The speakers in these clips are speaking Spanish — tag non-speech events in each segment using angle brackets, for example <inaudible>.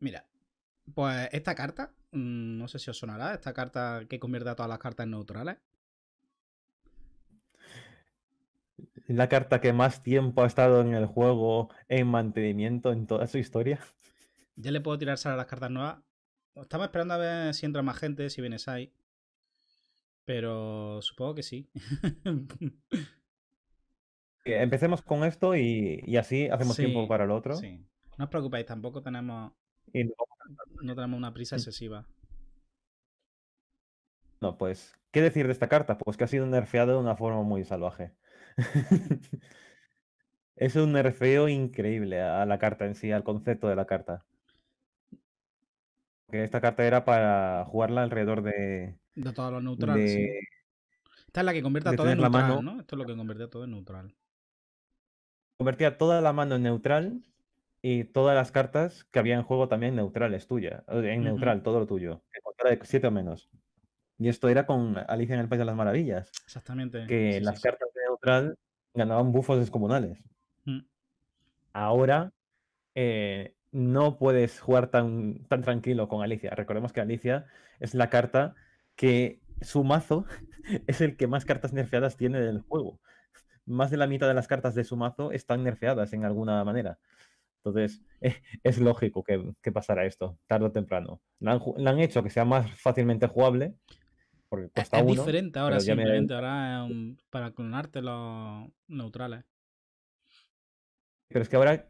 Mira, pues esta carta, mm, no sé si os sonará, esta carta que convierte a todas las cartas en neutrales. La carta que más tiempo ha estado en el juego, en mantenimiento, en toda su historia. Ya le puedo tirar a las cartas nuevas. Estamos esperando a ver si entra más gente, si vienes ahí. Pero supongo que sí. <laughs> Empecemos con esto y, así hacemos tiempo para el otro. No os preocupéis, tampoco tenemos y no... tenemos una prisa mm. excesiva. No, pues, ¿qué decir de esta carta? Pues que ha sido nerfeado de una forma muy salvaje. <laughs> es un nerfeo increíble a la carta en sí, al concepto de la carta. Que esta carta era para jugarla alrededor de. De todos los neutrales. Esta es la que convierte a todo en neutral, ¿no? Esto es lo que convierte a todo en neutral. Convertía toda la mano en neutral y todas las cartas que había en juego también neutral es tuya, en neutral, todo lo tuyo, contra de 7 o menos. Y esto era con Alicia en el País de las Maravillas. Exactamente. Que las cartas de neutral ganaban bufos descomunales. Mm. Ahora eh, no puedes jugar tan, tan tranquilo con Alicia. Recordemos que Alicia es la carta que su mazo <laughs> es el que más cartas nerfeadas tiene del juego. Más de la mitad de las cartas de su mazo están nerfeadas en alguna manera. Entonces, eh, es, lógico que, pasara esto, tarde o temprano. La han, hecho que sea más fácilmente jugable. Porque está es, es diferente ahora, simplemente. Ahora em, para clonarte los neutrales. Pero es que ahora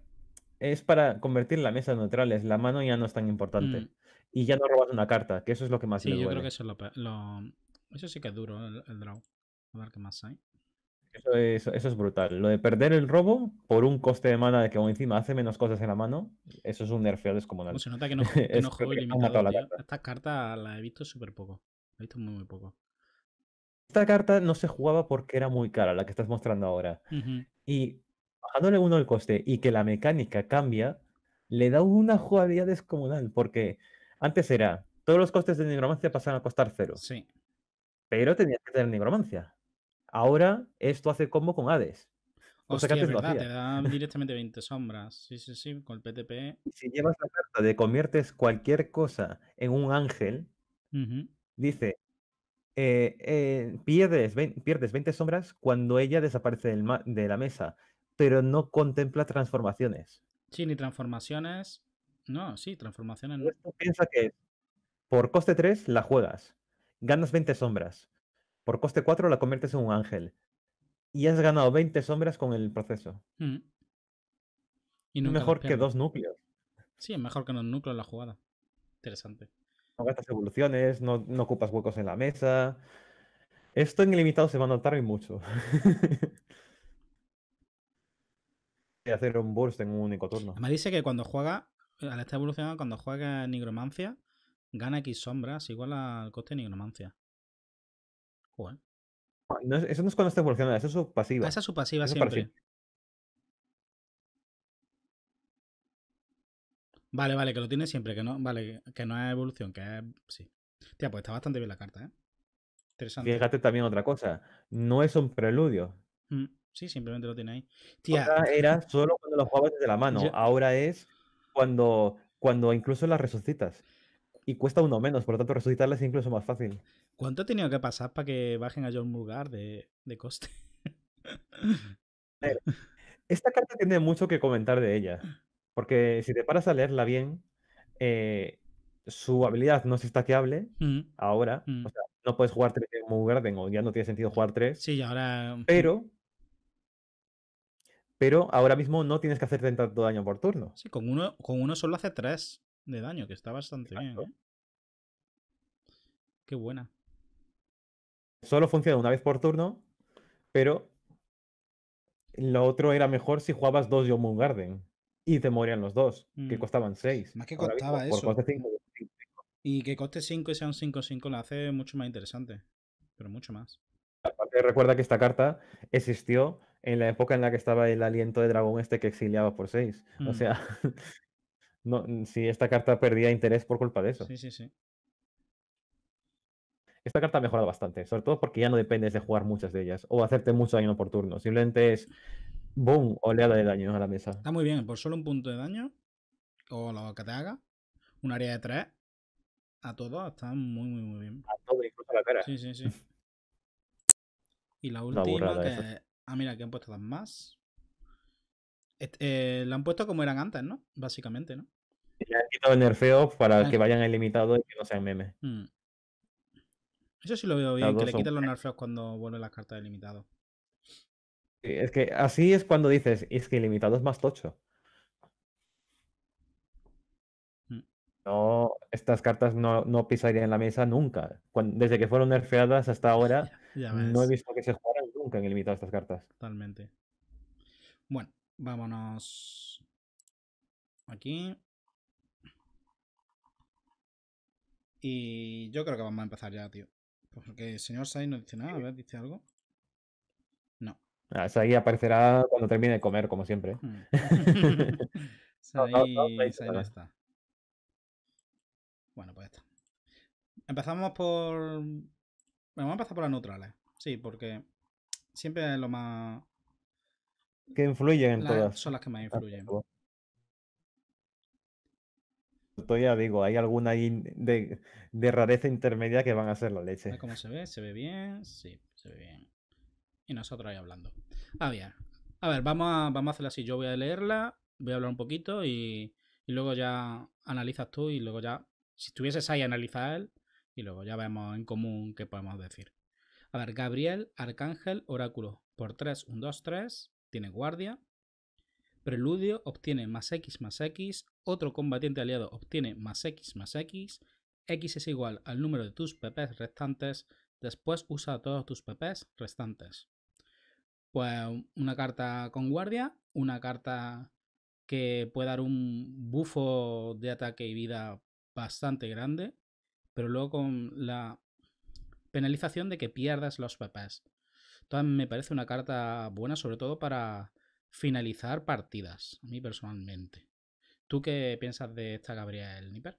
es para convertir la mesa en neutrales. La mano ya no es tan importante. Mm. Y ya no robas una carta, que eso es lo que más sí, duele. yo creo que eso lo, Eso sí que es duro, el draw. A ver qué más hay. Eso es, brutal. Lo de perder el robo por un coste de mana de que encima hace menos cosas en la mano, eso es un nerfeo descomunal. Pues se nota que no, <laughs> juego La carta. Estas he visto súper poco. he visto muy, muy poco. Esta carta no se jugaba porque era muy cara, la que estás mostrando ahora. Y bajándole uno el coste y que la mecánica cambia, le da una jugabilidad descomunal. Porque antes era, todos los costes de nigromancia pasan a costar cero. Sí. Pero tenías que tener nigromancia. Ahora esto hace combo con Hades. sea que verdad, te dan <laughs> directamente 20 sombras. Sí, sí, sí, con el PTP. Si llevas la carta de conviertes cualquier cosa en un ángel, dice, eh, eh, pierdes, 20, pierdes 20 sombras cuando ella desaparece de la mesa, pero no contempla transformaciones. Sí, ni transformaciones. No, sí, transformaciones no. Esto piensa que por coste 3 la juegas, ganas 20 sombras. Por coste 4 la conviertes en un ángel. Y has ganado 20 sombras con el proceso. Mm. Y es mejor que dos núcleos. Sí, es mejor que dos núcleos la jugada. Interesante. No gastas evoluciones, no, ocupas huecos en la mesa. Esto en ilimitado se va a notar y mucho. <laughs> hacer un burst en un único turno. Me dice que cuando juega, al estar evolucionado, cuando juega nigromancia, gana X sombras igual al coste de nigromancia. Ah, eso no es cuando está evolucionando, eso es su pasiva. Esa es su pasiva siempre. Vale, vale, que lo tiene siempre, que no, vale, que no es evolución, que es. Sí. Tía, pues está bastante bien la carta, ¿eh? Interesante. Fíjate también otra cosa. No es un preludio. Mm, sí, simplemente lo tiene ahí. Tía. era <laughs> solo cuando lo jugabas desde la mano. Ahora es cuando, cuando incluso la resucitas. Y cuesta uno menos, por lo tanto, resucitarla es incluso más fácil. ¿Cuánto ha tenido que pasar para que bajen a John Mulgar de, coste? <laughs> Esta carta tiene mucho que comentar de ella, porque si te paras a leerla bien, eh, su habilidad no es estaqueable mm. ahora, mm. o sea, no puedes jugar 3 en Mulgarden o ya no tiene sentido jugar 3. Sí, ahora... Mm. Pero pero ahora mismo no tienes que hacer tanto daño por turno. Sí, con uno, con uno solo hace 3 de daño, que está bastante bien. ¿eh? Qué buena. Solo funciona una vez por turno, pero lo otro era mejor si jugabas dos Moon Garden y te morían los dos, que mm. costaban seis. Más que costaba eso. Y que coste 5 y sea un 5-5 la hace mucho más interesante, pero mucho más. Aparte, recuerda que esta carta existió en la época en la que estaba el aliento de dragón este que exiliaba por seis, O mm. sea, <laughs> no, si esta carta perdía interés por culpa de eso. Sí, sí, sí. Esta carta ha mejorado bastante, sobre todo porque ya no dependes de jugar muchas de ellas o hacerte mucho daño por turno. Simplemente es boom, oleada de daño a la mesa. Está muy bien, por solo un punto de daño o lo que te haga, un área de tres a todos, está muy, muy, muy bien. A todo, incluso a la cara. Sí, sí, sí. <laughs> y la última que... Ah, mira, aquí han puesto las más. Eh, la han puesto como eran antes, ¿no? Básicamente, ¿no? Le han quitado el nerfeo para ah, que vayan ilimitados y que no sean memes. Mm. Eso sí lo veo bien, que le quitan los eh. nerfeos cuando vuelven las cartas de limitado. Es que así es cuando dices, es que ilimitado es más tocho. Mm. No, estas cartas no, no, en la mesa nunca. desde que fueron nerfeadas hasta <laughs> ahora, no he visto que se jugaran nunca en ilimitado estas cartas. Totalmente. Bueno, vámonos aquí. Y yo creo que vamos a empezar ya, tío. Porque el señor Sai no dice nada, a ver, dice algo. No. Ah, aparecerá cuando termine de comer, como siempre. no, está. Bueno, pues está. Empezamos por. Bueno, vamos a empezar por las neutrales. Sí, porque siempre es lo más. Que influyen en todas. Son las que más influyen todavía digo, hay alguna de, rareza intermedia que van a ser la leche. ¿Cómo se ve? ¿Se ve bien? Sí, se ve bien. Y nosotros ahí hablando. Ah, bien. A ver, vamos a, vamos a hacerla así. Yo voy a leerla, voy a hablar un poquito y, luego ya analizas tú y luego ya, si estuvieses ahí, analiza él y luego ya vemos en común qué podemos decir. A ver, Gabriel, Arcángel, Oráculo. Por 3, 1, 2, 3. Tiene guardia. Preludio obtiene más X más X, otro combatiente aliado obtiene más X más X, X es igual al número de tus PPs restantes, después usa todos tus PPs restantes. Pues una carta con guardia, una carta que puede dar un bufo de ataque y vida bastante grande, pero luego con la penalización de que pierdas los PPs. Entonces me parece una carta buena, sobre todo para finalizar partidas, a mí personalmente. ¿Tú qué piensas de esta Gabriel Nipper?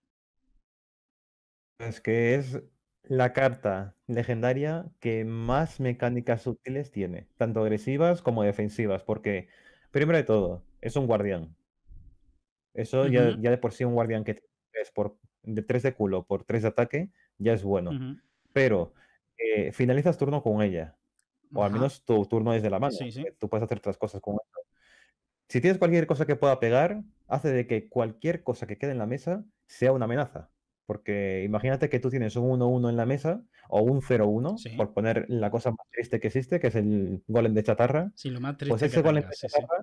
Es pues que es la carta legendaria que más mecánicas sutiles tiene, tanto agresivas como defensivas, porque primero de todo, es un guardián. Eso ya, ya, de por sí un guardián que es por, de 3 de culo por 3 de ataque ya es bueno. Pero eh, finalizas turno con ella, o al menos tu turno es de la mano. Tú puedes hacer otras cosas con ella si tienes cualquier cosa que pueda pegar, hace de que cualquier cosa que quede en la mesa sea una amenaza. Porque imagínate que tú tienes un 1-1 en la mesa o un 0-1, por poner la cosa más triste que existe, que es el golem de chatarra. pues ese golem de chatarra,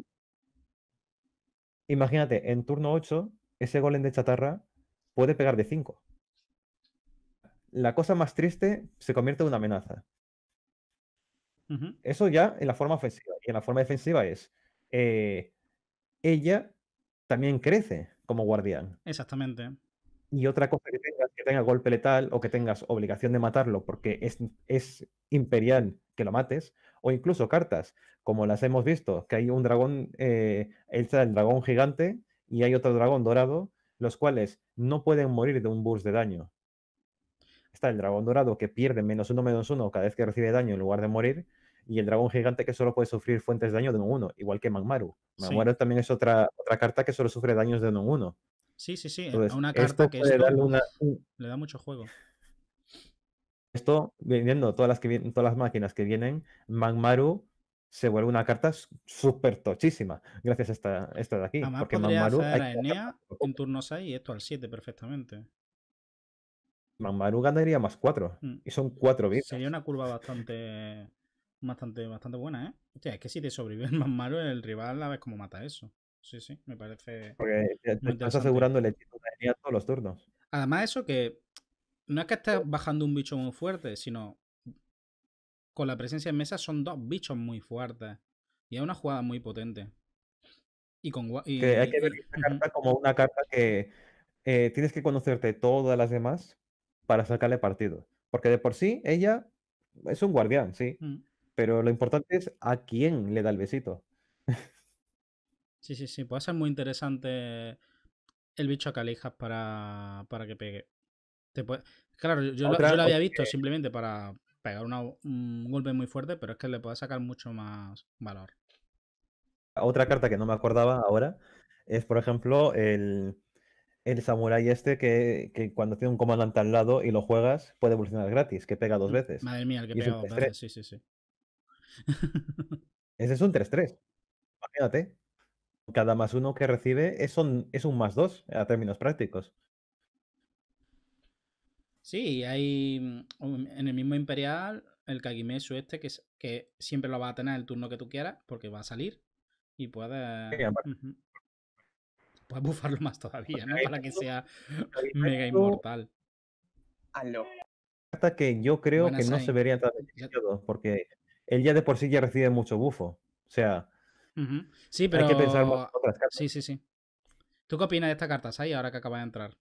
imagínate, en turno 8, ese golem de chatarra puede pegar de 5. La cosa más triste se convierte en una amenaza. Eso ya en la forma ofensiva. Y en la forma defensiva es, eh, ella también crece como guardián. Exactamente. Y otra cosa que tengas, que tenga golpe letal o que tengas obligación de matarlo porque es, imperial que lo mates, o incluso cartas, como las hemos visto, que hay un dragón, eh, está el dragón gigante y hay otro dragón dorado, los cuales no pueden morir de un burst de daño. Está el dragón dorado que pierde menos uno, menos uno cada vez que recibe daño en lugar de morir, y el dragón gigante que solo puede sufrir fuentes de daño de un 1, igual que Magmaru. Magmaru también es otra, otra carta que solo sufre daños de un 1. Sí, sí, sí, Entonces, una carta que le da mucho juego. Esto, viendo todas las, que, todas las máquinas que vienen, Magmaru se vuelve una carta súper tochísima, gracias a esta, de aquí. Además, porque Magmaru hacer a Enea en turno 6 y esto al 7 perfectamente. Magmaru ganaría más 4, mm. y son 4 bits. Sería una curva bastante bastante, bastante buena ¿eh? es que si te sobrevive más malo, el rival la ves como mata eso. Sí, sí, me parece. Porque eh, te estás asegurando el equipo de todos los turnos. Además, eso que no es que estés bajando un bicho muy fuerte, sino con la presencia en mesa son dos bichos muy fuertes. Y es una jugada muy potente. Y con hay que ver esta carta como una carta que eh, tienes que conocerte todas las demás para sacarle partido. Porque de por sí ella es un guardián, sí. Mm. Pero lo importante es a quién le da el besito. Sí, sí, sí. Puede ser muy interesante el bicho a Calijas para, para que pegue. Claro, yo, lo, había visto simplemente para pegar un golpe muy fuerte, pero es que le puede sacar mucho más valor. Otra carta que no me acordaba ahora es, por ejemplo, el, el samurái este que, que, cuando tiene un comandante al lado y lo juegas puede evolucionar gratis, que pega dos mm, veces. Madre mía, el que pega dos veces, sí, sí, sí. <laughs> Ese es un 3-3. Cada más uno que recibe es un, es un más dos a términos prácticos. Sí, hay mm, en el mismo Imperial el Kagimesu este que, que siempre lo va a tener el turno que tú quieras porque va a salir y puede bufarlo más todavía, ¿no? Para que sea mega inmortal. Hasta que yo creo que no se vería tan porque él ya de por sí ya recibe mucho bufo. O sea, sí, pero... hay que pensar en otras cartas. Sí, sí, sí. ¿Tú qué opinas de esta carta, Sai, ahora que acaba de entrar?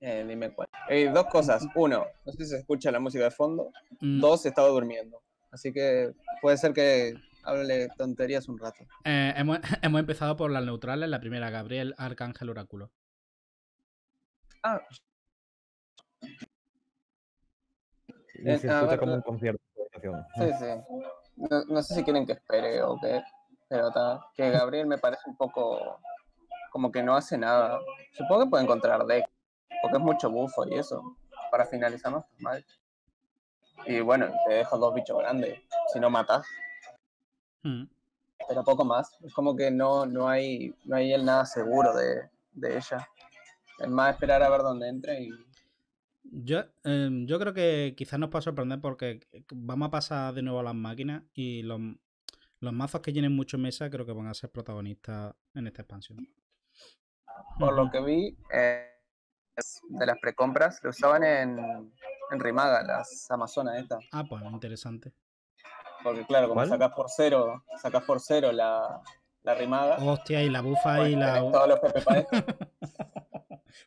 dime eh, cuál. Eh, dos cosas. Uno, no sé si se escucha la música de fondo. Mm. Dos, he estado durmiendo. Así que puede ser que hable tonterías un rato. Eh, <laughs> hemos, empezado por las neutrales. La primera, Gabriel, Arcángel, Oráculo. Ah. se escucha como un concierto. Sí, sí. No, no, sé si quieren que espere o qué, pero está que Gabriel me parece un poco como que no hace nada. Supongo que puede encontrar deck, porque es mucho bufo y eso. Para finalizar más mal. Y bueno, te dejo dos bichos grandes, si no matas. Mm. Pero poco más. Es como que no, no hay, no hay nada seguro de, de ella. Es más esperar a ver dónde entra y Em, yo, creo que quizás nos pueda sorprender porque vamos a pasar de nuevo a las máquinas y los, mazos que llenen mucho mesa creo que van a ser protagonistas en esta expansión. Por lo que vi, eh, de las precompras lo usaban en, en Rimaga, las Amazonas estas. Ah, pues interesante. Porque claro, como sacas por cero, sacas por cero la, la Rimaga. Hostia, y la bufa pues, y la. Todos los <laughs>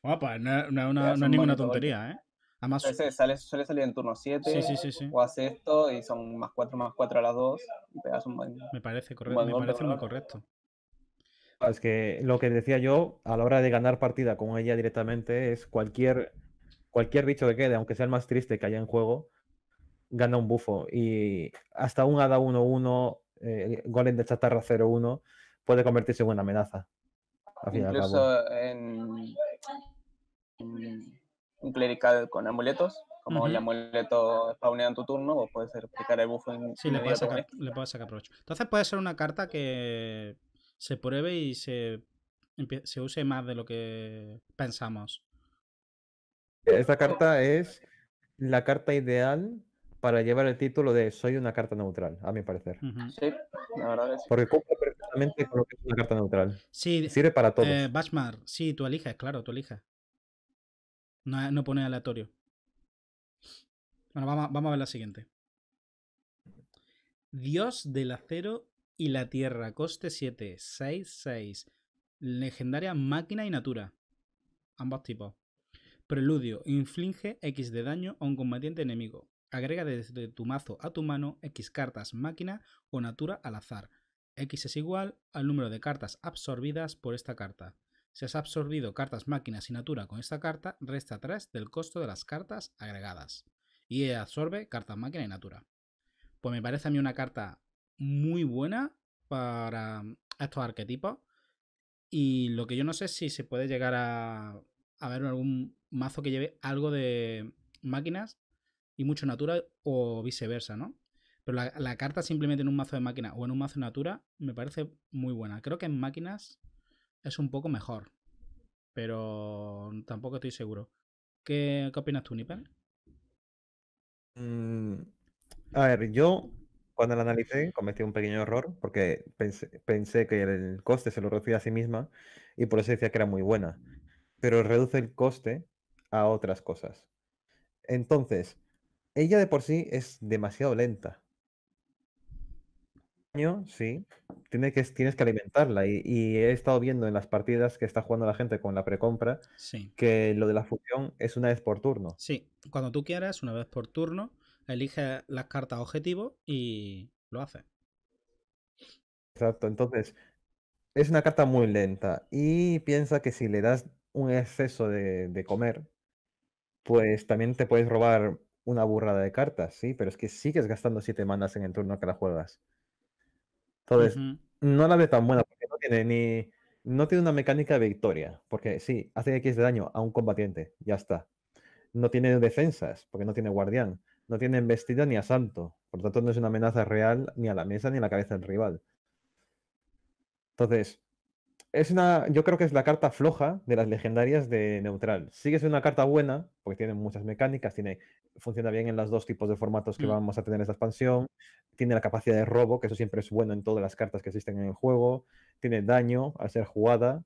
bueno, pues no, no es ninguna tontería, ¿eh? Además, sale, suele salir en turno 7 o hace esto y son más 4 más 4 a las 2 y pegas un Me parece, correcto, muy correcto. Ah, es que lo que decía yo, a la hora de ganar partida con ella directamente, es cualquier, cualquier bicho que quede, aunque sea el más triste que haya en juego, gana un bufo. Y hasta un hada 1-1, eh, golem de chatarra 0-1, puede convertirse en una amenaza. Incluso en, en un clerical con amuletos, como el amuleto unido en tu turno, o puedes aplicar el buff en Sí, le Sí, le puedes sacar provecho. Entonces puede ser una carta que se pruebe y se, use más de lo que pensamos. Eh, Esta carta es la carta ideal para llevar el título de soy una carta neutral, a mi parecer. Sí, la verdad es Porque cumple perfectamente con lo que es una carta neutral. Sí, sirve para todo. Eh, Bashmar, sí, tú eliges, claro, tú eliges. Eh, no, pone aleatorio. Bueno, vamos, vamos a ver la siguiente. Dios del acero y la tierra, coste 7, 6, 6. Legendaria máquina y natura. Ambos tipos. Preludio. Inflige X de daño a un combatiente enemigo. Agrega desde tu mazo a tu mano X cartas máquina o natura al azar. X es igual al número de cartas absorbidas por esta carta. Si has absorbido cartas máquinas y natura con esta carta, resta 3 del costo de las cartas agregadas. Y absorbe cartas máquina y natura. Pues me parece a mí una carta muy buena para estos arquetipos. Y lo que yo no sé es si se puede llegar a, a ver algún mazo que lleve algo de máquinas y mucho natura o viceversa, ¿no? Pero la, la, carta simplemente en un mazo de máquina o en un mazo de natura me parece muy buena. Creo que en máquinas es un poco mejor. Pero tampoco estoy seguro. ¿Qué, opinas tú, Nipper? Mm, a ver, yo cuando la analicé cometí un pequeño error porque pensé, pensé que el coste se lo reducía a sí misma y por eso decía que era muy buena. Pero reduce el coste a otras cosas. Entonces, ella de por sí es demasiado lenta año, sí, que, tienes que alimentarla. Y, he estado viendo en las partidas que está jugando la gente con la precompra que lo de la fusión es una vez por turno. Sí, cuando tú quieras, una vez por turno, elige las cartas objetivo y lo hace Exacto, entonces es una carta muy lenta y piensa que si le das un exceso de, comer, pues también te puedes robar una burrada de cartas, sí, pero es que sigues gastando 7 manas en el turno que la juegas. Entonces, No la ve tan buena porque no tiene ni. No tiene una mecánica de victoria, porque sí, hace X de daño a un combatiente, ya está. No tiene defensas, porque no tiene guardián. No tiene embestida ni asalto. Por lo tanto, no es una amenaza real ni a la mesa ni a la cabeza del rival. Entonces, es una, yo creo que es la carta floja de las legendarias de neutral. Sí que es una carta buena, porque tiene muchas mecánicas, tiene funciona bien en los dos tipos de formatos que mm. vamos a tener esta expansión. Tiene la capacidad de robo, que eso siempre es bueno en todas las cartas que existen en el juego. Tiene daño al ser jugada.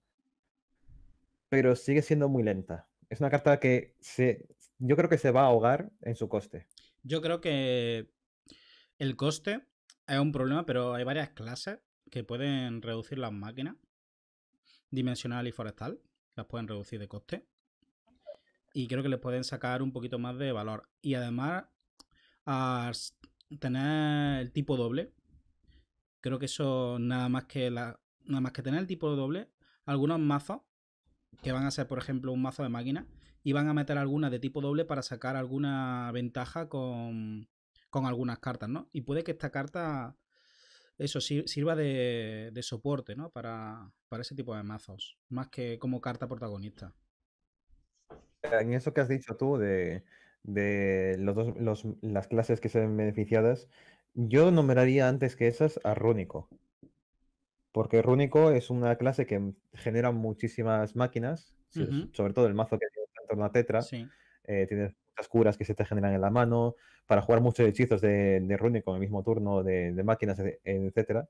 Pero sigue siendo muy lenta. Es una carta que se, yo creo que se va a ahogar en su coste. Yo creo que el coste es un problema, pero hay varias clases que pueden reducir las máquinas. Dimensional y forestal. Las pueden reducir de coste y creo que les pueden sacar un poquito más de valor. Y además, a tener el tipo doble, creo que eso nada más que la, nada más que tener el tipo doble, algunos mazos que van a ser, por ejemplo, un mazo de máquina y van a meter algunas de tipo doble para sacar alguna ventaja con, algunas cartas, Y puede que esta carta, eso sirva de, soporte, ¿no? para ese tipo de mazos, más que como carta protagonista. Eh, en eso que has dicho tú de, de los las clases que se ven beneficiadas, yo nombraría antes que esas a Rúnico. Porque Rúnico es una clase que genera muchísimas máquinas, sobre todo el mazo que tiene en torno a Tetra. Eh, tiene muchas curas que se te generan en la mano, para jugar muchos hechizos de, Rúnico en el mismo turno, de, de máquinas, e, etcétera.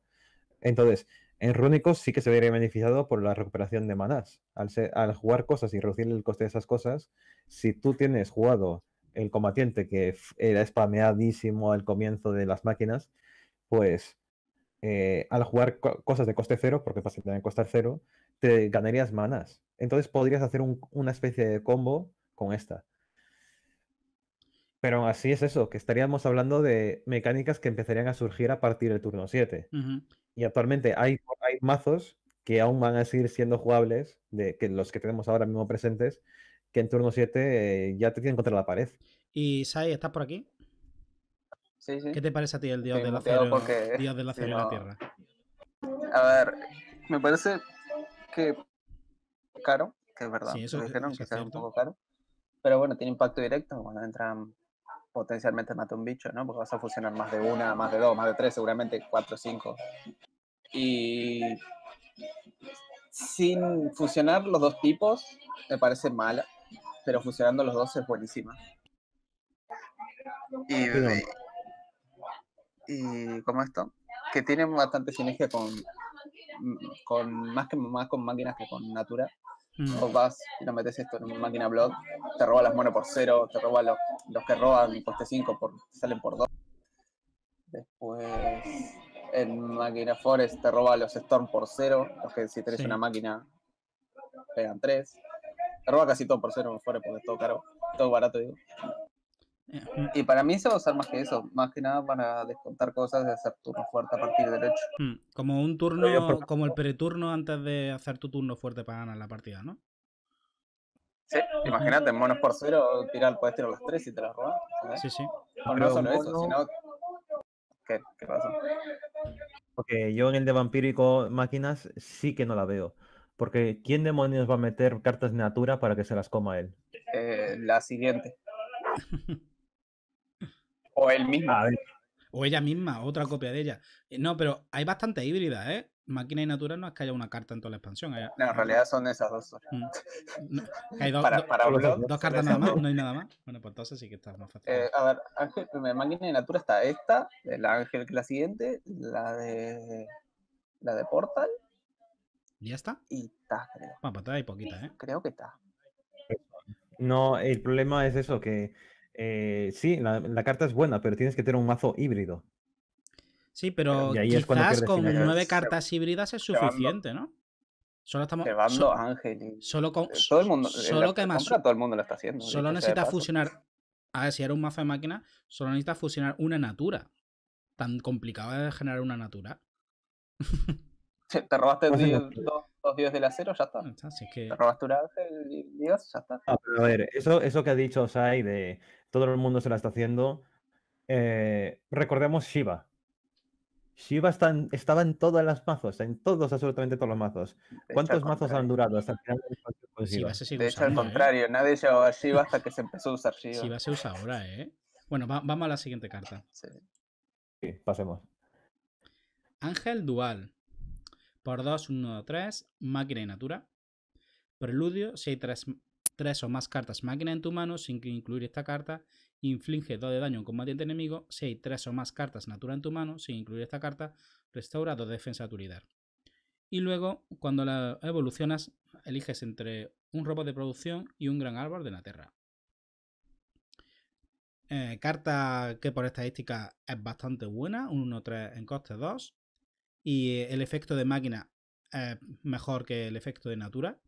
Entonces, en Rúnicos sí que se vería beneficiado por la recuperación de manás. Al, jugar cosas y reducir el coste de esas cosas, si tú tienes jugado el combatiente que era spameadísimo al comienzo de las máquinas, pues eh, al jugar cosas de coste cero, porque pasan a costar cero, te ganarías manás. Entonces podrías hacer una especie de combo con esta. Pero así es eso, que estaríamos hablando de mecánicas que empezarían a surgir a partir del turno 7. Y actualmente hay, hay mazos que aún van a seguir siendo jugables, de que los que tenemos ahora mismo presentes, que en turno 7 eh, ya te tienen contra la pared. ¿Y Sai, estás por aquí? Sí, sí. ¿Qué te parece a ti el dios del acero, dios del la tierra? A ver, me parece que caro, que es verdad. Sí, eso, dijeron, que es un poco caro. Pero bueno, tiene impacto directo. Cuando entran potencialmente mata un bicho, ¿no? Porque vas a fusionar más de una, más de dos, más de tres, seguramente cuatro, cinco. Y sin fusionar los dos tipos, me parece mala, pero fusionando los dos es buenísima. Y, y, como esto, que tiene bastante sinergia con, con más que más con máquinas que con natura, o mm. vas y lo metes esto en una máquina blog, te roba las monedas por cero, te roba los, los que roban coste 5 por, salen por 2. Después en máquina Forest te roba los Storm por 0, los que si tenés una máquina pegan 3. Te roba casi todo por cero en Forest porque es todo caro, todo barato digo. Y para mí se va a usar más que eso, más que nada para descontar cosas de hacer turno fuerte a partir del derecho. Mm, como un turno, como el preturno antes de hacer tu turno fuerte para ganar la partida, ¿no? Sí, imagínate, monos por cero, tirar, puedes tirar las tres y te las robas. Sí, sí. no solo eso, sino. ¿Qué, ¿Qué pasa? Porque yo en el de vampírico máquinas sí que no la veo. Porque ¿quién demonios va a meter cartas de natura para que se las coma él? Eh, la siguiente. <laughs> O él mismo. O ella misma, otra copia de ella. Eh, no, pero hay bastante híbrida, ¿eh? Máquina y Natura no es que haya una carta en toda la expansión. No, en realidad son esas dos. Mm. hay dos, para, para dos, cartas nada más, no hay nada más. Bueno, pues entonces sí que está más fácil. Eh, a ver, Ángel, máquina y Natura está esta, la Ángel la siguiente, la de la de Portal. ¿Y ya está? Y está, creo. Bueno, pues todavía hay poquita, ¿eh? Creo que está. No, el problema es eso, que eh, sí, la, carta es buena, pero tienes que tener un mazo híbrido. Sí, pero quizás con nueve cartas híbridas es suficiente, ¿no? Solo estamos. Llevando Solo con. Eh, todo el mundo. Eh, solo que más. todo el mundo lo está haciendo. Solo necesita fusionar. A ver, si era un mazo de máquina, solo necesita fusionar una natura. Tan complicado de generar una natura. <laughs> te robaste dos, dios del acero, ya está. Ah, te robaste un ángel dios, ya está. Ah, a ver, eso, eso que ha dicho Sai de todo el mundo se la está haciendo. Eh, recordemos Shiva. Shiva estaba en todas las mazos, en todos, absolutamente todos los mazos. ¿Cuántos mazos han durado hasta el final de Shiva? de hecho, al ¿eh? contrario, nadie se a Shiva hasta que se empezó a usar Shiva. Shiva se usa ahora, ¿eh? Bueno, vamos a la siguiente carta. sí, pasemos. Ángel Dual por 2, 1, 3, máquina y natura. Preludio, si hay 3, o más cartas máquina en tu mano, sin incluir esta carta, inflige 2 de daño a un combatiente enemigo. Si hay 3 o más cartas natura en tu mano, sin incluir esta carta, restaura 2 de defensa a tu Y luego, cuando la evolucionas, eliges entre un Robo de producción y un gran árbol de la tierra. Eh, carta que por estadística es bastante buena, un 1-3 en coste 2 y eh, el efecto de máquina es eh, mejor que el efecto de natura.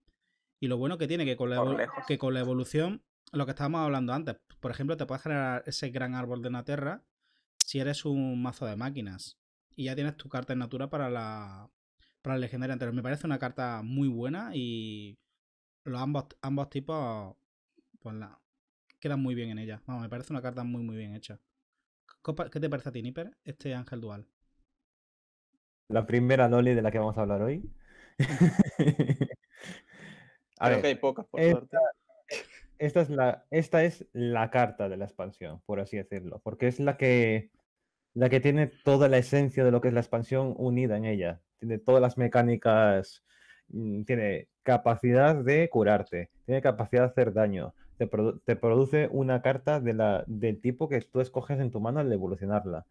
Y lo bueno que tiene que con la, que con la evolución, lo que estábamos hablando antes, por ejemplo, te puedes generar ese gran árbol de Naterra si eres un mazo de máquinas y ya tienes tu carta en natura para la para el anterior. Me parece una carta muy buena y los ambos, ambos tipos pues quedan muy bien en ella. me parece una carta muy muy bien hecha. ¿Qué te parece a ti, Niper? Este ángel dual la primera Loli de la que vamos a hablar hoy. <laughs> pocas, por esta, esta, es la, esta es la carta de la expansión, por así decirlo, porque es la que, la que tiene toda la esencia de lo que es la expansión unida en ella. Tiene todas las mecánicas, mm, tiene capacidad de curarte, tiene capacidad de hacer daño, te, produce una carta de la, del tipo que tú escoges en tu mano al evolucionarla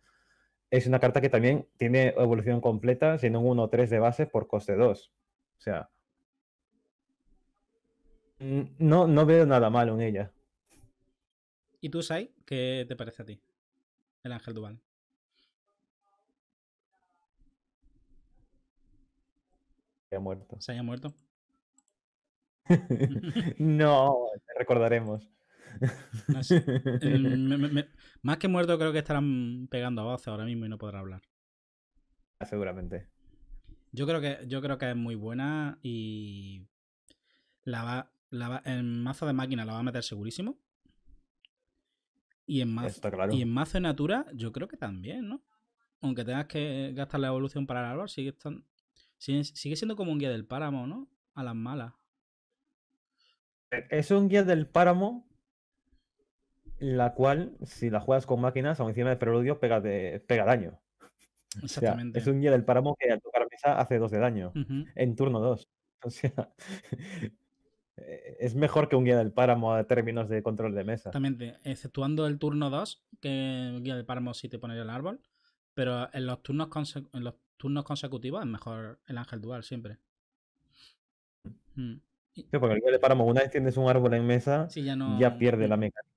es una carta que también tiene evolución completa, siendo un 1-3 de base por coste 2. O sea, no, no veo nada malo en ella. ¿Y tú, Sai? ¿Qué te parece a ti? El Ángel Duval. Se ha muerto. Se haya muerto. <laughs> <laughs> no, recordaremos. Mm, más que muerto, creo que estarán pegando a voces ahora mismo y no podrá hablar. Ah, seguramente. Yo creo que, yo creo que es muy buena y la va, en mazo de máquina la va a meter segurísimo. Y en, mazo, y en mazo de natura, yo creo que también, ¿no? Aunque tengas que gastar la evolución para el árbol, sigue, sigue, sigue siendo como un guía del páramo, ¿no? A las malas. E, es un guía del páramo, la cual, si la juegas con máquinas, o encima de preludio, pega, de, daño. <laughs> Exactamente. es un guía del páramo que al tocar mesa hace dos de daño en turno 2. <laughs> O sea, <laughs> eh, es mejor que un guía del páramo a términos de control de mesa. Exactamente, exceptuando el turno 2, que guía del páramo si te pone el árbol, pero en los turnos, en los turnos consecutivos es mejor el ángel dual siempre. Mm. porque el guía del páramo, una vez tienes un árbol en mesa, ya pierde la mecánica.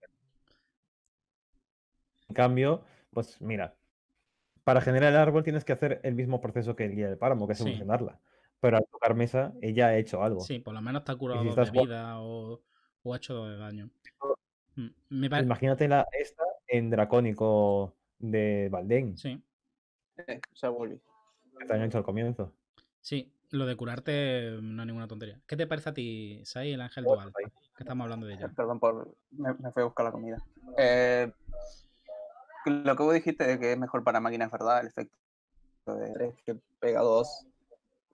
En cambio, pues mira, para generar el árbol tienes que hacer el mismo proceso que el guía del páramo, que es sí. Pero al tocar mesa, ella ha hecho algo. Sí, por lo menos te ha curado de vida o, ha hecho de daño. Mm, Imagínate la, esta en Dracónico de Valdén. Sí. Eh, sea, hecho al comienzo. Sí, lo de curarte mm, no es ninguna tontería. ¿Qué te parece a ti, Sai, el ángel dual? Que estamos hablando de ella. Perdón por. Me, me fui a buscar la comida. Eh, lo que vos dijiste de que es mejor para máquinas, ¿verdad? El efecto de 3 que pega 2.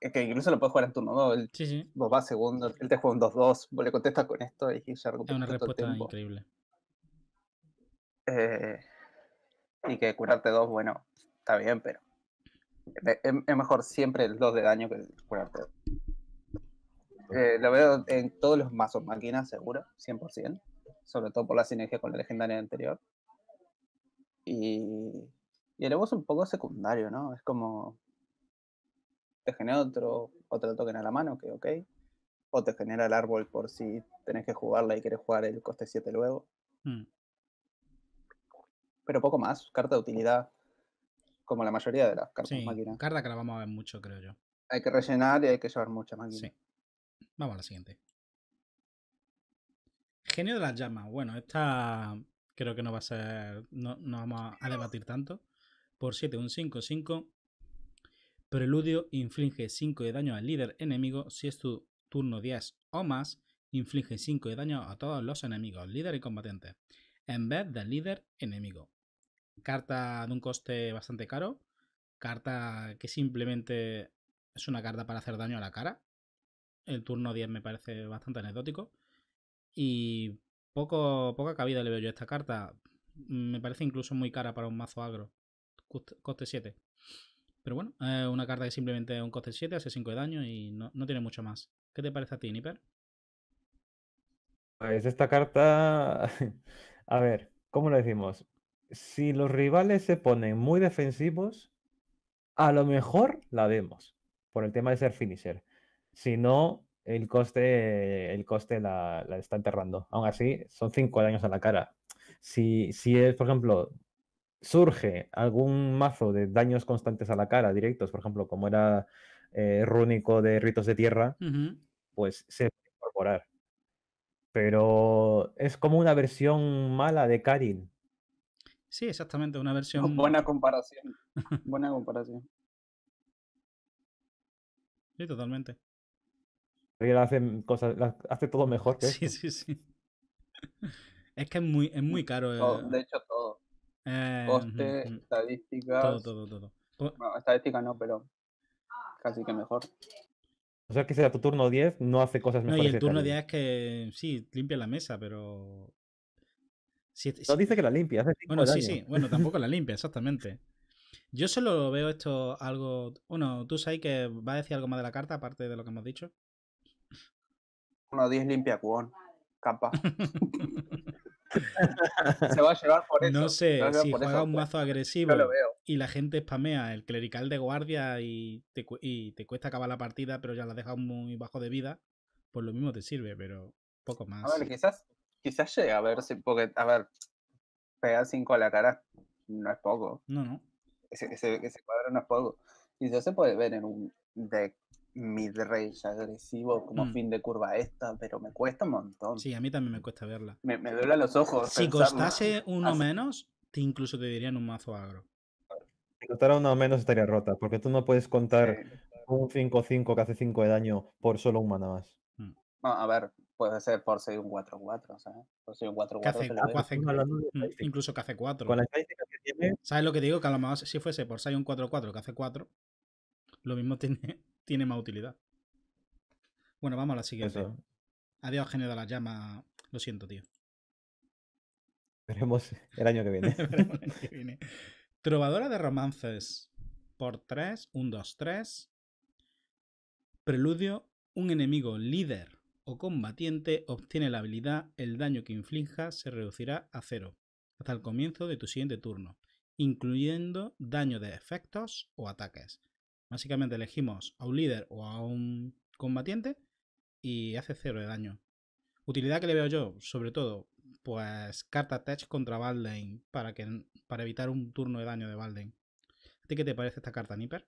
Es que incluso lo puedes jugar en turno 2. Vos vas segundo, él te juega un 2-2, vos le contestas con esto y ya recupera. Es una respuesta increíble. Eh, y que curarte 2, bueno, está bien, pero es, mejor siempre el 2 de daño que curarte 2. Eh, lo veo en todos los mazos máquinas, seguro, 100%. Sobre todo por la sinergia con la legendaria anterior. Y, el ego es un poco secundario, ¿no? Es como, te genera otro, otro token a la mano, que ok, o te genera el árbol por si tenés que jugarla y quieres jugar el coste 7 luego. Mm. Pero poco más, carta de utilidad, como la mayoría de las cartas sí, máquina. Carta que la vamos a ver mucho, creo yo. Hay que rellenar y hay que llevar mucha máquina. Sí. Vamos a la siguiente. Genio de las llamas. Bueno, esta creo que no va a ser, no, vamos a debatir tanto. Por 7, un 5-5. Preludio inflige 5 de daño al líder enemigo. Si es tu turno 10 o más, inflige 5 de daño a todos los enemigos, líder y combatiente, en vez del líder enemigo. Carta de un coste bastante caro. Carta que simplemente es una carta para hacer daño a la cara. El turno 10 me parece bastante anecdótico. Y poco, poca cabida le veo yo a esta carta. Me parece incluso muy cara para un mazo agro. Coste 7. Pero bueno, una carta que simplemente es un coste 7, hace 5 de daño y no, tiene mucho más. ¿Qué te parece a ti, Nipper? Pues esta carta. <laughs> a ver, ¿cómo lo decimos? Si los rivales se ponen muy defensivos, a lo mejor la vemos. Por el tema de ser finisher. Si no, el coste, el coste la, está enterrando. Aún así, son cinco daños a la cara. Si, si es, por ejemplo, surge algún mazo de daños constantes a la cara, directos, por ejemplo, como era eh, rúnico de ritos de tierra, pues se puede incorporar. Pero es como una versión mala de Karin. Sí, exactamente, una versión. <laughs> Buena comparación. Buena comparación. Sí, totalmente hace cosas, hace todo mejor que Sí, sí, sí. <laughs> Es que es muy, muy caro. Eh. de hecho, todo. Eh, estadísticas. Todo, todo, todo. no, pero casi que mejor. O sea que sea tu turno 10 no hace cosas mejor No, y el turno 10 es que sí, limpia la mesa, pero. No dice que la limpia, hace Bueno, sí, sí, bueno, tampoco la limpia, exactamente. Yo solo veo esto algo. Bueno, tú sabes que va a decir algo más de la carta, aparte de lo que hemos dicho. 10 limpia cubón, capa <laughs> se va a llevar por eso. No sé, si juega un pues, mazo agresivo y la gente spamea el clerical de guardia y te, cuesta acabar la partida, pero ya la dejado muy bajo de vida, pues lo mismo te sirve, pero poco más. A ver, quizás, quizás llega a ver si, porque, a ver, pegar 5 a la cara no es poco. No, no. Ese, ese cuadro no es poco. Y eso se puede ver en un deck mid-range agresivo como mm. fin de curva esta, pero me cuesta un montón. Sí, a mí también me cuesta verla. Me, me duelen los ojos. Si costase uno menos, te incluso te dirían un mazo agro. Si costara uno menos estaría rota, porque tú no puedes contar un 5-5 que hace 5 de daño por solo un mana más. Mm. a ver, puede ser por 6 un 4-4, ¿sabes? Por 6 un 4-4. Mm, incluso que hace 4. ¿Sabes lo que digo? Que a lo mejor si fuese por 6 un 4-4 que hace 4, lo mismo tiene tiene más utilidad. Bueno, vamos a la siguiente. Adiós, genio de las Lo siento, tío. <laughs> Veremos el año que viene. Trovadora de romances por 3, 1, 2, 3. Preludio, un enemigo líder o combatiente obtiene la habilidad, el daño que inflija se reducirá a cero hasta el comienzo de tu siguiente turno, incluyendo daño de efectos o ataques. Básicamente elegimos a un líder o a un combatiente y hace cero de daño. Utilidad que le veo yo, sobre todo, pues carta Tech contra Valden para, que, para evitar un turno de daño de Valden. ¿A ti qué te parece esta carta, Nipper?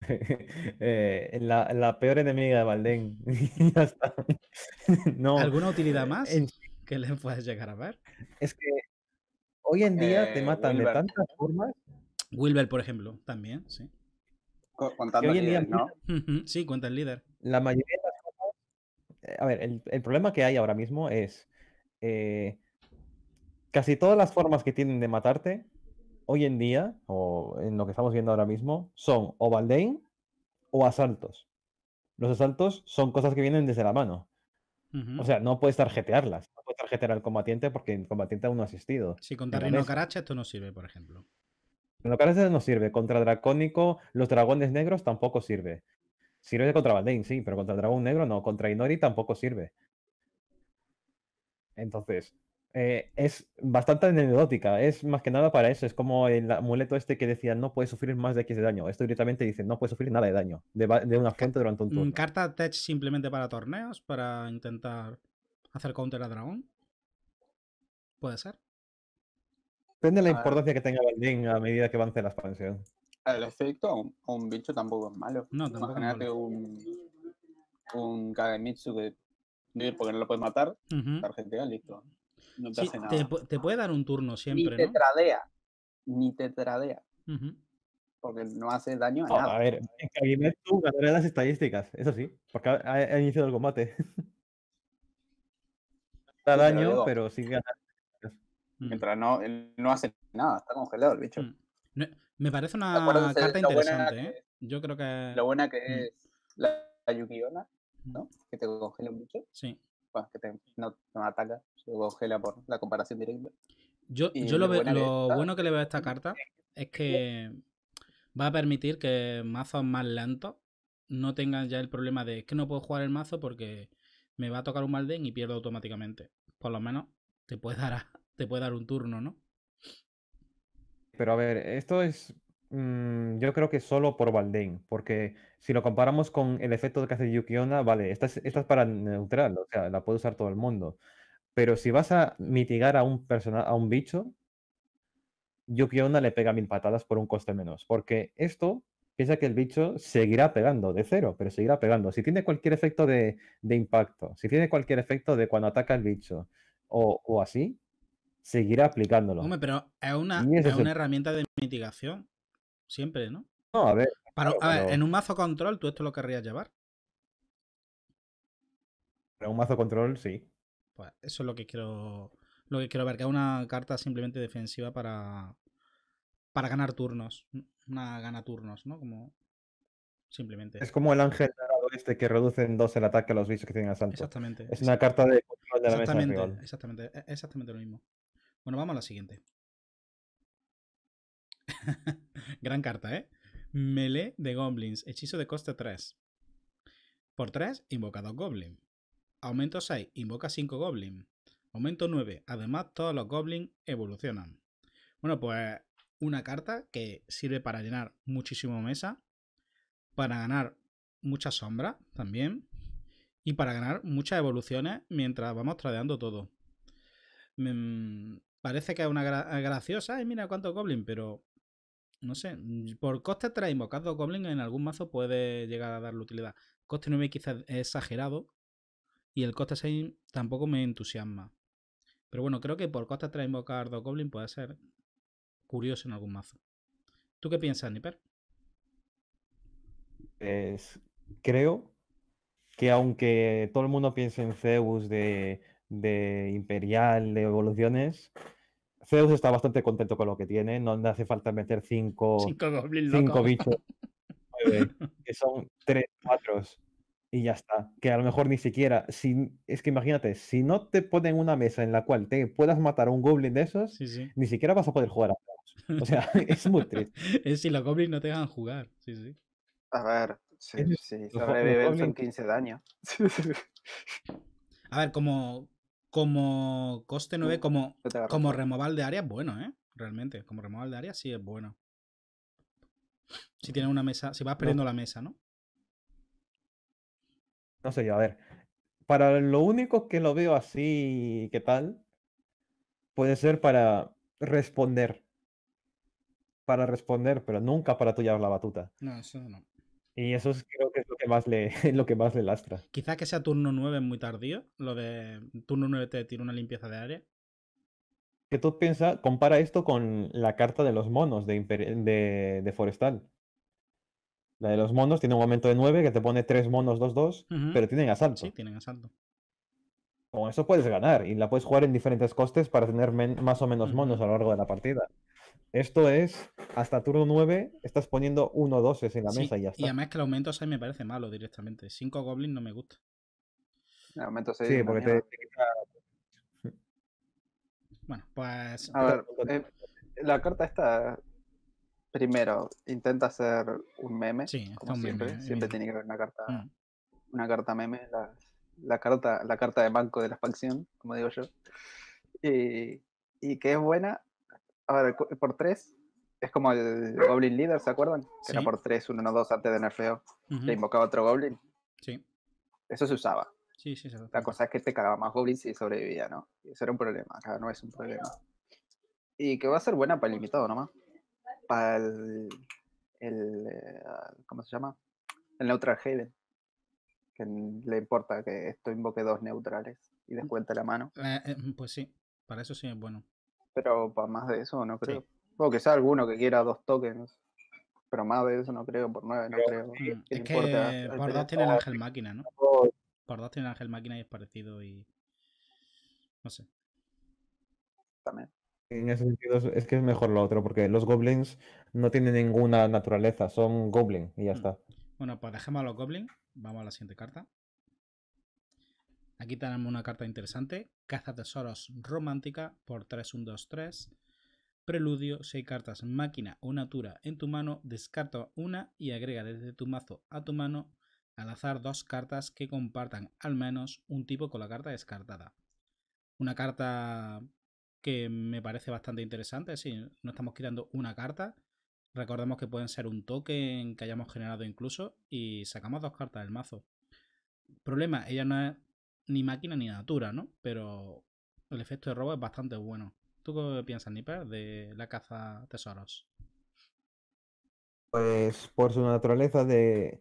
<laughs> Eh, la, peor enemiga de Valden. <laughs> <laughs> no. ¿Alguna utilidad eh, más que le puedes llegar a ver? Es que hoy en día te eh, matan de tantas formas. Wilber, por ejemplo, también, sí contando el líder, ¿no? Sí, cuenta el líder. La mayoría de las cosas... Eh, a ver, el, problema que hay ahora mismo es... Eh, casi todas las formas que tienen de matarte hoy en día, o en lo que estamos viendo ahora mismo, son o baldein o asaltos. Los asaltos son cosas que vienen desde la mano. O sea, no puedes tarjetearlas. No puedes tarjetear al combatiente porque el combatiente aún no ha asistido. Si sí, con Terreno Caracha esto no sirve, por ejemplo. En hace no sirve. Contra Dracónico, los dragones negros tampoco sirve. Sirve contra Valdain, sí, pero contra dragón negro no. Contra Inori tampoco sirve. Entonces, eh, es bastante anecdótica. Es más que nada para eso. Es como el amuleto este que decía no puede sufrir más de X de daño. Esto directamente dice no puede sufrir nada de daño de, un agente durante un turno. ¿Carta Tech simplemente para torneos? Para intentar hacer counter a dragón. ¿Puede ser? Depende de la importancia que tenga Berlín a medida que avance la expansión. El efecto a un, bicho tampoco es malo. No, tampoco un, un Kagemitsu que porque no lo puedes matar, uh listo. No te hace nada. Te, te, puede dar un turno siempre. Ni te tradea. Ni te tradea. Porque no hace daño a oh, nada. A ver, en Kagemitsu ganaré las estadísticas, eso sí, porque ha, iniciado el combate. <laughs> da daño, pero sí gana Mm. Mientras no, no hace nada, está congelado el bicho. Mm. Me parece una carta interesante, ¿eh? Yo creo que. Lo buena que mm. es la, la Yukiona, ¿no? Que te congela un bicho. Sí. que no, ataca, se congela por la comparación directa. Yo, yo lo, bueno que le veo a esta carta es que va a permitir que mazos más lentos no tengan ya el problema de que no puedo jugar el mazo porque me va a tocar un Malden y pierdo automáticamente. Por lo menos te puedes dar a, te puede dar un turno, ¿no? Pero a ver, esto es mm, yo creo que solo por Valdén, porque si lo comparamos con el efecto que hace Yukiona, vale, esta es, para neutral, o sea, la puede usar todo el mundo. Pero si vas a mitigar a un bicho, a un bicho, Yukiona le pega mil patadas por un coste menos, porque esto piensa que el bicho seguirá pegando de cero, pero seguirá pegando. Si tiene cualquier efecto de, impacto, si tiene cualquier efecto de cuando ataca el bicho o así, seguirá aplicándolo. Hombre, pero es una, es una herramienta de mitigación. Siempre, ¿no? No, a ver. en un mazo control, ¿tú esto lo querrías llevar? En un mazo control, sí. Pues eso es lo que quiero. Lo que quiero ver, que es una carta simplemente defensiva para. Para ganar turnos. Una gana turnos, ¿no? Como. Simplemente. Es como el ángel este que reduce en dos el ataque a los bichos que tienen al santo. Exactamente. Es una carta de control la exactamente, e-, exactamente lo mismo. Bueno, vamos a la siguiente. <laughs> Gran carta, ¿eh? Melee de Goblins, hechizo de coste 3. Por 3, invoca 2 Goblins. Aumento 6, invoca 5 Goblins. Aumento 9, además todos los Goblins evolucionan. Bueno, pues una carta que sirve para llenar muchísimo mesa, para ganar mucha sombra también, y para ganar muchas evoluciones mientras vamos tradeando todo. Mm, parece que es una eh, graciosa, y mira cuánto Goblin, pero no sé, mm, por coste 3 invocado Goblin en algún mazo puede llegar a darle utilidad. Coste 9 quizás es exagerado y el coste 6 tampoco me entusiasma. Pero bueno, creo que por coste 3 invocar dos Goblin puede ser curioso en algún mazo. ¿Tú qué piensas, Niper? Pues creo que aunque todo el mundo piense en Zeus de de Imperial, de evoluciones, Zeus está bastante contento con lo que tiene, no hace falta meter cinco, bichos, <laughs> que son tres, cuatro, y ya está. Que a lo mejor ni siquiera, si, es que imagínate, si no te ponen una mesa en la cual te puedas matar a un goblin de esos, ni siquiera vas a poder jugar a Zeus. O sea, <laughs> es muy triste. <laughs> Es si los goblins no te dejan jugar, A ver, sí, sí, sobreviven son 15 daños. A ver, como, como coste 9, como, como removal de área es bueno, ¿eh? Realmente, como removal de área sí es bueno. Si tienes una mesa, si vas perdiendo la mesa, ¿no? No sé yo, a ver. Para lo único que lo veo así, ¿qué tal? Puede ser para responder. Para responder, pero nunca para llevar la batuta. No, eso no. Y eso creo que es lo que más le, <laughs> lo que más le lastra. Quizá que sea turno 9 muy tardío, lo de turno 9 te tira una limpieza de área. ¿Qué tú piensas? compara esto con la carta de los monos de, de, Forestal. La de los monos tiene un aumento de 9 que te pone 3 monos 2-2, pero tienen asalto. Sí, tienen asalto. Con eso puedes ganar y la puedes jugar en diferentes costes para tener más o menos monos a lo largo de la partida. Esto es, hasta turno 9 estás poniendo 1 2 en la mesa y ya está. Y además que el aumento 6 me parece malo directamente. 5 goblins no me gusta. El aumento 6 sí, porque te... <laughs> Bueno, pues... A ver, em, la carta esta Primero, intenta hacer un meme. Sí, como siempre. Eh, siempre tiene que haber una carta, mm. una carta meme. La, carta, la carta de banco de la expansión, como digo yo. Y, y que es buena Ahora, por 3 es como el Goblin Leader, ¿se acuerdan? era por 3, 1, 1, 2 antes de nerfeo. Le invocaba otro Goblin. Sí. Eso se usaba. Sí, sí, se La cosa es que te cagaba más Goblins y sobrevivía, ¿no? Y eso era un problema. Acá no es un problema. Y que va a ser buena para el limitado nomás. Para el. Eh, ¿Cómo se llama? El Neutral Haven. Que le importa que esto invoque dos neutrales y descuente la mano. Eh, eh, pues sí, para eso sí es bueno. Pero para más de eso no creo. O que sea alguno que quiera dos tokens. Pero más de eso no creo, por nueve no creo. Mm, es que Pardas tiene el ángel máquina, ¿no? dos tiene el ángel máquina y es parecido y. No sé. También. En ese sentido es que es mejor lo otro, porque los goblins no tienen ninguna naturaleza, son goblins y ya mm. está. Bueno, pues dejemos a los goblins, vamos a la siguiente carta. Aquí tenemos una carta interesante, Caza Tesoros Romántica por 3. Preludio, 6 cartas máquina o natura en tu mano, descarta una y agrega desde tu mazo a tu mano al azar dos cartas que compartan al menos un tipo con la carta descartada. Una carta que me parece bastante interesante, si no estamos quitando una carta, recordemos que pueden ser un token que hayamos generado incluso y sacamos dos cartas del mazo. Problema, ella no es ni máquina ni natura, ¿no? Pero el efecto de robo es bastante bueno. ¿Tú qué piensas, Nipper, de la caza tesoros? Pues por su naturaleza de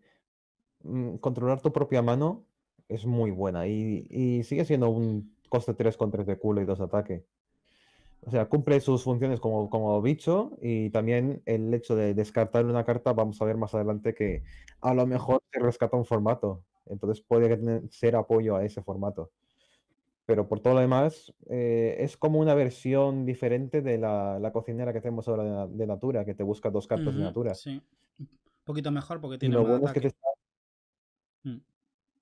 mm, controlar tu propia mano es muy buena y, sigue siendo un coste 3 con 3 de culo y 2 de ataque. O sea, cumple sus funciones como, como bicho y también el hecho de descartar una carta, vamos a ver más adelante que a lo mejor se rescata un formato. Entonces puede ser apoyo a ese formato. Pero por todo lo demás, eh, es como una versión diferente de la, cocinera que tenemos ahora de, Natura, que te busca dos cartas de Natura. Sí. Un poquito mejor porque tiene. Y más mm. Mm.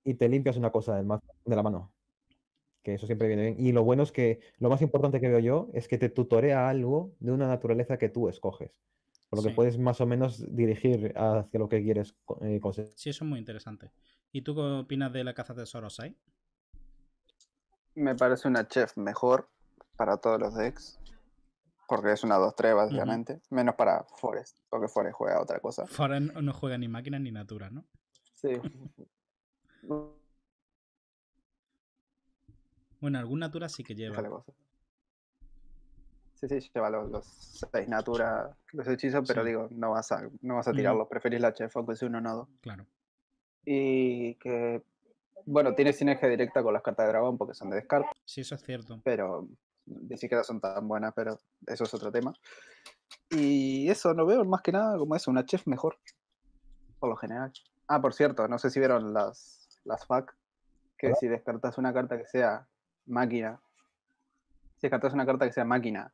Y te limpias una cosa del de la mano. Que eso siempre viene bien. Y lo bueno es que lo más importante que veo yo es que te tutorea algo de una naturaleza que tú escoges. Por lo que puedes más o menos dirigir hacia lo que quieres eh, conseguir. Sí, eso es muy interesante. ¿Y tú qué opinas de la caza de tesoros, ahí? Me parece una chef mejor para todos los decks. Porque es una 2-3, básicamente. Menos para Forest, porque Forest juega otra cosa. Forest no juega ni máquinas ni natura, ¿no? Sí. <laughs> bueno, algún natura sí que lleva. Sí, sí, lleva los, 6 natura, los hechizos, pero digo, no vas a, no vas a tirarlos. Preferís la chef, aunque sea o nodo. Claro. Y que, bueno, tiene sinergia directa con las cartas de dragón porque son de descarte. Sí, eso es cierto. Pero ni siquiera son tan buenas, pero eso es otro tema. Y eso, no veo más que nada como eso, una chef mejor, por lo general. Ah, por cierto, no sé si vieron las, las fac que si descartas una carta que sea máquina, si descartas una carta que sea máquina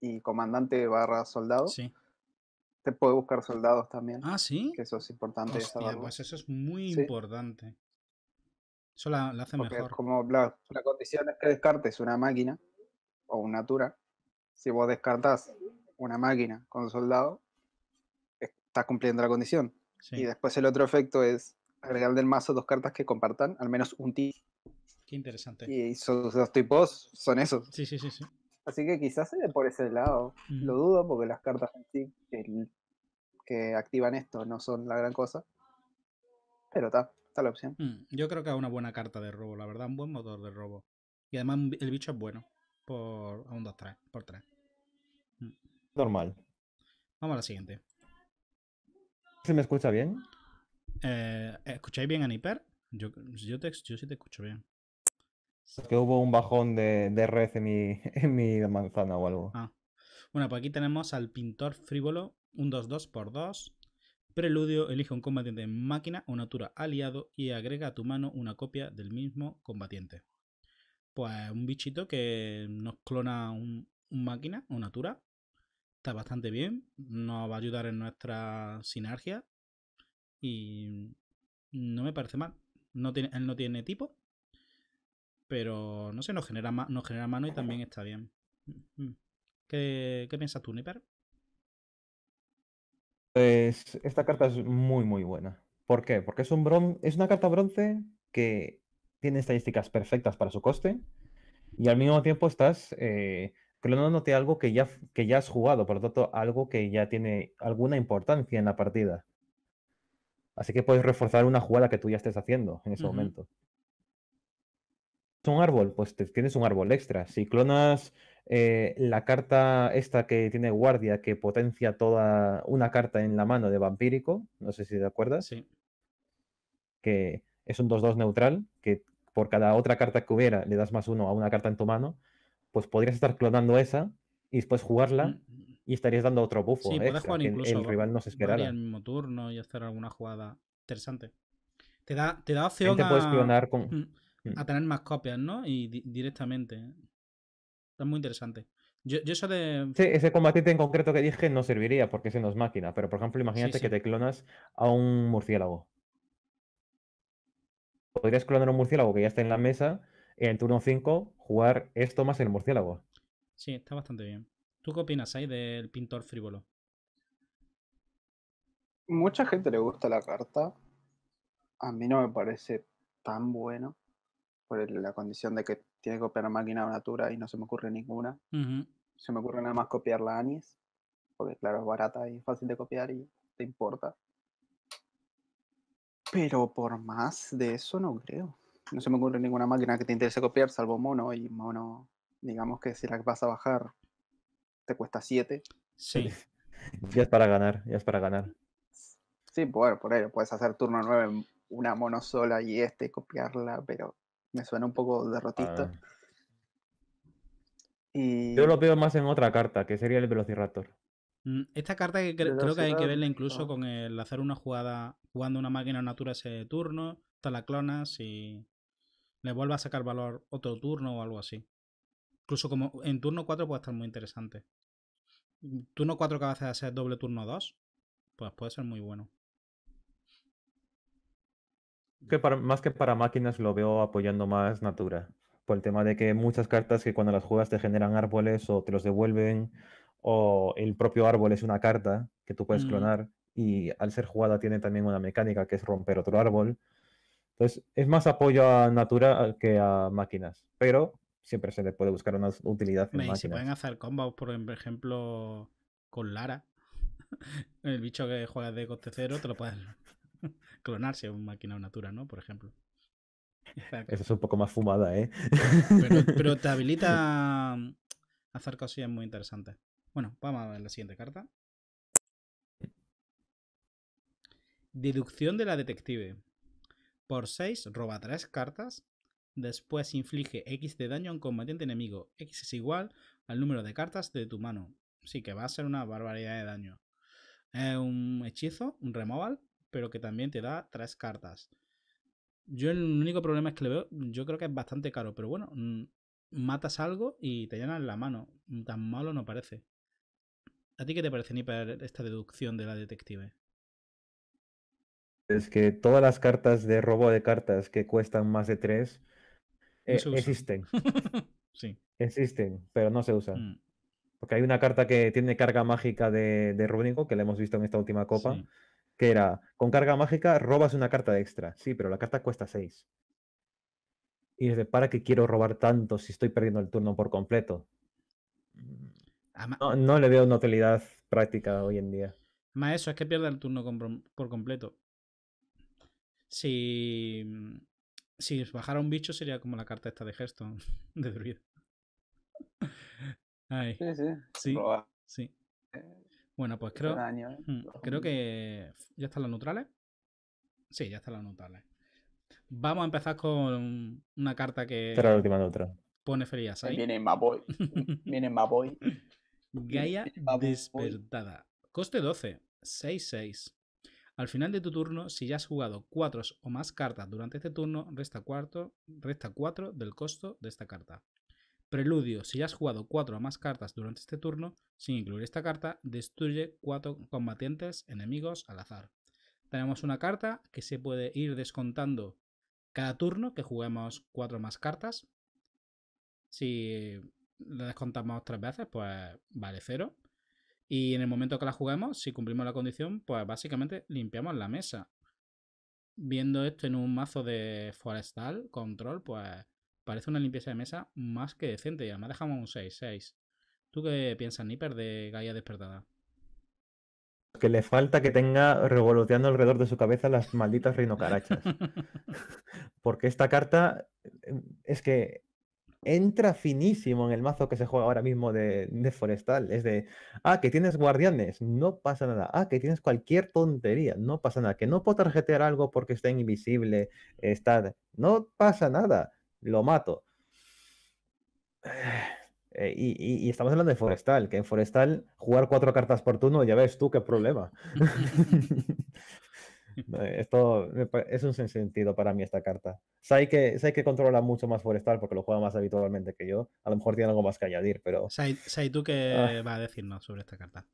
y comandante barra soldado, sí puede buscar soldados también. Ah, sí. Que eso es importante. pues eso es muy importante. Eso la, hace mejor. Como la, condición es que descartes una máquina o un natura. Si vos descartas una máquina con soldado, estás cumpliendo la condición. Y después el otro efecto es agregar del mazo dos cartas que compartan al menos un tipo. Qué interesante. Y esos dos tipos son esos. Sí, sí, sí, Así que quizás sea por ese lado. Lo dudo porque las cartas en sí, el que activan esto no son la gran cosa. Pero está, está la opción. Mm, yo creo que es una buena carta de robo, la verdad, un buen motor de robo. Y además el bicho es bueno. Por un 2, 3. Por 3. Mm. Normal. Vamos a la siguiente. ¿Se me escucha bien? Eh, ¿Escucháis bien a Niper? Yo, yo, te, sí te escucho bien. Es que hubo un bajón de, de red en mi, <laughs> en mi manzana o algo. Ah. Bueno, pues aquí tenemos al pintor frívolo un 2-2 por 2. Preludio, elige un combatiente en máquina o natura aliado y agrega a tu mano una copia del mismo combatiente. Pues un bichito que nos clona un, máquina o natura. Está bastante bien, nos va a ayudar en nuestra sinergia y no me parece mal. No tiene, él no tiene tipo, pero no sé, nos genera, genera mano y también está bien. Mm, mm. ¿Qué, qué piensas tú, Nipper? Pues esta carta es muy, muy buena. ¿Por qué? Porque es, un bronce, es una carta bronce que tiene estadísticas perfectas para su coste y al mismo tiempo estás eh, clonándote algo que ya, que ya has jugado, por lo tanto, algo que ya tiene alguna importancia en la partida. Así que puedes reforzar una jugada que tú ya estés haciendo en ese momento. Es un árbol, pues tienes un árbol extra. Si clonas eh, la carta esta que tiene guardia que potencia toda una carta en la mano de vampírico, no sé si te acuerdas. Sí. Que es un 2-2 neutral, que por cada otra carta que hubiera le das más uno a una carta en tu mano, pues podrías estar clonando esa y después jugarla mm, mm, mm. y estarías dando otro bufo. Sí, jugar el rival no se esperara. el mismo turno y hacer alguna jugada interesante. Te da, te da opción a... con... tener más copias, ¿no? Y directamente. ¿eh? Está muy interesante. Yo, eso de... ese combatiente en concreto que dije no serviría porque ese no es máquina, pero por ejemplo, imagínate que te clonas a un murciélago. Podrías clonar un murciélago que ya está en la mesa y en turno 5 jugar esto más el murciélago. Sí, está bastante bien. ¿Tú qué opinas ahí del pintor frívolo? Mucha gente le gusta la carta. A mí no me parece tan bueno por la condición de que Tienes que copiar máquina de natura y no se me ocurre ninguna. Se me ocurre nada más copiar la ANIS, porque claro, es barata y fácil de copiar y te importa. Pero por más de eso no creo. No se me ocurre ninguna máquina que te interese copiar, salvo mono. Y mono, digamos que si la vas a bajar te cuesta 7. Sí. <laughs> ya es para ganar, ya es para ganar. Sí, bueno, por ello, puedes hacer turno 9 una mono sola y este copiarla, pero me suena un poco derrotista. Ah. Y... Yo lo veo más en otra carta, que sería el Velociraptor. Mm, esta carta que creo que hay que verla incluso con el hacer una jugada jugando una máquina natura ese turno, Está la clonas y le vuelve a sacar valor otro turno o algo así. Incluso como en turno 4 puede estar muy interesante. Mm, turno 4 que va a hacer doble turno 2, pues puede ser muy bueno que para, más que para máquinas lo veo apoyando más Natura. Por el tema de que muchas cartas que cuando las juegas te generan árboles o te los devuelven, o el propio árbol es una carta que tú puedes mm. clonar y al ser jugada tiene también una mecánica que es romper otro árbol. Entonces es más apoyo a Natura eh, que a máquinas, pero siempre se le puede buscar una utilidad. En pueden hacer combos, por em, ejemplo, con Lara. <laughs> el bicho que juega de coste cero te lo puedes <laughs> clonarse a un máquina natura, ¿no? Por ejemplo. Eso es un poco más fumada, ¿eh? Pero, te <laughs> habilita mm, hacer cosillas muy interesantes. Bueno, vamos a ver la siguiente carta. Deducción de la detective. Por 6 roba 3 cartas. Después inflige X de daño a un combatiente enemigo. X es igual al número de cartas de tu mano. Sí que va a ser una barbaridad de daño. Es un hechizo, un removal, pero que también te da tres cartas. Yo el único problema es que le veo, yo creo que es bastante caro, pero bueno, mm, matas algo y te llenan la mano. Mm, tan malo no parece. ¿A ti qué te parece, ni para esta deducción de la detective? Es que todas las cartas de robo de cartas que cuestan más de tres eh, existen. <laughs> sí. Existen, pero no se usan. Mm. Porque hay una carta que tiene carga mágica de, de Rúnico, que la hemos visto en esta última copa que era, con carga mágica robas una carta extra. Sí, pero la carta cuesta 6. Y es ¿para qué quiero robar tanto si estoy perdiendo el turno por completo? Ah, no, le veo una utilidad práctica hoy en día. Más eso, es que pierda el turno por completo. Si, mm, si bajara un bicho sería como la carta esta de Hearthstone, <laughs> de Druid. <laughs> Ay. Sí, sí. sí. Bueno, pues creo, ¿eh? mm, creo que ya están las neutrales. Sí, ya están las neutrales. Vamos a empezar con una carta que era la última pone frías ahí. Viene Maboy. <laughs> Viene Maboy. Gaia despertada. Coste 12, 6, 6. Al final de tu turno, si ya has jugado cuatro o más cartas durante este turno, resta, cuarto, resta 4 del costo de esta carta. Preludio. Si ya has jugado 4 o más cartas durante este turno, sin incluir esta carta, destruye 4 combatientes enemigos al azar. Tenemos una carta que se puede ir descontando cada turno que juguemos 4 más cartas. Si la descontamos 3 veces, pues vale 0. Y en el momento que la juguemos, si cumplimos la condición, pues básicamente limpiamos la mesa. Viendo esto en un mazo de forestal, control, pues Parece una limpieza de mesa más que decente y además dejamos un 6, 6. ¿Tú qué piensas, Nipper, de Gaia despertada? Que le falta que tenga revoloteando alrededor de su cabeza las malditas carachas. <laughs> Porque esta carta es que entra finísimo en el mazo que se juega ahora mismo de, Forestal. Es de, ah, que tienes guardianes, no pasa nada. Ah, que tienes cualquier tontería, no pasa nada. Que no puedo tarjetear algo porque está invisible, está... No pasa nada lo mato. <sighs> Eh, y, estamos hablando de Forestal, que en Forestal jugar cuatro cartas por turno, ya ves tú qué problema. <laughs> Esto es un sentido para mí esta carta. Sai que, que, controla mucho más Forestal porque lo juega más habitualmente que yo. A lo mejor tiene algo más que añadir, pero... Sai, ¿tú qué ah. va vas a más sobre esta carta?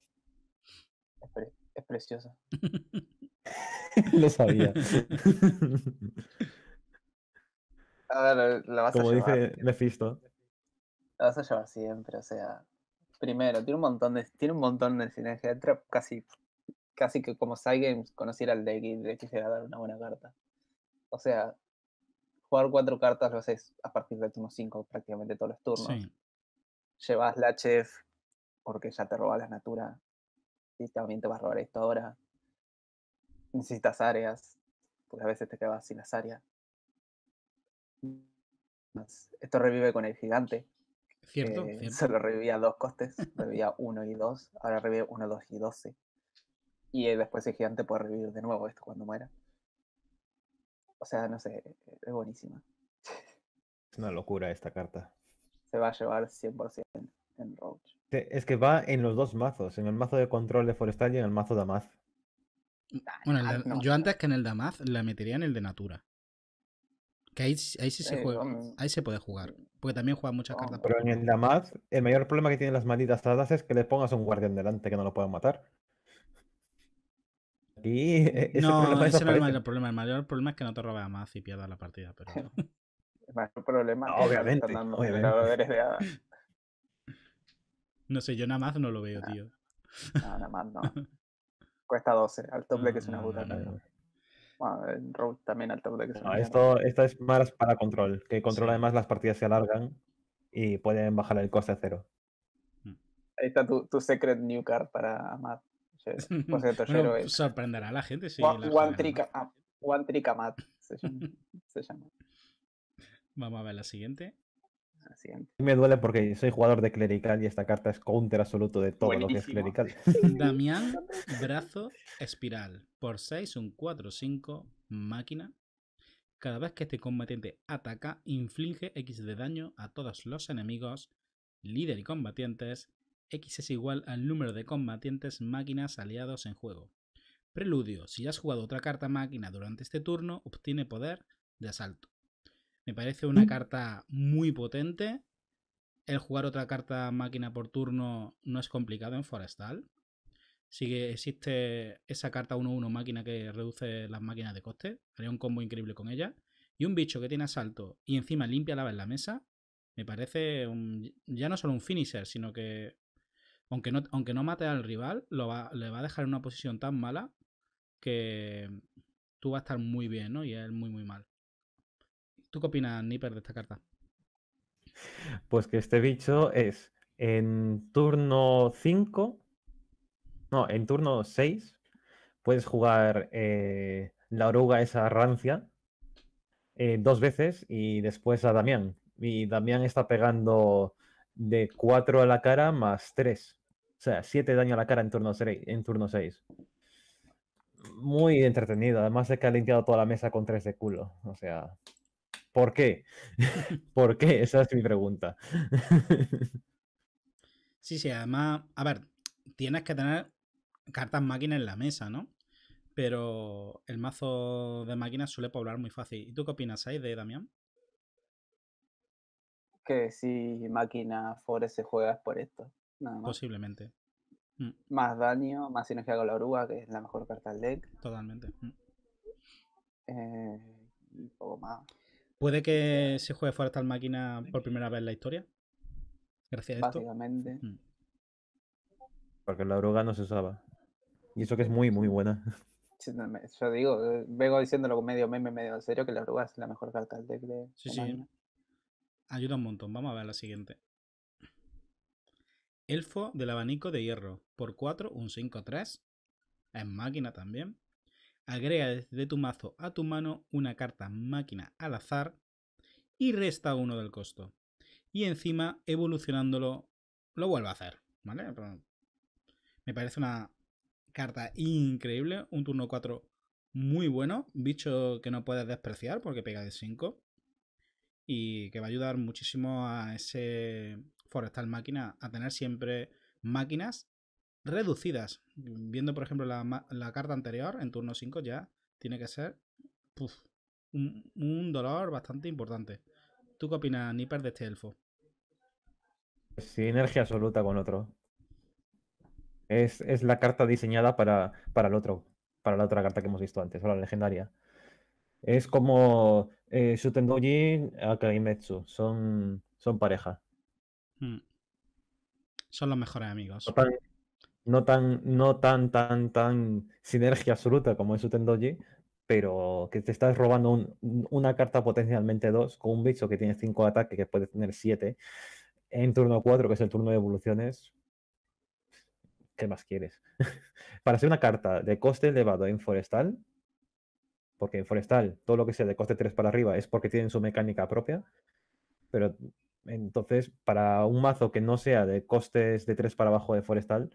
Es, es preciosa. <laughs> <laughs> lo sabía. Como a dice La vas a llevar siempre, o sea. Primero, tiene un montón de, tiene un montón de sinergia. casi, casi que como Games conociera al deck y le quisiera dar una buena carta. O sea, jugar cuatro cartas lo haces a partir del turno 5 prácticamente todos los turnos. Llevas la chef porque ya te roba la natura. Y también te vas a robar esto ahora. Necesitas áreas, pues a veces te quedas sin las áreas. Esto revive con el gigante. Cierto, cierto. Solo revivía dos costes, revivía <laughs> uno y dos ahora revive uno, dos y doce Y eh, después el gigante puede revivir de nuevo esto cuando muera. O sea, no sé, e-, e-, es buenísima. <laughs> Es una locura esta carta. Se va a llevar 100% en Roach. Es que va en los dos mazos, en el mazo de control de Forestal y en el mazo de Bueno, ah, yo antes que en el damaz la metería en el de Natura. Que ahí, sí se juega. Ahí se puede jugar. Porque también juega muchas cartas. Pero en el Damaz, el mayor problema que tienen las malditas tratas es que le pongas un guardián delante que no lo puedan matar. y e, e, no, ese no es el mayor problema. El mayor problema es que no te robe a Maz y pierdas la partida. Pero... <laughs> el mayor problema no, es obviamente, no dando No sé, yo nada más no lo veo, tío. No, nada más no. <laughs> Cuesta 12, al tope que es una puta. Bueno, esto, es más para control, que control además las partidas se alargan y pueden bajar el coste a cero. Mm. Ahí está tu, tu secret new card para Matt. <laughs> Pues sorprenderá a la gente One, trick, a, <laughs> se llama. Vamos a ver la siguiente. Me duele porque soy jugador de clerical y esta carta es counter absoluto de todo lo que es clerical. <laughs> Damián, <laughs> brazo, espiral. Por 6, un 4-5, máquina. Cada vez que este combatiente ataca, inflige X de daño a todos los enemigos, líder y combatientes. X es igual al número de combatientes máquinas aliados en juego. Preludio. Si has jugado otra carta máquina durante este turno, obtiene poder de asalto. Me parece una mm. carta muy potente. El jugar otra carta máquina por turno no es complicado en Forestal. Sí que existe esa carta 1-1 máquina que reduce las máquinas de coste. Haría un combo increíble con ella. Y un bicho que tiene asalto y encima limpia lava en la mesa. Me parece un, ya no solo un finisher, sino que aunque no, aunque no mate al rival, lo le va a dejar en una posición tan mala que tú vas a estar muy bien, ¿no? Y él muy, muy mal. ¿Tú qué opinas, Nipper, de esta carta? Pues que este bicho es en turno 5, no, en turno 6, puedes jugar eh, la oruga esa rancia eh, dos veces y después a Damián. Y Damián está pegando de 4 a la cara más 3. O sea, 7 daño a la cara en turno 6. En turno 6. Muy entretenido, además de que ha limpiado toda la mesa con 3 de culo. O sea, ¿Por qué? <laughs> ¿Por qué? Esa es mi pregunta. <laughs> Sí, sí, además, a ver, tienes que tener cartas máquinas en la mesa, ¿no? Pero el mazo de máquinas suele poblar muy fácil. ¿Y tú qué opinas ahí de Damián? Que si máquina Forest se juega por esto. Posiblemente. Mm. Más daño, más sinergia con la oruga, que es la mejor carta del deck. Totalmente. un mm. eh, poco más. ¿Puede que se juegue fuera tal máquina por primera vez en la historia? Gracias a esto. Básicamente. Mm. Porque la droga no se usaba. Y eso que es muy, muy buena. <laughs> Yo digo, eh, vengo diciéndolo con medio meme, medio en serio, que la droga es la mejor carta del deck de. Sí, sí. Ayuda un montón. Vamos a ver la siguiente. Elfo del abanico de hierro. Por 4, un 5-3. En máquina también agrega desde tu mazo a tu mano una carta máquina al azar y resta uno del costo. Y encima, evolucionándolo, lo vuelve a hacer. Me parece una carta increíble. Un turno 4 muy bueno. Bicho que no puedes despreciar porque pega de 5. Y que va a ayudar muchísimo a ese forestal máquina a tener siempre máquinas reducidas. Viendo, por ejemplo, la, carta anterior, en turno 5 ya tiene que ser un, dolor bastante importante. ¿Tú qué opinas, Nipper, de este elfo? Sinergia absoluta con otro. Es, es la carta diseñada para, para el otro, para la otra carta que hemos visto antes, o la legendaria. Es como eh, a Akaimetsu, son, son pareja. Hmm. Son los mejores amigos no tan, no tan, tan, tan sinergia absoluta como es su Tendoji, pero que te estás robando una carta potencialmente dos con un bicho que tiene cinco ataques, que puede tener siete, en turno 4, que es el turno de evoluciones. ¿Qué más quieres? <laughs> Para ser una carta de coste elevado en forestal, porque en forestal todo lo que sea de coste 3 para arriba es porque tienen su mecánica propia, pero entonces para un mazo que no sea de costes de 3 para abajo de forestal,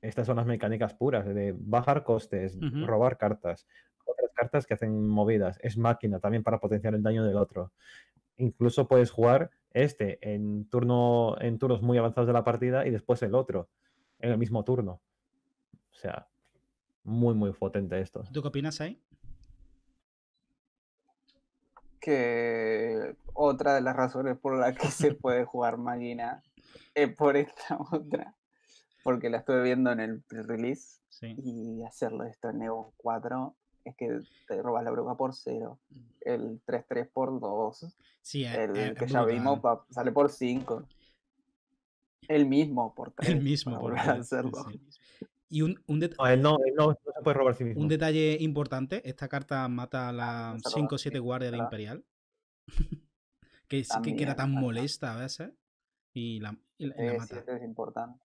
estas son las mecánicas puras de bajar costes, robar cartas, otras cartas que hacen movidas. Es máquina también para potenciar el daño del otro. Incluso puedes jugar este en, turno, en turnos muy avanzados de la partida y después el otro en el mismo turno. O sea, muy, muy potente esto. ¿Tú qué opinas ahí? Que otra de las razones por las que se puede jugar máquina es eh, por esta <laughs> otra porque la estuve viendo en el pre-release. Y hacerlo esto en Evo 4 es que te robas la bruja por 0, mm. el 3-3 por 2, sí, el que ya vimos sale por 5, el mismo por 3. El mismo por hacerlo. y un, detalle. Un detalle importante: esta carta mata a la 5 7 guardia de Imperial. <laughs> que, queda era tan molesta a veces. Y la, mata. es importante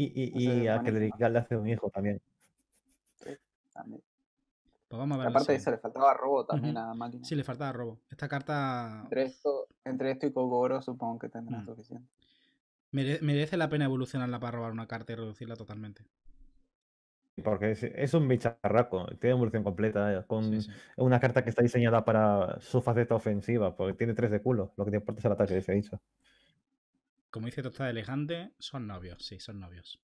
y, y, a que dedicarle hace un hijo también. Sí, pues Aparte de eso, le faltaba robo también a máquina. Sí, le faltaba robo. Esta carta. Entre esto, y Kogoro, supongo que tendrá mm. suficiente. merece la pena evolucionarla para robar una carta y reducirla totalmente. Porque es, un bicharraco, tiene evolución completa, eh, con una carta que está diseñada para su faceta ofensiva, porque tiene tres de culo, lo que te importa es el ataque de ese bicho. Como dice Tostada Elegante, son novios, sí, son novios.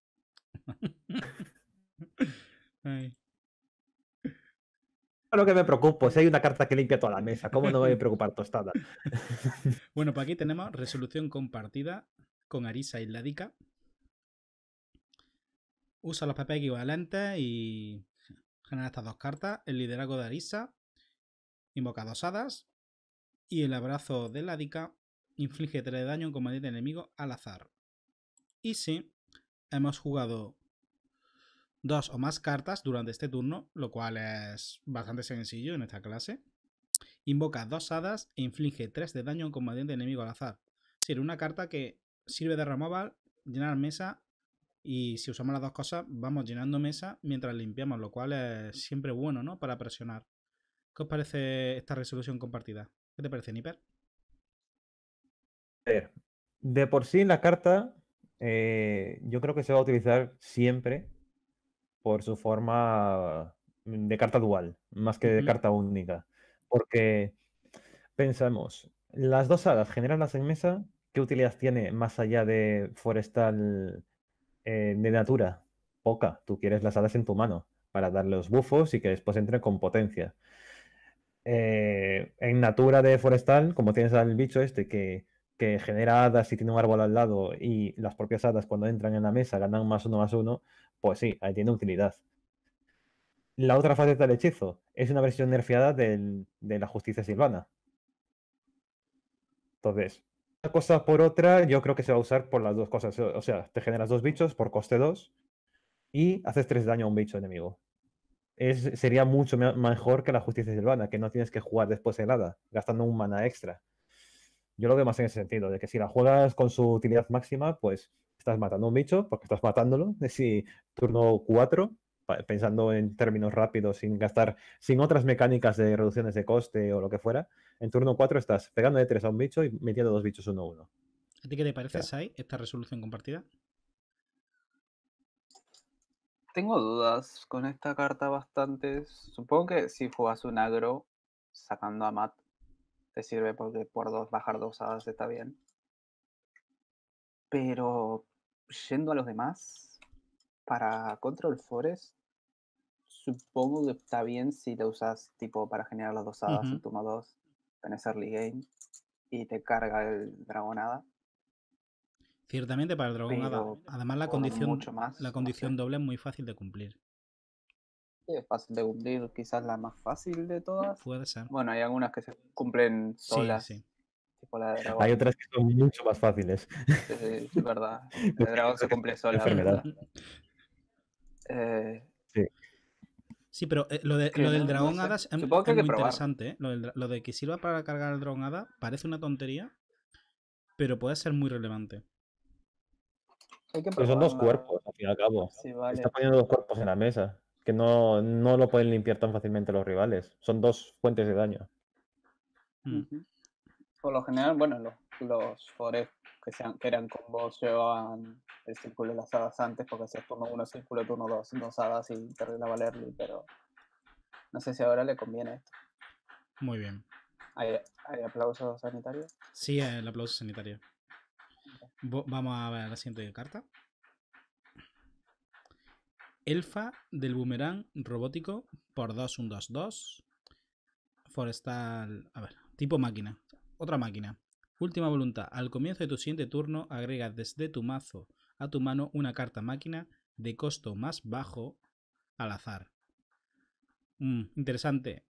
Lo <laughs> lo que me preocupo, si hay una carta que limpia toda la mesa, ¿cómo no me voy a preocupar tostada? <laughs> bueno, pues aquí tenemos resolución compartida con Arisa y Ladica. Usa los papeles equivalentes y genera estas dos cartas, el liderazgo de Arisa, invoca dos hadas y el abrazo de Ladica inflige 3 de daño en un combatiente enemigo al azar. Y si hemos jugado dos o más cartas durante este turno, lo cual es bastante sencillo en esta clase, invoca dos hadas e inflige 3 de daño En combatiente enemigo al azar. Es decir, una carta que sirve de removal, llenar mesa y si usamos las dos cosas vamos llenando mesa mientras limpiamos, lo cual es siempre bueno, ¿no? Para presionar. ¿Qué os parece esta resolución compartida? ¿Qué te parece, Nipper? ver, de por sí la carta eh, yo creo que se va a utilizar siempre por su forma mm, de carta dual, más que de carta única. Porque pensamos, las dos hadas las en mesa, ¿qué utilidad tiene más allá de forestal eh, de natura? Poca. Tú quieres las hadas en tu mano para dar los bufos y que después entren con potencia. Eh, en natura de forestal, como tienes al bicho este que que genera hadas y tiene un árbol al lado y las propias hadas cuando entran en la mesa ganan más uno más uno, pues sí, ahí tiene utilidad. La otra faceta del hechizo es una versión nerfeada de la justicia silvana. Entonces, una cosa por otra, yo creo que se va a usar por las dos cosas. O sea, te generas dos bichos por coste dos y haces tres daño a un bicho enemigo. Es, sería mucho mejor que la justicia silvana, que no tienes que jugar después en nada gastando un mana extra. Yo lo veo más en ese sentido, de que si la juegas con su utilidad máxima, pues estás matando a un bicho, porque estás matándolo. <laughs> Si turno 4, pensando en términos rápidos, sin gastar, sin otras mecánicas de reducciones de coste o lo que fuera, en turno 4 estás pegando de 3 a un bicho y metiendo dos bichos uno a uno. ¿A ti qué te parece, Sai, esta resolución compartida? Tengo dudas con esta carta bastante Supongo que si juegas un agro sacando a Matt te sirve porque por dos, bajar dos hadas está bien. Pero yendo a los demás, para Control Forest, supongo que está bien si te usas tipo para generar las dos hadas en turno 2, tenés early game y te carga el dragonada. Ciertamente para el dragonada. Además la condición, la condición doble es muy fácil de cumplir. Sí, es fácil de cumplir, quizás la más fácil de todas. Puede ser. Bueno, hay algunas que se cumplen solas. Sí, sí. Hay otras que son mucho más fáciles. Sí, es verdad. <laughs> El dragón se cumple sola. Enfermedad. Eh, sí. Sí, pero eh, lo, de, lo del dragón hada es, em, muy interesante. ¿eh? Lo, de que sirva para cargar el dragón hada parece una tontería, pero puede ser muy relevante. Hay son dos cuerpos, al fin y al cabo. Está poniendo dos cuerpos en la mesa que no, no, lo pueden limpiar tan fácilmente los rivales. Son dos fuentes de daño. Mm. Por lo general, bueno, los, los que, sean, que eran combos llevaban el círculo de las hadas antes porque hacías turno uno, círculo, turno 2, dos hadas y te a pero no sé si ahora le conviene esto. Muy bien. ¿Hay, hay aplauso sanitario? Sí, el aplauso sanitario. Vamos a ver la siguiente carta. Elfa del boomerang robótico por 2122. Forestal. A ver, tipo máquina. Otra máquina. Última voluntad. Al comienzo de tu siguiente turno, agrega desde tu mazo a tu mano una carta máquina de costo más bajo al azar. Mm, interesante.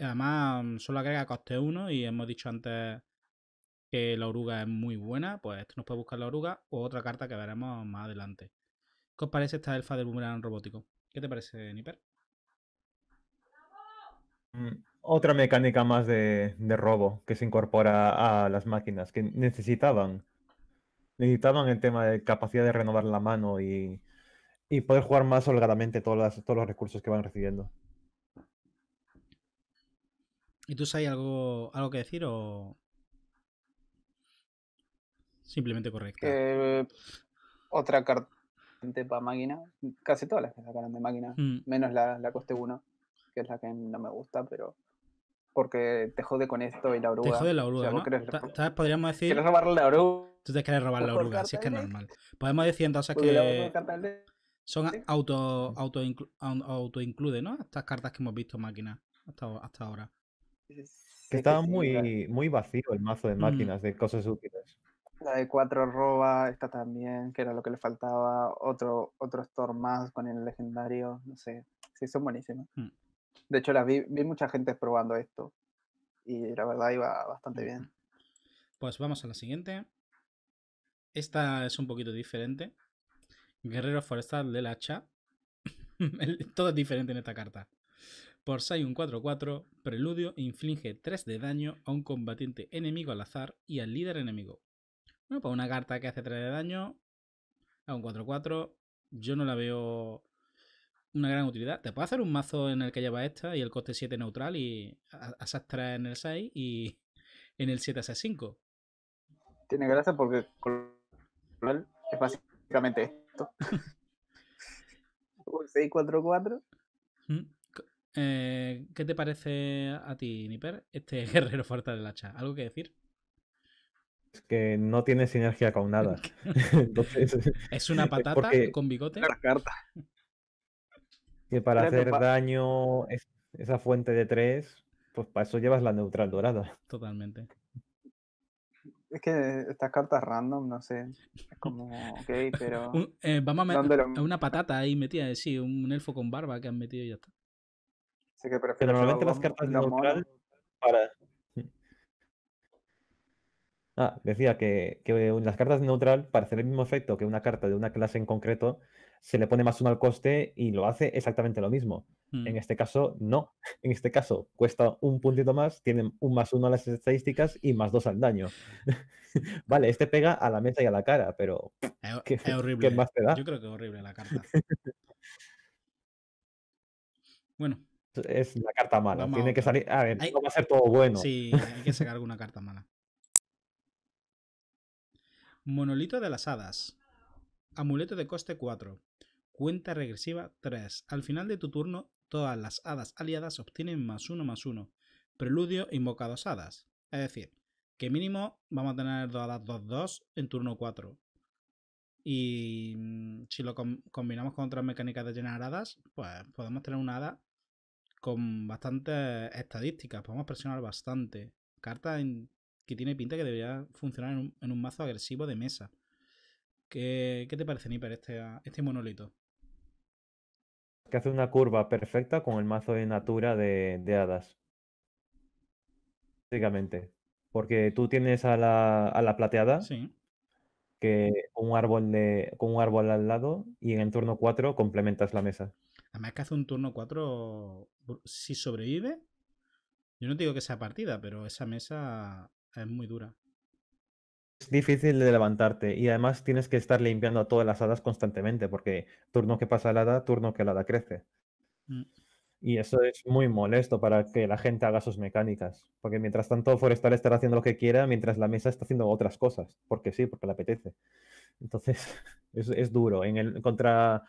Además, mm, solo agrega coste 1 y hemos dicho antes que la oruga es muy buena. Pues esto nos puede buscar la oruga o otra carta que veremos más adelante. ¿Qué os parece esta elfa del boomerang robótico? ¿Qué te parece, Nipper? Mm, otra mecánica más de, robo que se incorpora a las máquinas que necesitaban. Necesitaban el tema de capacidad de renovar la mano y, poder jugar más holgadamente todos los recursos que van recibiendo. ¿Y tú sabes algo, algo que decir o simplemente correcto? Eh, otra carta para máquina, casi todas las que sacaron de máquina, mm. menos la, coste 1, que es la que no me gusta, pero porque te jode con esto y la oruga. Te jode la ¿no? podríamos decir. robar la oruga. Tú quieres robar la oruga, así es que es normal. Podemos decir entonces pues que. Son auto, auto, auto incluye ¿no? Estas cartas que hemos visto máquinas hasta, ahora. Que estaba muy, muy vacío el mazo de mm. máquinas, de cosas útiles. La de 4 roba, esta también, que era lo que le faltaba. Otro, otro store más con el legendario, no sé. Sí, son buenísimas. Mm. De hecho, las vi, mucha gente probando esto. Y la verdad iba bastante bien. Pues vamos a la siguiente. Esta es un poquito diferente. Guerrero Forestal del Hacha. <laughs> Todo es diferente en esta carta. Por 6 4-4, Preludio inflige 3 de daño a un combatiente enemigo al azar y al líder enemigo. Para pues una carta que hace 3 de daño. A un 4-4. Yo no la veo una gran utilidad. Te puedo hacer un mazo en el que lleva esta y el coste 7 neutral y asas 3 en el 6 y <laughs> en el 7 asas 5. Tiene gracia porque es básicamente esto. 6-4-4. <laughs> Mm, eh, ¿Qué te parece a ti, Niper, este <laughs> guerrero fuerte del hacha? ¿Algo que decir? que no tiene sinergia con nada. <laughs> <laughs> es una patata con bigote. Que para hacer daño esa fuente de tres, pues para eso llevas la neutral dorada. <laughs> Totalmente. Es que estas cartas random, no sé. Es como, ok, pero. Eh, vamos a meter una patata ahí metida, eh, sí, un elfo con barba que han metido y ya está. pero normalmente las cartas neutral para, Ah, decía que, que las cartas neutral, para hacer el mismo efecto que una carta de una clase en concreto, se le pone más uno al coste y lo hace exactamente lo mismo. En mm. este caso, no. <laughs> En este caso, cuesta un puntito más, tiene un más uno a las estadísticas y más dos al daño. <laughs> vale, este pega a la mesa y a la cara, pero. <laughs> ¿qué, horrible. más te da? Yo creo que es horrible la carta. bueno. Es la carta mala. Tiene que salir. A ver, no va a ser todo bueno. Sí, hay que sacar alguna carta mala. Monolito de las hadas. Amuleto de coste 4. Cuenta regresiva 3. Al final de tu turno, todas las hadas aliadas obtienen más 1 más 1. Preludio invoca dos hadas. Es decir, que mínimo vamos a tener dos hadas 2-2 en turno 4. Y mm, si lo combinamos con otras mecánicas de llenar hadas, pues podemos tener una hada con bastantes estadísticas. Podemos presionar bastante. Cartas en que tiene pinta que debería funcionar en un, mazo agresivo de mesa. ¿Qué, te parece, Niper, este, ah, este monolito? Que hace una curva perfecta con el mazo de natura de, hadas. Básicamente. Porque tú tienes a la, a la plateada. Sí. Que un árbol con un árbol al lado y en el turno 4 complementas la mesa. Además que hace un turno 4, si sobrevive, yo no digo que sea partida, pero esa mesa es muy dura. Es difícil de levantarte y además tienes que estar limpiando a todas las hadas constantemente porque turno que pasa la hada, turno que la hada crece. Mm. Y eso es muy molesto para que la gente haga sus mecánicas. Porque mientras tanto, Forestal estará haciendo lo que quiera, mientras la mesa está haciendo otras cosas. Porque sí, porque le apetece. Entonces, <laughs> es, duro. En el contra.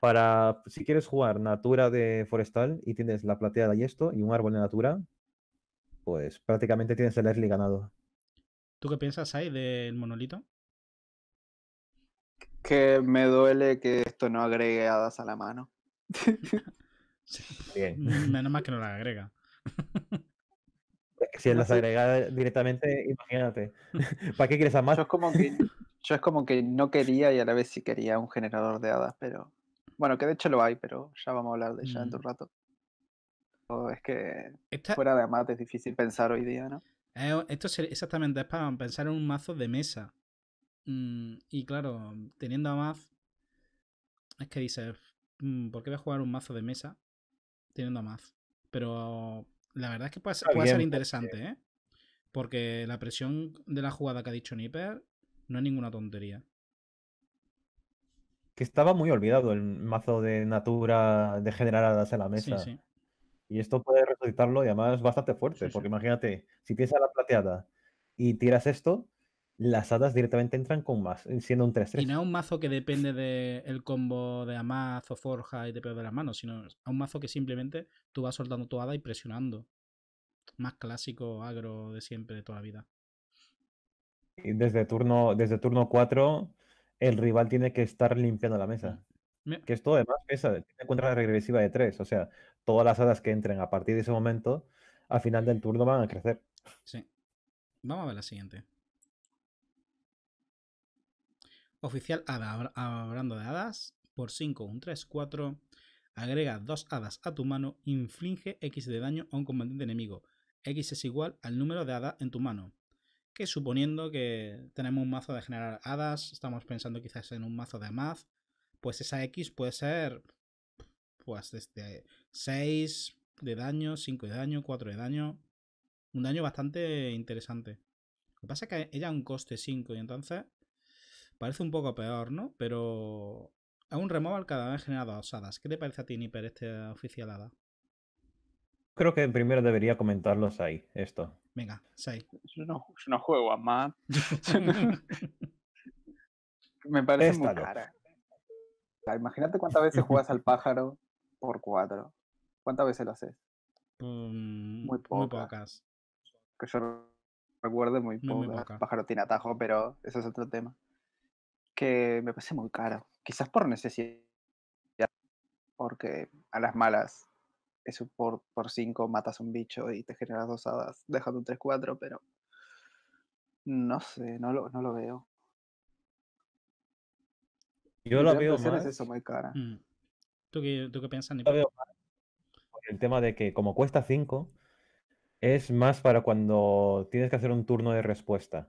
Para. Si quieres jugar Natura de Forestal y tienes la plateada y esto, y un árbol de Natura, pues prácticamente tienes el early ganado. ¿Tú qué piensas ahí del monolito? Que me duele que esto no agregue hadas a la mano. <laughs> Bien. Menos mal que no <laughs> las agrega. Si las agrega directamente, imagínate. <laughs> ¿Para qué quieres a más? Yo es, como que, no quería y a la vez sí quería un generador de hadas, pero. Bueno, que de hecho lo hay, pero ya vamos a hablar de ella en un mm. rato o es que fuera de mat es difícil pensar hoy día, ¿no? esto es exactamente, es para pensar en un mazo de mesa. Mm, y claro, mm, teniendo a es que dices, mm, ¿por qué voy a jugar un mazo de mesa teniendo a Pero la verdad es que puede, ser interesante, ¿eh? Porque la presión de la jugada que ha dicho Nipper no es ninguna tontería. Que estaba muy olvidado el mazo de Natura de generar a la mesa. Sí, sí. Y esto puede resucitarlo y además bastante fuerte, porque imagínate, si tienes la plateada y tiras esto, las hadas directamente entran con más, eh, siendo un 3-3. Y no a un mazo que depende del combo de Amaz o Forja y de peor de las manos, sino a un mazo que simplemente tú vas soltando tu hada y presionando. Más clásico agro de siempre, de toda la vida. Y desde turno, desde turno 4, el rival tiene que estar limpiando la mesa. Mm. Que esto además pesa, tiene contra regresiva de 3. O sea, todas las hadas que entren a partir de ese momento, al final del turno van a crecer. Sí. Vamos a ver la siguiente. Oficial hada, hablando de hadas, por 5, un 3, 4. Agrega dos hadas a tu mano, inflige X de daño a un combatiente enemigo. X es igual al número de hadas en tu mano. Que suponiendo que tenemos un mazo de generar hadas, estamos pensando quizás en un mazo de amad. pues esa X puede ser pues desde 6 de daño, 5 de daño, 4 de daño. Un daño bastante interesante. Lo que pasa es que ella un coste 5 y entonces parece un poco peor, ¿no? Pero aún un removal cada vez generado a osadas. ¿Qué te parece a ti, Niper, este oficialada? Creo que primero debería comentarlos ahí, esto. Venga, Sai. Es no, juego a más. <laughs> Me parece muy cara. Imagínate cuántas veces <laughs> juegas al pájaro por 4. ¿Cuántas veces lo haces? Mm, muy, pocas. Que yo recuerde, muy pocas. Muy, Pájaro tiene atajo, pero eso es otro tema. Que me parece muy caro. Quizás por necesidad. Porque a las malas, eso por, cinco matas un bicho y te generas dos hadas, dejando un 3-4, pero. No sé, no lo, no lo veo. Yo lo veo más. eso, muy caro. Mm. ¿Tú qué, tú piensas? el tema de que como cuesta 5, es más para cuando tienes que hacer un turno de respuesta.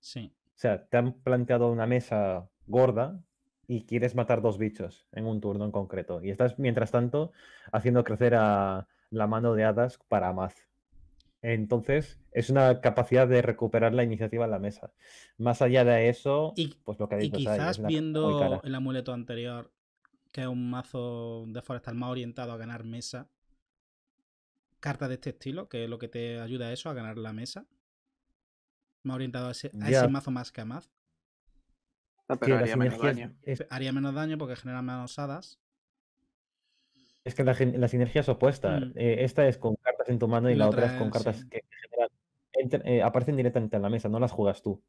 Sí. O sea, te han planteado una mesa gorda y quieres matar dos bichos en un turno en concreto. Y estás, mientras tanto, haciendo crecer a la mano de hadas para más. Entonces, es una capacidad de recuperar la iniciativa en la mesa. Más allá de eso, y, pues lo que ha dicho, quizás viendo el amuleto anterior, que es un mazo de forestal más orientado a ganar mesa, cartas de este estilo, que es lo que te ayuda a eso, a ganar la mesa. me ha orientado a ese, mazo más que a mazo. Ah, pero haría menos daño. Haría menos daño porque genera menos hadas. Es que la, sinergia es opuesta. Mm. Eh, esta es con cartas en tu mano y, la, otra, es con cartas que generan, eh, aparecen directamente en la mesa, no las juegas tú.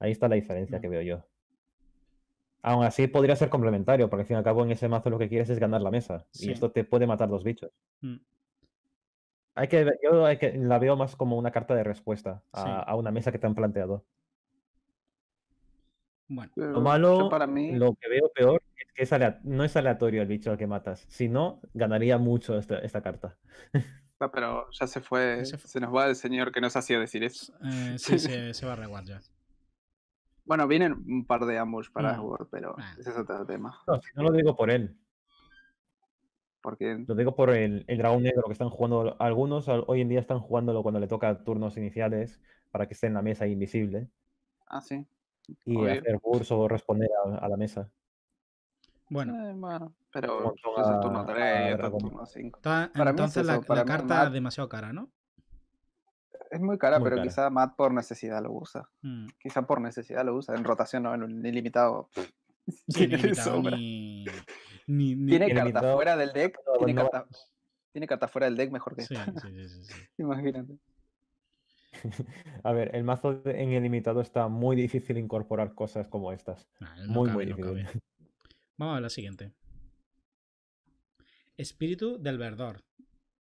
Ahí está la diferencia mm. que veo yo. Aún así podría ser complementario, porque al fin y al cabo en ese mazo lo que quieres es ganar la mesa. Y esto te puede matar dos bichos. Mm que, yo la veo más como una carta de respuesta a, una mesa que te han planteado. Bueno, lo malo, lo que veo peor es que no es aleatorio el bicho al que matas. Si no, ganaría mucho esta, carta. <laughs> Ah, pero ya se fue, se nos va el señor que nos hacía decir eso. Eh, <laughs> sí, se, va a reguardar. ya. Bueno, vienen un par de ambos para no. Mm. pero ah. ese es otro tema. no lo digo por él. Lo digo por el, dragón negro que están jugando algunos, hoy en día están jugándolo cuando le toca turnos iniciales para que esté en la mesa invisible. Ah, sí. Y hacer curso o responder a, la mesa. Bueno. Eh, bueno pero es el turno 3 y turno 5. entonces la, carta es demasiado cara, ¿no? Es muy cara, pero quizá Matt por necesidad lo usa. Mm. Quizá por necesidad lo usa. En rotación no, en ilimitado. <laughs> Ilimitado tiene carta fuera del deck. ¿Tiene, cartas Carta, fuera del deck mejor que sí, Sí, sí, sí, <laughs> Imagínate. <laughs> A ver, el mazo en el limitado está muy difícil incorporar cosas como estas. Ah, muy, muy difícil. Vamos a la siguiente. Espíritu del Verdor.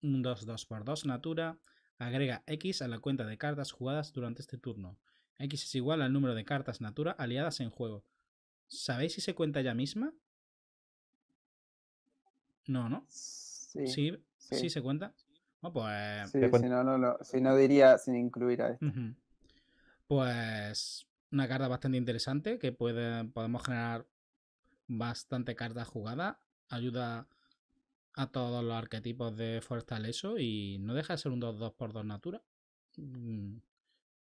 Un 2-2 por 2 natura. Agrega X a la cuenta de cartas jugadas durante este turno. X es igual al número de cartas natura aliadas en juego. ¿Sabéis si se cuenta ya misma? No, ¿no? Sí. Sí, se cuenta. No, pues. si, no, no, si no diría sin incluir a esto. Pues una carta bastante interesante que puede, podemos generar bastante carta jugada. Ayuda a todos los arquetipos de fortaleza eso y no deja de ser un 2-2 por 2 natura. Mm,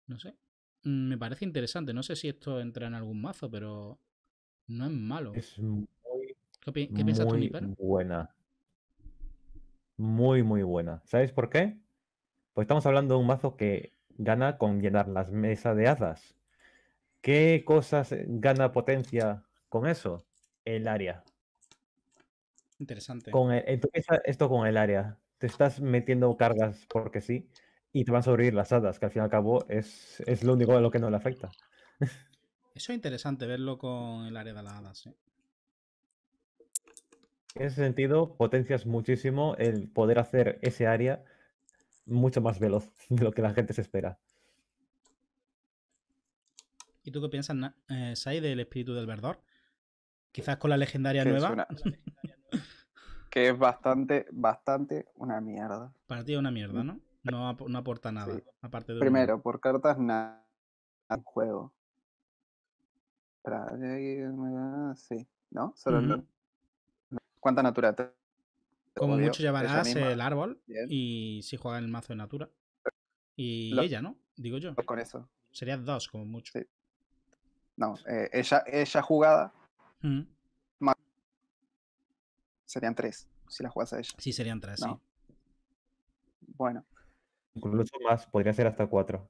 no sé. Mm, me parece interesante. No sé si esto entra en algún mazo, pero no es malo. Es, ¿Qué, muy Buena. Muy, muy buena. ¿Sabéis por qué? Pues estamos hablando de un mazo que gana con llenar las mesas de hadas. ¿Qué cosas eh, gana potencia con eso? El área. Interesante. Con e-, esto con el área. Te estás metiendo cargas porque sí y te van a abrir las hadas, que al fin y al cabo es, lo único de lo que no le afecta. <laughs> Eso es interesante verlo con el área de las hadas. ¿eh? en ese sentido, potencias muchísimo el poder hacer ese área mucho más veloz <laughs> de lo que la gente se espera. ¿Y tú qué piensas, eh, Sai, del espíritu del verdor? Quizás eh, <laughs> con la legendaria nueva. que es bastante, bastante una mierda. Para ti es una mierda, mm. ¿no? No, aporta nada. Aparte Primero, por cartas nada en juego. Sí, ¿no? Solo no. ¿Cuánta natura? Como mucho llevarás el árbol y si juega el mazo de natura. Y ella, ¿no? Digo yo. Con eso. Serían dos, como mucho. No, eh, ella, jugada. Serían tres, si la jugas a ella. Sí, serían tres, sí. Bueno. Incluso más, podría ser hasta cuatro.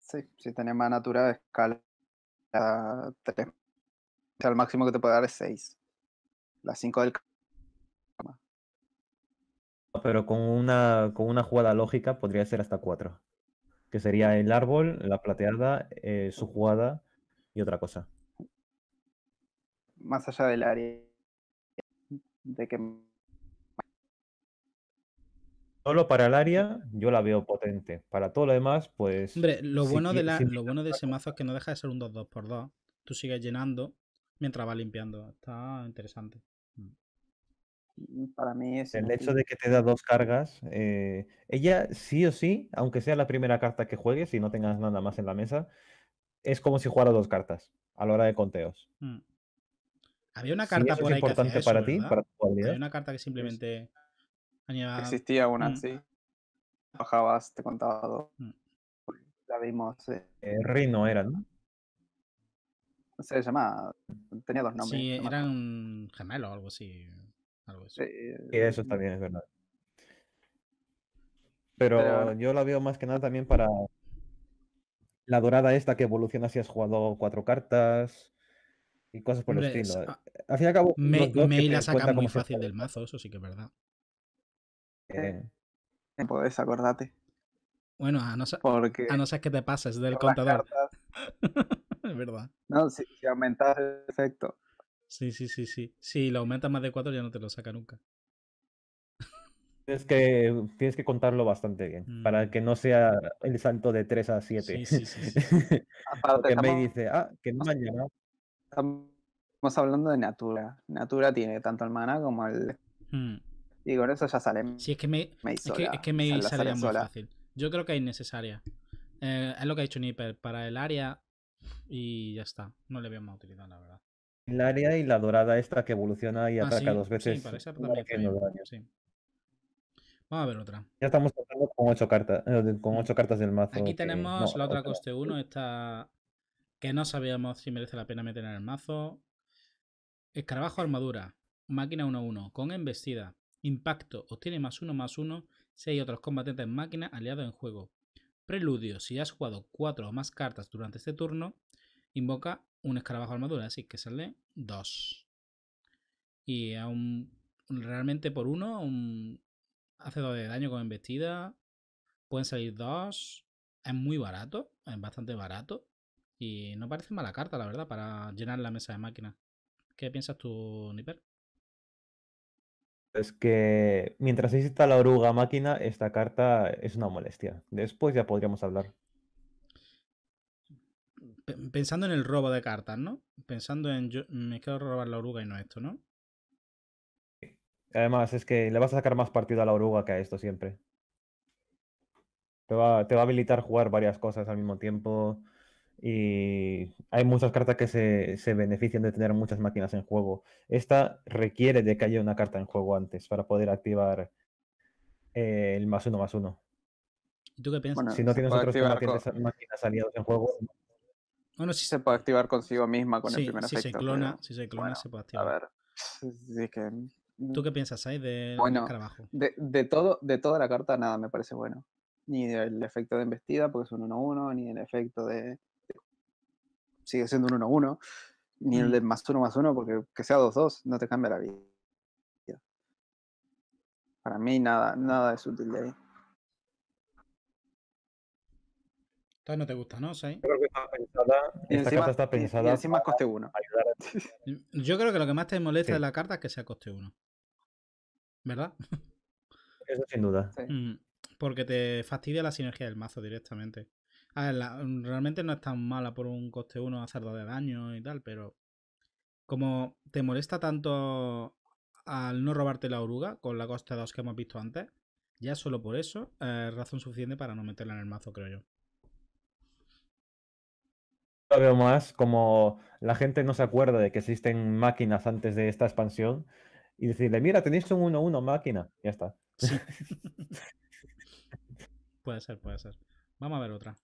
Sí, si tenés más natura, escala tres. O sea, el máximo que te puede dar es seis las 5 del pero con una, con una jugada lógica podría ser hasta 4. Que sería el árbol, la plateada, eh, su jugada y otra cosa. Más allá del área. De que... Solo para el área yo la veo potente. Para todo lo demás, pues. Hombre, lo, bueno, de lo bueno de ese mazo es que no deja de ser un 2 2 por 2 Tú sigues llenando mientras vas limpiando. Está interesante. Para mí El hecho de que te da dos cargas, eh, ella sí o sí, aunque sea la primera carta que juegues y no tengas nada más en la mesa, es como si jugara dos cartas a la hora de conteos. Mm. Había una carta por importante que para ti, para una carta que simplemente Existía una, mm. Bajabas, te contaba dos. Mm. La vimos. Eh. eh Rino era, ¿no? Se llamaba. Tenía dos nombres. Sí, eran gemelos o algo así. Algo y eh, eso mm. también es verdad. Pero, yo la veo más que nada también para la dorada esta que evoluciona si has jugado cuatro cartas y cosas por el estilo. Al fin cabo, me, la saca muy fácil del mazo, eso sí que es verdad. Eh, podés, acordate. Bueno, a no, Porque... no ser que te pases del contador. <laughs> es verdad. No, si, si aumentas el efecto Sí, sí, sí, sí. Si lo aumentas más de 4 ya no te lo saca nunca. Es que, tienes que contarlo bastante bien, para que mm. no sea el salto de 3 a 7. Sí, sí, sí. <laughs> dice, ah, que no mañana. Estamos hablando de Natura. Natura tiene tanto el mana como el... Mm. Y con eso ya sale. Sí, es que me, es muy fácil. Yo creo que es innecesaria. Eh, es lo que ha dicho Nipper, para el área y ya está. No le veo más utilidad, la verdad área y la dorada esta que evoluciona y ah, ataca dos veces. Sí, Vamos a ver otra. Ya estamos tratando eh, con ocho cartas, con del mazo. Aquí tenemos la otra coste 1, esta que no sabíamos si merece la pena meter en el mazo. Escarabajo armadura, máquina 1-1, con embestida, impacto, obtiene más uno, más uno si hay otros combatientes máquina aliados en juego. Preludio, si has jugado 4 o más cartas durante este turno, invoca un escarabajo armadura, así que sale 2. Y realmente por uno un, hace dos de daño con embestida. Pueden salir dos, Es muy barato, es bastante barato. Y no parece mala carta, la verdad, para llenar la mesa de máquinas. ¿Qué piensas tú, Nipper? Es que mientras exista la oruga máquina, esta carta es una molestia. Después ya podríamos hablar pensando en el robo de cartas, ¿no? Pensando en yo, me quiero robar la oruga y no esto, ¿no? Además, es que le vas a sacar más partido a la oruga que a esto siempre. Te va, a habilitar jugar varias cosas al mismo tiempo. Y hay muchas cartas que se, benefician de tener muchas máquinas en juego. Esta requiere de que haya una carta en juego antes para poder activar eh, el más uno más uno. ¿Y tú qué piensas? si no tienes otros máquinas aliados en juego, bueno, sí se puede activar consigo misma con el primer si efecto. Se clona, Si se clona, se puede activar. A ver. <laughs> ¿Tú qué mm, piensas ahí de bueno, De, de, todo, de toda la carta, nada me parece bueno. Ni el efecto de embestida, porque es un 1-1, ni el efecto de. Sigue siendo un 1-1, ni el mm. de más 1 más 1, porque que sea 2-2 no te cambia la vida. Para mí, nada, nada es útil de ahí. Entonces no te gusta, ¿no, creo que está pensada, esta carta está pensada. Y encima coste 1. Mm, yo creo que lo que más te molesta de la carta es que sea coste 1. ¿Verdad? Eso sin duda. Mm, porque te fastidia la sinergia del mazo directamente. A mm, realmente no es tan mala por un coste 1 hacer de daño y tal, pero como te molesta tanto al no robarte la oruga con la coste 2 que hemos visto antes, ya solo por eso es eh, razón suficiente para no meterla en el mazo, creo yo veo más como la gente no se acuerda de que existen máquinas antes de esta expansión y decirle, mira, tenéis un 1-1 máquina. Ya está. <laughs> puede ser, puede ser. Vamos a ver otra.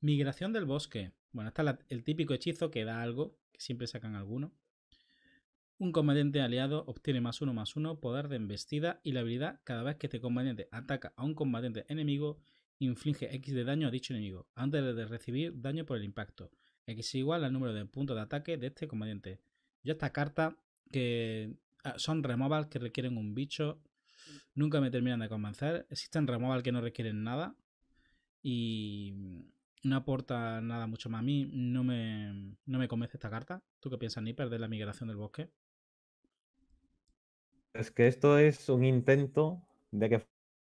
Migración del bosque. Bueno, está el típico hechizo que da algo, que siempre sacan alguno. Un combatiente aliado obtiene más uno más uno, poder de embestida y la habilidad cada vez que este combatiente ataca a un combatiente enemigo inflige X de daño a dicho enemigo, antes de recibir daño por el impacto. X igual al número de puntos de ataque de este combatiente. Yo esta carta, que ah, son removals que requieren un bicho, nunca me terminan de convencer. Existen removals que no requieren nada y no aporta nada mucho más. A mí no me, no me convence esta carta. ¿Tú qué piensas, ni de la migración del bosque? Es que esto es un intento de que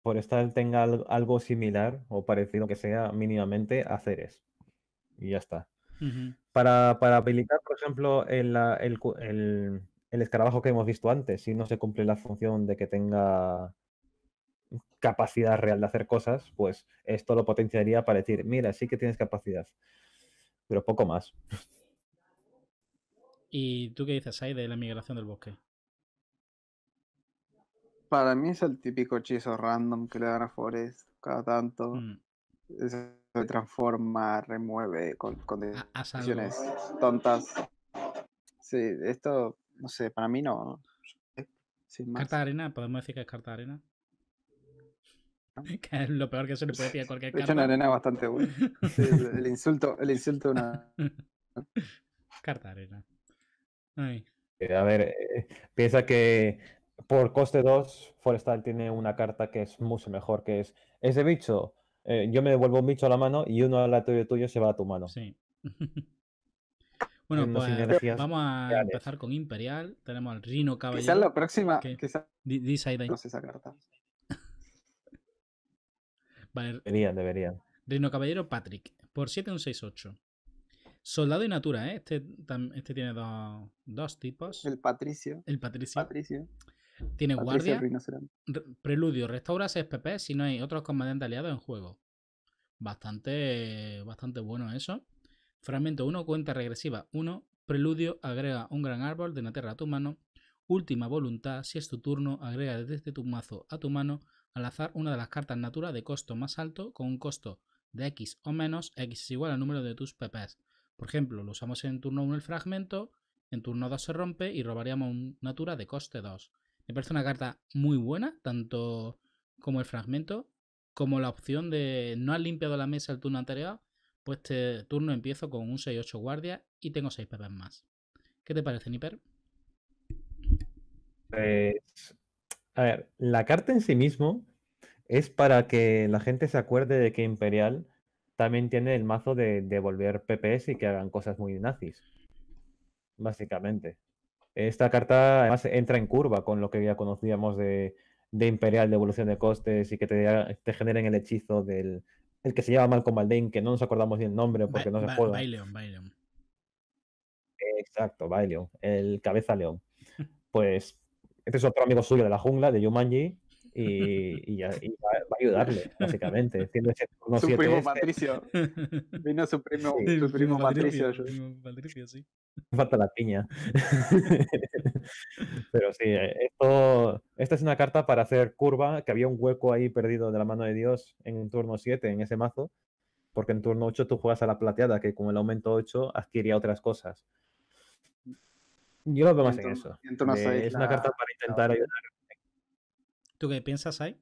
Forestal tenga algo similar o parecido que sea mínimamente hacer es Y ya está. para, habilitar, por ejemplo, el, el, escarabajo que hemos visto antes, si no se cumple la función de que tenga capacidad real de hacer cosas, pues esto lo potenciaría para decir, mira, sí que tienes capacidad, pero poco más. ¿Y tú qué dices ahí de la migración del bosque? para mí es el típico hechizo random que le dan a Forest cada tanto. Mm. Se transforma, remueve con condiciones tontas. Sí, esto, no sé, para mí no. Sin Carta de arena, podemos decir que es carta de arena. <laughs> Que es lo peor que se le puede decir a cualquier carta. Es una arena bastante buena. el, <laughs> insulto, el insulto una. <laughs> Carta de arena. Eh, a ver, eh, piensa que por coste 2, Forestal tiene una carta que es mucho mejor, que es ese bicho, eh, yo me devuelvo un bicho a la mano y uno al tuyo se va a tu mano. Sí. <laughs> bueno, pues vamos a empezar con Imperial. Tenemos al Rino Caballero. Quizás la próxima. Que... Quizás... No sé esa carta. <laughs> vale. Deberían, deberían. Rino Caballero Patrick. Por 7, un 6, 8. Soldado y Natura, ¿eh? Este, este tiene dos, dos, tipos. El Patricio. El Patricio. Patricio. Tiene guardia, preludio, restaura pp si no hay otros comandantes aliados en juego. Bastante, bastante bueno eso. Fragmento 1, cuenta regresiva 1. Preludio agrega un gran árbol de una a tu mano. Última voluntad, si es tu turno, agrega desde tu mazo a tu mano al azar una de las cartas natura de costo más alto con un costo de X o menos, X es igual al número de tus PPs. Por ejemplo, lo usamos en turno 1 el fragmento, en turno 2 se rompe y robaríamos un natura de coste 2. Me parece una carta muy buena, tanto como el fragmento, como la opción de no has limpiado la mesa el turno anterior, pues este turno empiezo con un 6-8 guardia y tengo 6 PP más. ¿Qué te parece, Niper? Pues, a ver, la carta en sí mismo es para que la gente se acuerde de que Imperial también tiene el mazo de devolver PPS y que hagan cosas muy nazis. Básicamente. Esta carta además entra en curva con lo que ya conocíamos de, Imperial, de evolución de costes y que te, te generen el hechizo del el que se llama Malcolm que no nos acordamos bien el nombre porque no se juega. Baileon, Baileon. Exacto, Baileon, el cabeza león. pues este es otro amigo suyo de la jungla, de Yumanji, y, va, a ayudarle, básicamente. <laughs> su primo Patricio. Vino su primo, Patricio. Falta la piña. <laughs> Pero sí, eh, esto, esta es una carta para hacer curva, que había un hueco ahí perdido de la mano de Dios en un turno 7, en ese mazo, porque en turno 8 tú juegas a la plateada, que con el aumento 8 adquiría otras cosas. Yo lo veo más en, eso. es una carta para intentar ayudar ¿Tú qué piensas ahí?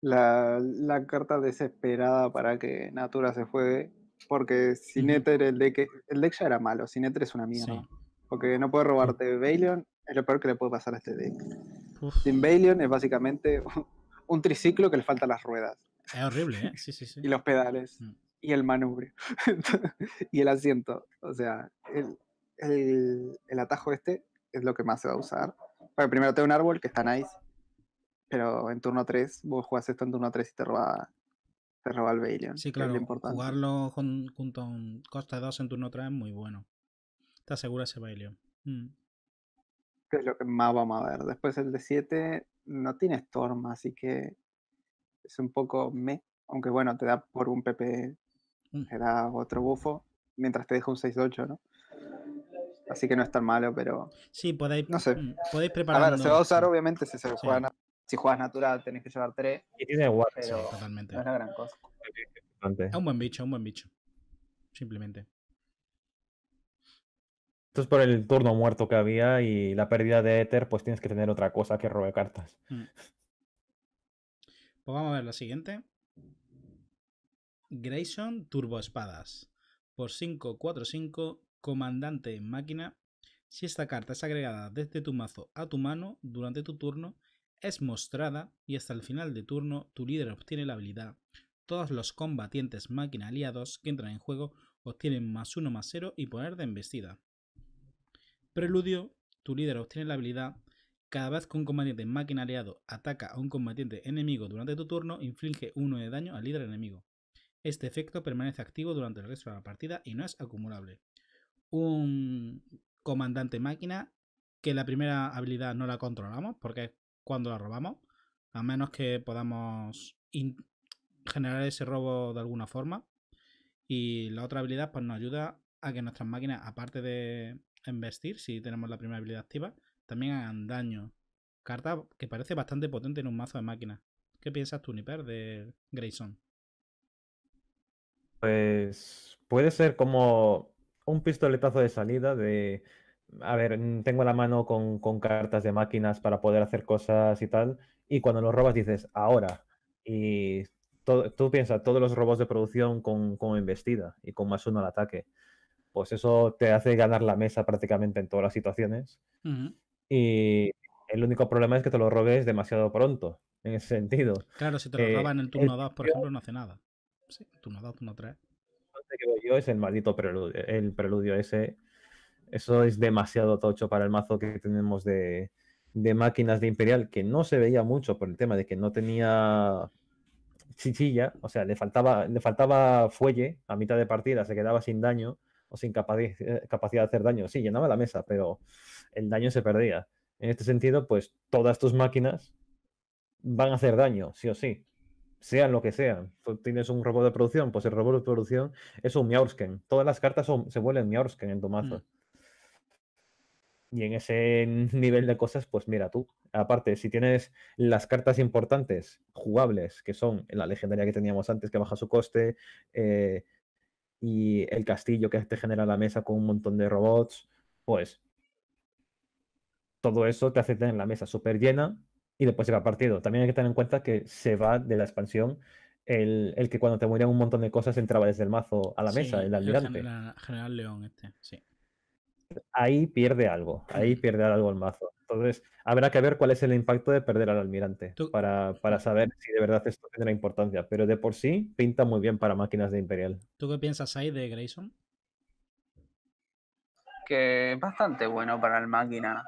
La, carta desesperada para que Natura se juegue. Porque sin Ether el deck, el deck ya era malo, sin Ether es una mierda. Porque no puede robarte Baelion, es lo peor que le puede pasar a este deck. Sin Baelion es básicamente <laughs> un triciclo que le faltan las ruedas. Es horrible, ¿eh? Sí, sí, sí. <laughs> Y los pedales. Mm. Y el manubrio. <laughs> y el asiento. O sea, el, atajo este es lo que más se va a usar. primero tengo un árbol que está nice pero en turno 3, vos jugás esto en turno 3 y te roba, el Bailion. Sí, claro. Jugarlo con, junto a un costa 2 en turno 3 es muy bueno. Te asegura ese Bailion. Mm. es lo que más vamos a ver. Después el de 7 no tiene Storm, así que es un poco me. Aunque bueno, te da por un PP, e, mm. te da otro bufo, mientras te deja un 6-8, ¿no? Así que no es tan malo, pero. Sí, podéis. No sé. Mm, podéis preparar. A ver, se va a usar, obviamente, si se juegan si juegas natural tenéis que llevar tres. Y tiene guard, totalmente. no es una gran cosa. Es un buen bicho, un buen bicho. Simplemente. Esto es por el turno muerto que había y la pérdida de éter pues tienes que tener otra cosa que robe cartas. Mm. Pues vamos a ver la siguiente. Grayson Turbo Espadas. Por 5, 4, 5. comandante en máquina. Si esta carta es agregada desde tu mazo a tu mano durante tu turno, es mostrada y hasta el final de turno tu líder obtiene la habilidad. Todos los combatientes máquina aliados que entran en juego obtienen más uno más cero y poder de embestida. Preludio, tu líder obtiene la habilidad. Cada vez que un combatiente máquina aliado ataca a un combatiente enemigo durante tu turno, inflige uno de daño al líder enemigo. Este efecto permanece activo durante el resto de la partida y no es acumulable. Un comandante máquina que la primera habilidad no la controlamos porque es cuando la robamos, a menos que podamos generar ese robo de alguna forma. Y la otra habilidad pues nos ayuda a que nuestras máquinas, aparte de investir, si tenemos la primera habilidad activa, también hagan daño. Carta que parece bastante potente en un mazo de máquinas. ¿Qué piensas tú, Niper, de Grayson? Pues puede ser como un pistoletazo de salida de a ver, mm, tengo la mano con, cartas de máquinas para poder hacer cosas y tal, y cuando los robas dices, ahora, y tú piensas, todos los robos de producción con, investida y con más uno al ataque, pues eso te hace ganar la mesa prácticamente en todas las situaciones, y el único problema es que te lo robes demasiado pronto, en ese sentido. Claro, si te lo eh, en el turno 2, por ejemplo, no hace nada. Sí, turno 2, turno 3. que yo es el maldito el preludio ese eso es demasiado tocho para el mazo que tenemos de, máquinas de Imperial, que no se veía mucho por el tema de que no tenía chichilla, o sea, le faltaba, le faltaba fuelle a mitad de partida, se quedaba sin daño o sin eh, capacidad de hacer daño. Sí, llenaba la mesa, pero el daño se perdía. En este sentido, pues todas tus máquinas van a hacer daño, sí o sí, sean lo que sean. Tú tienes un robot de producción, pues el robot de producción es un Miaursken. Todas las cartas se vuelven Miaursken en tu mazo. Mm. Y en ese <laughs> nivel de cosas, pues mira tú. Aparte, si tienes las cartas importantes, jugables, que son la legendaria que teníamos antes, que baja su coste, eh, y el castillo que te genera la mesa con un montón de robots, pues todo eso te hace tener la mesa súper llena y después llega partido. También hay que tener en cuenta que se va de la expansión el, el que cuando te morían un montón de cosas entraba desde el mazo a la mesa, el almirante. general León, este, sí ahí pierde algo, ahí pierde algo el mazo. Entonces, habrá que ver cuál es el impacto de perder al almirante para, para saber si de verdad esto tendrá importancia. Pero de por sí, pinta muy bien para máquinas de Imperial. ¿Tú qué piensas ahí de Grayson? Que es bastante bueno para el máquina.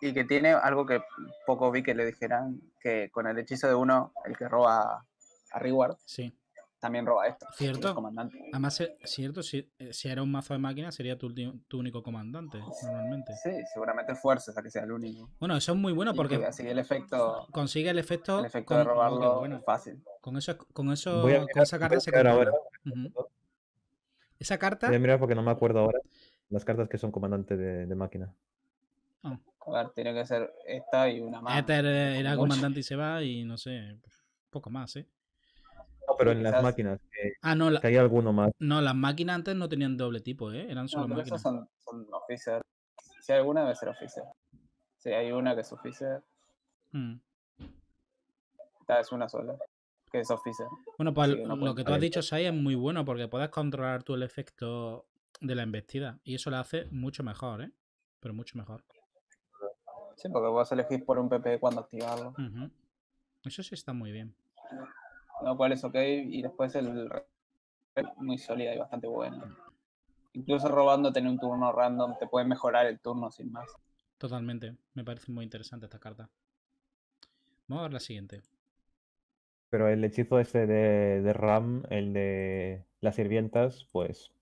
Y que tiene algo que poco vi que le dijeran, que con el hechizo de uno, el que roba a Reward, sí también roba esto. Cierto. Además, eh, cierto, eh, si, era un mazo de máquina sería tu, único comandante, oh, normalmente. Sí, seguramente fuerza, a que sea el único. Bueno, eso es muy bueno porque. Consigue el efecto. efecto de robarlo bueno, fácil. Con eso, con eso, esa carta Esa carta. Voy a mirar porque no me acuerdo ahora las cartas que son comandante de, máquina. Ah. tiene que ser esta y una más. Esta eh, era comandante y se va y no sé, poco más, ¿eh? pero en las máquinas. Que, ah, no, hay alguno más. No, las máquinas antes no tenían doble tipo, ¿eh? Eran solo máquinas. son, Si hay alguna, debe ser officer. Si hay una que es officer. Mm. es una sola. Que es officer. Bueno, pues lo que tú has dicho, Sai, es muy bueno porque puedes controlar tú el efecto de la embestida. Y eso la hace mucho mejor, ¿eh? Pero mucho mejor. Sí, porque puedes elegir por un PP cuando activarlo. Eso sí está muy bien lo cual es ok. Y después el muy sólida y bastante buena. Incluso robando tener un turno random, te puede mejorar el turno sin más. Totalmente, me parece muy interesante esta carta. Vamos a ver la siguiente. Pero el hechizo este de, Ram, el de las sirvientas, pues,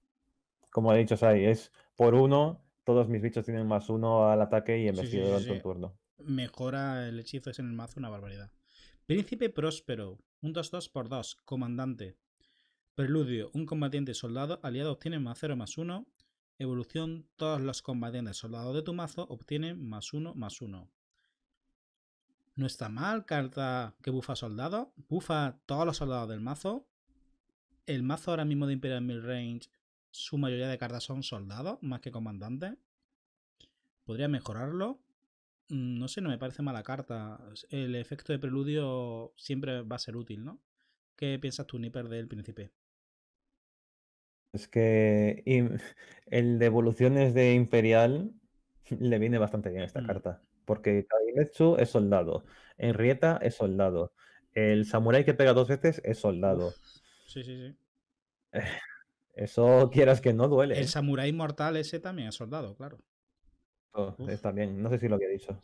como he dicho, Sai, es por uno, todos mis bichos tienen más uno al ataque y en vez de durante un turno. Mejora el hechizo, es en el mazo una barbaridad. Príncipe Próspero, un 2-2 por 2, comandante. Preludio, un combatiente soldado aliado obtiene más 0 más 1. Evolución, todos los combatientes soldados de tu mazo obtienen más 1 más 1. No está mal, carta que bufa soldado, Bufa todos los soldados del mazo. El mazo ahora mismo de Imperial Range, su mayoría de cartas son soldados más que comandante. Podría mejorarlo. Mm, no sé, no me parece mala carta. El efecto de preludio siempre va a ser útil, ¿no? ¿Qué piensas tú, Nipper, del príncipe? Es que <laughs> el de evoluciones de Imperial <laughs> le viene bastante bien esta mm. carta. Porque Kailetsu es soldado, Enrieta es soldado, el samurái que pega dos veces es soldado. sí, sí, sí. <laughs> Eso quieras que no duele. El ¿eh? samurái mortal ese también es soldado, claro está no sé si lo había dicho.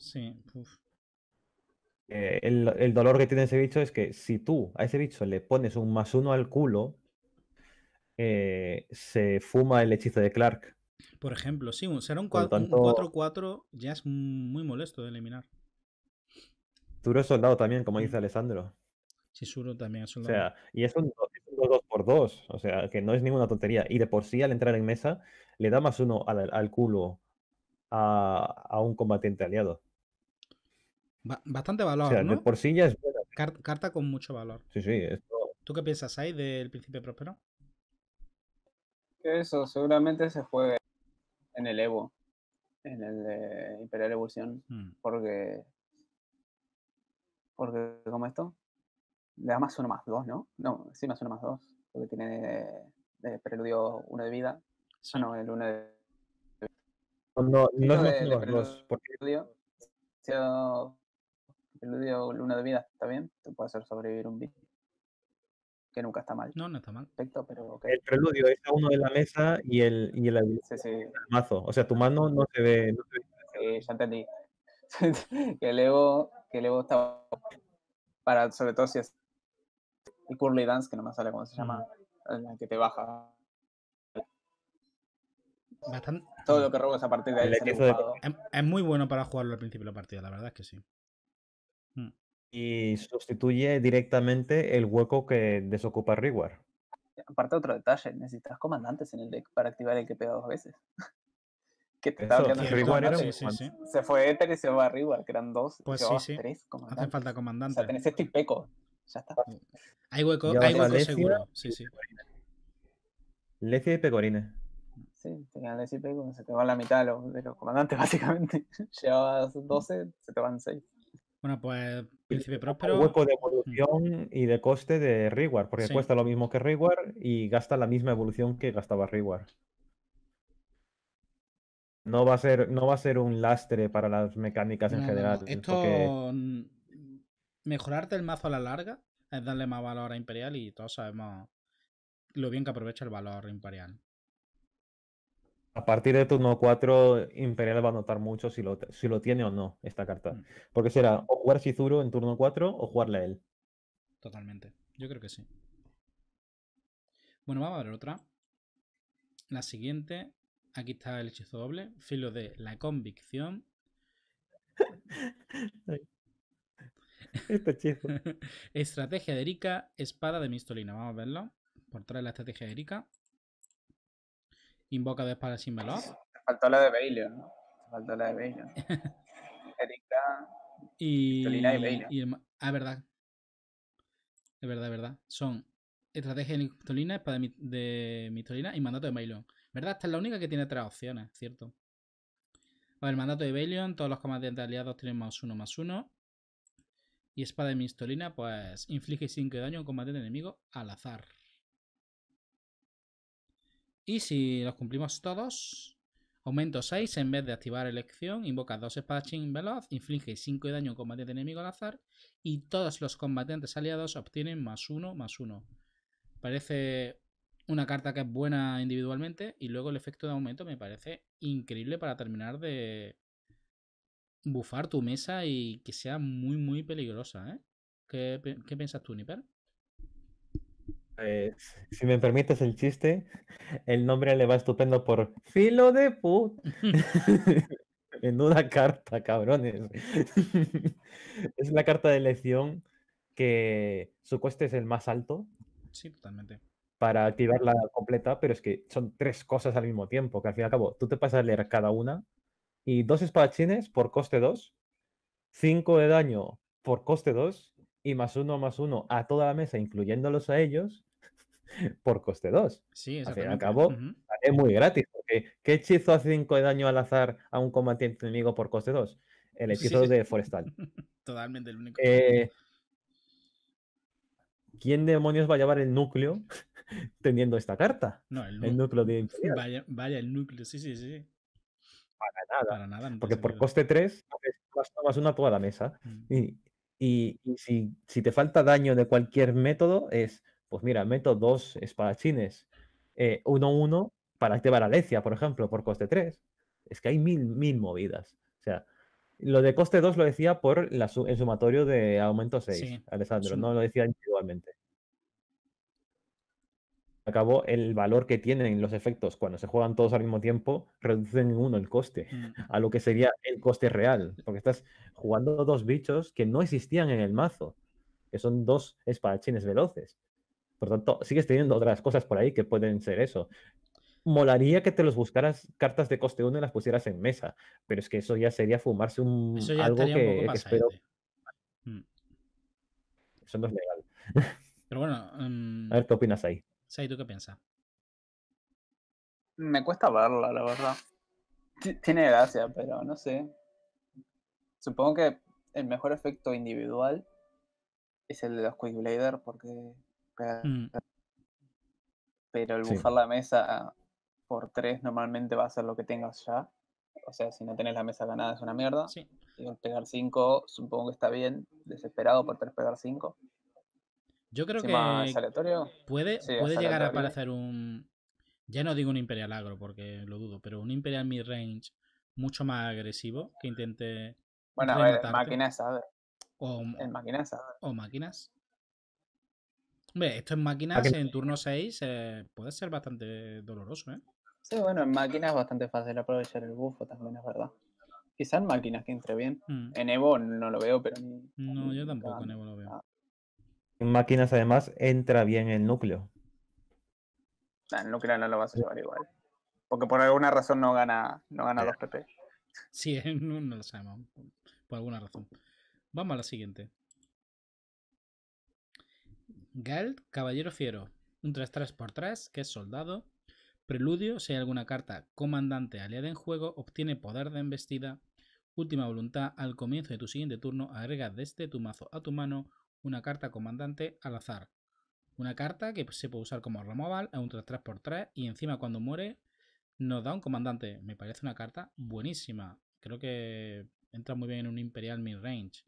Eh, el, dolor que tiene ese bicho es que si tú a ese bicho le pones un más uno al culo, eh, se fuma el hechizo de Clark. Por ejemplo, si un, un 4-4 ya es muy molesto de eliminar. Turo es soldado también, como dice mm. Alessandro. Sí, Suro también es soldado. O sea, y es un, 2x2, o sea, que no es ninguna tontería. Y de por sí, al entrar en mesa, le da más uno al culo a, un combatiente aliado. Bastante valor. por sí ya es carta con mucho valor. Sí, sí. ¿Tú qué piensas ahí del Príncipe Próspero? eso, seguramente se juegue en el Evo, en el de Imperial Evolución, mm. porque. Porque, como esto, le da más uno más dos, ¿no? No, sí, más uno más dos, porque tiene de, eh, preludio uno de vida. eso ah, no, el uno de no, no, los Preludio, preludio Luna de Vida, ¿está bien? Te puede hacer sobrevivir un bicho. Que nunca está mal. No, no está mal. Perfecto, pero El preludio es a uno de la mesa y el, y el, sí, sí. el mazo. O sea, tu mano no se ve. Sí, ya entendí. <laughs> que el ego que está para, sobre todo si es el Curly Dance, que no me sale cómo se llama, en la que te baja todo lo que robas a partir de ahí. Es, es, muy bueno para jugarlo al principio de la partida, la verdad es que sí. Mm. Y sustituye directamente el hueco que desocupa Reward. Aparte otro detalle, necesitas comandantes en el deck para activar el que pega dos veces. <laughs> que te estaba Se fue Ether y se va a Reward, que eran dos. Pues sí, sí. Tres Hacen falta comandantes. O sea, tenés este y Peco. Ya está. Hay hueco, hay hueco seguro. Sí, sí. y pecorines. Sí, te ganas de SIP, se te va la mitad de los, comandantes, <laughs> básicamente. Llevabas 12, mm. se te van 6. Bueno, pues Príncipe Próspero. Hueco de mm. evolución y de coste de Reward, porque cuesta lo mismo que Reward y gasta la misma evolución que gastaba Reward. No va a ser, no va a ser un lastre para las mecánicas en general. Esto mejorarte el mazo a la larga es darle más valor a Imperial y todos sabemos lo bien que aprovecha el valor Imperial. A partir de turno 4, Imperial va a notar mucho si lo, tiene o no esta carta. Mm. Porque será o jugar Shizuru en turno 4 o jugarle a él. Totalmente. Yo creo que sí. Bueno, vamos a ver otra. La siguiente. Aquí está el hechizo doble. Filo de la convicción. este <laughs> estrategia de Erika, espada de Mistolina. Vamos a verlo. Por traer la estrategia de Erika invoca de espada sin valor. Faltó la de Baelion, ¿no? Faltó la de Baelion. <laughs> Erika, y, y Y ah, verdad. Es verdad, es verdad. Son estrategia de Mistolina, espada de Mistolina y mandato de Baelion. ¿Verdad? Esta es la única que tiene tres opciones, ¿cierto? A ver, mandato de Baelion, todos los combatientes aliados tienen más uno, más uno. Y espada de Mistolina, pues inflige 5 de daño a un combate enemigo al azar. Y si los cumplimos todos, aumento 6, en vez de activar elección, invoca 2 espadachín veloz, inflige 5 de daño a combate enemigo al azar y todos los combatientes aliados obtienen más 1, más 1. Parece una carta que es buena individualmente y luego el efecto de aumento me parece increíble para terminar de bufar tu mesa y que sea muy, muy peligrosa. ¿eh? ¿Qué, piensas tú, Niper? Eh, si me permites el chiste, el nombre le va estupendo por filo de put. <laughs> una carta, cabrones. <laughs> es la carta de elección que su coste es el más alto. Sí, totalmente. Para activarla completa, pero es que son tres cosas al mismo tiempo, que al fin y al cabo tú te pasas a leer cada una. Y dos espadachines por coste 2, 5 de daño por coste 2 y más uno más uno a toda la mesa, incluyéndolos a ellos, <laughs> por coste 2. Sí, al fin y al cabo, es muy gratis. Porque ¿Qué hechizo hace 5 de daño al azar a un combatiente enemigo por coste 2? El hechizo de <laughs> Forestal. Totalmente el único. Eh, ¿Quién demonios va a llevar el núcleo <laughs> teniendo esta carta? No, el, núcleo de vaya, vaya, el núcleo, sí, sí, sí. Para nada. nada porque por coste 3 más, más una a toda la mesa. Mm. Y y, si, te falta daño de cualquier método, es, pues mira, meto dos espadachines, 1-1 eh, para activar a Lecia, por ejemplo, por coste 3. Es que hay mil, mil movidas. O sea, lo de coste 2 lo decía por la, el sumatorio de aumento 6, Alessandro, no lo decía individualmente cabo el valor que tienen los efectos cuando se juegan todos al mismo tiempo reducen en uno el coste mm. <laughs> a lo que sería el coste real, porque estás jugando dos bichos que no existían en el mazo, que son dos espadachines veloces. Por tanto, sigues teniendo otras cosas por ahí que pueden ser eso. Molaría que te los buscaras cartas de coste 1 y las pusieras en mesa, pero es que eso ya sería fumarse un algo que, mm. Eso no es legal. Pero bueno, <laughs> mm. a ver qué opinas ahí. ¿y ¿tú qué piensas? Me cuesta verla, la verdad. tiene gracia, pero no sé. Supongo que el mejor efecto individual es el de los Quick porque. Mm. Pero el la mesa por tres normalmente va a ser lo que tengas ya. O sea, si no tenés la mesa ganada es una mierda. Y el pegar 5 supongo que está bien, desesperado por 3 pegar 5. Yo creo que puede, puede llegar a aparecer un. Ya no digo un Imperial agro porque lo dudo, pero un Imperial midrange mucho más agresivo que intente. Bueno, a ver, máquinas, a ver. en máquinas, O máquinas. Hombre, esto en máquinas en turno 6 eh, puede ser bastante doloroso, ¿eh? Sí, bueno, en máquinas es bastante fácil aprovechar el bufo también, es verdad. Quizás en máquinas que entre bien. Mm. En Evo no lo veo, pero. no, yo tampoco en Evo lo veo. Ah máquinas además entra bien el núcleo. El núcleo no lo vas a llevar igual. Porque por alguna razón no gana, no gana 2PP. Eh. Sí, <laughs> no, lo sabemos. Por alguna razón. Vamos a la siguiente. Galt, Caballero Fiero. Un 3-3 por 3, que es soldado. Preludio, si hay alguna carta comandante aliada en juego, obtiene poder de embestida. Última voluntad, al comienzo de tu siguiente turno, agrega desde tu mazo a tu mano una carta comandante al azar. Una carta que se puede usar como removal, es un 3x3 y encima cuando muere nos da un comandante. Me parece una carta buenísima. Creo que entra muy bien en un Imperial Midrange.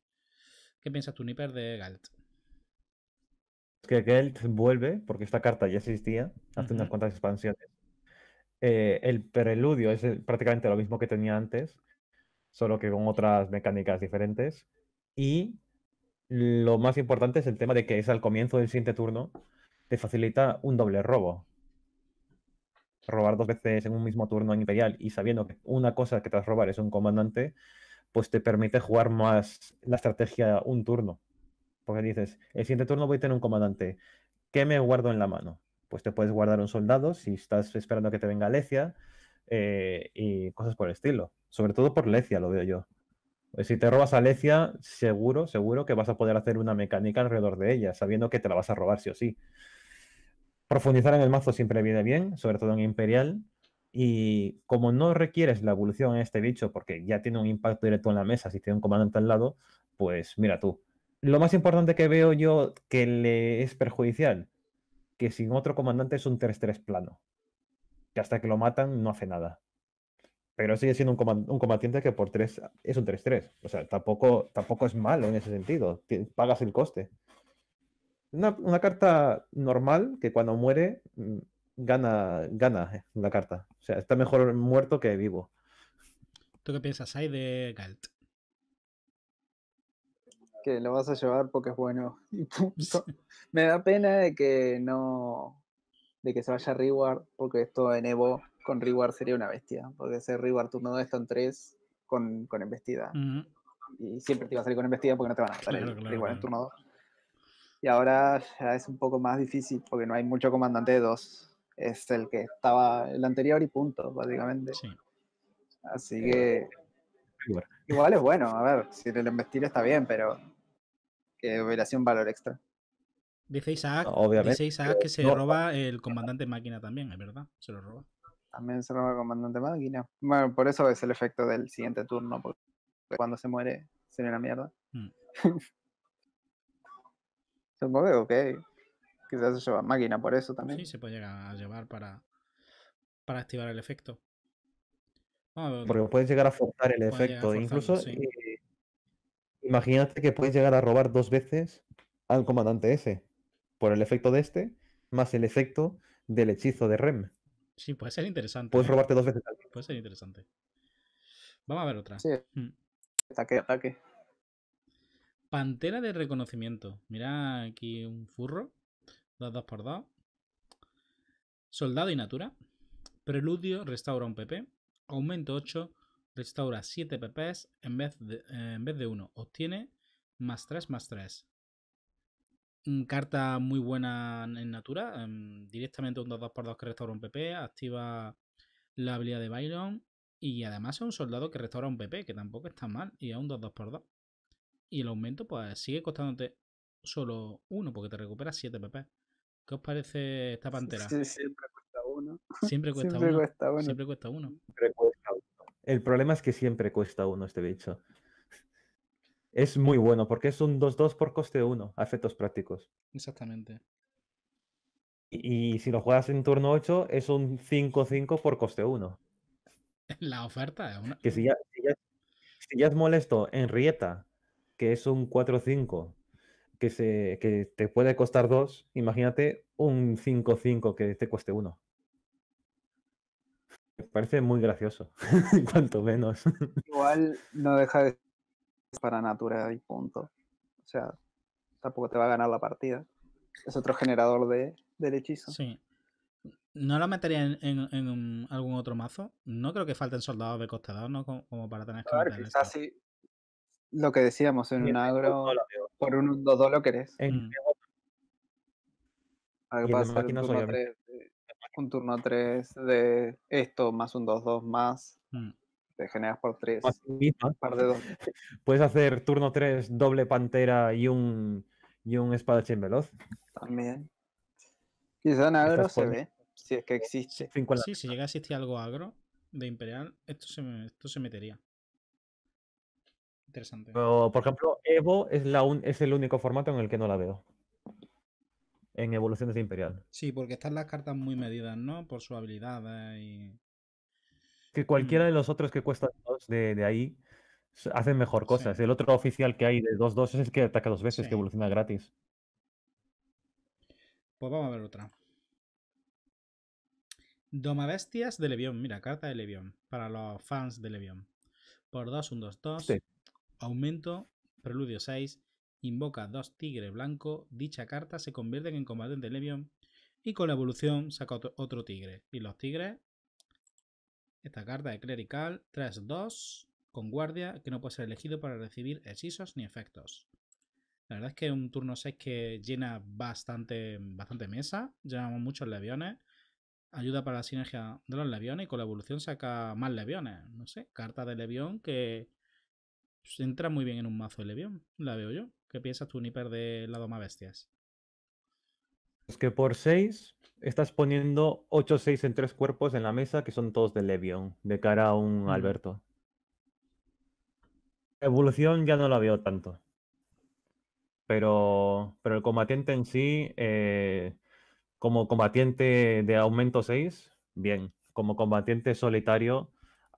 ¿Qué piensas tú, Nipper, de Galt? Que Galt vuelve, porque esta carta ya existía hace unas cuantas expansiones. Eh, el preludio es eh, prácticamente lo mismo que tenía antes, solo que con otras mecánicas diferentes. Y lo más importante es el tema de que es al comienzo del siguiente turno, te facilita un doble robo. Robar dos veces en un mismo turno en Imperial y sabiendo que una cosa que tras robar es un comandante, pues te permite jugar más la estrategia un turno. Porque dices, el siguiente turno voy a tener un comandante. ¿Qué me guardo en la mano? Pues te puedes guardar un soldado si estás esperando que te venga Lecia eh, y cosas por el estilo. Sobre todo por Lecia lo veo yo. Pues si te robas a Lecia, seguro, seguro que vas a poder hacer una mecánica alrededor de ella, sabiendo que te la vas a robar sí o sí. Profundizar en el mazo siempre viene bien, sobre todo en Imperial. Y como no requieres la evolución en este bicho, porque ya tiene un impacto directo en la mesa si tiene un comandante al lado, pues mira tú. Lo más importante que veo yo que le es perjudicial, que sin otro comandante es un 3-3 plano. Que hasta que lo matan no hace nada pero sigue siendo un, combatiente que por 3 es un 3-3. O sea, tampoco, tampoco es malo en ese sentido. Pagas el coste. Una, carta normal que cuando muere mm, gana, gana eh, la carta. O sea, está mejor muerto que vivo. ¿Tú qué piensas ahí de Galt? Que lo vas a llevar porque es bueno. <laughs> Me da pena de que no. de que se vaya a Reward porque esto en Evo con Reward sería una bestia, porque ser Reward turno 2 en 3 con, con embestida. Y siempre te iba a salir con embestida porque no te van a salir el Reward en turno 2. Y ahora ya es un poco más difícil porque no hay mucho comandante de 2. Es el que estaba el anterior y punto, básicamente. Así eh, que. Igual es bueno, a ver, si el embestir está bien, pero que hubiera un valor extra. Dice Isaac, Obviamente. que se roba el comandante máquina también, es verdad, se lo roba. También se roba el comandante máquina. Bueno, por eso es el efecto del siguiente turno, porque cuando se muere se le la mierda. Mm. <laughs> Supongo que ok. Quizás se lleva máquina por eso también. Sí, se puede llegar a llevar para, para activar el efecto. porque puedes llegar a forzar el efecto. Incluso eh, imagínate que puedes llegar a robar dos veces al comandante ese. Por el efecto de este, más el efecto del hechizo de Rem. Sí, puede ser interesante. Puedes ¿eh? robarte dos veces. Puede ser interesante. Vamos a ver otra. Sí. Hmm. Ataque, ataque. Pantera de reconocimiento. Mira aquí un furro. Dos, dos por dos. Soldado y natura. Preludio restaura un PP. Aumento 8. Restaura 7 PPs en vez de, en vez de 1. Obtiene más 3 más 3. Mm, carta muy buena en natura. Em, directamente un 2-2x2 que restaura un PP. Activa la habilidad de Byron. Y además es un soldado que restaura un PP, que tampoco está mal. Y es un 2-2x2. Y el aumento, pues sigue costándote solo uno, porque te recupera 7 PP. ¿Qué os parece esta pantera? siempre cuesta Siempre <laughs> Cuesta uno. Siempre cuesta uno. Siempre cuesta uno. El problema es que siempre cuesta uno este bicho es muy bueno porque es un 2-2 por coste 1 a efectos prácticos. Exactamente. Y, si lo juegas en turno 8, es un 5-5 por coste 1. <laughs> La oferta es una. Que si ya, has es molesto en Rieta, que es un 4-5, que, se, que te puede costar 2, imagínate un 5-5 que te cueste 1. Me parece muy gracioso, <laughs> cuanto menos. Igual no deja de para Natura y punto. O sea, tampoco te va a ganar la partida. Es otro generador de, del hechizo. Sí. No lo metería en, algún otro mazo. No creo que falten soldados de costador, ¿no? Como, para tener que ver, Lo que decíamos en un agro, por un 2-2 lo querés. Mm. Algo pasa un turno, 3, turno 3 de esto, más un 2-2 más. Mm. Te generas por 3. <laughs> Puedes hacer turno 3, doble pantera y un, y un espadachín veloz. También. Quizá en agro se ve, si es que existe. Sí, si llega a existir algo agro de Imperial, esto se, esto se metería. Interesante. Pero, por ejemplo, Evo es, la es el único formato en el que no la veo. En evoluciones de Imperial. Sí, porque están las cartas muy medidas, ¿no? Por su habilidad y que cualquiera mm. de los otros que cuesta dos de, ahí hacen mejor cosas. El otro oficial que hay de 2-2 es el que ataca dos veces, que evoluciona gratis. Pues vamos a ver otra. Doma Bestias de Levión. Mira, carta de Levión. Para los fans de Levión. Por 2, 1, 2, 2. Aumento. Preludio 6. Invoca 2 tigre blanco. Dicha carta se convierte en combate de Levión. Y con la evolución saca otro tigre. Y los tigres esta carta de clerical, 3-2, con guardia, que no puede ser elegido para recibir hechizos ni efectos. La verdad es que un turno 6 que llena bastante, bastante mesa, llena muchos leviones, ayuda para la sinergia de los leviones y con la evolución saca más leviones. No sé, carta de levión que pues, entra muy bien en un mazo de levión, la veo yo. ¿Qué piensas tú, Niper, de lado más bestias? Es que por 6 estás poniendo 8-6 en tres cuerpos en la mesa que son todos de Levion, de cara a un mm. Alberto. Evolución ya no la veo tanto. Pero, pero el combatiente en sí, eh, como combatiente de aumento 6, bien. Como combatiente solitario,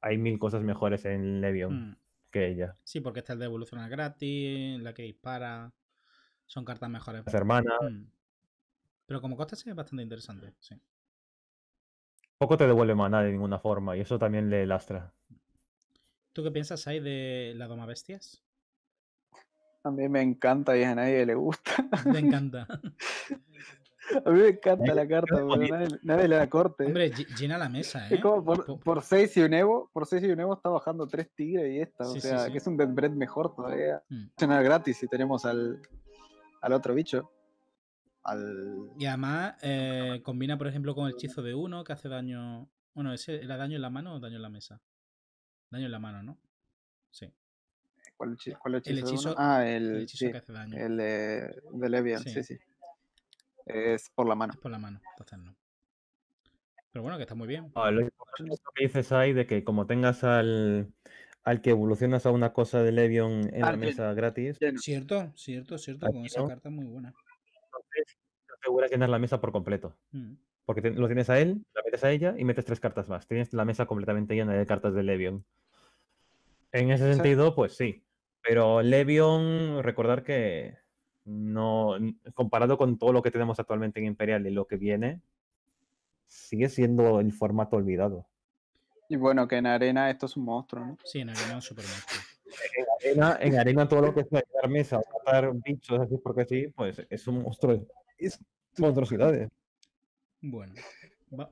hay mil cosas mejores en Levion mm. que ella. Sí, porque está el de evolución gratis, la que dispara, son cartas mejores. Las hermanas. Mm. Pero como coste sí es bastante interesante, sí. Poco te devuelve maná de ninguna forma y eso también le lastra. ¿Tú qué piensas ahí de la Doma Bestias? A mí me encanta y a nadie le gusta. Me <laughs> encanta. A mí me encanta la carta, pero nadie, le da corte. Hombre, llena la mesa, ¿eh? Es como por, 6 y un Evo, por 6 y un Evo está bajando 3 tigres y esta, o sea, que es un Dead mejor todavía. Mm. gratis si tenemos al, al otro bicho. Y además eh, combina, por ejemplo, con el hechizo de uno que hace daño... Bueno, ¿ese era daño en la mano o daño en la mesa? Daño en la mano, ¿no? Sí. ¿Cuál, El hechizo, ah, el, hechizo que hace daño. El de, Levian, sí. sí, Es por la mano. Es por la mano, entonces no. Pero bueno, que está muy bien. Ah, lo que dices ahí de que como tengas al, al que evolucionas a una cosa de Levian en la mesa gratis. Cierto, cierto, cierto. Con esa carta muy buena figura llenar la mesa por completo. Mm. Porque lo tienes a él, la metes a ella y metes tres cartas más. Tienes la mesa completamente llena de cartas de Levion. En ese sentido, pues sí. Pero Levion, recordar que no, comparado con todo lo que tenemos actualmente en Imperial y lo que viene, sigue siendo el formato olvidado. Y bueno, que en arena esto es un monstruo, ¿no? Sí, en arena es un super monstruo. En arena, todo lo que es llenar mesa matar bichos así porque sí, pues es un monstruo es monstruosidades. Bueno.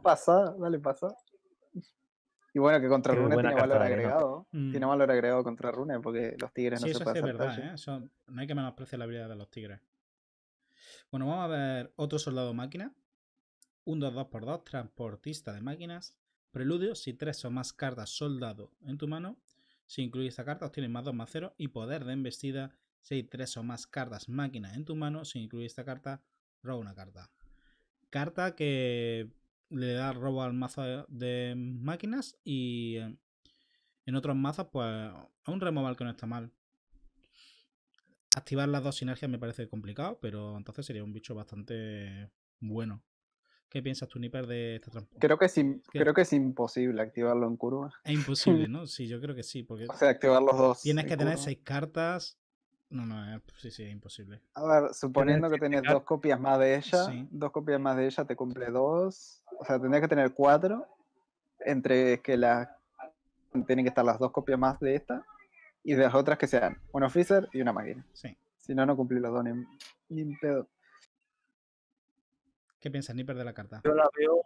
Pasa, dale, pasa. Y bueno, que contra runes tiene valor ¿eh? agregado. Mm. Tiene valor agregado contra Rune porque los tigres no se pueden sí saltar. ¿eh? no hay que menospreciar la habilidad de los tigres. Bueno, vamos a ver otro soldado máquina. Un 2 2 por 2 transportista de máquinas. Preludio, si tres o más cartas soldado en tu mano, si incluye esta carta, obtienes más 2 más 0 y poder de embestida. Si hay o más cartas máquinas en tu mano, si incluye esta carta, roba una carta. Carta que le da robo al mazo de máquinas y eh, en otros mazos, pues a un removal que no está mal. Activar las dos sinergias me parece complicado, pero entonces sería un bicho bastante bueno. ¿Qué piensas tú, Nipper, de esta trampa? Creo que, es imposible activarlo en curva. Es imposible, <laughs> ¿no? Sí, yo creo que sí. Porque o sea, activar los dos. Tienes que tener seis cartas no, no, eh, pues sí, sí, es imposible. A ver, suponiendo que tienes dos copias más de ella, dos copias más de ella te cumple dos, o sea, tendrías que tener cuatro, entre que las... Tienen que estar las dos copias más de esta y de las otras que sean, un officer y una máquina. Sí. Si no, no cumplí los dos ni, pedo. ¿Qué piensas, Ni perder la carta? Yo la veo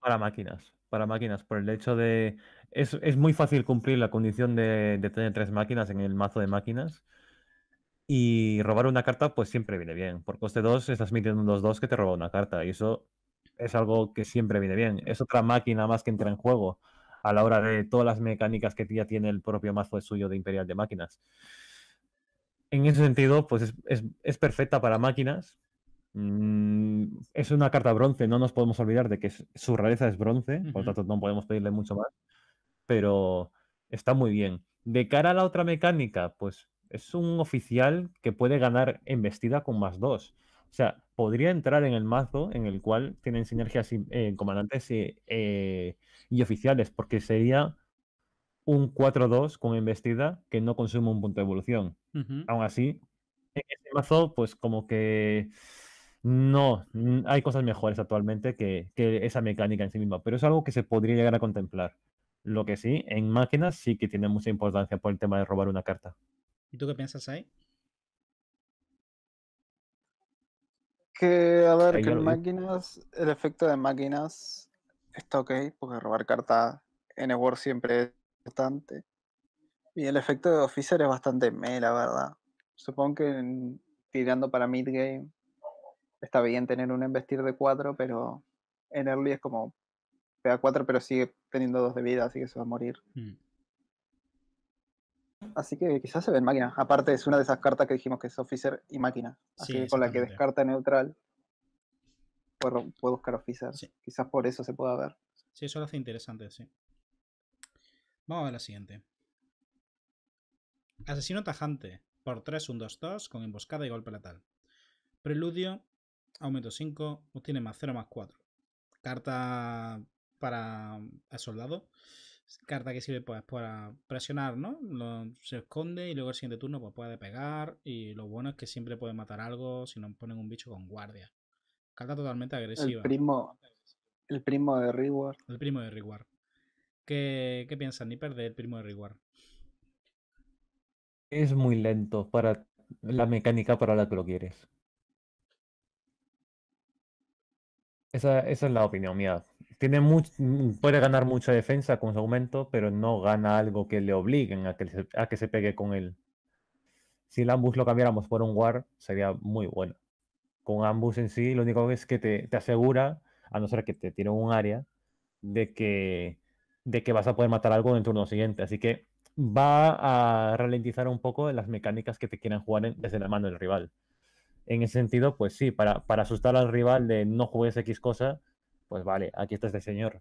para máquinas, para máquinas, por el hecho de... Es, muy fácil cumplir la condición de tener tres máquinas en el mazo de máquinas y robar una carta, pues siempre viene bien. Por coste 2, estás metiendo un 2 que te roba una carta. Y eso es algo que siempre viene bien. Es otra máquina más que entra en juego a la hora de todas las mecánicas que ya tiene el propio mazo suyo de Imperial de máquinas. En ese sentido, pues es, perfecta para máquinas. Mm, es una carta bronce, no nos podemos olvidar de que su rareza es bronce, por lo tanto no podemos pedirle mucho más, pero está muy bien. De cara a la otra mecánica, pues es un oficial que puede ganar embestida con más dos. O sea, podría entrar en el mazo en el cual tienen sinergias eh, comandantes eh, eh, y, oficiales, porque sería un 4-2 con embestida que no consume un punto de evolución. Aún así, en este mazo, pues como que no, hay cosas mejores actualmente que, que esa mecánica en sí misma, pero es algo que se podría llegar a contemplar. Lo que sí, en máquinas sí que tiene mucha importancia por el tema de robar una carta. ¿Y tú qué piensas ahí? Que, a ver, que en máquinas, el efecto de máquinas está ok, porque robar carta en Word siempre es importante. Y el efecto de Officer es bastante me, la verdad. Supongo que tirando para mid-game está bien tener un investir de 4, pero en early es como pega 4, pero sigue teniendo dos de vida, así que se va a morir. Mm. Así que quizás se ve en máquina. Aparte, es una de esas cartas que dijimos que es Officer y máquina. Así que con la que descarta neutral, puedo, buscar Officer. Quizás por eso se pueda ver. Sí, eso lo hace interesante, sí. Vamos a ver la siguiente. Asesino tajante. Por 3, 1, 2, 2, con emboscada y golpe letal. Preludio, aumento 5, obtiene más 0, más 4. Carta para el soldado carta que sirve pues, para presionar, ¿no? se esconde y luego el siguiente turno pues puede pegar y lo bueno es que siempre puede matar algo si no ponen un bicho con guardia. Carta totalmente agresiva. El primo, el primo de Reward. El primo de Reward. ¿Qué, qué piensas, Nipper, el primo de Reward? Es muy lento para la mecánica para la que lo quieres. Esa, esa es la opinión mía. Mm, puede ganar mucha defensa con su aumento, pero no gana algo que le obliguen a que se, a que se pegue con él. Si el Ambush lo cambiáramos por un war, sería muy bueno. Con Ambush en sí, lo único que es que te, asegura, a no ser que te tire un área, de que, de que vas a poder matar algo en el turno siguiente. Así que va a ralentizar un poco las mecánicas que te quieran jugar desde la mano del rival. En ese sentido, pues sí, para, para asustar al rival de no juegues X cosa, pues vale, aquí está este señor.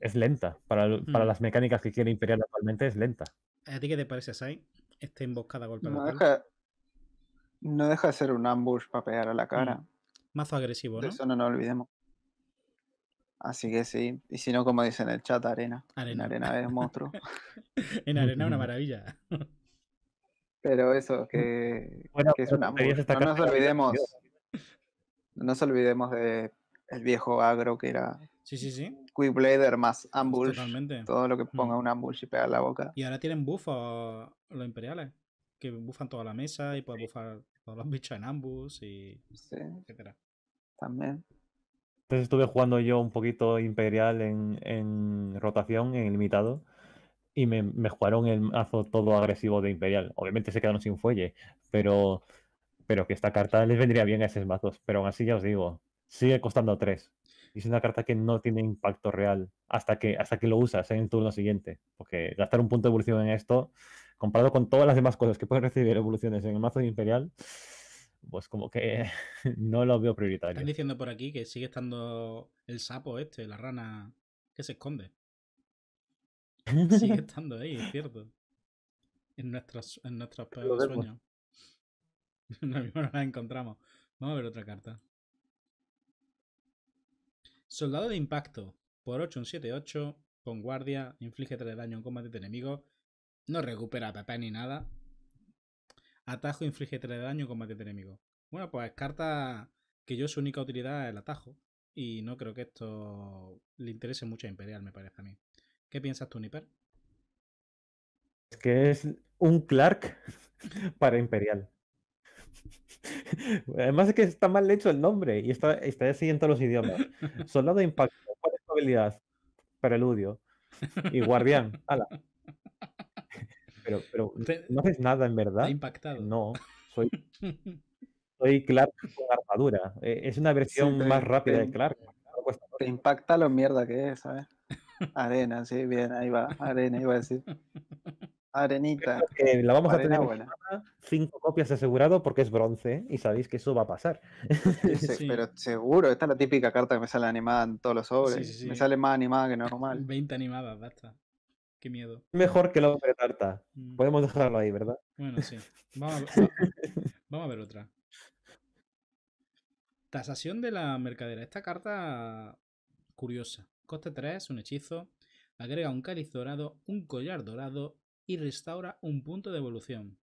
Es lenta. Para, mm. las mecánicas que quiere Imperial actualmente es lenta. ¿A ti qué te parece, Sai? Este emboscada golpe no deja, no de ser un ambush para pegar a la mm. cara. Mazo agresivo, ¿no? Eso no nos olvidemos. Así que sí. Y si no, como dicen en el chat, arena. arena. En arena es monstruo. <laughs> en arena una maravilla. Pero eso, que, que es un ambush. No nos olvidemos. No se olvidemos de el viejo agro que era. Sí, sí, sí. Quickblader más Ambush. Totalmente. Todo lo que ponga un Ambush y pega la boca. Y ahora tienen buff a los imperiales. Que buffan toda la mesa y pueden buffar todos los bichos en Ambush y. Sí. etcétera. También. Entonces estuve jugando yo un poquito imperial en, rotación, en limitado y me, me, jugaron el mazo todo agresivo de Imperial. Obviamente se quedaron sin fuelle, pero pero que esta carta les vendría bien a esos mazos. Pero aún así, ya os digo, sigue costando 3. Y es una carta que no tiene impacto real hasta que, hasta que lo usas ¿eh? en el turno siguiente. Porque gastar un punto de evolución en esto, comparado con todas las demás cosas que pueden recibir evoluciones en el mazo Imperial, pues como que <laughs> no lo veo prioritario. Están diciendo por aquí que sigue estando el sapo este, la rana que se esconde. <laughs> Sigue estando ahí, es cierto. En nuestras en nuestros sueños. <laughs> no, la encontramos. Vamos a ver otra carta. Soldado de impacto. Por 8, un 7-8. Con guardia. Inflige 3 de daño en combate de enemigo. No recupera Pepe ni nada. Atajo inflige 3 de daño en combate de enemigo. Bueno, pues carta que yo su única utilidad es el atajo. Y no creo que esto le interese mucho a Imperial, me parece a mí. ¿Qué piensas tú, Niper? Es que es un Clark <laughs> para Imperial. Además es que está mal hecho el nombre y está, está los idiomas. Soldado de impacto, ¿cuál es tu habilidad? Preludio. Y guardián, Pero, pero no haces nada en verdad. Impactado. No, soy, <laughs> soy Clark con armadura. E, es una versión más rápida de Clark. Te impacta lo mierda que es, ¿sabes? Arena, sí, bien, ahí va. Arena, iba a decir. Arenita. la vamos a tener buena. cinco copias asegurado porque es bronce ¿eh? y sabéis que eso va a pasar. <laughs> Pero seguro, esta es la típica carta que me sale animada en todos los sobres. me sale más animada que normal. 20 animadas, basta. Qué miedo. Mejor que la otra tarta. Mm. Podemos dejarlo ahí, ¿verdad? Bueno, sí. <laughs> Vamos a ver, <laughs> vamos a ver otra. Tasación de la mercadera. Esta carta curiosa. Coste 3, un hechizo. Agrega un cáliz dorado, un collar dorado y restaura un punto de evolución.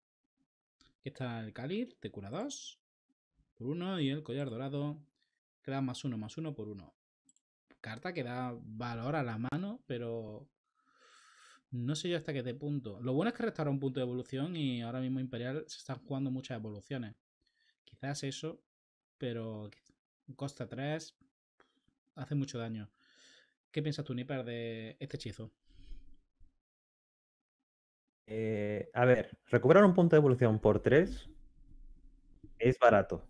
Aquí está el Calir. te cura dos. por uno. y el collar dorado Queda da más uno. más 1 por uno. Carta que da valor a la mano, pero no sé yo hasta qué punto. Lo bueno es que restaura un punto de evolución y ahora mismo Imperial se están jugando muchas evoluciones. Quizás eso, pero costa 3 hace mucho daño. ¿Qué piensas tú, Nipper, de este hechizo? Eh, a ver, recuperar un punto de evolución por 3 es barato.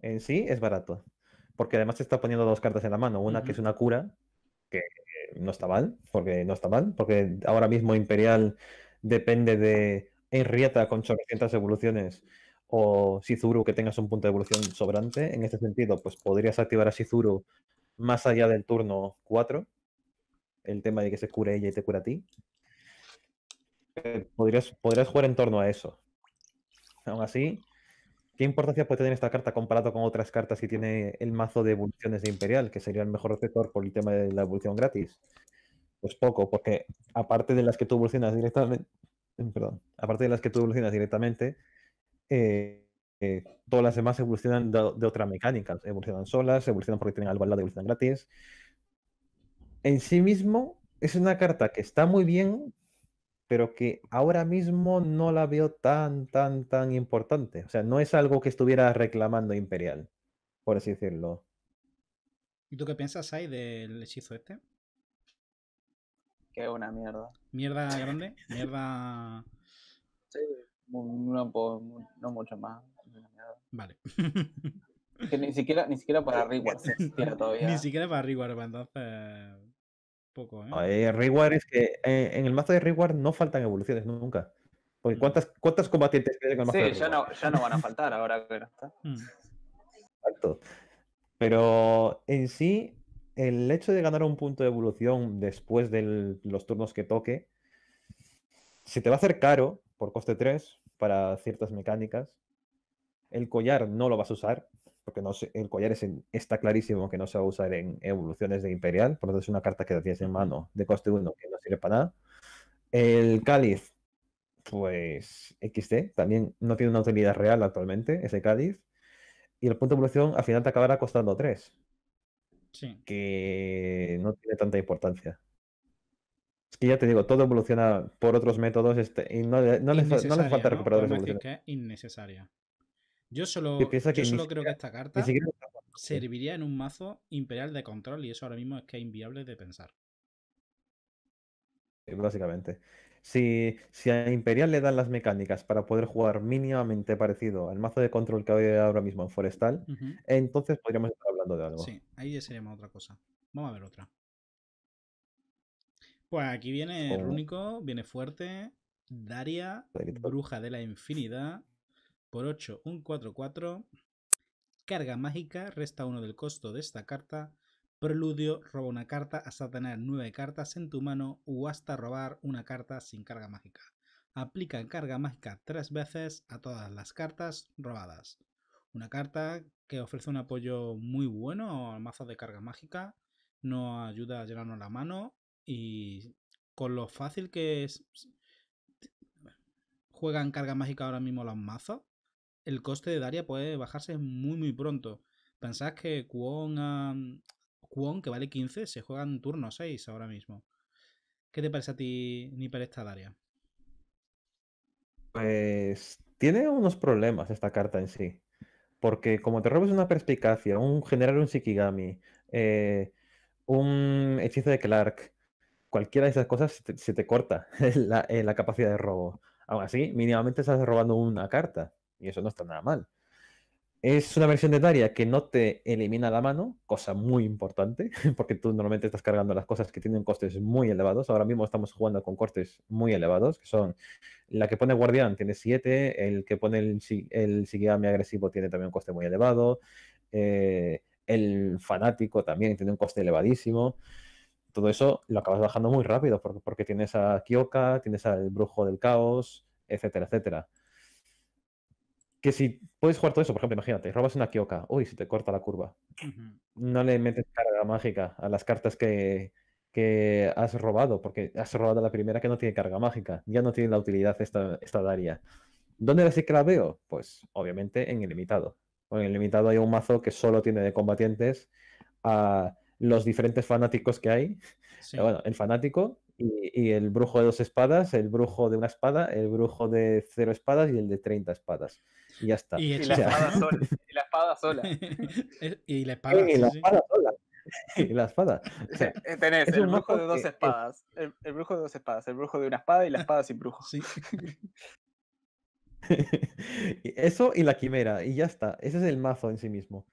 En sí es barato. Porque además te está poniendo dos cartas en la mano. Una que es una cura, que no está mal, porque no está mal, porque ahora mismo Imperial depende de Enrieta con 800 evoluciones o Sizuru que tengas un punto de evolución sobrante. En este sentido, pues podrías activar a Sizuru más allá del turno 4. El tema de que se cure ella y te cura a ti podrías, podrías jugar en torno a eso. Aún así, ¿qué importancia puede tener esta carta comparado con otras cartas que tiene el mazo de evoluciones de Imperial, que sería el mejor receptor por el tema de la evolución gratis? Pues poco, porque aparte de las que tú evolucionas directamente, mm, perdón, aparte de las que tú evolucionas directamente, eh, eh, todas las demás evolucionan de, otra mecánica. Evolucionan solas, evolucionan porque tienen algo al lado, evolución gratis. En sí mismo, es una carta que está muy bien, pero que ahora mismo no la veo tan, tan, tan importante. O sea, no es algo que estuviera reclamando Imperial, por así decirlo. ¿Y tú qué piensas ahí del hechizo este? Que una mierda. ¿Mierda <laughs> grande? ¿Mierda...? Sí, no, mucho más. Vale. que ni siquiera, ni siquiera para <laughs> Reward se todavía. Ni siquiera para Reward, pues, entonces poco, ¿eh? Eh, es que eh, en el mazo de Reward no faltan evoluciones nunca. Porque mm. ¿cuántas, cuántas combatientes tiene el mazo? Sí, ya, no, van a faltar ahora mm. Exacto. Pero en sí, el hecho de ganar un punto de evolución después de los turnos que toque, si te va a hacer caro por coste 3 para ciertas mecánicas. El collar no lo vas a usar, porque el collar es está clarísimo que no se va a usar en evoluciones de Imperial, por lo tanto es una carta que la tienes en mano de coste 1 que no sirve para nada. El cáliz, pues XT, también no tiene una utilidad real actualmente, ese cáliz. Y el punto de evolución al final te acabará costando 3. Sí. Que no tiene tanta importancia. Es que ya te digo, todo evoluciona por otros métodos este, y no, le, falta recuperadores. ¿no? innecesaria. Yo solo, yo creo que esta carta serviría en un mazo imperial de control y eso ahora mismo es que es inviable de pensar. Eh, básicamente. Si, a Imperial le dan las mecánicas para poder jugar mínimamente parecido al mazo de control que había ahora mismo en Forestal, entonces podríamos estar hablando de algo. Sí, ahí ya sería otra cosa. Vamos a ver otra. Pues aquí viene el único, viene fuerte, Daria, Bruja de la Infinidad, por 8 un 4-4, carga mágica, resta uno del costo de esta carta, preludio, roba una carta hasta tener 9 cartas en tu mano o hasta robar una carta sin carga mágica. Aplica carga mágica 3 veces a todas las cartas robadas. Una carta que ofrece un apoyo muy bueno al mazo de carga mágica, No ayuda a llenarnos la mano y con lo fácil que es... Juegan carga mágica ahora mismo los mazos el coste de Daria puede bajarse muy, muy pronto. Pensás que Kuon, que vale 15, se juega en turno 6 ahora mismo. ¿Qué te parece a ti, ni esta Daria? Pues tiene unos problemas esta carta en sí. Porque como te robes una perspicacia, un general un Shikigami, eh, un hechizo de Clark, cualquiera de esas cosas se te, corta <laughs> la, eh, la, capacidad de robo. Aún así, mínimamente estás robando una carta. Y eso no está nada mal. Es una versión de Daria que no te elimina la mano, cosa muy importante, <laughs> porque tú normalmente estás cargando las cosas que tienen costes muy elevados. Ahora mismo estamos jugando con costes muy elevados, que son la que pone guardián tiene 7, el que pone el, el agresivo tiene también un coste muy elevado, eh, el fanático también tiene un coste elevadísimo. Todo eso lo acabas bajando muy rápido porque, porque tienes a Kyoka, tienes al brujo del caos, etcétera, etcétera que si puedes jugar todo eso, por ejemplo, imagínate, robas una Kyoka, uy, si te corta la curva. No le metes carga mágica a las cartas que, has robado, porque has robado la primera que no tiene carga mágica, ya no tiene la utilidad esta, esta Daria. ¿Dónde a sí que la veo? Pues obviamente en el limitado. en el limitado hay un mazo que solo tiene de combatientes a los diferentes fanáticos que hay. Eh, bueno, el fanático y, el brujo de dos espadas, el brujo de una espada, el brujo de cero espadas y el de treinta espadas y ya está. Y, la, espada sola, <laughs> y la espada sola. <laughs> y la espada, sola. Y la espada. <laughs> Eh, tenés el brujo de dos espadas. El, brujo de dos espadas. El brujo de una espada y la espada sin brujo. Sí. Eso y la quimera. Y ya está. Ese es el mazo en sí mismo.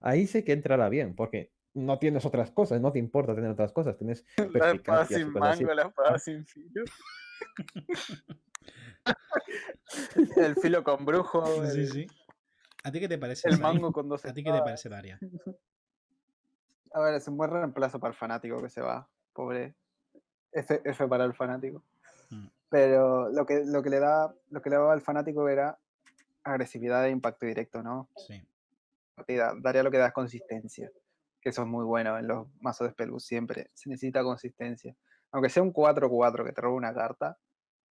Ahí sé que entrará bien, porque no tienes otras cosas, no te importa tener otras cosas. Tienes la espada sin mango, la espada sin filo. <laughs> el filo con brujo. Sí, sí. ¿A ti qué te parece? El mango con dos ¿A ti qué te parece, Daria? A ver, es un buen reemplazo para el fanático que se va. Pobre. F, para el fanático. Mm. Pero lo que, lo que le da, lo que le daba al fanático era agresividad e impacto directo, ¿no? Sí. Daria lo que da es consistencia. Que eso es muy bueno en los mazos de Spellbook siempre. Se necesita consistencia. Aunque sea un 4-4 que te roba una carta,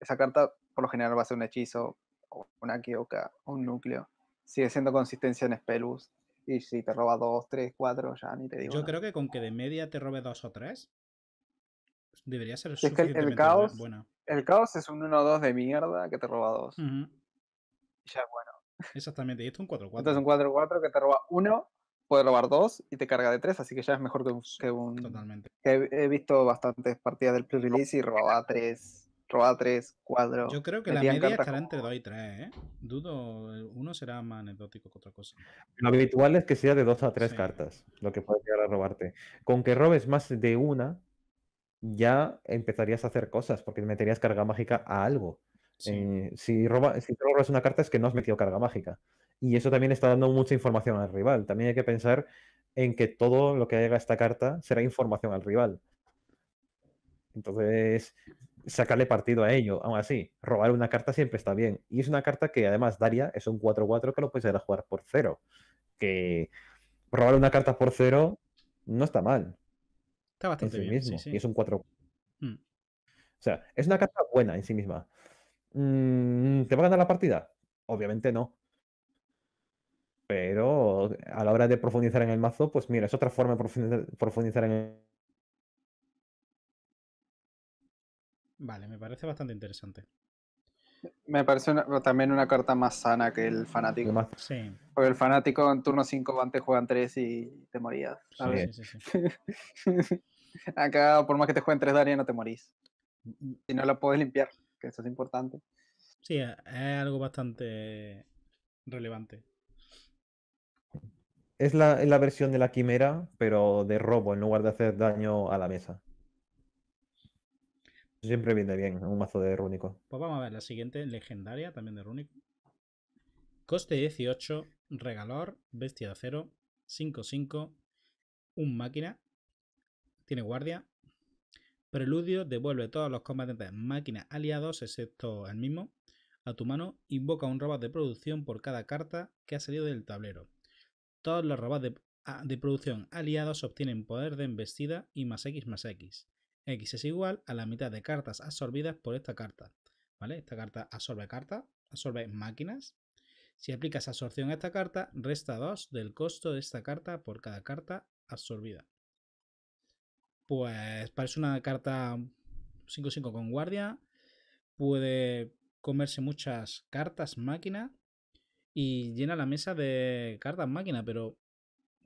esa carta por lo general va a ser un hechizo, o una quioca, o un núcleo. Sigue siendo consistencia en Spellus. Y si te roba 2, 3, 4, ya ni te digo. Yo creo que con que de media te robe 2 o 3, debería ser es que el caos, buena. El caos es un 1-2 de mierda que te roba 2. Uh -huh. Ya bueno. Exactamente, y esto es un 4-4. Esto es un 4-4 que te roba 1, puede robar 2 y te carga de 3, así que ya es mejor que un. Que un Totalmente. he, he, visto bastantes partidas del pre-release y robaba 3 Roba tres, cuatro... Yo creo que la media estará entre 2 y 3, ¿eh? Dudo, eh, uno será más anecdótico que otra cosa. Lo habitual es que sea de dos a tres cartas, lo que puedes llegar a robarte. Con que robes más de una, ya empezarías a hacer cosas, porque meterías carga mágica a algo. Eh, si, roba, si robas una carta es que no has metido carga mágica. Y eso también está dando mucha información al rival. También hay que pensar en que todo lo que haga esta carta será información al rival. Entonces, sacarle partido a ello. Aún así, robar una carta siempre está bien. Y es una carta que además Daria es un 4-4 que lo puedes ir a jugar por cero. Que robar una carta por cero no está mal. Está bastante bien. Sí, Y es un 4. 4 mm. O sea, es una carta buena en sí misma. Mm, ¿Te va a ganar la partida? Obviamente no. Pero a la hora de profundizar en el mazo, pues mira, es otra forma de profundizar en el Vale, me parece bastante interesante. Me parece también una carta más sana que el fanático. Porque el fanático en turno 5 antes juegan 3 y te morías. Sí, sí, sí, <laughs> Acá, por más que te jueguen 3 daño no te morís. Mm, si no la puedes limpiar, que eso es importante. Sí, es algo bastante relevante. Es la, es la versión de la quimera, pero de robo, en lugar de hacer daño a la mesa. Siempre viene bien un mazo de rúnico. Pues vamos a ver la siguiente, legendaria también de rúnico. Coste 18, regalor, bestia de acero, 5-5, un máquina, tiene guardia. Preludio devuelve todos los combatientes máquinas aliados, excepto el mismo, a tu mano. Invoca un robot de producción por cada carta que ha salido del tablero. Todos los robots de ah, producción aliados obtienen poder de embestida y más X más X. X es igual a la mitad de cartas absorbidas por esta carta. ¿Vale? Esta carta absorbe cartas, absorbe máquinas. Si aplicas absorción a esta carta, resta 2 del costo de esta carta por cada carta absorbida. Pues parece una carta 5-5 con guardia. Puede comerse muchas cartas máquina y llena la mesa de cartas máquina, pero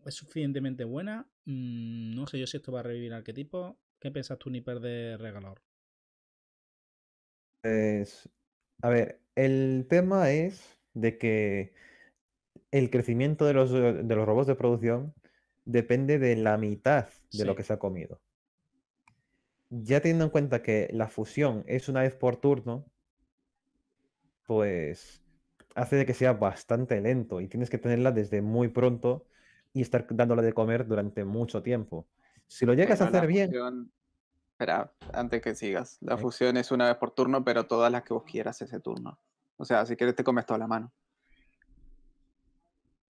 es suficientemente buena. Mm, no sé yo si esto va a revivir al arquetipo. ¿Qué piensas tú, Niper, de Regalor? Pues, a ver, el tema es de que el crecimiento de los, de robots de producción depende de la mitad de lo que se ha comido. Ya teniendo en cuenta que la fusión es una vez por turno, pues hace de que sea bastante lento y tienes que tenerla desde muy pronto y estar dándola de comer durante mucho tiempo. Si lo llegas a hacer bien. espera, antes que sigas. La fusión es una vez por turno, pero todas las que vos quieras ese turno. O sea, si quieres te comes toda la mano.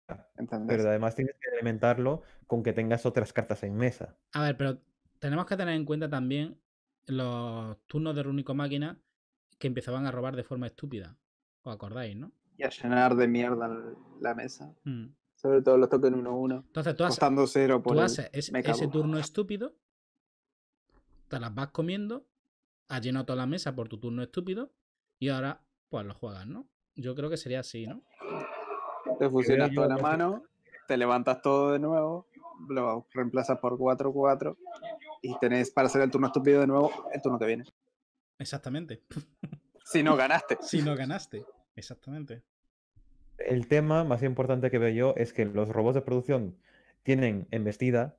Pero además tienes que alimentarlo con que tengas otras cartas en mesa. A ver, pero tenemos que tener en cuenta también los turnos de Rúnico Máquina que empezaban a robar de forma estúpida. ¿Os acordáis, no? Y a llenar de mierda la mesa. Mm. Sobre todo los en 1-1. Entonces tú haces, por ese turno estúpido, te las vas comiendo, has llenado toda la mesa por tu turno estúpido y ahora pues lo juegas, ¿no? Yo creo que sería así, ¿no? Te fusionas toda la mano, te levantas todo de nuevo, lo reemplazas por 4-4 y tenés para hacer el turno estúpido de nuevo el turno que viene. Exactamente. <laughs> Si no ganaste. si no ganaste, exactamente el tema más importante que veo yo es que los robots de producción tienen embestida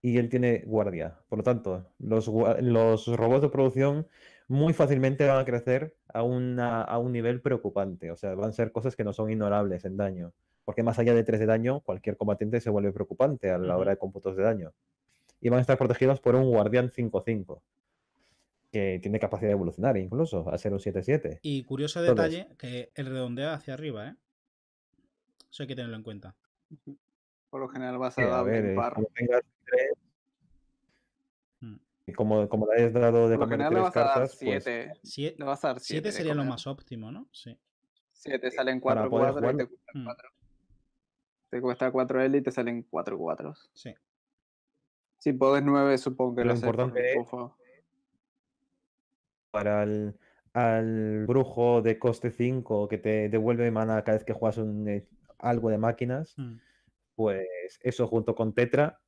y él tiene guardia. Por lo tanto, los, robots de producción muy fácilmente van a crecer a, un nivel preocupante. O sea, van a ser cosas que no son ignorables en daño. Porque más allá de 3 de daño, cualquier combatiente se vuelve preocupante a la hora de cómputos de daño. Y van a estar protegidos por un guardián 5-5 que tiene capacidad de evolucionar incluso, a ser un 7-7. Y curioso detalle que el redondea hacia arriba, ¿eh? Eso hay que tenerlo en cuenta. Por lo general vas a, eh, dar un eh, par. Mm. Como, como la has dado de comer tres cartas, Pues... 7. le vas a dar 7. 7 sería lo más óptimo, ¿no? Sí. 7 salen 4 4 y mm. te cuesta 4. Te cuesta 4 élite y te salen 4 4. Sí. Si pones 9, supongo que lo, lo importante es Para el, al brujo de coste 5 que te devuelve mana cada vez que juegas un, algo de máquinas, mm. pues eso junto con Tetra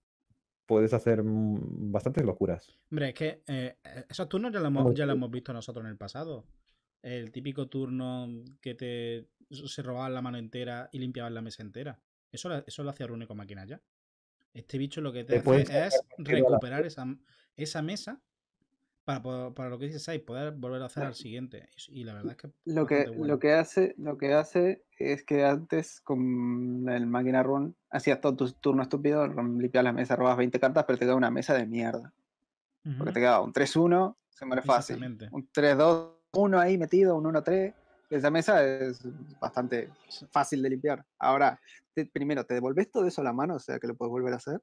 puedes hacer bastantes locuras. Hombre, es que eh, e-, esos turnos ya lo, hemos, ya lo hemos visto nosotros en el pasado. El típico turno que te se robaban la mano entera y limpiaba la mesa entera. Eso, eso lo hacía Rune único máquinas ya. Este bicho lo que te, hace es recuperar esa, esa mesa para, lo que dices ahí, poder volver a hacer al siguiente. Y, la verdad es que. Lo que, lo, que hace, lo que hace es que antes con el máquina run hacías todo tu turno estúpido, limpiabas la mesa, robas 20 cartas, pero te queda una mesa de mierda. Porque te queda un 3-1, se muere fácil. Un 3-2-1 ahí metido, un 1-3. Esa mesa es bastante fácil de limpiar. Ahora, primero, te devolves todo eso a la mano, o sea que lo puedes volver a hacer.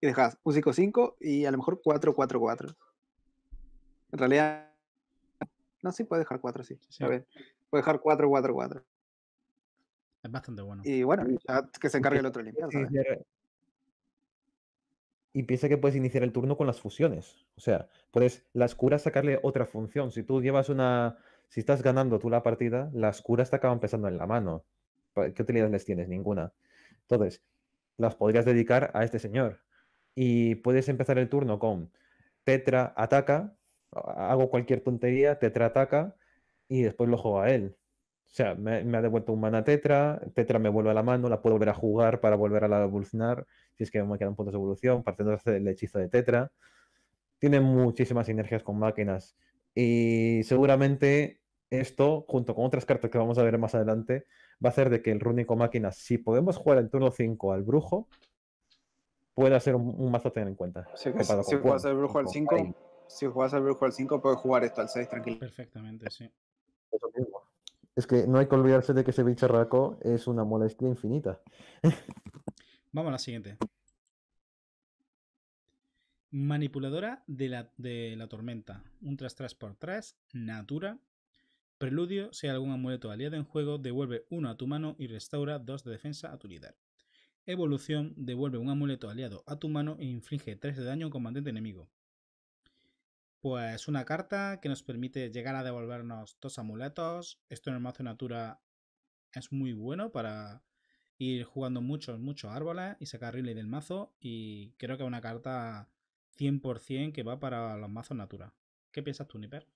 Y dejas un 5-5 y a lo mejor 4-4-4. En realidad, no, sí, puede dejar cuatro, sí. A ver, puede dejar cuatro, cuatro, cuatro. Es bastante bueno. Y bueno, que se encargue el otro limpiar. Y piensa que puedes iniciar el turno con las fusiones. O sea, puedes las curas sacarle otra función. Si tú llevas una. Si estás ganando tú la partida, las curas te acaban pesando en la mano. ¿Qué utilidad les tienes? Ninguna. Entonces, las podrías dedicar a este señor. Y puedes empezar el turno con Tetra ataca, hago cualquier tontería, Tetra ataca y después lo juego a él. O sea, me, ha devuelto un mana Tetra, Tetra me vuelve a la mano, la puedo volver a jugar para volver a la evolucionar, si es que me quedan puntos de evolución, partiendo del hechizo de Tetra. Tiene muchísimas sinergias con máquinas y seguramente esto, junto con otras cartas que vamos a ver más adelante, va a hacer de que el rúnico máquina, si podemos jugar el turno 5 al brujo, pueda ser un, mazo a tener en cuenta. si, si juegas brujo al 5, si jugás al al 5, puedes jugar esto al 6 tranquilo. Perfectamente, sí. Eso mismo. Es que no hay que olvidarse de que ese bicharraco es una molestia infinita. Vamos a la siguiente. Manipuladora de la, de la tormenta. Un tras tras por tras. Natura. Preludio. Si hay algún amuleto aliado en juego, devuelve uno a tu mano y restaura dos de defensa a tu líder. Evolución. Devuelve un amuleto aliado a tu mano e inflige tres de daño a un combatiente enemigo. Pues una carta que nos permite llegar a devolvernos dos amuletos. Esto en el mazo Natura es muy bueno para ir jugando muchos, muchos árboles y sacar Riley del mazo. Y creo que es una carta 100% que va para los mazos Natura. ¿Qué piensas tú, Niper?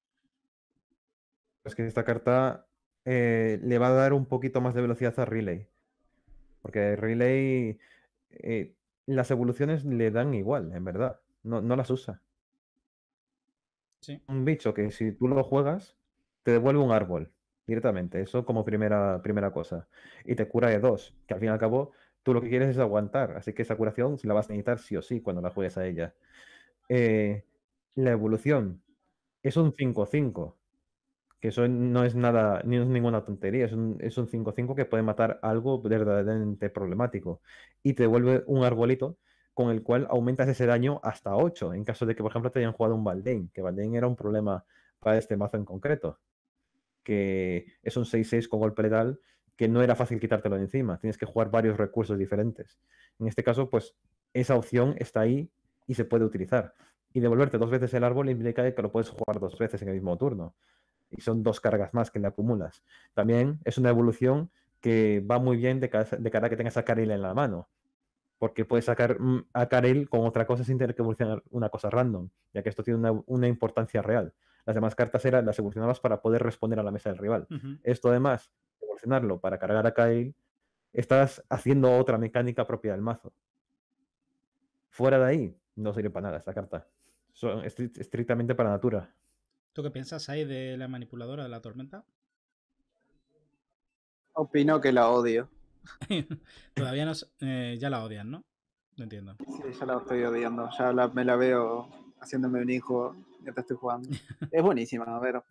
Es que esta carta eh, le va a dar un poquito más de velocidad a Relay. Porque Relay. Eh, las evoluciones le dan igual, en verdad. No, no las usa. Un bicho que si tú lo juegas, te devuelve un árbol directamente. Eso como primera, primera cosa. Y te cura de dos, que al fin y al cabo tú lo que quieres es aguantar. Así que esa curación la vas a necesitar sí o sí cuando la juegues a ella. Eh, la evolución es un 5-5. Que eso no es nada, ni es ninguna tontería. Es un 5-5 que puede matar algo verdaderamente problemático. Y te devuelve un arbolito con el cual aumentas ese daño hasta 8, en caso de que, por ejemplo, te hayan jugado un Baldain, que Baldain era un problema para este mazo en concreto, que es un 6-6 con golpe letal que no era fácil quitártelo de encima, tienes que jugar varios recursos diferentes. En este caso, pues esa opción está ahí y se puede utilizar. Y devolverte dos veces el árbol implica que lo puedes jugar dos veces en el mismo turno. Y son dos cargas más que le acumulas. También es una evolución que va muy bien de cara, a que tengas a carila en la mano porque puedes sacar mm, a Karel con otra cosa sin tener que evolucionar una cosa random, ya que esto tiene una, importancia real. Las demás cartas eran las evolucionabas para poder responder a la mesa del rival. Esto además, evolucionarlo para cargar a Karel, estás haciendo otra mecánica propia del mazo. Fuera de ahí, no sirve para nada esta carta. Son estrictamente para natura. ¿Tú qué piensas ahí de la manipuladora de la tormenta? Opino que la odio. <laughs> Todavía no, eh, ya la odian, ¿no? No entiendo. Sí, ya la estoy odiando. Ya me la veo haciéndome un hijo ya te estoy jugando. <laughs> es buenísima, ver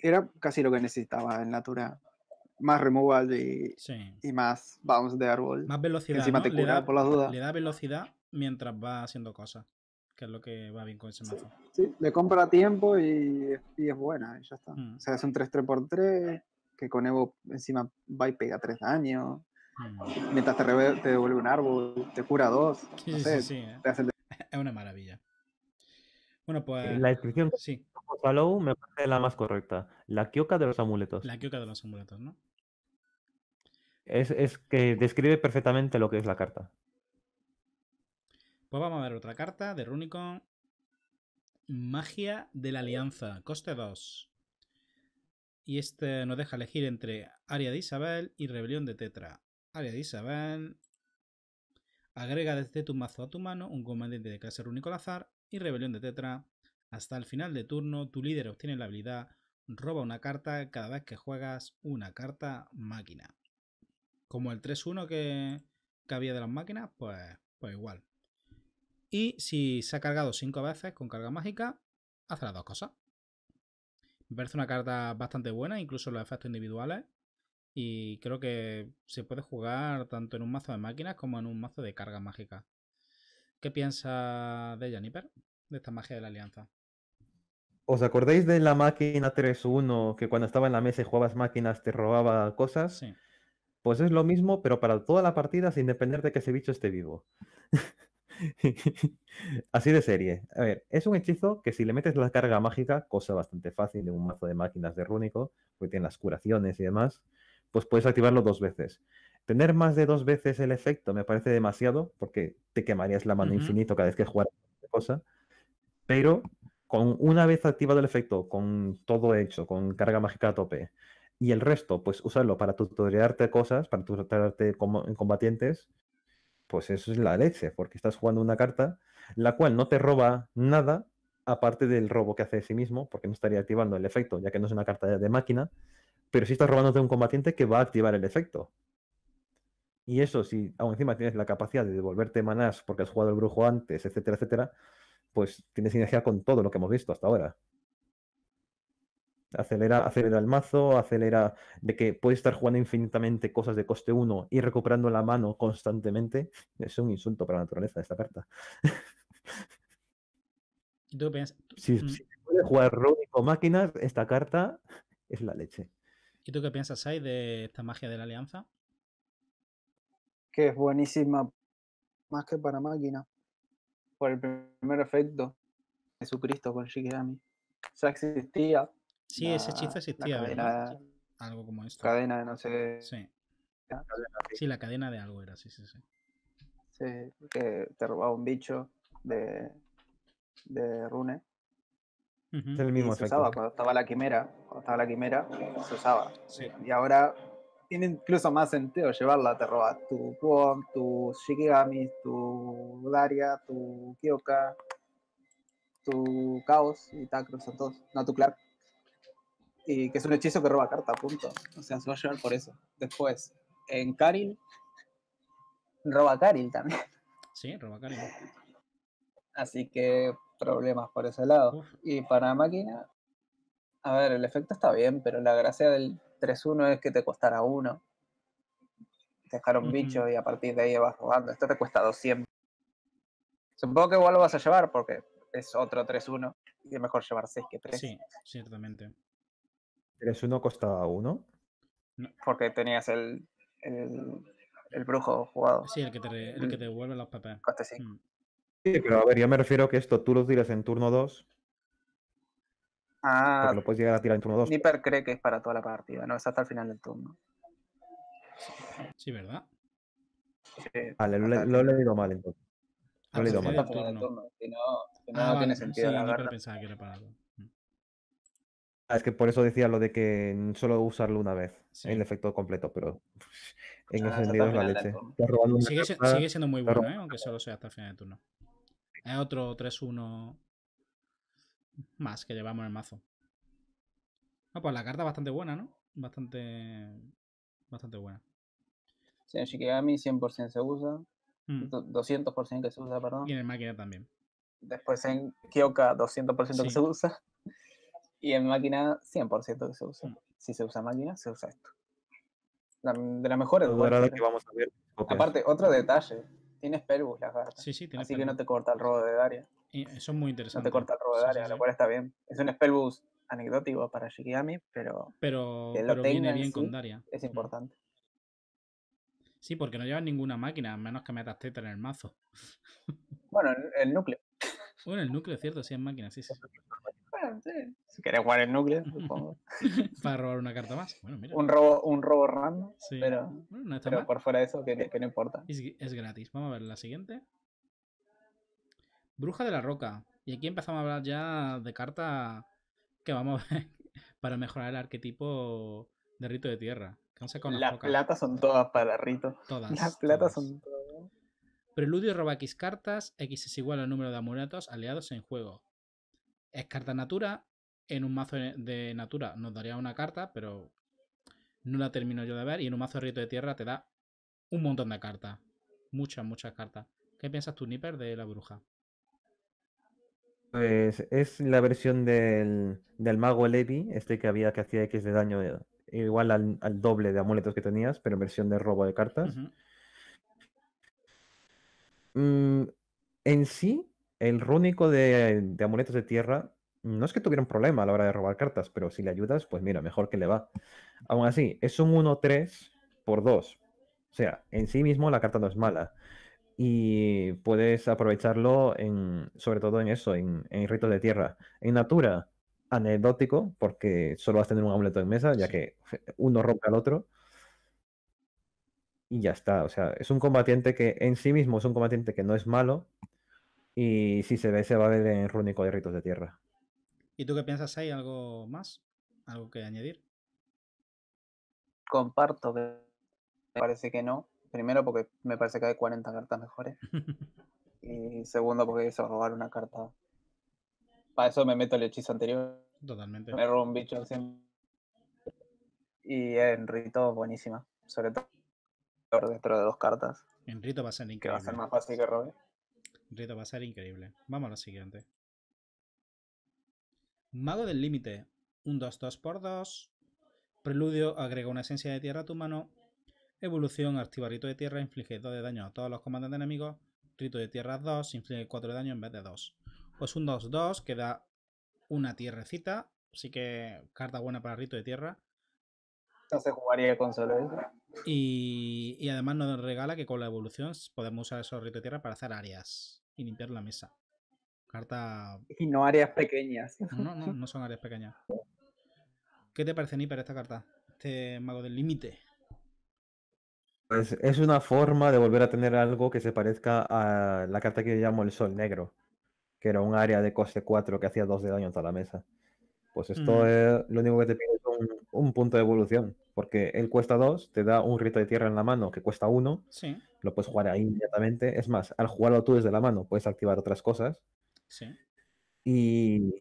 era casi lo que necesitaba en Natura. Más removal y, y más bounce de árbol. Más velocidad. Encima te cura, por las dudas. Le da velocidad mientras va haciendo cosas. Que es lo que va bien con ese mazo. Sí, le compra tiempo y, y, es buena, y ya está. Mm. O sea, es un 3-3x3 que con Evo encima va y pega 3 daños. Mm. Mientras te, devuelve un árbol, te cura dos. Es una maravilla. Bueno, pues. Eh, la descripción sí. me parece la más correcta. La quioca de los amuletos. La quioca de los amuletos, ¿no? Es, que describe perfectamente lo que es la carta. Pues vamos a ver otra carta de Runicon. Magia de la Alianza, coste 2. Y este nos deja elegir entre Área de Isabel y Rebelión de Tetra área de Isabel. Agrega desde tu mazo a tu mano un comandante de clase único al azar y rebelión de Tetra. Hasta el final de turno, tu líder obtiene la habilidad roba una carta cada vez que juegas una carta máquina. Como el 3-1 que, había de las máquinas, pues, pues, igual. Y si se ha cargado 5 veces con carga mágica, hace las dos cosas. Me parece una carta bastante buena, incluso los efectos individuales. Y creo que se puede jugar tanto en un mazo de máquinas como en un mazo de carga mágica. ¿Qué piensa de Janiper? De esta magia de la alianza. ¿Os acordáis de la máquina 3-1 que cuando estaba en la mesa y jugabas máquinas te robaba cosas? Sí. Pues es lo mismo, pero para toda la partida sin depender de que ese bicho esté vivo. <laughs> Así de serie. A ver, es un hechizo que si le metes la carga mágica, cosa bastante fácil en un mazo de máquinas de rúnico, porque tiene las curaciones y demás, pues puedes activarlo dos veces. Tener más de dos veces el efecto me parece demasiado, porque te quemarías la mano infinito cada vez que jugaras cosa. Pero con una vez activado el efecto, con todo hecho, con carga mágica a tope, y el resto, pues usarlo para tutoriarte cosas, para tutorearte en combatientes, pues eso es la leche, porque estás jugando una carta la cual no te roba nada, aparte del robo que hace de sí mismo, porque no estaría activando el efecto, ya que no es una carta de máquina, pero si estás robándote un combatiente que va a activar el efecto. Y eso, si aún encima tienes la capacidad de devolverte manás porque has jugado el brujo antes, etcétera, etcétera, pues tienes sinergia con todo lo que hemos visto hasta ahora. Acelera, acelera el mazo, acelera de que puedes estar jugando infinitamente cosas de coste 1 y recuperando la mano constantemente. Es un insulto para la naturaleza esta carta. si, mm. puedes jugar o máquinas, esta carta es la leche. ¿Y tú qué piensas, Sai, de esta magia de la alianza? Que es buenísima, más que para máquina, por el primer efecto. Jesucristo con Shikirami. o sea, existía. Sí, ese chiste existía, Algo como esto. Cadena de no sé. Sí. sí. la cadena de algo era, sí, sí, sí. Sí, que te robaba un bicho de, de Rune mismo se usaba cuando estaba la quimera, cuando estaba la quimera, se usaba. Y ahora tiene incluso más sentido llevarla, te robas tu tu Shikigami, tu Daria, tu Kyoka, tu caos y Tacros son todos, no tu Clark. Y que es un hechizo que roba carta, punto. O sea, se va a llevar por eso. Después, en Karil, roba Karil también. Sí, roba Karil. Así que problemas por ese lado. Y para máquina, a ver, el efecto está bien, pero la gracia del 3-1 es que te costará uno. Dejar un bicho y a partir de ahí vas jugando. Esto te cuesta 200. Supongo que igual lo vas a llevar porque es otro 3-1 y es mejor llevar 6 que 3. Sí, ciertamente. ¿3-1 costaba 1? Porque tenías el, el, brujo jugado. Sí, el que te, el que te devuelve los papeles Coste 5. Sí, pero a ver, yo me refiero a que esto tú lo tires en turno 2. Ah. pero lo puedes llegar a tirar en turno 2. Nipper cree que es para toda la partida, no es hasta el final del turno. Sí, ¿verdad? vale, lo, he leído mal entonces. Ah, lo he leído mal. no, tiene sentido. pensaba que era para mm. Ah, es que por eso decía lo de que solo usarlo una vez, el efecto completo, pero en ah, ese sentido es la leche. Sigue, sigue, siendo muy bueno, ¿eh? aunque solo sea hasta el final de turno. Es otro 3-1 más que llevamos en el mazo. Ah, pues la carta bastante buena, ¿no? Bastante. Bastante buena. Sí, en Shikigami 100% se usa. 200% mm. que se usa, perdón. Y en máquina también. Después en Kyoka 200% <laughs> que se usa. Y en máquina 100% que se usa. Si se usa máquina, se usa esto. de las mejores. La mejor es que vamos a Aparte, otro detalle tiene Spellbook las garras, Sí, sí, tiene Así que no te corta el robo de Daria. Y es muy interesante. No te corta el robo de Daria, lo cual está bien. Es un Spellbus anecdótico para Shikigami, pero. Pero, lo pero viene bien con Daria. Es importante. Sí, porque no llevas ninguna máquina, a menos que metas Tetra en el mazo. Bueno, el núcleo. Bueno, el núcleo, es cierto, sí, es máquina, sí, sí si querés jugar el núcleo, <laughs> supongo. Para robar una carta más. Un robo, un robo random, pero, por fuera de eso, que, no importa. Es, gratis. Vamos a ver la siguiente. Bruja de la Roca. Y aquí empezamos a hablar ya de carta que vamos a ver <laughs> para mejorar el arquetipo de Rito de Tierra. Las platas son todas para Rito. Todas. Las platas son todas. Preludio roba X cartas, X es igual al número de amuletos aliados en juego es carta natura. En un mazo de natura nos daría una carta, pero no la termino yo de ver. Y en un mazo de rito de tierra te da un montón de cartas. Muchas, muchas cartas. ¿Qué piensas tú, Nipper, de la bruja? Pues es la versión del, del mago Levi, este que había que hacía X de daño eh, igual al, doble de amuletos que tenías, pero en versión de robo de cartas. Mm, en sí, el rúnico de, amuletos de tierra no es que tuviera un problema a la hora de robar cartas, pero si le ayudas, pues mira, mejor que le va. Aún así, es un 1-3 por 2. O sea, en sí mismo la carta no es mala. Y puedes aprovecharlo sobre todo en eso, en, en ritos de tierra. En natura, anecdótico, porque solo vas a tener un amuleto en mesa, ya que <laughs> uno rompe al otro. Y ya está. O sea, es un combatiente que en sí mismo es un combatiente que no es malo, y si se ve, se va a ver en Runico de Ritos de Tierra. ¿Y tú qué piensas ¿Hay ¿Algo más? ¿Algo que añadir? Comparto que me parece que no. Primero porque me parece que hay 40 cartas mejores. <laughs> y segundo porque eso, robar una carta. Para eso me meto el hechizo anterior. Totalmente. Me robo un bicho Y en Rito, buenísima. Sobre todo dentro de dos cartas. En Rito va a ser increíble. va a ser más fácil que robe. Rito va a ser increíble. Vamos a la siguiente. Mago del límite. Un 2-2 por 2. Preludio agrega una esencia de tierra a tu mano. Evolución activa rito de tierra. Inflige 2 de daño a todos los comandantes enemigos. Rito de tierra 2. Inflige 4 de daño en vez de 2. Pues un 2-2 que da una tierrecita. Así que carta buena para rito de tierra. No se jugaría con solo eso. Y, y además nos regala que con la evolución podemos usar esos Rito de tierra para hacer áreas y limpiar la mesa. Carta. Y no áreas pequeñas. <laughs> No, no, no son áreas pequeñas. ¿Qué te parece, para esta carta? Este mago del límite. Pues es una forma de volver a tener algo que se parezca a la carta que yo llamo el sol negro, que era un área de coste 4 que hacía 2 de daño a la mesa. Pues esto mm. es lo único que te pide un, punto de evolución, porque él cuesta dos, te da un rito de tierra en la mano que cuesta uno, sí. lo puedes jugar ahí inmediatamente. Es más, al jugarlo tú desde la mano puedes activar otras cosas. Sí. Y,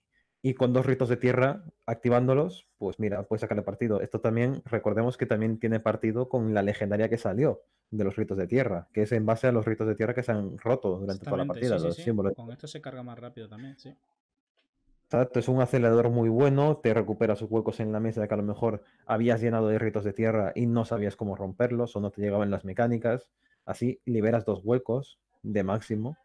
con dos ritos de tierra activándolos, pues mira, puedes sacarle partido. Esto también, recordemos que también tiene partido con la legendaria que salió de los ritos de tierra, que es en base a los ritos de tierra que se han roto durante toda la partida, los símbolos. Con esto se carga más rápido también, sí es un acelerador muy bueno, te recupera sus huecos en la mesa que a lo mejor habías llenado de ritos de tierra y no sabías cómo romperlos o no te llegaban las mecánicas. Así liberas dos huecos de máximo.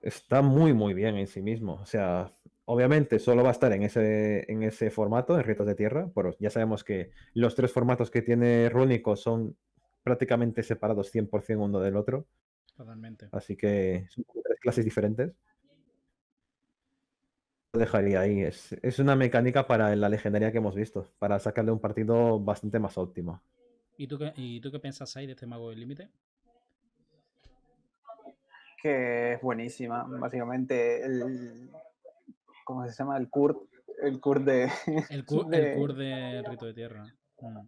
Está muy, muy bien en sí mismo. O sea, obviamente solo va a estar en ese, en ese formato, en ritos de tierra, pero ya sabemos que los tres formatos que tiene Rúnico son prácticamente separados 100% uno del otro. Totalmente. Así que son tres clases diferentes dejaría ahí. Es, una mecánica para la legendaria que hemos visto, para sacarle un partido bastante más óptimo. ¿Y tú qué, y tú qué piensas ahí de este mago del límite? Que es buenísima. Básicamente, el, ¿cómo se llama? El Kurt. El Kurt de. El, <laughs> Kurt de, Rito de Tierra. Mm.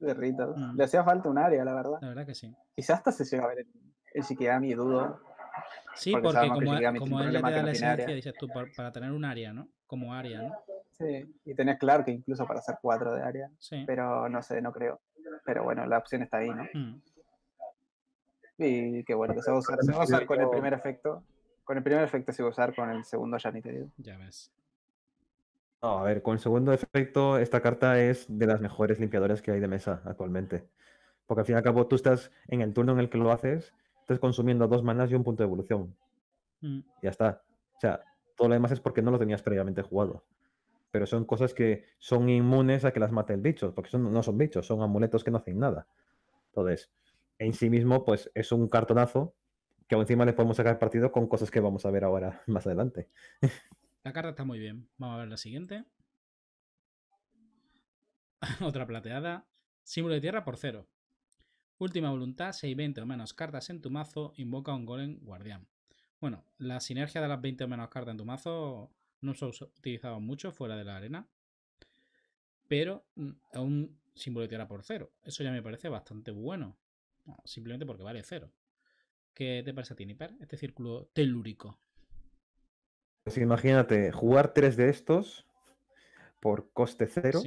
De Rito. Mm. Le hacía falta un área, la verdad. La verdad que sí. Quizás hasta se llega a ver el, el Shikigami, dudo. Sí, porque, como, da la esencia, dices tú, para, tener un área, ¿no? Como área, ¿no? Sí, y tenés claro que incluso para hacer cuatro de área, sí. pero no sé, no creo. Pero bueno, la opción está ahí, ¿no? Mm. Y qué bueno, que se va a usar, se va a usar con el primer efecto. Con el primer efecto se va a usar, con el segundo ya ni te digo. Ya ves. No, a ver, con el segundo efecto, esta carta es de las mejores limpiadoras que hay de mesa actualmente. Porque al fin y al cabo tú estás en el turno en el que lo haces estás consumiendo dos manas y un punto de evolución. Mm. Ya está. O sea, todo lo demás es porque no lo tenías previamente jugado. Pero son cosas que son inmunes a que las mate el bicho, porque son, no son bichos, son amuletos que no hacen nada. Entonces, en sí mismo, pues es un cartonazo que encima le podemos sacar partido con cosas que vamos a ver ahora <laughs> más adelante. La carta está muy bien. Vamos a ver la siguiente. <laughs> Otra plateada. Símbolo de tierra por cero. Última voluntad, 6 20 o menos cartas en tu mazo, invoca un golem guardián. Bueno, la sinergia de las 20 o menos cartas en tu mazo no se ha utilizado mucho fuera de la arena, pero aún mm, simbolizará por cero. Eso ya me parece bastante bueno, simplemente porque vale cero. ¿Qué te parece a ti, Este círculo telúrico. Pues imagínate, jugar tres de estos por coste cero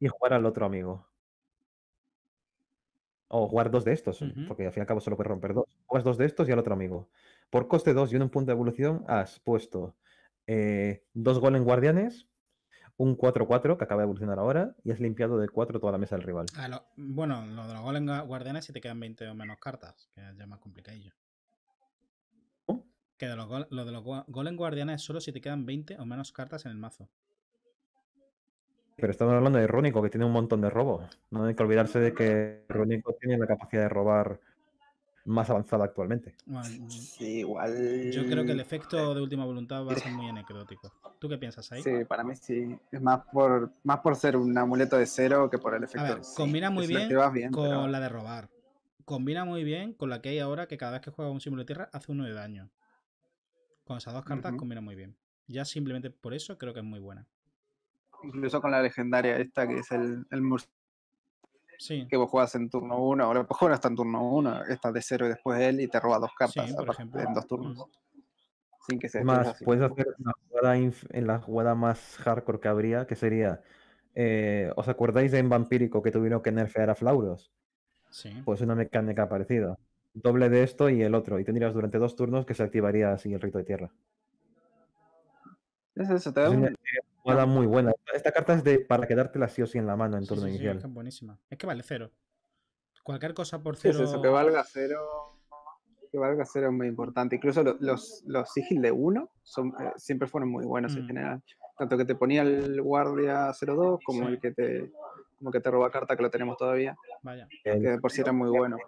y jugar al otro amigo. O jugar dos de estos, porque al fin y al cabo solo puedes romper dos. Juegas dos de estos y al otro amigo. Por coste 2 y un punto de evolución has puesto eh, dos golem guardianes, un 4-4 que acaba de evolucionar ahora y has limpiado de 4 toda la mesa del rival. Ah, bueno, lo de los golem guardianes si te quedan 20 o menos cartas, que es ya más complicadillo. Que lo de los golem guardianes es solo si te quedan 20 o menos cartas en el mazo. Pero estamos hablando de Rúnico, que tiene un montón de robos. No hay que olvidarse de que Rúnico tiene la capacidad de robar más avanzada actualmente. igual. Yo creo que el efecto de última voluntad va a ser muy anecdótico. ¿Tú qué piensas ahí? Sí, para mí sí. Es más por, más por ser un amuleto de cero que por el efecto. A ver, combina muy bien, con la de robar. Combina muy bien con la que hay ahora, que cada vez que juega un símbolo de tierra hace uno de daño. Con esas dos cartas combina muy bien. Ya simplemente por eso creo que es muy buena incluso con la legendaria esta que es el, el Sí. Que vos juegas en turno 1, ahora pues juegas hasta en turno 1, estás de cero y después él y te roba dos cartas por ejemplo en dos turnos. Mm. Sin que se Más, puedes hacer en la jugada más hardcore que habría, que sería. Eh, ¿Os acordáis de en Vampírico que tuvieron que nerfear a Flauros? Sí. Pues una mecánica parecida. Doble de esto y el otro. Y tendrías durante dos turnos que se activaría así el rito de tierra. Es eso te da muy buena. Esta carta es de para quedarte sí o sí en la mano en turno inicial. es que buenísima. Es que vale cero. Cualquier cosa por cero. que valga cero. Que valga es muy importante. Incluso los, los, sigil de uno son, siempre fueron muy buenos en general. Tanto que te ponía el guardia 02 como el que te como que te roba carta que lo tenemos todavía. Vaya. que por si era muy bueno.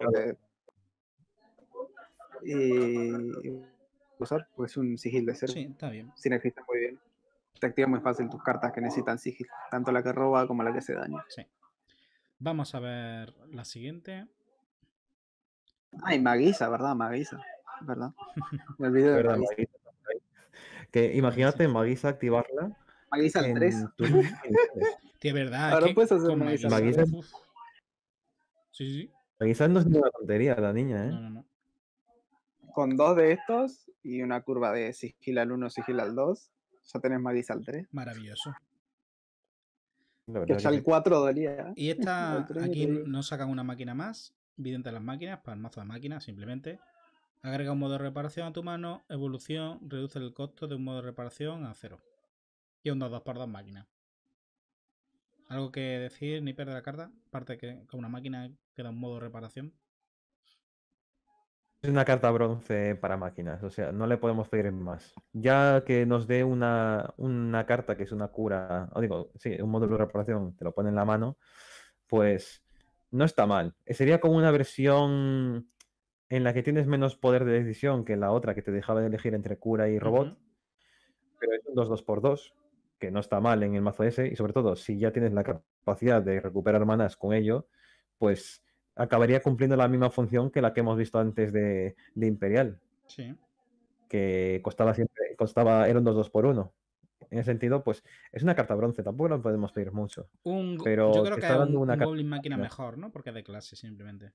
Y usar pues un sigil de cero. Sí, está bien. Sinergista muy bien te activa muy fácil tus cartas que necesitan sigil, tanto la que roba como la que se daña. Sí. Vamos a ver la siguiente. Ay, Maguisa, ¿verdad? Maguisa, ¿verdad? <laughs> Me olvidé de Que imagínate Maguisa activarla. Maguisa al 3. que verdad. Ahora puedes hacer Maguisa. Maguisa... Sí, sí, Maguisa no es una tontería la niña, ¿eh? No, no, no. Con dos de estos y una curva de sigil al 1, sigil al 2, ya tenés al 3. Maravilloso. el 4 Y esta, aquí no sacan una máquina más. evidente las máquinas, para el mazo de máquinas, simplemente. Agrega un modo de reparación a tu mano, evolución, reduce el costo de un modo de reparación a cero. Y un dos por 2 máquinas ¿Algo que decir, ni perder la carta? Aparte que con una máquina queda un modo de reparación es una carta bronce para máquinas, o sea, no le podemos pedir más. Ya que nos dé una, carta que es una cura, o digo, sí, un módulo de reparación, te lo pone en la mano, pues no está mal. Eh, sería como una versión en la que tienes menos poder de decisión que la otra que te dejaba de elegir entre cura y robot, pero es un 2-2x2, que no está mal en el mazo ese, y sobre todo si ya tienes la capacidad de recuperar manas con ello, pues acabaría cumpliendo la misma función que la que hemos visto antes de, Imperial. Sí. Que costaba siempre, costaba, eran 2 por uno. En ese sentido, pues es una carta bronce, tampoco nos podemos pedir mucho. pero yo creo que está un, una Goblin Máquina mejor, ¿no? Porque de clase simplemente.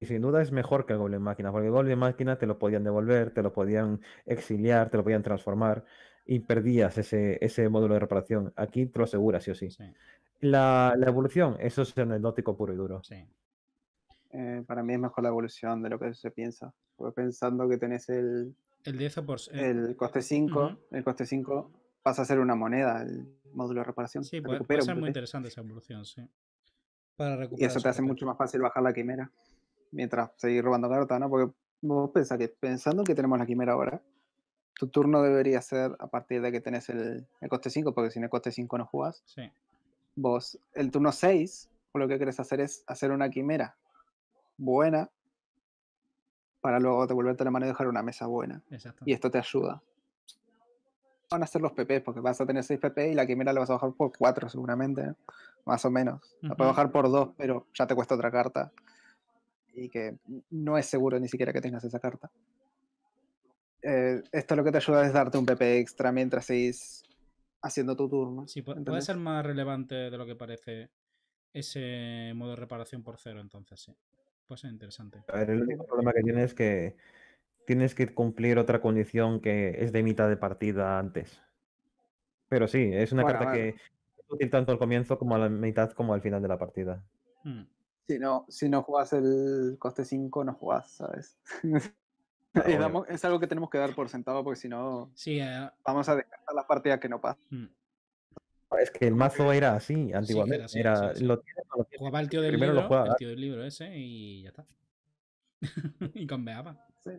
Y sin duda es mejor que el Goblin Máquina, porque el Goblin Máquina te lo podían devolver, te lo podían exiliar, te lo podían transformar y perdías ese, ese módulo de reparación. Aquí te lo aseguras, sí o sí. sí la, evolución, eso es anecdótico puro y duro. Sí. Eh, para mí es mejor la evolución de lo que se piensa. Porque pensando que tenés el. El eh, El coste 5. El coste 5 pasa a ser una moneda, el módulo de reparación. Sí, puede, puede, ser muy interesante esa evolución, sí. Para y eso te hace mucho más fácil bajar la quimera. Mientras seguís robando cartas ¿no? Porque vos pensás que pensando que tenemos la quimera ahora, tu turno debería ser a partir de que tenés el, el coste 5, porque sin el coste 5 no jugás. Sí vos el turno 6, lo que querés hacer es hacer una quimera buena para luego devolverte la mano y dejar una mesa buena. Y esto te ayuda. Van a ser los PP, porque vas a tener 6 PP y la quimera la vas a bajar por 4 seguramente, más o menos. La puedes bajar por 2, pero ya te cuesta otra carta. Y que no es seguro ni siquiera que tengas esa carta. Eh, esto lo que te ayuda es darte un PP extra mientras seis haciendo tu turno. Sí, puede ser más relevante de lo que parece ese modo de reparación por cero, entonces sí. Puede ser interesante. A ver, el único problema que tienes es que tienes que cumplir otra condición que es de mitad de partida antes. Pero sí, es una carta que es útil tanto al comienzo como a la mitad como al final de la partida. Mm. Si no, si no jugas el coste 5, no jugás, ¿sabes? <laughs> Es, algo que tenemos que dar por sentado porque si no vamos a descartar las partidas que no pasan. Mm. Es que el mazo era así antiguamente. era, Lo tiene, el tío del Primero libro, lo ese y ya está. <laughs> y cambiaba. Sí,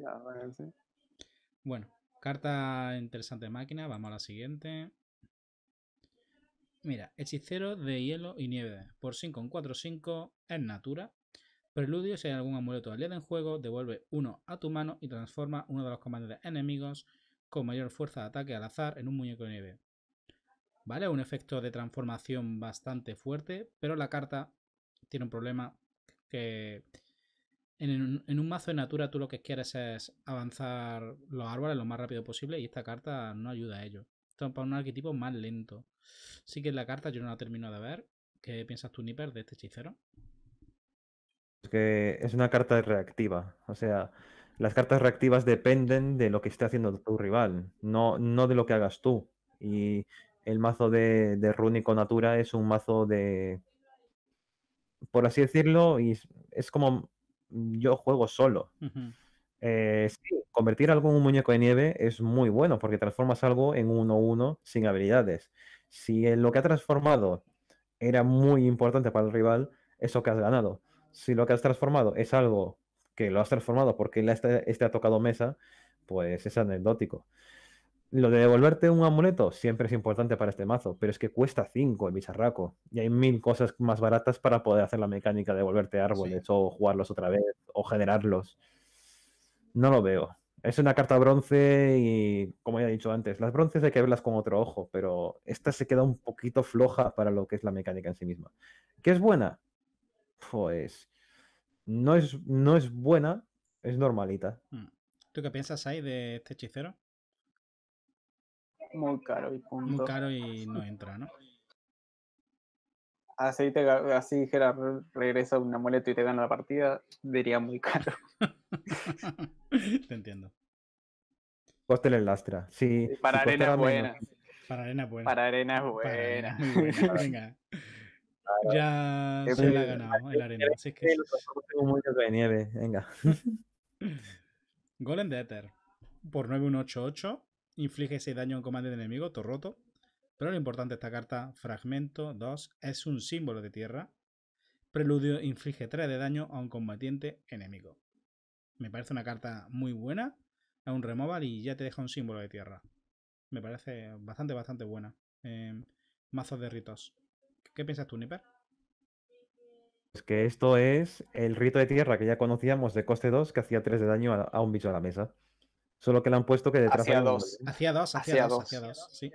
Bueno, carta interesante de máquina, vamos a la siguiente. Mira, hechicero de hielo y nieve. Por 5 en 4, 5 es natura. Preludio, si hay algún amuleto aliado en juego, devuelve uno a tu mano y transforma uno de los comandantes enemigos con mayor fuerza de ataque al azar en un muñeco de nieve. ¿Vale? Un efecto de transformación bastante fuerte, pero la carta tiene un problema que en un, mazo de natura tú lo que quieres es avanzar los árboles lo más rápido posible y esta carta no ayuda a ello. Esto para un arquetipo más lento. Sí que la carta yo no la termino de ver. ¿Qué piensas tú, Nipper, de este hechicero? que es una carta reactiva. O sea, las cartas reactivas dependen de lo que esté haciendo tu rival, no, no de lo que hagas tú. Y el mazo de, de Rúnico Natura es un mazo de. Por así decirlo, es como yo juego solo. Eh, convertir algo en un muñeco de nieve es muy bueno porque transformas algo en 1-1 sin habilidades. Si lo que ha transformado era muy importante para el rival, eso que has ganado si lo que has transformado es algo que lo has transformado porque este, este ha tocado mesa, pues es anecdótico. Lo de devolverte un amuleto siempre es importante para este mazo, pero es que cuesta 5 el bicharraco. Y hay mil cosas más baratas para poder hacer la mecánica de devolverte árboles o jugarlos otra vez o generarlos. No lo veo. Es una carta bronce y, como ya he dicho antes, las bronces hay que verlas con otro ojo, pero esta se queda un poquito floja para lo que es la mecánica en sí misma. ¿Que es buena? pues no es, buena, es normalita. Mm. ¿Tú qué piensas ahí de este hechicero? Muy caro y punto. Muy caro y no entra, ¿no? Así, te, así regresa un amuleto y te gana la partida, diría muy caro. <laughs> te entiendo. Coste el lastra, sí. Para arena buena. Para arena buena. Para arena es buena. Para arena es buena. <laughs> Venga ya se la ha ganado el arena. Así que... venga. <laughs> Golem de Ether. Por 9188, inflige 6 daño en un comando de enemigo, todo roto. Pero lo importante de esta carta, fragmento 2, es un símbolo de tierra. Preludio inflige 3 de daño a un combatiente enemigo. Me parece una carta muy buena. Es un removal y ya te deja un símbolo de tierra. Me parece bastante, bastante buena. Em, mazos de ritos. ¿Qué piensas tú, Nipper? Es que esto es el rito de tierra que ya conocíamos de coste 2 que hacía 3 de daño a, un bicho a la mesa. Solo que le han puesto que detrás. Hacia 2. Hacia 2, hacia 2, hacia 2. Sí.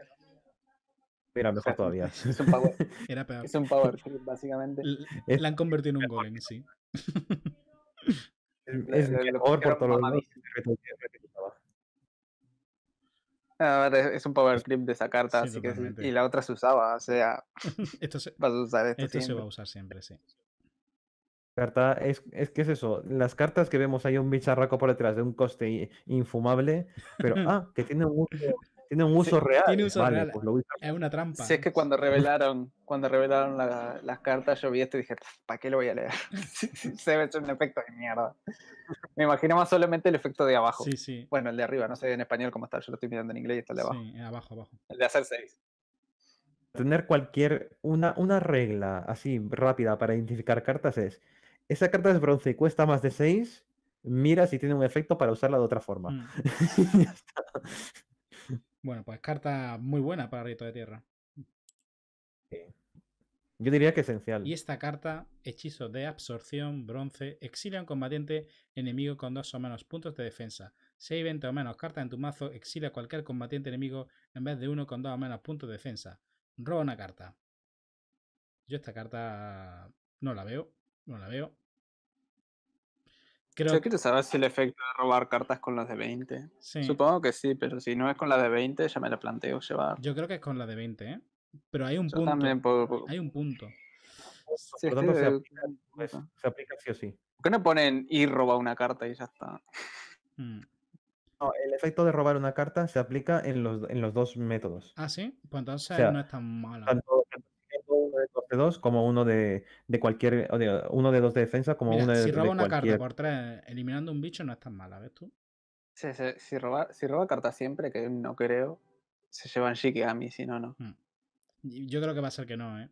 Era <laughs> mejor todavía. Es un power, Era peor. Es un power trip, básicamente. La han convertido en un golem, sí. Es, es mejor por todos los <laughs> Ah, es un power clip de esa carta, así Y la otra se usaba, o sea. <laughs> esto se, va a usar siempre, sí. Carta, es, es, que es eso, las cartas que vemos hay un bicharraco por detrás de un coste infumable, pero <laughs> ah, que tiene un tiene un uso real. Tiene uso real. Pues es una trampa. Si es que cuando revelaron, cuando revelaron las cartas, yo vi esto y dije, ¿para qué lo voy a leer? <laughs> <laughs> Se ve un efecto de mierda. Me imagino más solamente el efecto de abajo. Sí, sí. Bueno, el de arriba, no sé en español cómo está, yo lo estoy mirando en inglés y está el de abajo. abajo, abajo. El de hacer seis. Tener cualquier, una, una regla así rápida para identificar cartas es, esa carta es bronce y cuesta más de seis, mira si tiene un efecto para usarla de otra forma. Mm. <laughs> ya está. Bueno, pues carta muy buena para Rito de Tierra. Yo diría que esencial. Y esta carta, hechizo de absorción, bronce, exilia un combatiente enemigo con dos o menos puntos de defensa. Si hay 20 o menos cartas en tu mazo, exilia a cualquier combatiente enemigo en vez de uno con dos o menos puntos de defensa. Roba una carta. Yo esta carta no la veo, no la veo. Yo quiero saber si el efecto de robar cartas con las de 20. Supongo que sí, pero si no es con las de 20, ya me la planteo llevar. Yo creo que es con la de 20, ¿eh? Pero hay un punto. Hay un punto. Por pues, se, aplica, sí o sí. ¿Por qué no ponen y roba una carta y ya está? Hmm. No, el efecto de robar una carta se aplica en los, en los dos métodos. Ah, sí, pues entonces no es tan malo de como uno de, cualquier. uno de dos de defensa como uno de Si roba una carta por tres, eliminando un bicho no es tan mala, ¿ves tú? si, roba, si roba carta siempre, que no creo, se llevan a mí si no, no. Mm. Yo creo que va a ser que no, ¿eh?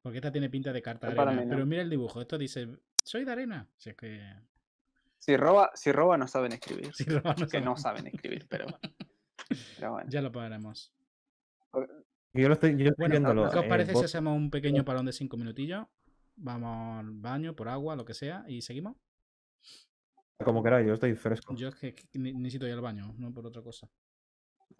Porque esta tiene pinta de carta Pero mira el dibujo, esto dice, soy de arena. Si que... Si roba, si roba no saben escribir. <laughs> Si roba no que no saben escribir, pero, bueno. <laughs> Ya lo pagaremos. Yo lo estoy, yo bueno, ¿Qué os eh, parece si hacemos un pequeño parón de cinco minutillos? Vamos al baño, por agua, lo que sea, y seguimos. Como queráis, yo estoy fresco. Yo es que necesito ir al baño, no por otra cosa.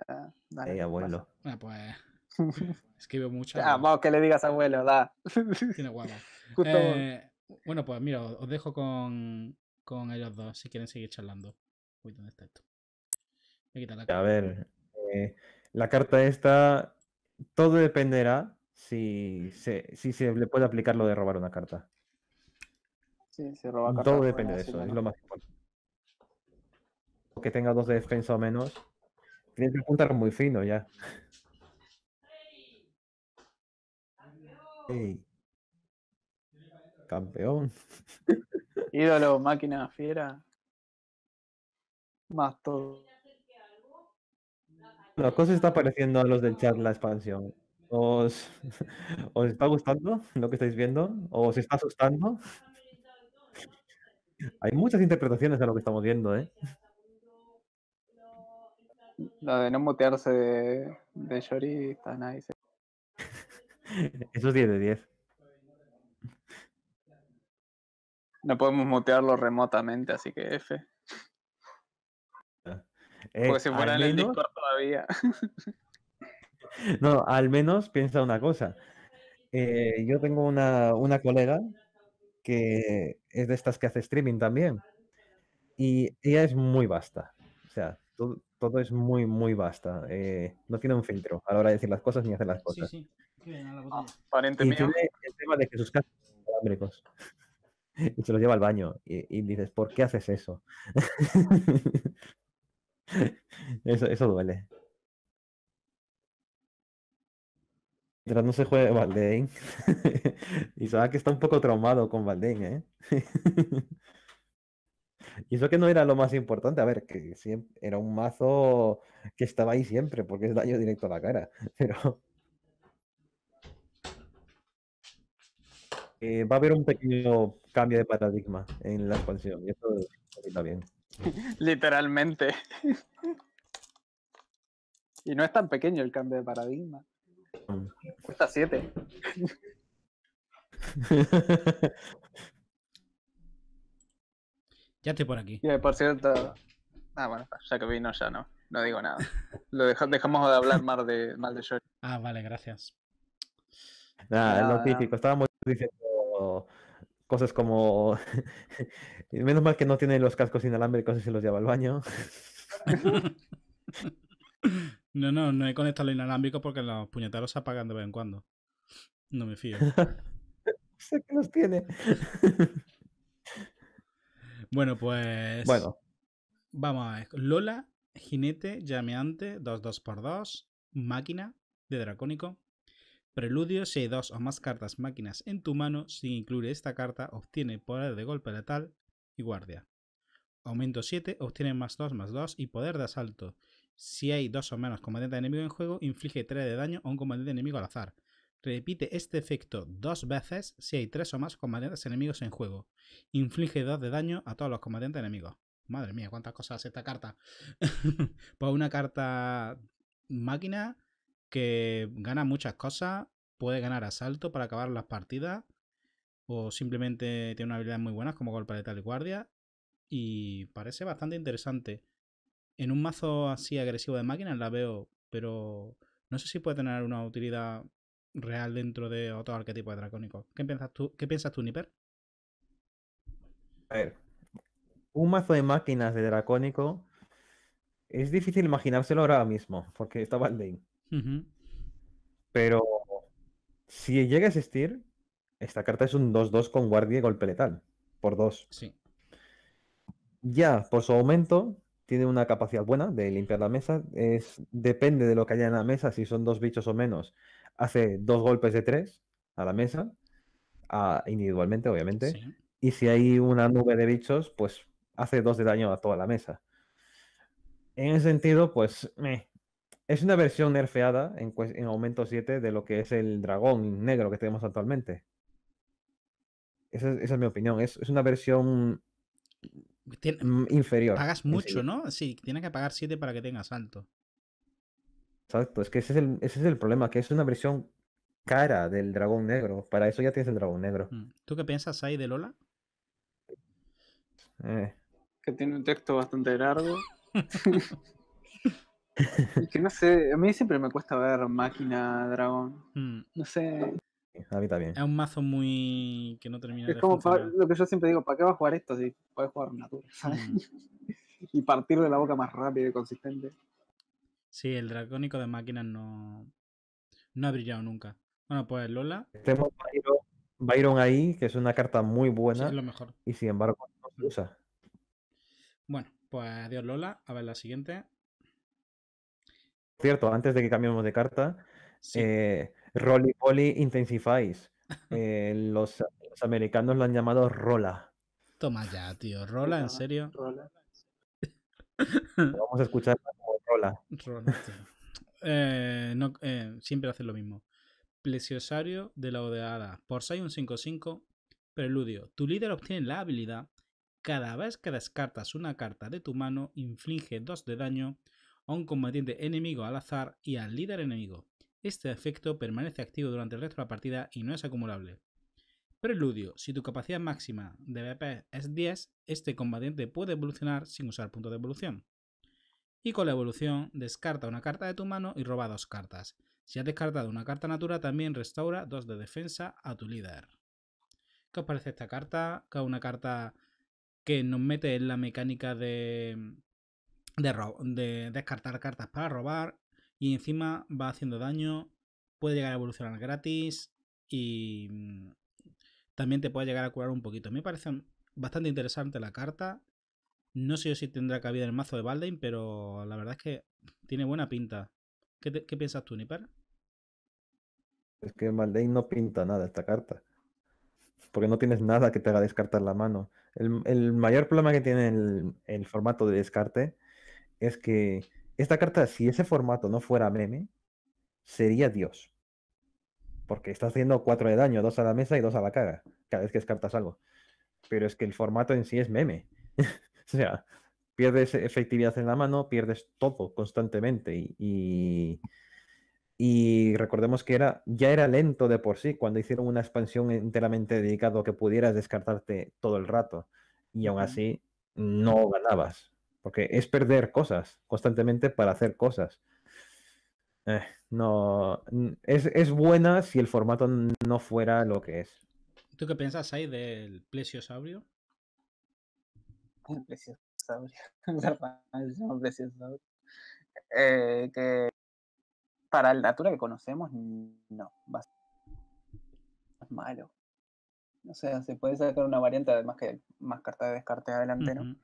Eh, dale, abuelo. Bueno, ah, pues. <laughs> Escribe mucho. Ah, vamos, que le digas abuelo, da. <laughs> Tiene guapo. <laughs> Eh, bueno, pues mira, os dejo con, con ellos dos si quieren seguir charlando. Uy, ¿dónde está esto? Voy a quitar la A ver, eh, la carta esta todo dependerá si se, si se le puede aplicar lo de robar una carta. se roba Todo depende de eso, es lo más importante. Que tenga dos de defensa o menos, Tiene que apuntar muy fino ya. Campeón. Ídolo, máquina fiera. Más todo. ¿cómo se está pareciendo a los del chat la expansión. <laughs> ¿Os, está gustando lo que estáis viendo? ¿Os está asustando? <laughs> Hay muchas interpretaciones de lo que estamos viendo, ¿eh? Lo de no mutearse de, de <laughs> Eso es 10 de 10. No podemos mutearlo remotamente, así que F. Porque eh, si fuera en el Discord todavía. no, al menos piensa una cosa. Eh, yo tengo una, colega que es de estas que hace streaming también. Y ella es muy vasta. O sea, todo, es muy, muy vasta. Eh, no tiene un filtro a la hora de decir las cosas ni hacer las cosas. Sí, ah, sí. tiene el tema de que sus cascos son alámbricos. <laughs> y se los lleva al baño. Y, y, dices, ¿por qué haces eso? <laughs> <laughs> Eso, eso duele. Mientras no se juegue Valdein <laughs> y sabes que está un poco traumado con Valdein ¿eh? <laughs> y eso que no era lo más importante. A ver, que siempre, era un mazo que estaba ahí siempre, porque es daño directo a la cara. Pero. Eh, va a haber un pequeño cambio de paradigma en la expansión. Y eso está bien. <laughs> Literalmente. y no es tan pequeño el cambio de paradigma. Cuesta 7. <laughs> ya estoy por aquí. Eh, por cierto. Ah, bueno, ya que vino, ya no. No digo nada. Lo dejamos de hablar más de, mal de Ah, vale, gracias. Nada, es lo típico. Estábamos diciendo cosas como <laughs> menos mal que no tienen los cascos inalámbricos y se los lleva al baño. <laughs> No, no, no he conectado los inalámbricos porque los puñeteros se apagan de vez en cuando. No me fío. <laughs> sé que los tiene. bueno, pues. Bueno. Vamos a ver. Lola, jinete, llameante, 2 2 2 máquina de dracónico, Preludio, si hay dos o más cartas máquinas en tu mano, sin incluir esta carta, obtiene poder de golpe letal y guardia. Aumento 7, obtiene más 2 más 2 y poder de asalto. Si hay dos o menos combatientes enemigos en juego, inflige 3 de daño a un combatiente enemigo al azar. Repite este efecto dos veces si hay tres o más combatientes enemigos en juego. Inflige 2 de daño a todos los combatientes enemigos. Madre mía, cuántas cosas esta carta. <laughs> pues una carta máquina que gana muchas cosas, puede ganar asalto para acabar las partidas, o simplemente tiene una habilidad muy buenas como golpe de tal y guardia, y parece bastante interesante. En un mazo así agresivo de máquinas la veo, pero no sé si puede tener una utilidad real dentro de otro arquetipo de dracónico. ¿Qué piensas tú, ¿Qué piensas tú Niper? A ver, un mazo de máquinas de dracónico es difícil imaginárselo ahora mismo, porque el lane. Pero si llega a existir, esta carta es un 2-2 con guardia y golpe letal. Por 2. Sí. Ya, por su aumento, tiene una capacidad buena de limpiar la mesa. Es, depende de lo que haya en la mesa, si son dos bichos o menos, hace dos golpes de 3 a la mesa, individualmente, obviamente. Y si hay una nube de bichos, pues hace dos de daño a toda la mesa. En ese sentido, pues, es una versión nerfeada en, aumento 7 de lo que es el dragón negro que tenemos actualmente. Esa, es, mi opinión. Es, una versión inferior. Pagas mucho, ¿no? Sí, tienes que pagar 7 para que tengas alto. Exacto, es que ese es, el, problema, que es una versión cara del dragón negro. Para eso ya tienes el dragón negro. Mm. ¿Tú qué piensas ahí de Lola? Eh. Que tiene un texto bastante largo. <laughs> que no sé, a mí siempre me cuesta ver máquina, dragón. Mm. No sé. A mí también. Es un mazo muy. que no termina. Es como lo que yo siempre digo: ¿para qué vas a jugar esto si puedes jugar Natura? Mm. ¿sabes? <laughs> y partir de la boca más rápido y consistente. Sí, el dragónico de máquinas no. no ha brillado nunca. Bueno, pues Lola. Tenemos Byron, ahí, que es una carta muy buena. lo mejor. Y sin embargo, no se usa. Bueno, pues adiós Lola. A ver la siguiente cierto, antes de que cambiemos de carta, sí. eh, Rolly Intensifies. Eh, los, americanos lo han llamado Rola. Toma ya, tío. ¿Rola, en serio? <laughs> Vamos a escuchar Rola. Rola, eh, no, eh, siempre hace lo mismo. Plesiosario de la Odeada. Por 6 un 5-5. Preludio. Tu líder obtiene la habilidad. Cada vez que descartas una carta de tu mano, inflige 2 de daño a un combatiente enemigo al azar y al líder enemigo. Este efecto permanece activo durante el resto de la partida y no es acumulable. Preludio. Si tu capacidad máxima de BP es 10, este combatiente puede evolucionar sin usar punto de evolución. Y con la evolución, descarta una carta de tu mano y roba dos cartas. Si has descartado una carta natura, también restaura dos de defensa a tu líder. ¿Qué os parece esta carta? una carta que nos mete en la mecánica de, de, descartar cartas para robar y encima va haciendo daño, puede llegar a evolucionar gratis y mm, también te puede llegar a curar un poquito. Me parece bastante interesante la carta. No sé si tendrá cabida en el mazo de Baldain, pero la verdad es que tiene buena pinta. ¿Qué, piensas tú, Nipper? Es que Baldain no pinta nada esta carta. Porque no tienes nada que te haga descartar la mano. El, mayor problema que tiene el formato de descarte es que esta carta, si ese formato no fuera meme, sería Dios. Porque está haciendo cuatro de daño, dos a la mesa y dos a la cara, cada vez que descartas algo. Pero es que el formato en sí es meme. <laughs> o sea, pierdes efectividad en la mano, pierdes todo constantemente. Y, y, recordemos que era, ya era lento de por sí cuando hicieron una expansión enteramente dedicada a que pudieras descartarte todo el rato. Y aún así, no ganabas. Porque es perder cosas constantemente para hacer cosas. Eh, no. Es, buena si el formato no fuera lo que es. ¿Tú qué piensas ahí del plesiosaurio? El plesiosaurio. <laughs> Eh, que para la altura que conocemos, no. Va malo. O sea, se puede sacar una variante, además que más carta de descarte adelante, ¿no?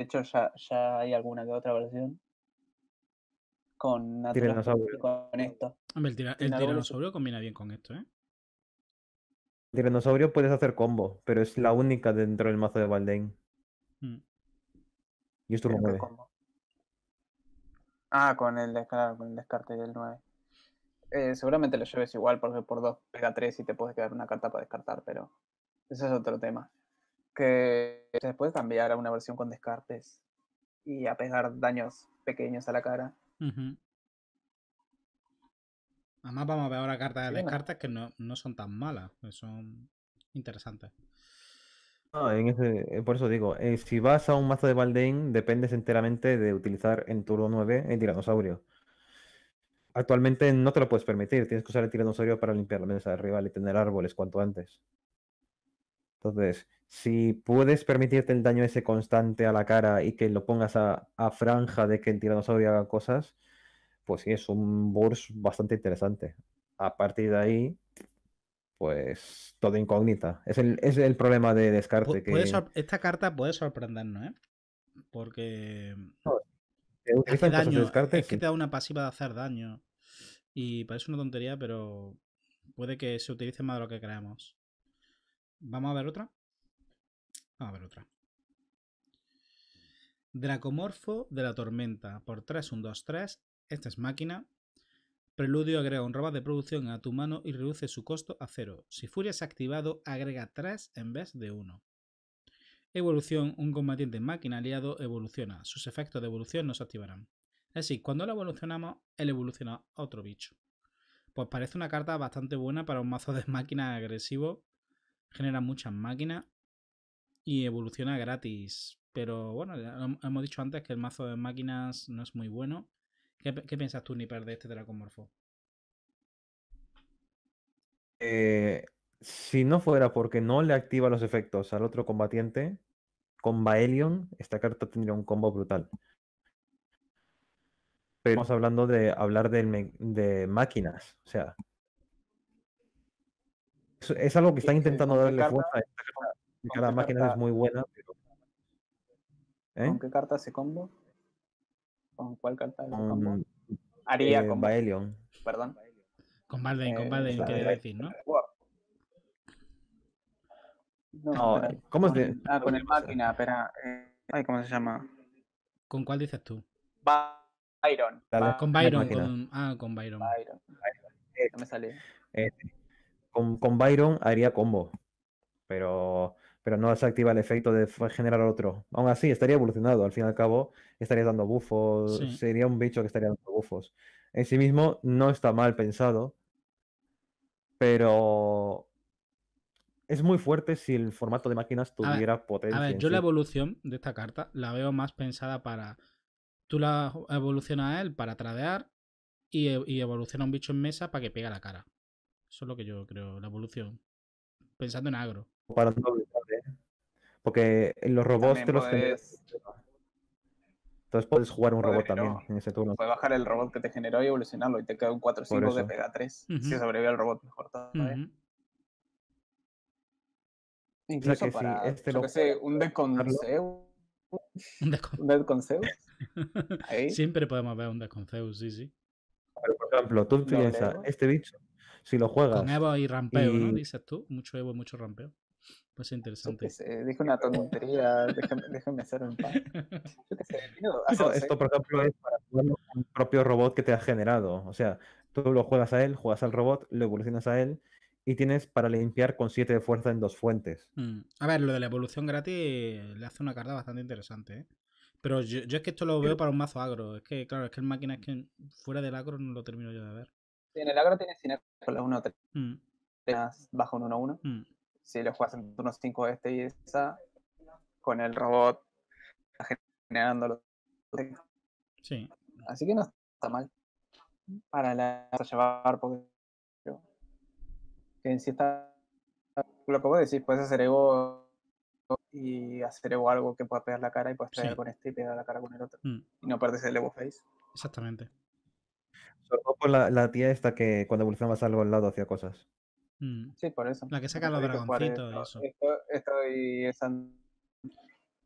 De hecho, ya, hay alguna que otra versión con esto. el, tiranosaurio combina bien con esto, ¿eh? El tiranosaurio puedes hacer combo, pero es la única dentro del mazo de Baldain. Mm. Y esto lo mueve. Ah, con el, Descarte con el descarte del 9. Eh, seguramente lo lleves igual porque por 2 pega 3 y te puedes quedar una carta para descartar, pero ese es otro tema que se puede cambiar a una versión con descartes y a pegar daños pequeños a la cara. Además vamos a ver ahora cartas de descartes que no, no, son tan malas, son interesantes. Eh, por eso digo, eh, si vas a un mazo de Baldain, dependes enteramente de utilizar en turno 9 el tiranosaurio. Actualmente no te lo puedes permitir, tienes que usar el tiranosaurio para limpiar la mesa de rival y tener árboles cuanto antes. Entonces, si puedes permitirte el daño ese constante a la cara y que lo pongas a, franja de que el tiranosaurio haga cosas, pues sí, es un burst bastante interesante. A partir de ahí, pues todo incógnita. Es el, problema de descarte. que... Esta carta puede sorprendernos, ¿eh? Porque... No, es que te da una pasiva de hacer daño. Y parece una tontería, pero puede que se utilice más de lo que creamos. Vamos a ver otra a ver otra. Dracomorfo de la Tormenta por 3, 1, 2, 3. Esta es máquina. Preludio agrega un robot de producción a tu mano y reduce su costo a 0. Si Furia es activado, agrega 3 en vez de 1. Evolución. Un combatiente máquina aliado evoluciona. Sus efectos de evolución no se activarán. Es decir, cuando lo evolucionamos, él evoluciona a otro bicho. Pues parece una carta bastante buena para un mazo de máquinas agresivo. Genera muchas máquinas y evoluciona gratis. Pero bueno, hemos dicho antes que el mazo de máquinas no es muy bueno. ¿Qué, qué piensas tú, ni de este Dracomorfo? Eh, si no fuera porque no le activa los efectos al otro combatiente, con Baelion, esta carta tendría un combo brutal. Pero estamos hablando de hablar de, máquinas, o sea. Es, algo que están intentando darle fuerza a esta cada máquina es muy buena. ¿eh? ¿Con qué carta se combo? ¿Con cuál carta hace combo? Haría eh, con Baelion. Perdón. Con Balden, con Balden, eh, qué decir, ¿no? No, no ah, cómo es de... Ah, con el máquina, espera. Eh, ay, ¿cómo se llama? ¿Con cuál dices tú? Byron. con Byron, con... ah, con Byron. Byron, Byron. me sale. con, con Byron haría combo pero pero no se activa el efecto de generar otro. Aún así, estaría evolucionado. Al fin y al cabo, estaría dando bufos. Sería un bicho que estaría dando bufos. En sí mismo, no está mal pensado. Pero es muy fuerte si el formato de máquinas tuviera potencia. A ver, yo la evolución de esta carta la veo más pensada para. Tú la evolucionas a él para tradear y, e, y evoluciona un bicho en mesa para que pega la cara. Eso es lo que yo creo, la evolución. Pensando en agro. Para porque los robots te los Entonces puedes jugar un robot también en ese turno. Puedes bajar el robot que te generó y evolucionarlo y te queda un 4-5 de pega 3. Uh se Si sobrevive el robot, mejor todavía. Incluso para, este lo... sé, un Deconceus. Un <laughs> Siempre podemos ver un Deconceus, sí, sí. Pero, por ejemplo, tú piensas, este bicho, si lo juegas... Con Evo y rampeo, ¿no? Dices tú, mucho Evo y mucho rampeo. Va interesante. dije una tontería, déjame, déjame hacer un par. Yo esto, ¿eh? por ejemplo, es para jugar con propio robot que te has generado. O sea, tú lo juegas a él, juegas al robot, lo evolucionas a él y tienes para limpiar con 7 de fuerza en dos fuentes. Mm, a ver, lo de la evolución gratis le hace una carta bastante interesante. ¿eh? Pero yo, es que esto lo veo para un mazo agro. Es que, claro, es que el máquina es que fuera del agro no lo termino yo de ver. Sí, en el agro tienes sinergia con la 1-3. Tienes mm. Bajo un 1-1 si lo juegas en turnos 5 este y esa, con el robot generando los. Sí. Así que no está mal. Para la llevar, porque. En sí está. Lo que vos decís, puedes hacer ego y hacer ego algo que pueda pegar la cara y puedes pegar con este y pegar la cara con el otro. Mm. Y no perdes el ego face. Exactamente. Sobre por la, la, tía esta que cuando evolucionabas algo al lado hacía cosas. Mm. Sí, por eso. La que saca los dragoncitos y eso. Esto, y es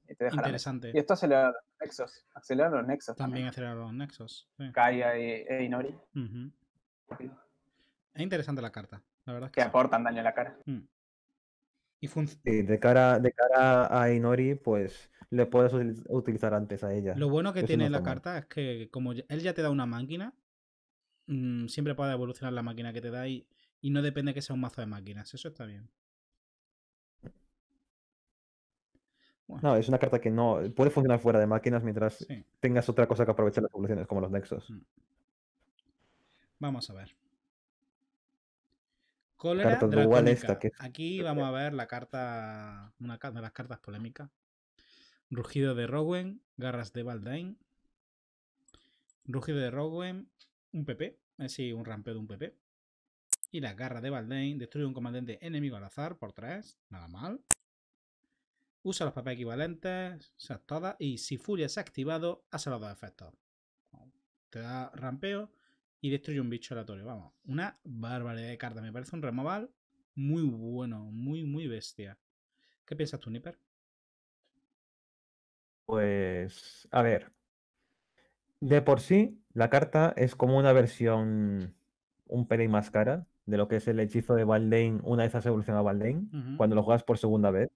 Interesante. Y esto acelera los nexos. Acelera los nexos. También, acelera los nexos. Kai y e Inori. Es interesante la carta. La verdad que, aportan daño a la cara. Mm. Y de, cara, de cara a Inori, pues le puedes utilizar antes a ella. Lo bueno que tiene la carta es que como él ya te da una máquina, mm, siempre puede evolucionar la máquina que te da y y no depende que sea un mazo de máquinas. Eso está bien. No, es una carta que no eh, puede funcionar fuera de máquinas mientras tengas otra cosa que aprovechar las evoluciones, como los nexos. Mm. Vamos a ver. Cólera Aquí vamos a ver la carta, una de las cartas polémicas. Rugido de Rowen, Garras de Baldain. Rugido de Rowen, un PP, es un rampeo de un PP. Y la garra de Baldain destruye un comandante enemigo al azar por 3. Nada mal. Usa los papeles equivalentes, se todas. Y si Furia se ha activado, ha los dos efectos. Te da rampeo y destruye un bicho aleatorio. Vamos, una barbaridad de carta. Me parece un removal muy bueno, muy, muy bestia. ¿Qué piensas tú, Nipper? Pues, a ver. De por sí, la carta es como una versión un pelín más cara de lo que es el hechizo de Valdein una vez has evolucionado a cuando lo juegas por segunda vez.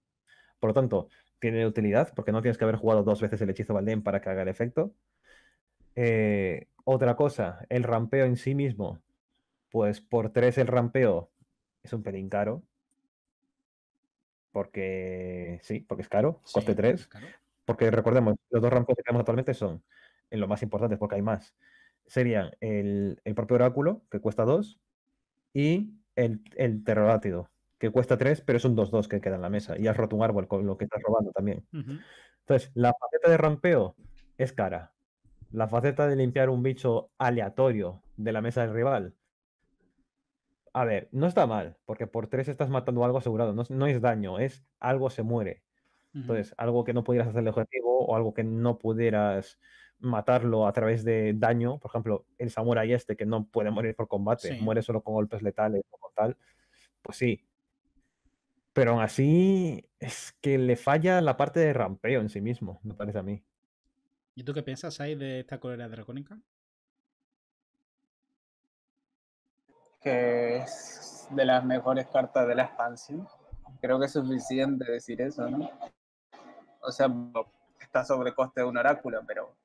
Por lo tanto, tiene utilidad, porque no tienes que haber jugado dos veces el hechizo valdén para que haga el efecto. Eh, otra cosa, el rampeo en sí mismo. Pues por tres el rampeo es un pelín caro. Porque sí, porque es caro, coste 3. Porque recordemos, los dos rampeos que tenemos actualmente son en lo más importantes, porque hay más. Serían el, el propio oráculo, que cuesta dos y el, el terrorátido, que cuesta 3, pero son 2-2 que queda en la mesa. Y has roto un árbol con lo que estás robando también. Entonces, la faceta de rampeo es cara. La faceta de limpiar un bicho aleatorio de la mesa del rival. A ver, no está mal, porque por 3 estás matando algo asegurado. No, es daño, es algo se muere. Entonces, algo que no pudieras hacer el objetivo o algo que no pudieras matarlo a través de daño. Por ejemplo, el samurai este que no puede morir por combate, muere solo con golpes letales o tal. Pues sí. Pero aún así es que le falla la parte de rampeo en sí mismo, me parece a mí. ¿Y tú qué piensas ahí de esta cólera dracónica? Que es de las mejores cartas de la expansión. Creo que es suficiente decir eso, ¿no? O sea, está sobre coste de un oráculo, pero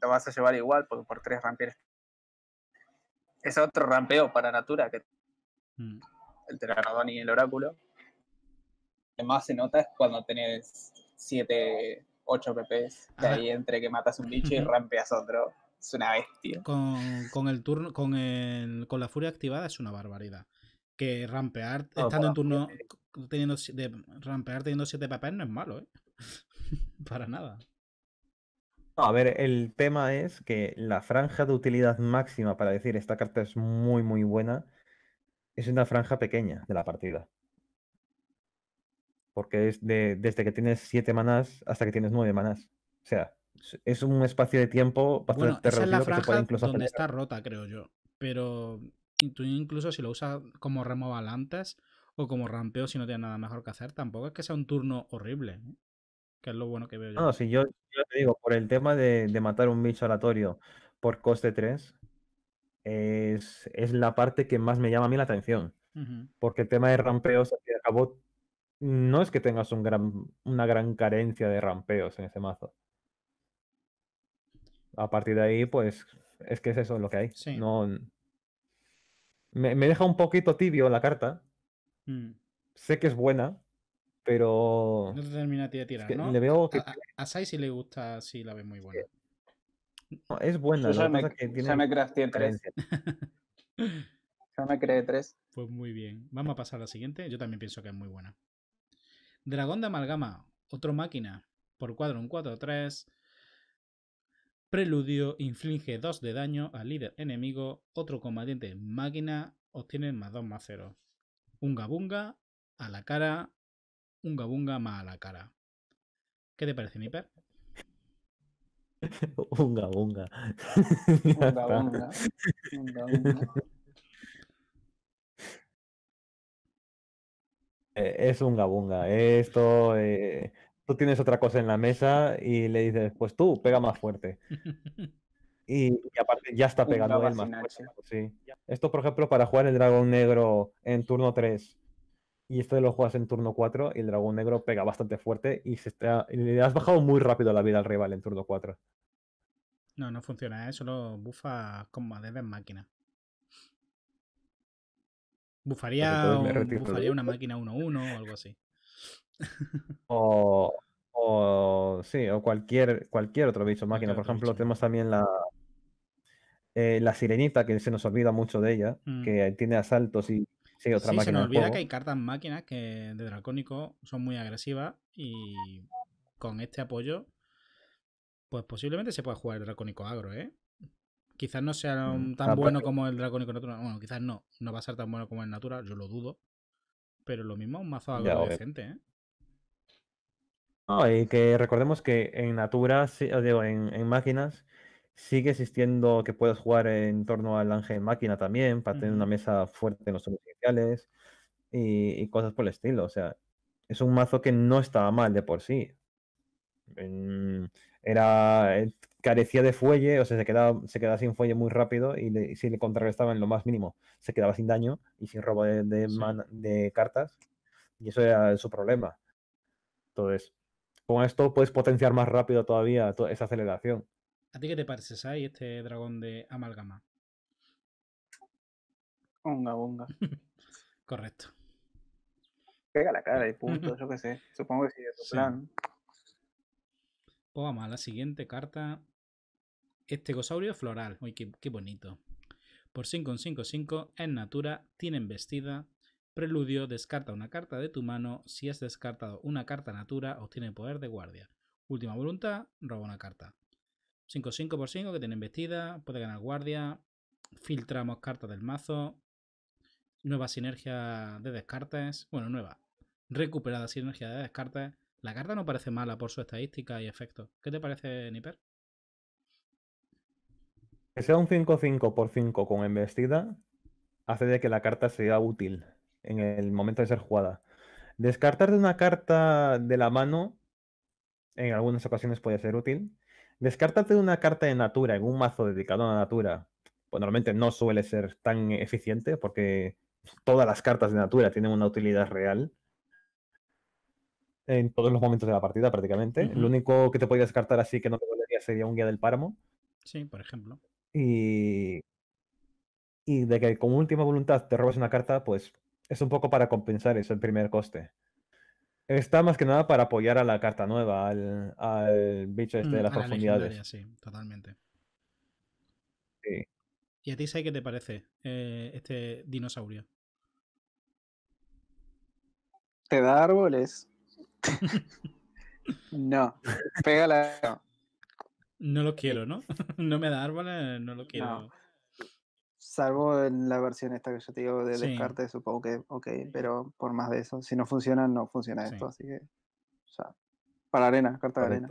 te vas a llevar igual porque por tres rampieres es otro rampeo para Natura que mm. el teranodon y el Oráculo. Lo más se nota es cuando tenés 7, 8 PPs, de ahí entre que matas un bicho y rampeas otro. Es una bestia. Con, el turno, con, el, con la furia activada es una barbaridad. Que rampear estando en turno teniendo de, rampear teniendo 7 PPs no es malo, ¿eh? <laughs> para nada a ver, el tema es que la franja de utilidad máxima para decir esta carta es muy, muy buena es una franja pequeña de la partida. Porque es de, desde que tienes 7 manas hasta que tienes nueve manas, O sea, es un espacio de tiempo bastante bueno, la que se puede está rota, creo yo. Pero incluso si lo usas como removal antes o como rampeo si no tienes nada mejor que hacer, tampoco es que sea un turno horrible. ¿eh? que es lo bueno que veo yo. No, si yo, te digo, por el tema de, matar un bicho aleatorio por coste 3, es, la parte que más me llama a mí la atención. Porque el tema de rampeos, al fin cabo, no es que tengas un gran, una gran carencia de rampeos en ese mazo. A partir de ahí, pues, es que es eso lo que hay. No, me, deja un poquito tibio la carta. Mm. Sé que es buena, pero. No te termina de tirar, ¿no? a, Sai si le gusta, sí la ve muy buena. es buena, <laughs> <laughs> ya me, que tiene... ya me crafté tres. Se me cree 3. Pues muy bien. Vamos a pasar a la siguiente. Yo también pienso que es muy buena. Dragón de Amalgama, otro máquina. Por cuadro, un 4-3. Preludio inflige 2 de daño al líder enemigo. Otro combatiente máquina obtiene más 2 más 0. Un gabunga, a la cara un gabunga más a la cara. ¿Qué te parece, mi per? Un es un gabunga. Esto. Eh, tú tienes otra cosa en la mesa y le dices, pues tú, pega más fuerte. <laughs> y, aparte ya está pegando él más fuerte, sí. Esto, por ejemplo, para jugar el dragón negro en turno 3 y esto lo juegas en turno 4 y el dragón negro pega bastante fuerte y, se le has bajado muy rápido la vida al rival en turno 4. No, no funciona, eso ¿eh? solo bufa con madera en máquina. Bufaría, una máquina 1-1 o algo así. <laughs> O, sí, o cualquier, cualquier otro bicho máquina. Por ejemplo, tenemos también la, eh, la sirenita, que se nos olvida mucho de ella, mm. que tiene asaltos y Sí, Se nos olvida que hay cartas máquinas que de Dracónico son muy agresivas y con este apoyo, pues posiblemente se pueda jugar el Dracónico agro, ¿eh? Quizás no sea mm, tan ah, pues bueno como el Dracónico Natural. Bueno, quizás no. No va a ser tan bueno como el Natural, yo lo dudo. Pero lo mismo, un mazo agro decente, ¿eh? No, y que recordemos que en Natura, digo, en máquinas, Sigue existiendo que puedes jugar en torno al ángel máquina también, para tener una mesa fuerte en los turnos y, cosas por el estilo. O sea, es un mazo que no estaba mal de por sí. Era carecía de fuelle, o sea, se quedaba, se sin fuelle muy rápido y, si le contrarrestaban lo más mínimo, se quedaba sin daño y sin robo de, de cartas. Y eso era su problema. Entonces, con esto puedes potenciar más rápido todavía toda esa aceleración. ¿A ti qué te parece, Sai, este dragón de amalgama? Onga, onga. <laughs> Correcto. Pega la cara y <laughs> punto, yo qué sé. Supongo que sigue tu plan. vamos a la siguiente carta. Estegosaurio floral. Uy, qué, bonito. Por 5 en natura, tiene embestida. Preludio, descarta una carta de tu mano. Si has descartado una carta natura, obtiene poder de guardia. Última voluntad, roba una carta. 5-5 por 5 que tiene embestida, puede ganar guardia, filtramos cartas del mazo, nueva sinergia de descartes, bueno, nueva, recuperada sinergia de descartes. La carta no parece mala por su estadística y efecto. ¿Qué te parece, Niper? Que sea un 5-5 por 5 con embestida hace de que la carta sea útil en el momento de ser jugada. Descartar de una carta de la mano en algunas ocasiones puede ser útil, Descartarte una carta de Natura en un mazo dedicado a Natura. Pues normalmente no suele ser tan eficiente porque todas las cartas de Natura tienen una utilidad real en todos los momentos de la partida prácticamente. Lo único que te podría descartar así que no te volvería sería un guía del páramo. Sí, por ejemplo. Y... y de que con última voluntad te robas una carta, pues es un poco para compensar eso el primer coste. Está más que nada para apoyar a la carta nueva, al, bicho este de mm, las profundidades. sí, totalmente. ¿Y a ti, Sai, qué te parece eh, este dinosaurio? ¿Te da árboles? <laughs> no. Pégala. No lo quiero, ¿no? <laughs> No me da árboles, no lo quiero. Salvo en la versión esta que yo te digo de descarte, supongo que ok, pero por más de eso, si no funciona, no funciona esto, así que sea, Para arena, carta de arena.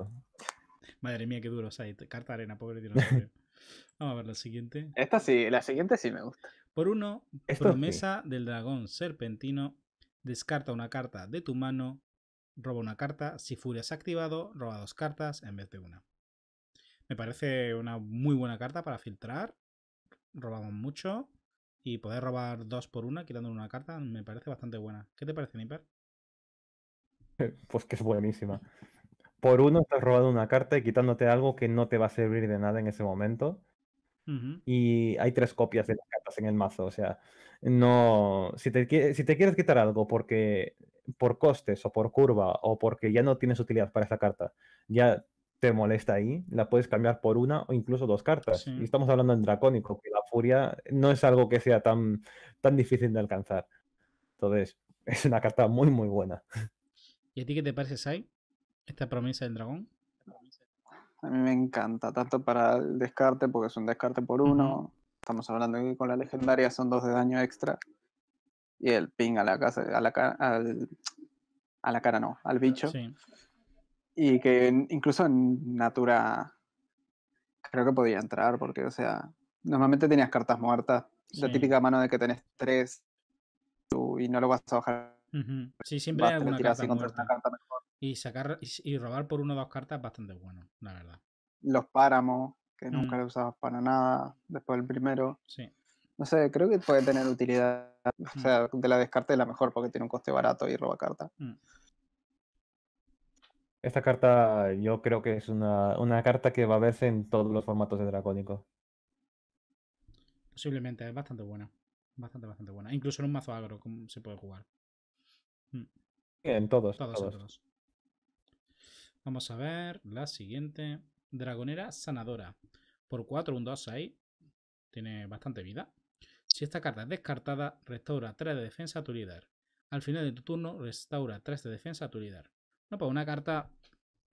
Madre mía, qué duro, o carta de arena, pobre dinosaurio. <laughs> Vamos a ver la siguiente. Esta sí, la siguiente sí me gusta. Por uno, promesa del dragón serpentino. Descarta una carta de tu mano. Roba una carta. Si Furia activado, roba dos cartas en vez de una. Me parece una muy buena carta para filtrar robamos mucho y poder robar dos por una quitándole una carta me parece bastante buena. ¿Qué te parece, Niper? <laughs> Pues que es buenísima. Por uno estás robando una carta y quitándote algo que no te va a servir de nada en ese momento. Y hay tres copias de las cartas en el mazo. O sea, no. Si te, si te quieres quitar algo porque por costes o por curva o porque ya no tienes utilidad para esa carta, ya te molesta ahí, la puedes cambiar por una o incluso dos cartas. Y estamos hablando en dracónico, que la furia no es algo que sea tan, tan difícil de alcanzar. Entonces, <laughs> es una carta muy, muy buena. ¿Y a ti qué te parece, Sai? Esta promesa del dragón. A mí me encanta, tanto para el descarte, porque es un descarte por uno. Estamos hablando que con la legendaria son dos de daño extra. Y el ping a la casa, a la cara, a la cara no, al bicho. Y que incluso en Natura creo que podía entrar, porque, o sea, normalmente tenías cartas muertas. La típica mano de que tenés tres y no lo vas a bajar. Sí, siempre hay Y, sacar, y, robar por una o dos cartas es bastante bueno, la verdad. Los páramos, que nunca mm. lo usabas para nada, después del primero. Sí. No sé, creo que puede tener utilidad. O mm. sea, de la descarte es la mejor porque tiene un coste barato y roba carta. Mm. Esta carta yo creo que es una, carta que va a verse en todos los formatos de Dracónico. Posiblemente, es bastante buena. Bastante, bastante buena. Incluso en un mazo agro se puede jugar. Mm. En todos. Vamos a ver la siguiente. Dragonera Sanadora. Por 4, un 2, 6. Tiene bastante vida. Si esta carta es descartada, restaura 3 de defensa a tu líder. Al final de tu turno, restaura 3 de defensa a tu líder. No, pues una carta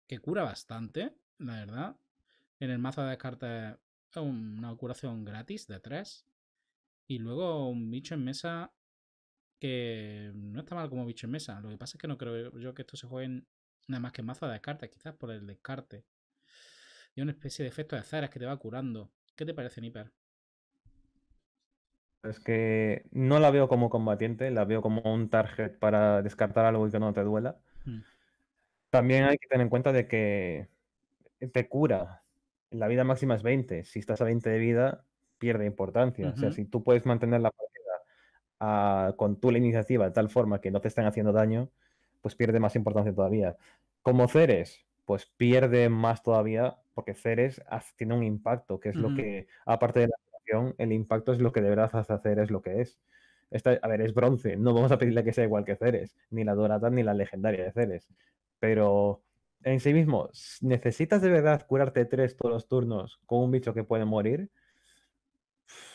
que cura bastante, la verdad. En el mazo de descarte es una curación gratis de 3. Y luego un bicho en mesa que no está mal como bicho en mesa. Lo que pasa es que no creo yo que esto se juegue nada más que en mazo de descarte. quizás por el descarte. Y una especie de efecto de azaras que te va curando. ¿Qué te parece, Niper? Es que no la veo como combatiente, la veo como un target para descartar algo y que no te duela. Hmm. También hay que tener en cuenta de que te cura. La vida máxima es 20. Si estás a 20 de vida, pierde importancia. O sea, si tú puedes mantener la partida ah, con tu la iniciativa de tal forma que no te estén haciendo daño, pues pierde más importancia todavía. Como Ceres, pues pierde más todavía porque Ceres tiene un impacto, que es lo que, aparte de la acción, el impacto es lo que de verdad hace Ceres lo que es. Esta, a ver, es bronce, no vamos a pedirle que sea igual que Ceres, ni la dorada ni la legendaria de Ceres. Pero en sí mismo, ¿necesitas de verdad curarte tres todos los turnos con un bicho que puede morir?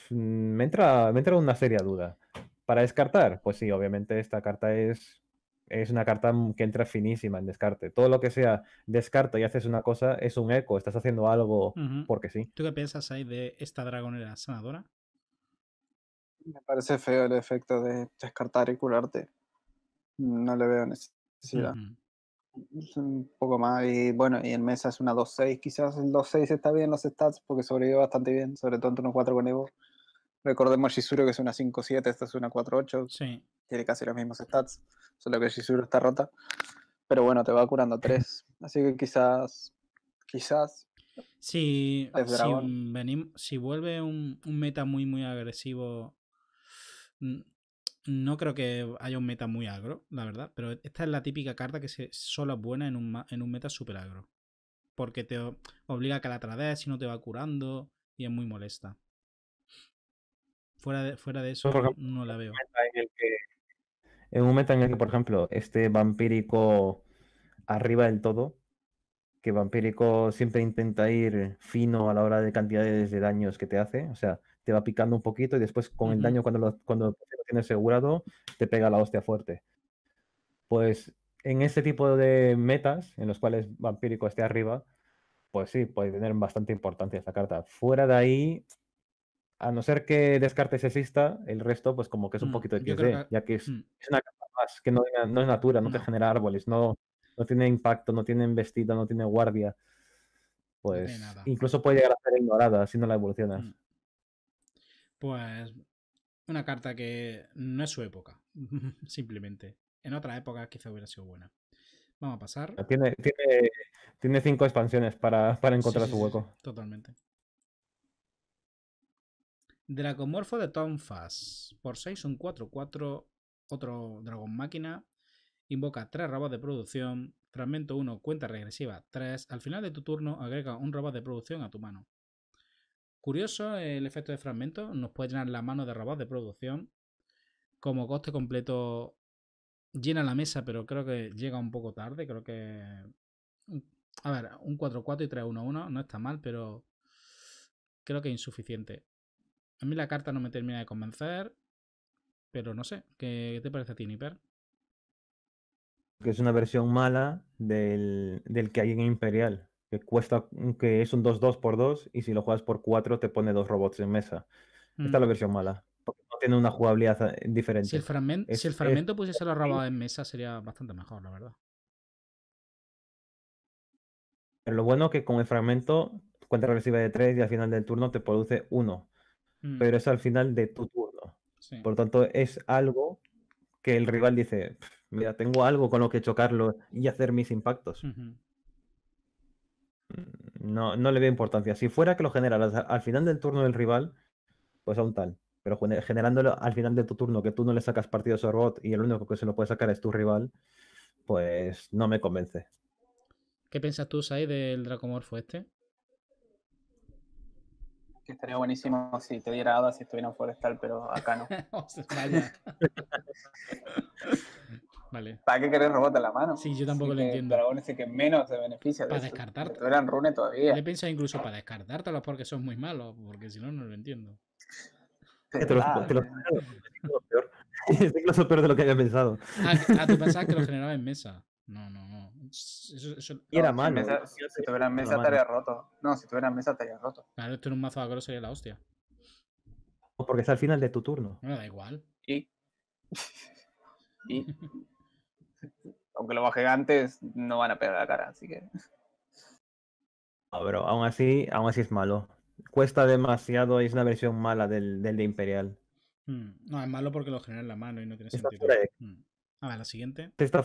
Mm, me entra, me una seria duda. ¿Para descartar? Pues sí, obviamente esta carta es, es una carta mm, que entra finísima en descarte. Todo lo que sea descarto y haces una cosa es un eco, estás haciendo algo porque sí. ¿Tú qué piensas ahí de esta dragonera sanadora? Me parece feo el efecto de descartar y curarte. No le veo necesidad un poco más. Y bueno, y en mesa es una 2-6. Quizás el 2-6 está bien los stats porque sobrevive bastante bien, sobre todo en 1-4 con Evo. Recordemos Shizuru que es una 5-7, esta es una 4-8. Sí. Tiene casi los mismos stats, solo que Shizuru está rota. Pero bueno, te va curando 3. Así que quizás. Quizás. Si, si, si vuelve un, un meta muy, muy agresivo mm, no creo que haya un meta muy agro, la verdad, pero esta es la típica carta que se, solo es buena en un, en un meta super agro. Porque te obliga a que la trades si no te va curando y es muy molesta. Fuera de, fuera de eso, no la veo. En, en un meta en el que, por ejemplo, este vampírico arriba del todo, que vampírico siempre intenta ir fino a la hora de cantidades de daños que te hace, o sea, te va picando un poquito y después con el daño cuando lo, cuando tienes asegurado, te pega la hostia fuerte. Pues en ese tipo de metas, en los cuales Vampírico esté arriba, pues sí, puede tener bastante importancia esta carta. Fuera de ahí, a no ser que descartes exista, el resto, pues como que es un mm, poquito de XD, que... ya que mm. es, una carta más, que no, es natura, no, te genera árboles, no, no tiene impacto, no tiene vestido, no tiene guardia. Pues incluso puede llegar a ser ignorada si no la evolucionas. Mm. Pues una carta que no es su época, <laughs> simplemente. En otra época quizá hubiera sido buena. Vamos a pasar. Ah, tiene, cinco expansiones para, encontrar su hueco. totalmente. Dragomorfo de Tom Por 6, un 4-4. Otro dragón máquina. Invoca tres robots de producción. Fragmento 1, cuenta regresiva 3. Al final de tu turno, agrega un robot de producción a tu mano. Curioso el efecto de fragmento, nos puede llenar la mano de robots de producción. Como coste completo llena la mesa, pero creo que llega un poco tarde, creo que... A ver, un 4-4 y 3-1-1 no está mal, pero creo que es insuficiente. A mí la carta no me termina de convencer, pero no sé, ¿qué te parece a ti, Niper? Que es una versión mala del, del que hay en Imperial que cuesta, que es un 2-2 por 2 y si lo juegas por 4 te pone dos robots en mesa. Esta es la mm. versión mala, porque no tiene una jugabilidad diferente. Eh, si el, fragmento si el fragmento es, pudiese robada en mesa sería bastante mejor, la verdad. lo bueno es que con el fragmento cuenta regresiva de 3 y al final del turno te produce 1. Mm. Pero es al final de tu turno. Por lo tanto, es algo que el rival dice, mira, tengo algo con lo que chocarlo y hacer mis impactos. Mm, no, no le veo importancia. Si fuera que lo genera al final del turno del rival, pues aún tal. Pero generándolo al final de tu turno, que tú no le sacas partido a su robot y el único que se lo puede sacar es tu rival, pues no me convence. ¿Qué piensas tú, Sai, del Dracomorfo este? estaría buenísimo si te diera Ada si estuviera en Forestal, pero acá no. <laughs> <laughs> ¿Para qué querés robot en la mano? Sí, yo tampoco lo entiendo. Dragón es que menos se beneficia. para descartar descartarte. Pero eran rune todavía. Le he pensado incluso para descartártelos porque son muy malos, porque si no, no lo entiendo. Te los, te los, peor. <laughs> peor de lo que había pensado. Ah, ah tú pensabas que lo <laughs> generaba en mesa. No, no, no. Eso, y era malo. si, si tuviera en mesa estaría roto. No, si tuviera en mesa estaría roto. Claro, esto en un mazo agro sería la hostia. Porque está al final de tu turno. No, da igual. Y. <laughs> ¿Y? aunque lo baje antes, no van a pegar la cara, así que. <laughs> pero aún así, aún así es malo. Cuesta demasiado, es una versión mala del, de Imperial. Mm, no, es malo porque lo genera en la mano y no tiene sentido. Mm. A ver, la siguiente. Está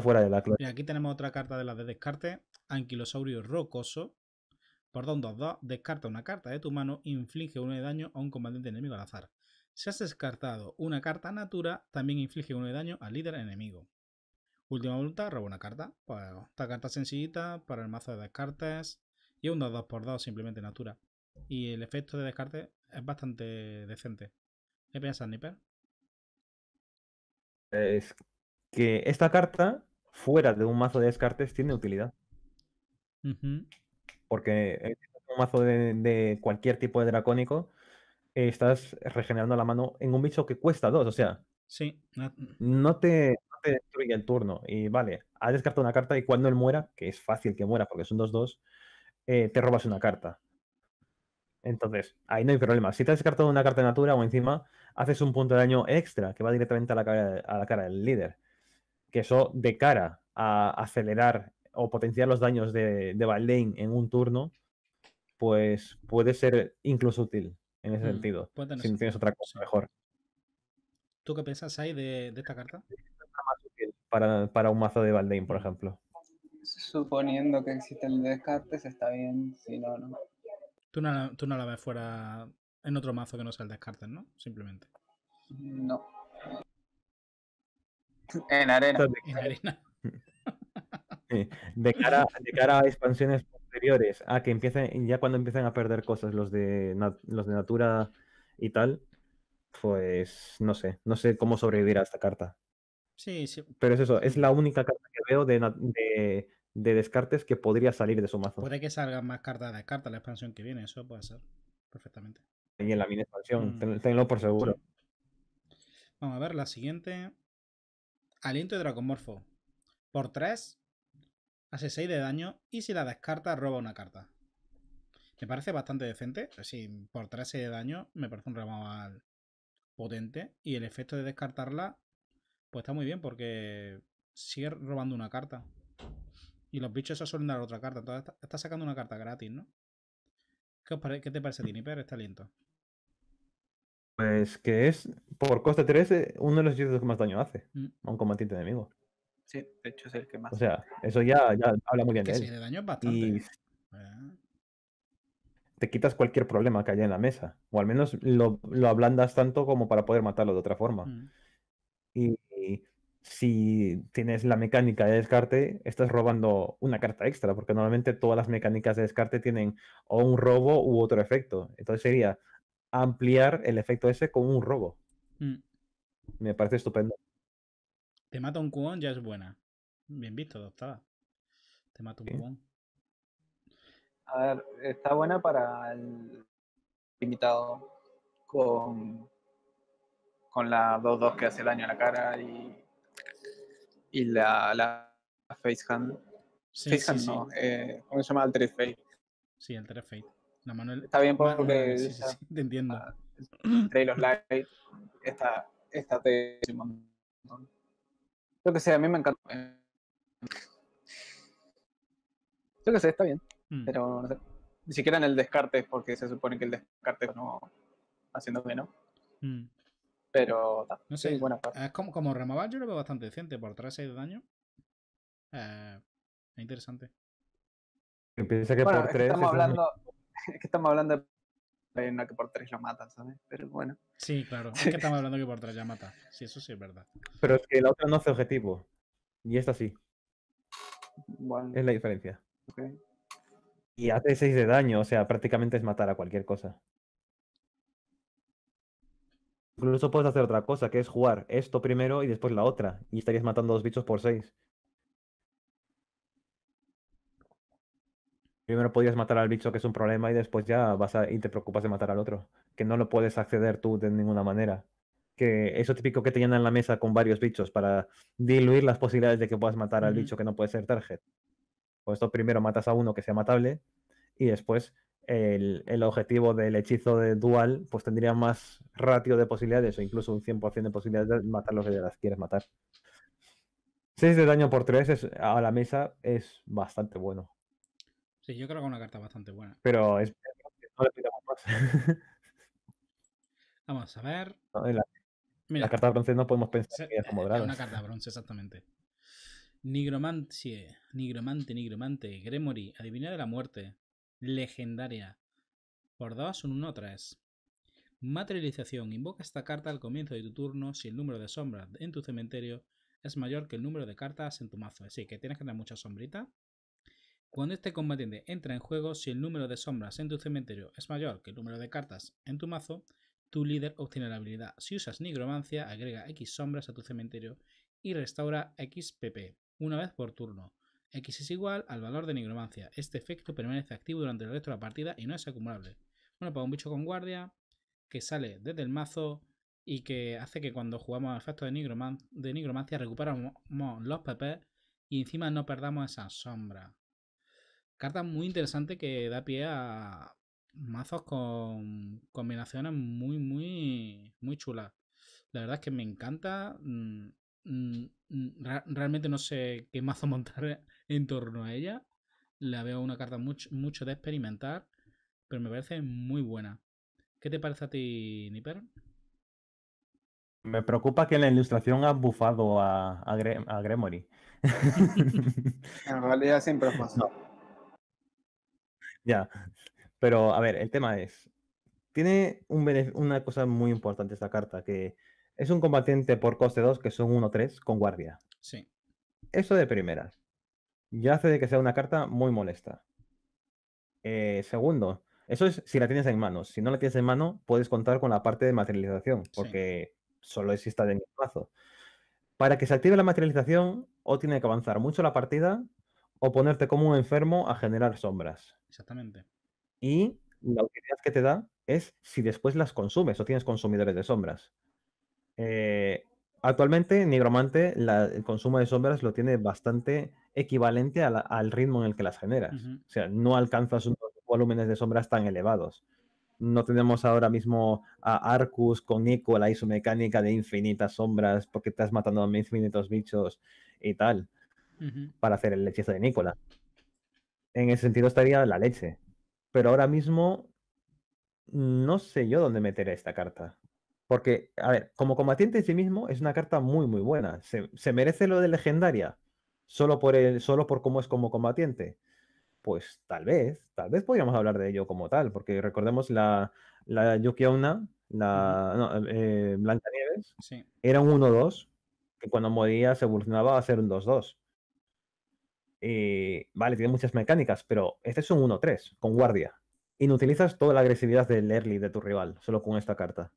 fuera de, la clase. Y aquí tenemos otra carta de la de descarte. Anquilosaurio rocoso. Perdón dos 2 descarta una carta de tu mano, inflige uno de daño a un combatiente enemigo al azar. Si has descartado una carta natura, también inflige uno de daño al líder enemigo. Última voluntad, roba una carta. Pues esta carta sencillita para el mazo de descartes y un 2 por 2 simplemente natura. Y el efecto de descarte es bastante decente. ¿Qué piensas, Nipper? Es que esta carta, fuera de un mazo de descartes, tiene utilidad. Porque un mazo de cualquier tipo de dracónico, estás regenerando la mano en un bicho que cuesta dos, o sea. Sí. Mm. No te, destruye el turno. Y vale, has descartado una carta y cuando él muera, que es fácil que muera porque son dos dos, eh, te robas una carta. Entonces, ahí no hay problema. Si te has descartado una carta de natura o encima, haces un punto de daño extra que va directamente a la cara, a la cara del líder. Que eso, de cara a acelerar o potenciar los daños de, de en un turno, pues puede ser incluso útil en ese mm, sentido. Si no tienes otra cosa mejor. ¿Tú qué piensas ahí de, esta carta? Para, un mazo de Valdein, por ejemplo. Suponiendo que existe el descarte, está bien, si no, no. Tú no, la ves fuera en otro mazo que no sea el descarte, ¿no? Simplemente. No. En arena. <laughs> De cara, de cara a expansiones anteriores a que empiecen ya cuando empiezan a perder cosas los de, los de Natura y tal, pues no sé, no sé cómo sobrevivir a esta carta. Sí, sí. Pero es eso, es la única carta que veo de, descartes que podría salir de su mazo. Puede que salgan más cartas de carta la expansión que viene, eso puede ser perfectamente. Y en la mini expansión, mm. tenlo por seguro. Vamos a ver la siguiente. Aliento de Por 3, hace 6 de daño y si la descarta roba una carta. Me parece bastante decente, así por 13 de daño me parece un removal potente y el efecto de descartarla pues está muy bien porque sigue robando una carta. Y los bichos a suelen dar otra carta, entonces está, sacando una carta gratis, ¿no? ¿Qué, te parece, Tiniper, este aliento? Pues que es, por coste 13, uno de los hechizos que más daño hace mm. a un combatiente enemigo. Sí, de hecho es el que más. O sea, eso ya, habla muy bien de él. Sí, de daño bastante. ¿eh? te quitas cualquier problema que haya en la mesa. O al menos lo, ablandas tanto como para poder matarlo de otra forma. Mm. Y, si tienes la mecánica de descarte, estás robando una carta extra, porque normalmente todas las mecánicas de descarte tienen o un robo u otro efecto. Entonces sería ampliar el efecto ese con un robo. Mm. Me parece estupendo. Te mata un cubón, ya es buena. Bien visto, doctora. Te mata un ¿Sí? cubón. A ver, está buena para el limitado con, con la 2-2 que hace daño a la cara y, y la, face hand. Sí, no, eh, ¿cómo se llama? El 3 face. Sí, el 3 Fate. La Está bien porque... Sí, te entiendo. Trail of Light está, está te un yo que sé, a mí me encanta. Eh, yo que sé, está bien. Mm. Pero no sé. Ni siquiera en el descarte, porque se supone que el descarte no haciendo que no. Mm. Pero no sé, buena parte. Es como, como yo lo veo bastante decente. Por 3 6 de daño. Eh, es interesante. Piensa que bueno, por 3. Estamos, hablando, <laughs> es que estamos hablando de la que por 3 lo mata, ¿sabes? Pero bueno. Sí, claro. Es que estamos hablando que por tres ya mata. Sí, eso sí es verdad. Pero es que la otra no hace objetivo. Y esta sí. Es la diferencia. Y hace 6 de daño, o sea, prácticamente es matar a cualquier cosa. Incluso puedes hacer otra cosa, que es jugar esto primero y después la otra. Y estarías matando a dos bichos por 6. Primero podías matar al bicho, que es un problema, y después ya vas a, y te preocupas de matar al otro, que no lo puedes acceder tú de ninguna manera. Que eso típico que te llenan la mesa con varios bichos para diluir las posibilidades de que puedas matar al bicho que no puede ser target. Por esto primero matas a uno que sea matable y después el, objetivo del hechizo de dual pues tendría más ratio de posibilidades o incluso un 100% de posibilidades de matar los que las quieres matar. 6 de daño por 3 es, a la mesa es bastante bueno yo creo que es una carta bastante buena. Pero es... no le pidamos más. <laughs> Vamos a ver. la, Mira, carta de bronce no podemos pensar que es como Es una carta de bronce, exactamente. Nigromancie, nigromante, nigromante, Gremory, adivina de la muerte, legendaria. Por 2, un 1, 3. Materialización. Invoca esta carta al comienzo de tu turno si el número de sombras en tu cementerio es mayor que el número de cartas en tu mazo. Así que tienes que tener mucha sombritas cuando este combatiente entra en juego, si el número de sombras en tu cementerio es mayor que el número de cartas en tu mazo, tu líder obtiene la habilidad. Si usas nigromancia, agrega X sombras a tu cementerio y restaura X PP, una vez por turno. X es igual al valor de nigromancia. Este efecto permanece activo durante el resto de la partida y no es acumulable. Bueno, para pues un bicho con guardia que sale desde el mazo y que hace que cuando jugamos el efecto de nigromancia recuperamos los PP y encima no perdamos esa sombra. Carta muy interesante que da pie a mazos con combinaciones muy, muy, muy chulas. La verdad es que me encanta. Mm, mm, mm, realmente no sé qué mazo <laughs> montar en torno a ella. La veo una carta mucho, mucho de experimentar, pero me parece muy buena. ¿Qué te parece a ti, Nipper? Me preocupa que en la ilustración ha bufado a, Gremory. <laughs> <laughs> en realidad siempre ha pasado pero a ver, el tema es, tiene una cosa muy importante esta carta, que es un combatiente por coste 2 que son 1-3 con guardia. Sí. Eso de primeras. Ya hace de que sea una carta muy molesta. Eh, segundo, eso es si la tienes en mano. Si no la tienes en mano, puedes contar con la parte de materialización, porque solo existe en el mazo. Para que se active la materialización, o tiene que avanzar mucho la partida, o ponerte como un enfermo a generar sombras. Exactamente. Y la utilidad que te da es si después las consumes o tienes consumidores de sombras. Eh, actualmente, Nigromante, el consumo de sombras lo tiene bastante equivalente al ritmo en el que las generas. O sea, no alcanzas unos volúmenes de sombras tan elevados. No tenemos ahora mismo a Arcus con y su mecánica de infinitas sombras, porque estás matando a infinitos bichos y tal, para hacer el hechizo de Nicola en el sentido estaría la leche. Pero ahora mismo no sé yo dónde meteré esta carta. Porque, a ver, como combatiente en sí mismo es una carta muy, muy buena. Se, merece lo de legendaria. Solo por, el, solo por cómo es como combatiente. Pues tal vez, tal vez podríamos hablar de ello como tal. Porque recordemos la, la Yuki Onna, la no, eh, era un 1-2 que cuando moría se evolucionaba a ser un 2-2. Eh, vale, tiene muchas mecánicas, pero este es un 1-3 con guardia. Inutilizas toda la agresividad del early de tu rival, solo con esta carta.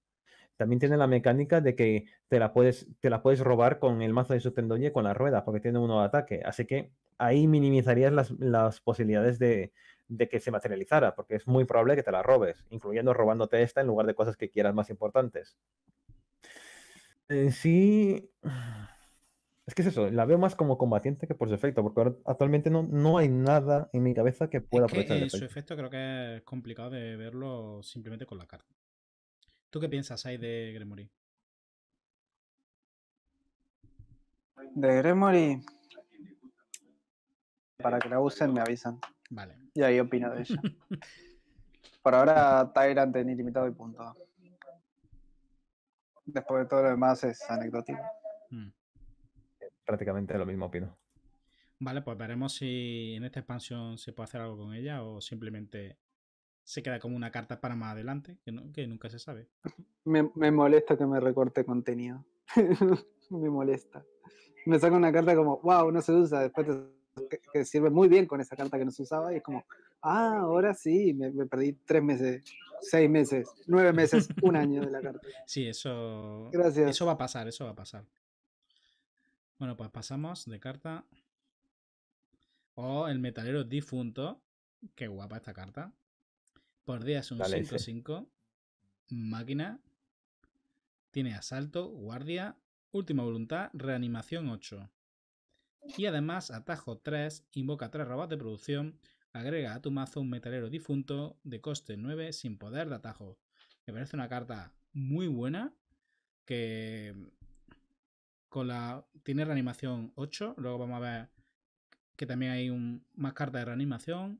También tiene la mecánica de que te la puedes, te la puedes robar con el mazo de su tendoñe con la rueda, porque tiene uno de ataque. Así que ahí minimizarías las, posibilidades de, de, que se materializara, porque es muy probable que te la robes, incluyendo robándote esta en lugar de cosas que quieras más importantes. sí, es que es eso, la veo más como combatiente que por su efecto, porque actualmente no, no hay nada en mi cabeza que pueda aprovechar. El eh, Su efecto creo que es complicado de verlo simplemente con la carta. ¿Tú qué piensas ahí de Gremory? De Gremory. Para que la usen me avisan. Vale. Y ahí opino de ella. <laughs> por ahora Tyrant en ilimitado y punto. Después de todo lo demás es anecdótico. Mm prácticamente lo mismo opino. Vale, pues veremos si en esta expansión se puede hacer algo con ella o simplemente se queda como una carta para más adelante, que, nunca se sabe. Me, molesta que me recorte contenido. <laughs> me molesta. Me saca una carta como, wow, no se usa, después te, que, sirve muy bien con esa carta que no se usaba y es como, ah, ahora sí, me, perdí tres meses, seis meses, nueve meses, un año de la carta. Sí, eso, eso va a pasar, eso va a pasar. Bueno, pues pasamos de carta. Oh, el metalero difunto. Qué guapa esta carta. Por día es un 5-5. Máquina. Tiene asalto, guardia, última voluntad, reanimación 8. Y además atajo 3, invoca 3 robots de producción, agrega a tu mazo un metalero difunto de coste 9 sin poder de atajo. Me parece una carta muy buena que con la. Tiene reanimación 8. Luego vamos a ver que también hay un, más cartas de reanimación.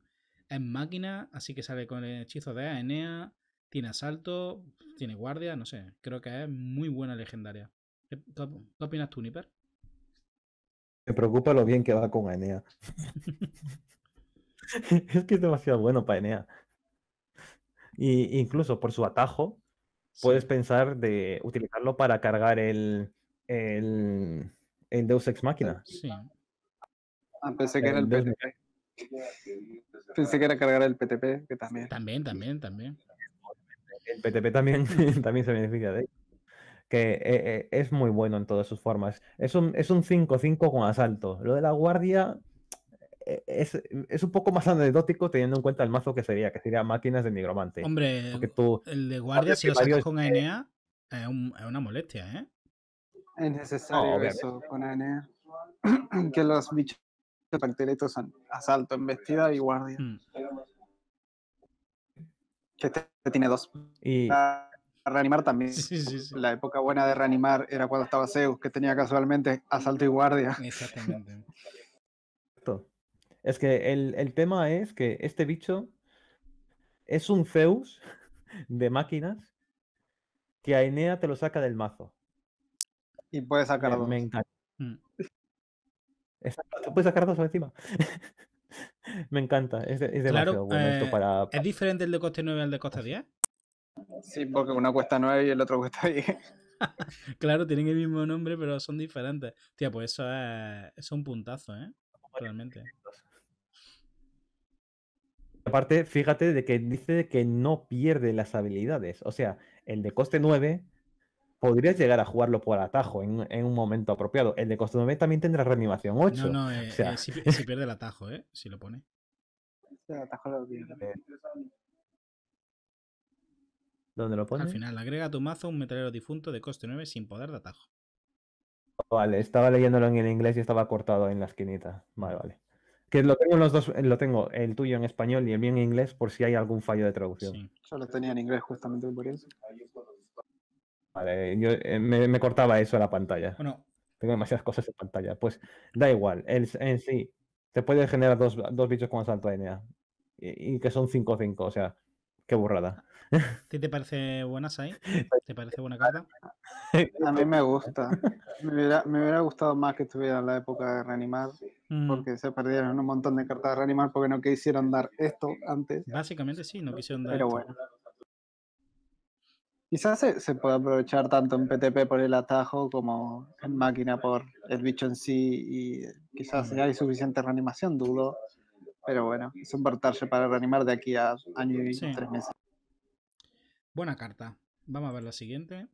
Es máquina, así que sale con el hechizo de Aenea. Tiene asalto, tiene guardia, no sé. Creo que es muy buena legendaria. ¿Qué, opinas tú, Niper? Me preocupa lo bien que va con Aenea. <laughs> es que es demasiado bueno para Aenea Y incluso por su atajo, puedes pensar de utilizarlo para cargar el, el, Deus Ex Máquina. Sí. Ah, pensé que era el PTP. Pensé que era cargar el PTP, también. También, también, también. El PTP también, <laughs> también se beneficia de él Que eh, eh, es muy bueno en todas sus formas. Es un 5-5 con asalto. Lo de la guardia eh, es, es, un poco más anecdótico teniendo en cuenta el mazo que sería, que sería máquinas de nigromante. Hombre, el de guardia, si lo sacas con ANA, es, una molestia, ¿eh? Es necesario eso con Aenea. <clears throat> que los bichos de son asalto, embestida y guardia. este tiene dos. Y... Para reanimar también. La época buena de reanimar era cuando estaba Zeus, que tenía casualmente asalto y guardia. Exactamente. <laughs> Es que el, el tema es que este bicho es un Zeus <laughs> de máquinas que a Enea te lo saca del mazo. Y puedes sacar dos. Me encanta. Mm. puedes sacar dos encima. <laughs> me encanta, es, es demasiado eh, para, ¿Es diferente el de coste 9 al de coste 10? Sí, porque una cuesta 9 y el otro cuesta 10. <laughs> claro, tienen el mismo nombre, pero son diferentes. Tía, pues eso es, es un puntazo, ¿eh? Realmente. Aparte, fíjate de que dice que no pierde las habilidades. O sea, el de coste 9 podrías llegar a jugarlo por atajo en, un momento apropiado. El de coste 9 también tendrá reanimación 8. No, no, eh, eh, <laughs> si, pierde el atajo, ¿eh? Si lo pone. lo eh, ¿Dónde lo pone? Al final, agrega a tu mazo un metalero difunto de coste 9 sin poder de atajo. Vale, estaba leyéndolo en el inglés y estaba cortado en la esquinita. Vale, vale. Que lo tengo los dos, lo tengo, el tuyo en español y el mío en inglés, por si hay algún fallo de traducción. Solo Yo lo tenía en inglés justamente por eso. Vale, yo, eh, me, cortaba eso a la pantalla. Bueno. Tengo demasiadas cosas en pantalla. Pues da igual, en sí, te puede generar dos, bichos con asalto Y, que son 5-5, o sea, qué burrada. <laughs> ¿Qué te parece buena, Sai? ¿Te parece buena carta? A mí me gusta. Me hubiera, gustado más que estuviera en la época de reanimar, mm. porque se perdieron un montón de cartas de reanimar porque no quisieron dar esto antes. Básicamente sí, no quisieron dar esto. bueno. Quizás se, pueda puede aprovechar tanto en PTP por el atajo como en máquina por el bicho en sí y quizás hay suficiente reanimación, dudo. Pero bueno, es un portarse para reanimar de aquí a año y tres meses. Buena carta. Vamos a ver la siguiente.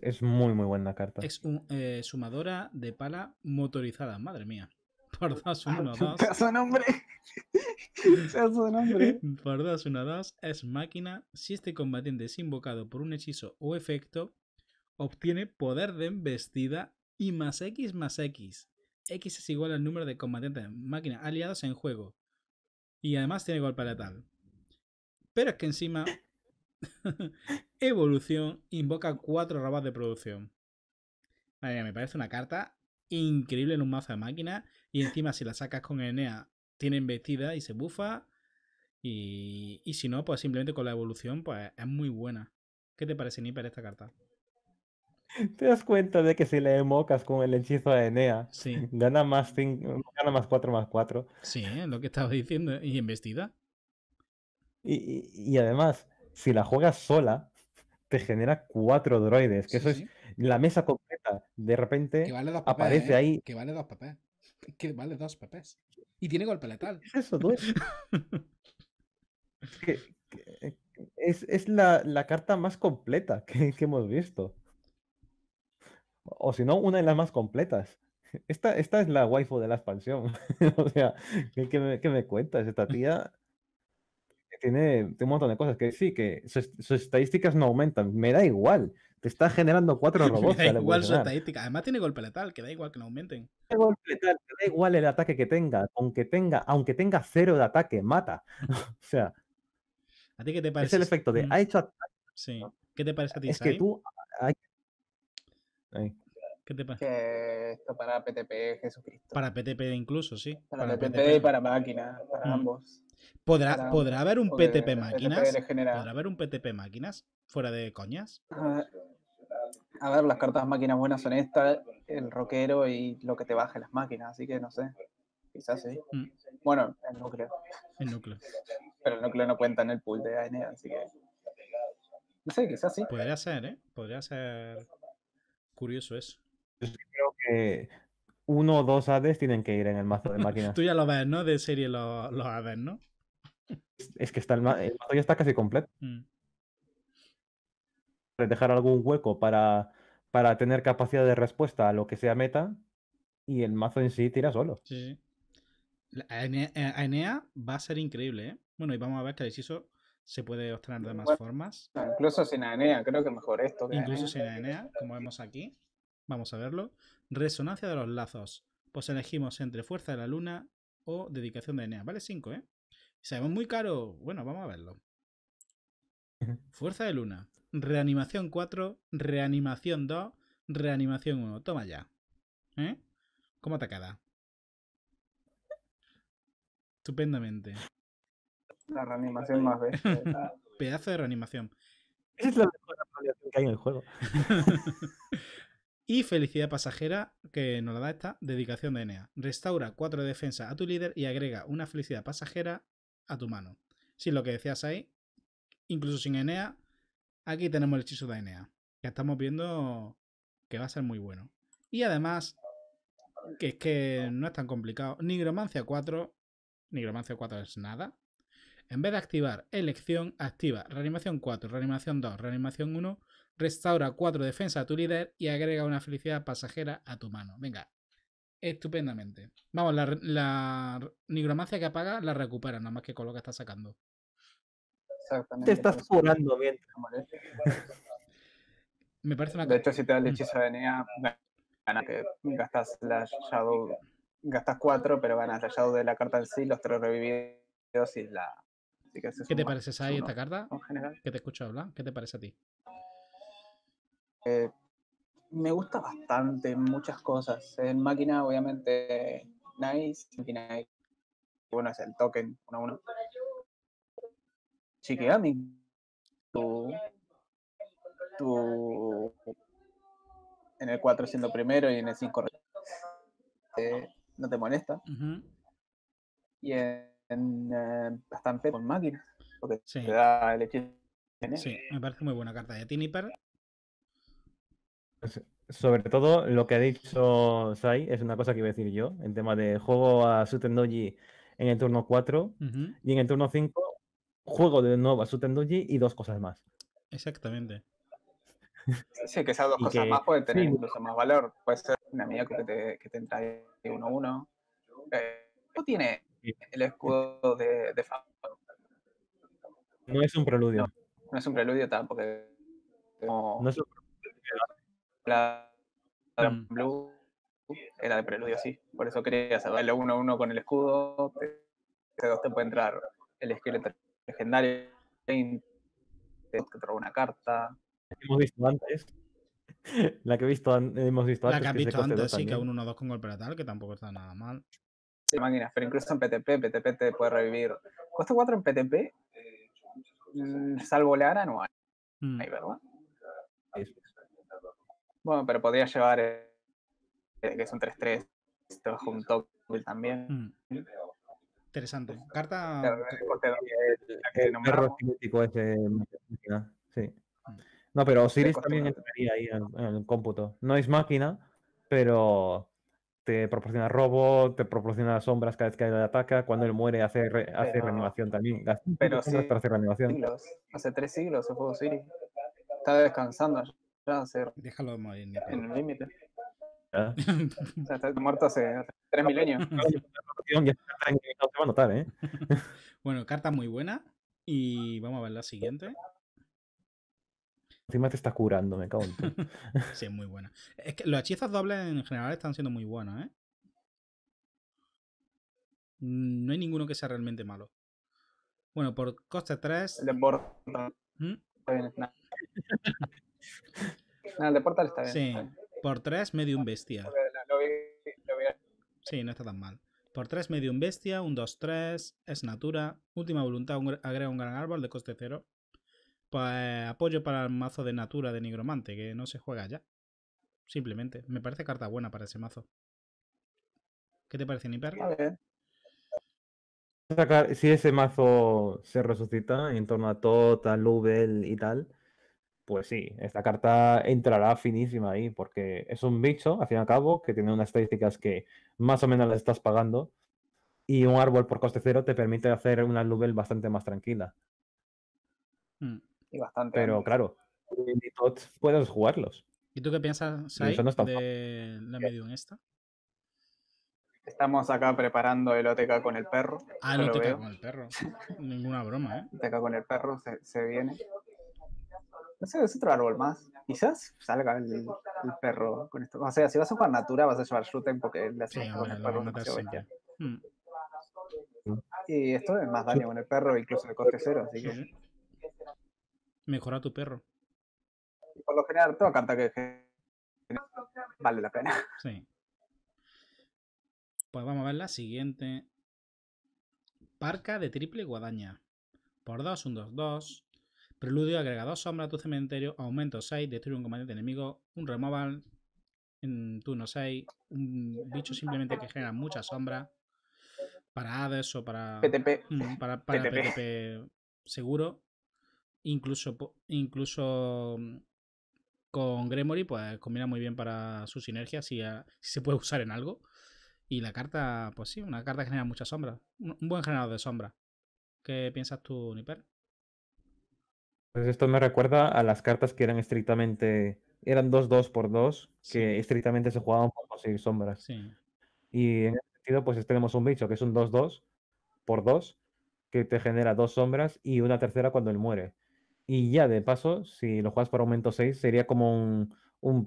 Es, muy, muy buena carta. Es eh, sumadora de pala motorizada, madre mía. Por una 1, 2... nombre. <laughs> es máquina. Si este combatiente es invocado por un hechizo o efecto, obtiene poder de embestida y más X más X. X es igual al número de combatientes máquina aliados en juego. Y además tiene golpe letal. Pero es que encima. <laughs> Evolución invoca cuatro rabas de producción. me parece una carta increíble en un mazo de máquina. Y encima, si la sacas con Enea, tiene embestida y se bufa. Y, si no, pues simplemente con la evolución, pues es muy buena. ¿Qué te parece, Nipper, esta carta? Te das cuenta de que si le mocas con el hechizo de Enea, sí. gana, más gana más 4 más 4. Sí, lo que estaba diciendo. Y embestida. Y, y, además, si la juegas sola, te genera 4 droides, que eso es la mesa completa. De repente aparece ahí. Que vale dos papeles que vale dos papeles. Y tiene golpe letal. eso, duele. <laughs> Eh, es, es la, carta más completa que, hemos visto. O si no, una de las más completas. Esta, esta es la waifu de la expansión. <laughs> o sea, que me, cuentas? Esta tía tiene, un montón de cosas que sí, que sus, estadísticas no aumentan. Me da igual. Te está generando cuatro <laughs> robots. igual su estadística. Además tiene golpe letal, que da igual que no aumenten. golpe letal, que da igual el ataque que tenga. Aunque tenga, aunque tenga cero de ataque, mata. <laughs> o sea. ¿A ti qué te parece? Es el efecto de mm, ha hecho ataque. Sí. ¿Qué te parece a ti? Es que tú. ¿Qué te parece? esto para PTP, Jesucristo. Para PTP incluso, sí. Para, PTP, y para máquinas, para mm. ambos. ¿Podrá, ¿Podrá haber un PTP máquinas? ¿Podrá haber un PTP máquinas fuera de coñas? A ver, las cartas máquinas buenas son esta, el rockero y lo que te baje las máquinas, así que no sé. Quizás sí. Mm. Bueno, el núcleo. El núcleo. Pero el núcleo no cuenta en el pool de AN, así que. No sé, quizás sí. Podría ser, ¿eh? Podría ser curioso eso. Yo creo que uno o dos ADs tienen que ir en el mazo de máquinas. <laughs> Tú ya lo ves, ¿no? De serie los ADs, ¿no? Es que está el, mazo ya está casi completo. Mm dejar algún hueco para, para tener capacidad de respuesta a lo que sea meta y el mazo en sí tira solo. Sí. Eh, Enea, va a ser increíble, ¿eh? Bueno, y vamos a ver que el se puede obtener de más formas. Incluso sin Aenea, creo que mejor esto. incluso sin Aenea, como vemos aquí. Vamos a verlo. Resonancia de los lazos. Pues elegimos entre Fuerza de la Luna o Dedicación de Enea. Vale 5, ¿eh? Sabemos muy caro. Bueno, vamos a verlo. <laughs> Fuerza de Luna reanimación 4, reanimación 2, reanimación 1. Toma ya. ¿Eh? ¿Cómo te queda? Estupendamente. La reanimación más bestia. <laughs> Pedazo de reanimación. Es la mejor reanimación que hay en el juego. <laughs> y felicidad pasajera que nos la da esta dedicación de Enea. Restaura 4 de defensa a tu líder y agrega una felicidad pasajera a tu mano. Si lo que decías ahí, incluso sin Enea, Aquí tenemos el hechizo de Aenea, que estamos viendo que va a ser muy bueno. Y además, que es que no es tan complicado. Nigromancia 4, Nigromancia 4 es nada. En vez de activar elección, activa reanimación 4, reanimación 2, reanimación 1, restaura 4 defensa a tu líder y agrega una felicidad pasajera a tu mano. Venga, estupendamente. Vamos, la, la nigromancia que apaga la recupera, nada más que con lo que está sacando. Exactamente. Te estás curando mientras. Me parece De hecho, si te da el hechizo de Nea, ganas que gastas la Shadow. Gastas cuatro, pero ganas la Shadow de la carta en sí, los tres revividos y la. ¿Qué te parece, Sai, esta carta? En te escucho hablar. ¿Qué te parece a ti? Eh, me gusta bastante, muchas cosas. En máquina, obviamente, Nice. infinite Bueno, es el token 1-1. Uno, uno. Chikami, tu, tú, en el 4 siendo primero y en el 5 no te molesta. Y en, bastante eh, con máquina, porque te da el hechizo. Sí, me parece muy buena carta de Tiniper. Pues, sobre todo lo que ha dicho Sai es una cosa que iba a decir yo, En tema de juego a Sutendoji en el turno 4 y en el turno 5 juego de nuevo a Sutendoji y dos cosas más. Exactamente. Sí, que esas dos cosas más pueden tener incluso más valor. Puede ser una medida que te, que te entra de eh, 1-1. ¿Tú tiene el escudo de, de No es un preludio. No, es un preludio tampoco. Eh, no es un La, la mm. Blue era de preludio, sí. Por eso quería saberlo 1 uno con el escudo. De dos te puede entrar el esqueleto legendario que trae una carta. Hemos visto antes. <laughs> La que he visto hemos visto antes. La que has visto antes, sí, que un 1-2 con golpe letal, que tampoco está nada mal. Sí, máquinas, pero incluso en PTP, PTP te puede revivir. ¿cuesta 4 en PTP, mm, salvo Leana, no hay, mm. ¿verdad? Bueno, pero podría llevar, eh, que es un 3-3, esto bajo un top también. Mm. Interesante. Carta. sí. Ah. No, pero Osiris también entraría ahí en, el cómputo. No es máquina, pero te proporciona robo, te proporciona sombras cada vez que le ataca. Cuando él muere, hace, re, hace reanimación también. pero sí, Hace tres siglos se fue Osiris. Está descansando ya. hacer Déjalo En el límite. Ah. <laughs> muerto hace, tres milenios. Bueno, carta muy buena. Y vamos a ver la siguiente. Encima te está curando, me cago en ti <laughs> sí, es muy buena. Es que los hechizos dobles en general están siendo muy buenos, ¿eh? No hay ninguno que sea realmente malo. Bueno, por coste 3. El de Portal. ¿Mm? Está bien, el de Portal está bien. Sí. Por 3, Medium Bestia. sí, no está tan mal. Por 3, Medium Bestia, un 2-3, es Natura. Última voluntad, agrega un gran árbol de coste cero. Pues, apoyo para el mazo de Natura de Nigromante, que no se juega ya. Simplemente. Me parece carta buena para ese mazo. ¿Qué te parece, Niper? Si ese mazo se resucita en torno a Tota, Lubel y tal, pues sí, esta carta entrará finísima ahí, porque es un bicho, al fin y al cabo, que tiene unas estadísticas que más o menos las estás pagando, y un árbol por coste cero te permite hacer una Lubel bastante más tranquila. Mm. Y bastante. Pero claro, puedes jugarlos. ¿Y tú qué piensas, Sai, de la medium esta? Estamos acá preparando el OTK con el perro. Ah, el OTK con el perro. <laughs> Ninguna broma, ¿eh? OTK con el perro se viene no sé, es otro árbol más. Quizás salga el, perro con esto. O sea, si vas a jugar Natura, vas a llevar Shooting porque le hace sí, el perro Y esto es más daño con el perro, incluso de coste cero. Así que... Mejora tu perro. Y por lo general, toda carta que vale la pena. Sí. Pues vamos a ver la siguiente. Parca de triple guadaña. Por 2, 1, 2-2. Preludio agrega dos sombras a tu cementerio, aumento 6, destruye un combatiente enemigo, un removal en turno 6, un bicho simplemente que genera mucha sombra para Hades o para PTP, mm, para, PTP. seguro. Incluso, incluso mm, con Gremory, pues combina muy bien para su sinergia si, se puede usar en algo. Y la carta, pues sí, una carta que genera mucha sombra Un, buen generador de sombra ¿Qué piensas tú, Niper? Pues esto me recuerda a las cartas que eran estrictamente. Eran 2-2 por 2, que estrictamente se jugaban por conseguir sombras. Y en ese sentido, pues tenemos un bicho que es un 2-2 por 2, que te genera dos sombras y una tercera cuando él muere. Y ya de paso, si lo juegas por aumento 6, sería como un, un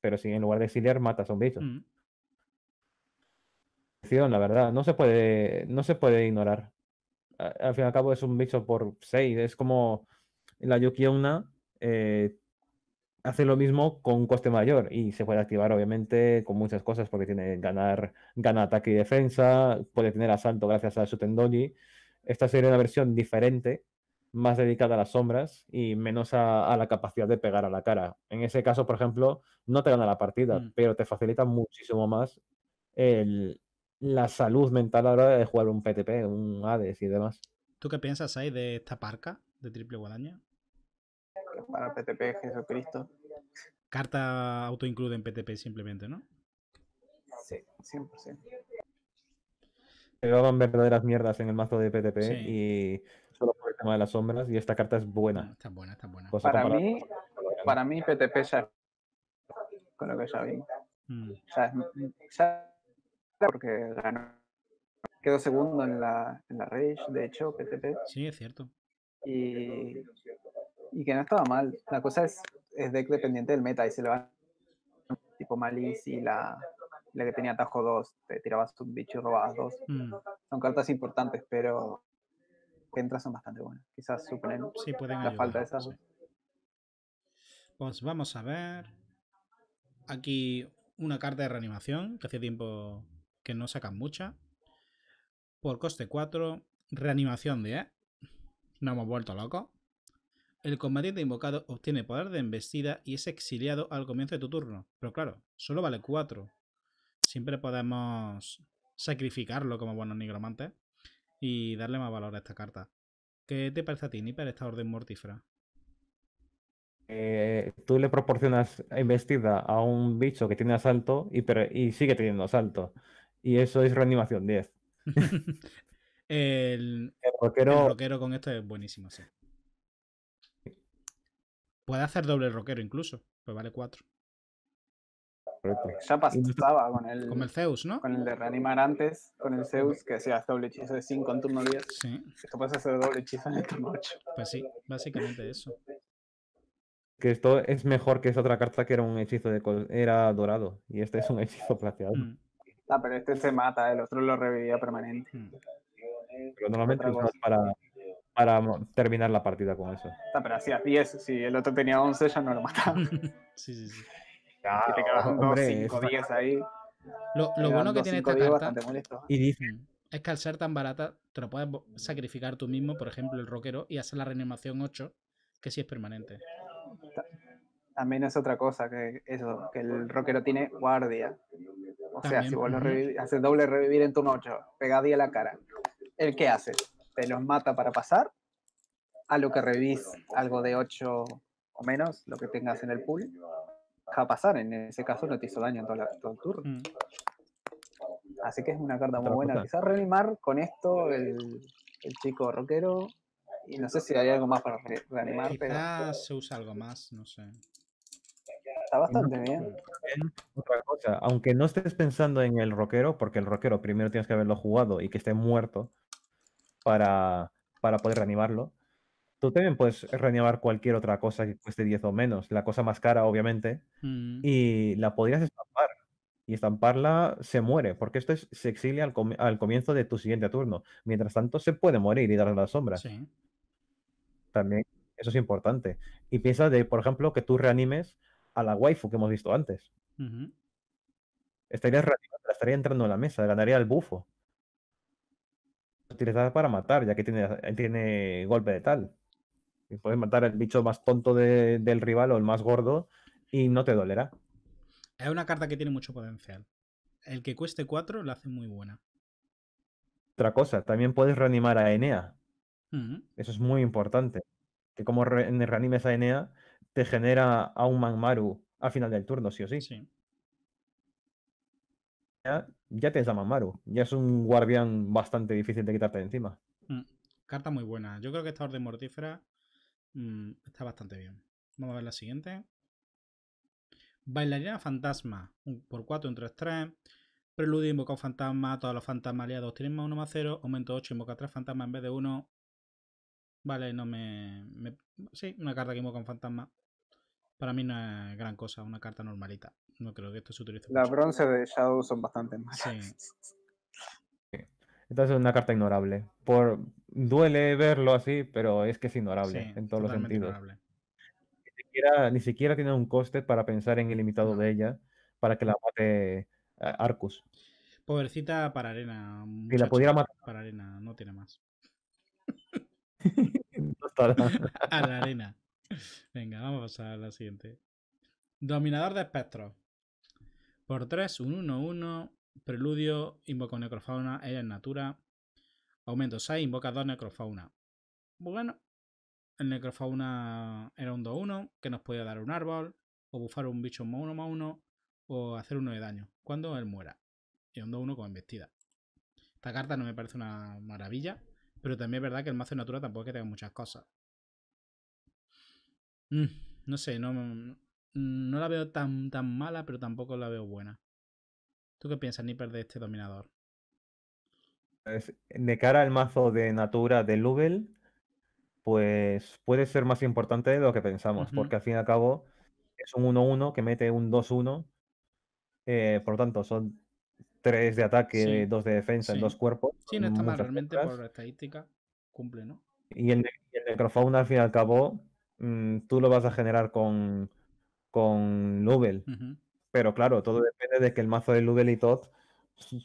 pero si en lugar de exiliar matas a un bicho. Mm. La verdad, no se puede, no se puede ignorar. Al fin y al cabo es un bicho por 6, es como la Yuki eh, hace lo mismo con un coste mayor y se puede activar obviamente con muchas cosas porque tiene ganar, gana ataque y defensa, puede tener asalto gracias a su Tendoji. Esta sería una versión diferente, más dedicada a las sombras y menos a, la capacidad de pegar a la cara. En ese caso, por ejemplo, no te gana la partida, mm. pero te facilita muchísimo más la salud mental a la hora de jugar un PTP, un Hades y demás. ¿Tú qué piensas ahí de esta parca de triple guadaña? para PTP Jesucristo. Carta autoinclude en PTP simplemente, ¿no? Sí, 100%. van verdaderas mierdas en el mazo de PTP y solo por el tema de las sombras y esta carta es buena. Ah, está buena, está buena. para mí, para mí PTP ya con lo que ya vimos. Mm. Ya, porque ganó. Quedó segundo en la, en la Rage, de hecho, PTP. Sí, es cierto. Y y que no estaba mal. La cosa es, es deck dependiente del meta y se le va tipo Malice y la, la que tenía atajo 2, te tirabas un bicho y robabas dos. Mm. Son cartas importantes, pero que entras son bastante buenas. Quizás suponen la falta de esas. Pues vamos a ver. Aquí una carta de reanimación, que hace tiempo que no sacan mucha. Por coste 4, reanimación 10. Eh. No hemos vuelto loco el combatiente invocado obtiene poder de embestida y es exiliado al comienzo de tu turno. Pero claro, solo vale 4. Siempre podemos sacrificarlo como buenos nigromantes y darle más valor a esta carta. ¿Qué te parece a ti, Nipper, esta orden mortífera? Eh, tú le proporcionas embestida a un bicho que tiene asalto y, sigue teniendo asalto. Y eso es reanimación 10. <laughs> el, <laughs> con esto es buenísimo, sí. Puede hacer doble roquero incluso, pues vale 4. Ya pasaba con el, con el Zeus, ¿no? Con el de reanimar antes, con el Zeus, que hacías doble hechizo de 5 en turno 10. Sí. Esto puedes hacer doble hechizo en el turno 8. Pues sí, básicamente eso. Que esto es mejor que esa otra carta que era un hechizo de era dorado. Y este es un hechizo plateado. Mm. Ah, pero este se mata, el otro lo revivía permanente. Mm. Pero normalmente usas para, para terminar la partida con eso. Ah, pero hacías 10, si el otro tenía 11 ya no lo mataban <laughs> sí, sí, sí. Claro, te te ah, quedaban 2, 5, 10 ahí. Lo, bueno que tiene esta carta y dicen, es que al ser tan barata te lo puedes sacrificar tú mismo, por ejemplo el rockero, y hacer la reanimación 8, que sí es permanente. También es otra cosa, que eso, que el rockero tiene guardia. O sea, si vos a -huh. lo haces doble revivir en turno 8, pegadía a la cara. ¿El qué hace? te los mata para pasar, a lo que revis algo de 8 o menos, lo que tengas en el pool, a pasar. En ese caso no te hizo daño en todo, el turno. Mm. Así que es una carta muy buena. Quizás reanimar con esto el, chico rockero. Y no sé si hay algo más para reanimar. Quizás se usa algo más, no sé. Está bastante bien. aunque no estés pensando en el rockero, porque el rockero primero tienes que haberlo jugado y que esté muerto, para, poder reanimarlo. Tú también puedes reanimar cualquier otra cosa que cueste 10 o menos, la cosa más cara, obviamente, mm. y la podrías estampar. Y estamparla se muere, porque esto se exilia al, comienzo de tu siguiente turno. Mientras tanto, se puede morir y darle la sombra. También, eso es importante. Y piensa de, por ejemplo, que tú reanimes a la waifu que hemos visto antes. Estarías estaría entrando en la mesa, le ganaría al bufo utilizada para matar, ya que tiene, eh, tiene golpe de tal. Y puedes matar el bicho más tonto del rival o el más gordo y no te dolerá. Es una carta que tiene mucho potencial. El que cueste 4 la hace muy buena. Otra cosa, también puedes reanimar a Enea. Eso es muy importante. Que como reanimes a Enea, te genera a un Manmaru a final del turno, sí o sí. Sí ya te a Mamaru. Ya es un guardián bastante difícil de quitarte de encima. Mm, carta muy buena. Yo creo que esta orden mortífera mm, está bastante bien. Vamos a ver la siguiente. Bailarina fantasma. por 4, un 3-3. Preludio, invoca un fantasma. Todos los fantasmas aliados tienen más 1 más 0. Aumento 8, invoca 3 fantasmas en vez de 1. Vale, no me, Sí, una carta que invoca un fantasma. Para mí no es gran cosa, una carta normalita. No creo que esto se utilice. Las bronce de Shadow son bastante malas. <laughs> Entonces es una carta ignorable. Por duele verlo así, pero es que es ignorable en todos los sentidos. Ni siquiera, tiene un coste para pensar en el limitado de ella para que la mate eh, Arcus. Pobrecita para arena. Que la pudiera matar. Para arena, no tiene más. <laughs> no está <laughs> A la arena. <laughs> Venga, vamos a pasar a la siguiente. Dominador de espectro Por 3, un 1-1. Preludio, invoca necrofauna, ella es natura. Aumento 6, invoca 2 necrofauna. Bueno, el necrofauna era un 2-1 que nos podía dar un árbol, o bufar un bicho más 1 más 1, o hacer uno de daño cuando él muera. Y un 2-1 con embestida. Esta carta no me parece una maravilla, pero también es verdad que el mazo de natura tampoco es que tenga muchas cosas. Mm, no sé, no, mm, la veo tan, mala, pero tampoco la veo buena. ¿Tú qué piensas, Nipper, de este dominador? De cara al mazo de Natura de Lubel, pues puede ser más importante de lo que pensamos, porque al fin y al cabo es un 1-1 que mete un 2-1. Eh, por lo tanto, son 3 de ataque, 2 de defensa en dos cuerpos. Sí, no está mal, realmente por por estadística cumple, ¿no? Y el, el necrofauna al fin y al cabo Mm, tú lo vas a generar con, con Nubel. Pero claro, todo depende de que el mazo de Lubel y Todd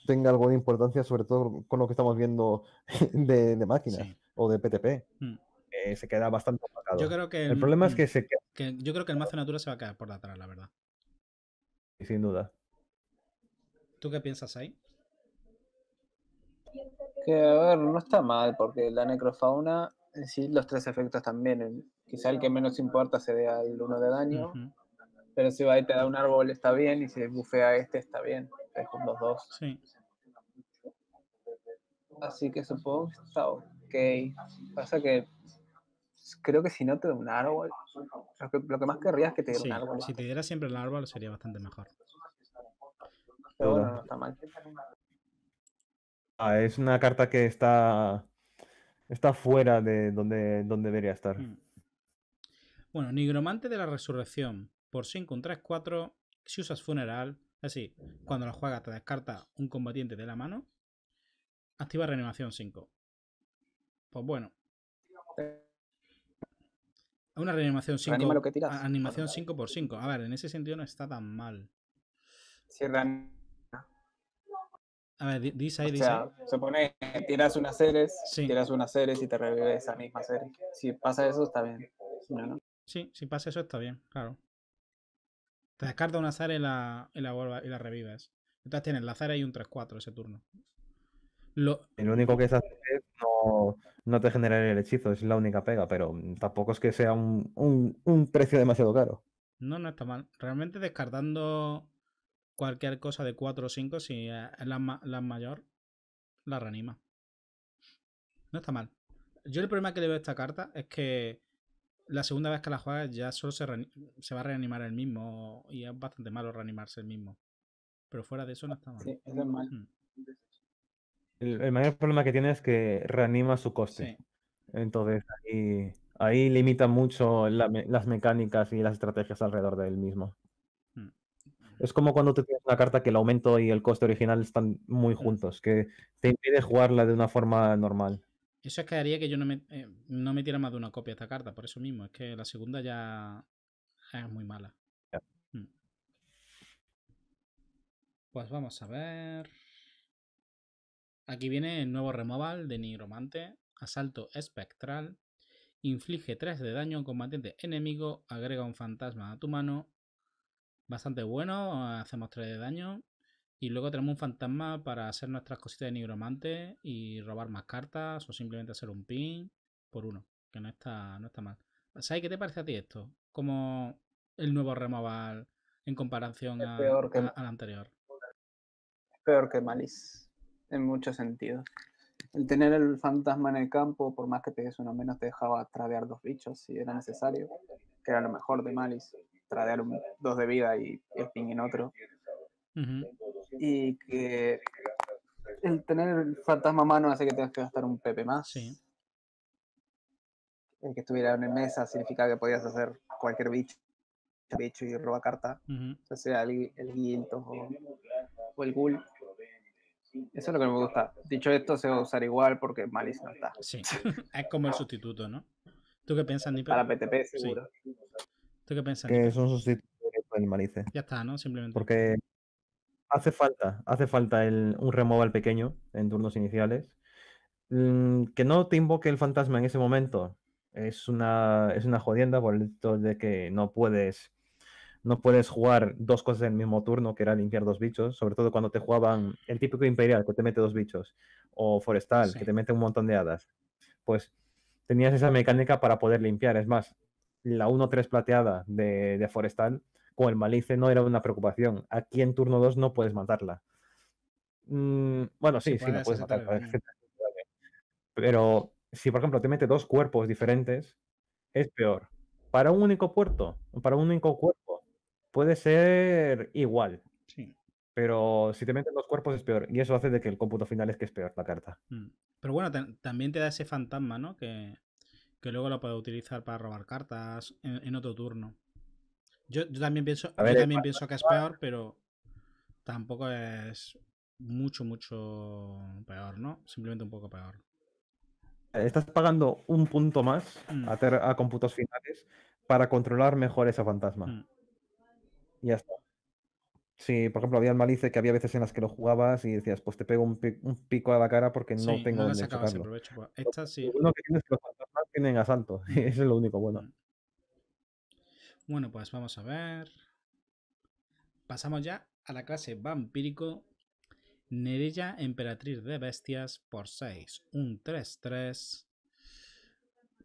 tenga algo de importancia, sobre todo con lo que estamos viendo <laughs> de, máquinas o de PTP. Mm. Eh, se queda bastante Yo creo que el, problema es mm, que Yo creo que el mazo de Natura se va a quedar por detrás, la verdad. sin duda. ¿Tú qué piensas ahí? Que a ver, no está mal, porque la necrofauna, sí, los tres efectos también quizá el que menos importa se dé al uno de daño, pero si va y te da un árbol está bien, y si bufea este está bien, es con 2 dos. Sí. Así que supongo que está ok. Pasa que creo que si no te da un árbol, lo que, más querría es que te diera un árbol. Si te diera siempre el árbol sería bastante mejor. Pero está mal. Ah, es una carta que está está fuera de donde, donde debería estar. Mm. Bueno, Nigromante de la Resurrección. Por 5, un 3-4. Si usas funeral, así, cuando la juegas te descarta un combatiente de la mano. Activa reanimación 5. Pues bueno. Una reanimación 5. Animación 5 por 5. A ver, en ese sentido no está tan mal. A ver, dice ahí, dice. Se pone, tiras unas series, tiras unas series y te revives esa misma serie. Si pasa eso, está bien. No, no. Sí, si pasa eso está bien, claro. Te descarta un azar y la, y la revives. Entonces tienes la azar y un 3-4 ese turno. Lo... El único que es hacer es no, no te generar el hechizo, es la única pega, pero mm, tampoco es que sea un, precio demasiado caro. No, no está mal. Realmente descartando cualquier cosa de 4 o 5, si es la, la mayor, la reanima. No está mal. Yo el problema que le veo a esta carta es que la segunda vez que la juegas ya solo se, va a reanimar el mismo y es bastante malo reanimarse el mismo. Pero fuera de eso no ah, está mal. Sí, es mm. El, mayor problema que tiene es que reanima su coste. Entonces ahí, ahí, limita mucho las mecánicas y las estrategias alrededor del mismo. Mm. Es como cuando tú tienes una carta que el aumento y el coste original están muy mm. juntos, que te impide jugarla de una forma normal. Eso es que haría que yo no, me, eh, no metiera más de una copia esta carta, por eso mismo. Es que la segunda ya es muy mala. Mm. Pues vamos a ver. Aquí viene el nuevo removal de Nigromante. Asalto espectral. Inflige 3 de daño a un combatiente enemigo. Agrega un fantasma a tu mano. Bastante bueno. Hacemos 3 de daño. Y luego tenemos un fantasma para hacer nuestras cositas de nigromante y robar más cartas o simplemente hacer un pin por uno, que no está, no está mal. ¿Sabes qué te parece a ti esto? Como el nuevo removal en comparación al anterior. Es peor que Malice, en muchos sentidos. El tener el fantasma en el campo, por más que pegues uno menos, te dejaba tradear dos bichos si era necesario, que era lo mejor de Malice, tradear dos de vida y el ping en otro. Y que el tener el fantasma a mano hace que tengas que gastar un PP más. El que estuviera en mesa significa que podías hacer cualquier bicho, bicho y roba carta. sea, el, el o, el ghoul. Eso es lo que me gusta. Dicho esto, se va a usar igual porque Malice no está. es como el sustituto, ¿no? ¿Tú qué piensas, ni Para PTP, seguro. ¿Tú qué piensas? Que son Malice. Ya está, ¿no? Simplemente. Porque Hace falta, hace falta un removal pequeño en turnos iniciales. Mm, que no te invoque el fantasma en ese momento es una, es una jodienda por el hecho de que no puedes, no puedes jugar dos cosas en el mismo turno, que era limpiar dos bichos, sobre todo cuando te jugaban el típico imperial que te mete dos bichos, o forestal que te mete un montón de hadas. Pues tenías esa mecánica para poder limpiar. Es más, la 1-3 plateada de, de forestal con el malice no era una preocupación. Aquí en turno 2 no puedes matarla. Mm, bueno, sí, sí, la puedes matarla. Pero si, por ejemplo, te mete dos cuerpos diferentes, es peor. Para un único puerto, para un único cuerpo, puede ser igual. Sí. Pero si te meten dos cuerpos es peor. Y eso hace de que el cómputo final es que es peor la carta. Mm. Pero bueno, también te da ese fantasma, ¿no? Que, luego lo puedes utilizar para robar cartas en otro turno. Yo, también pienso, también pienso que es peor, pero tampoco es mucho, mucho peor, ¿no? Simplemente un poco peor. Estás pagando un punto más mm. a, computos finales para controlar mejor ese fantasma. Mm. Y ya está. Sí, por ejemplo, había el malice que había veces en las que lo jugabas y decías, pues te pego un, pico, a la cara porque no tengo no dónde sacarlo. Pues, esta sí. Lo bueno que tienes que los fantasmas tienen asalto. <laughs> Eso es lo único bueno. Mm. Bueno, pues vamos a ver. Pasamos ya a la clase vampírico. Nerella, emperatriz de bestias, por 6, un 3-3.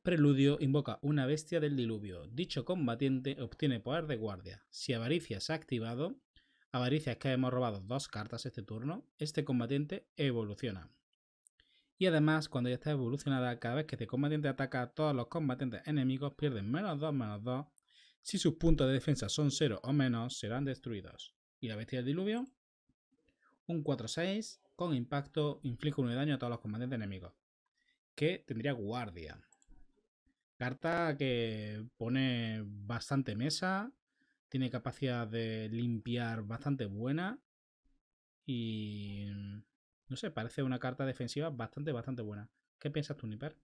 Preludio invoca una bestia del diluvio. Dicho combatiente obtiene poder de guardia. Si avaricia se ha activado, avaricia es que hemos robado dos cartas este turno, este combatiente evoluciona. Y además, cuando ya está evolucionada, cada vez que este combatiente ataca, todos los combatientes enemigos pierden menos 2, menos 2 si sus puntos de defensa son 0 o menos, serán destruidos. Y la bestia del diluvio, un 4-6 con impacto, inflige un daño a todos los comandantes enemigos. Que tendría guardia. Carta que pone bastante mesa, tiene capacidad de limpiar bastante buena y no sé, parece una carta defensiva bastante, bastante buena. ¿Qué piensas tú, Niper?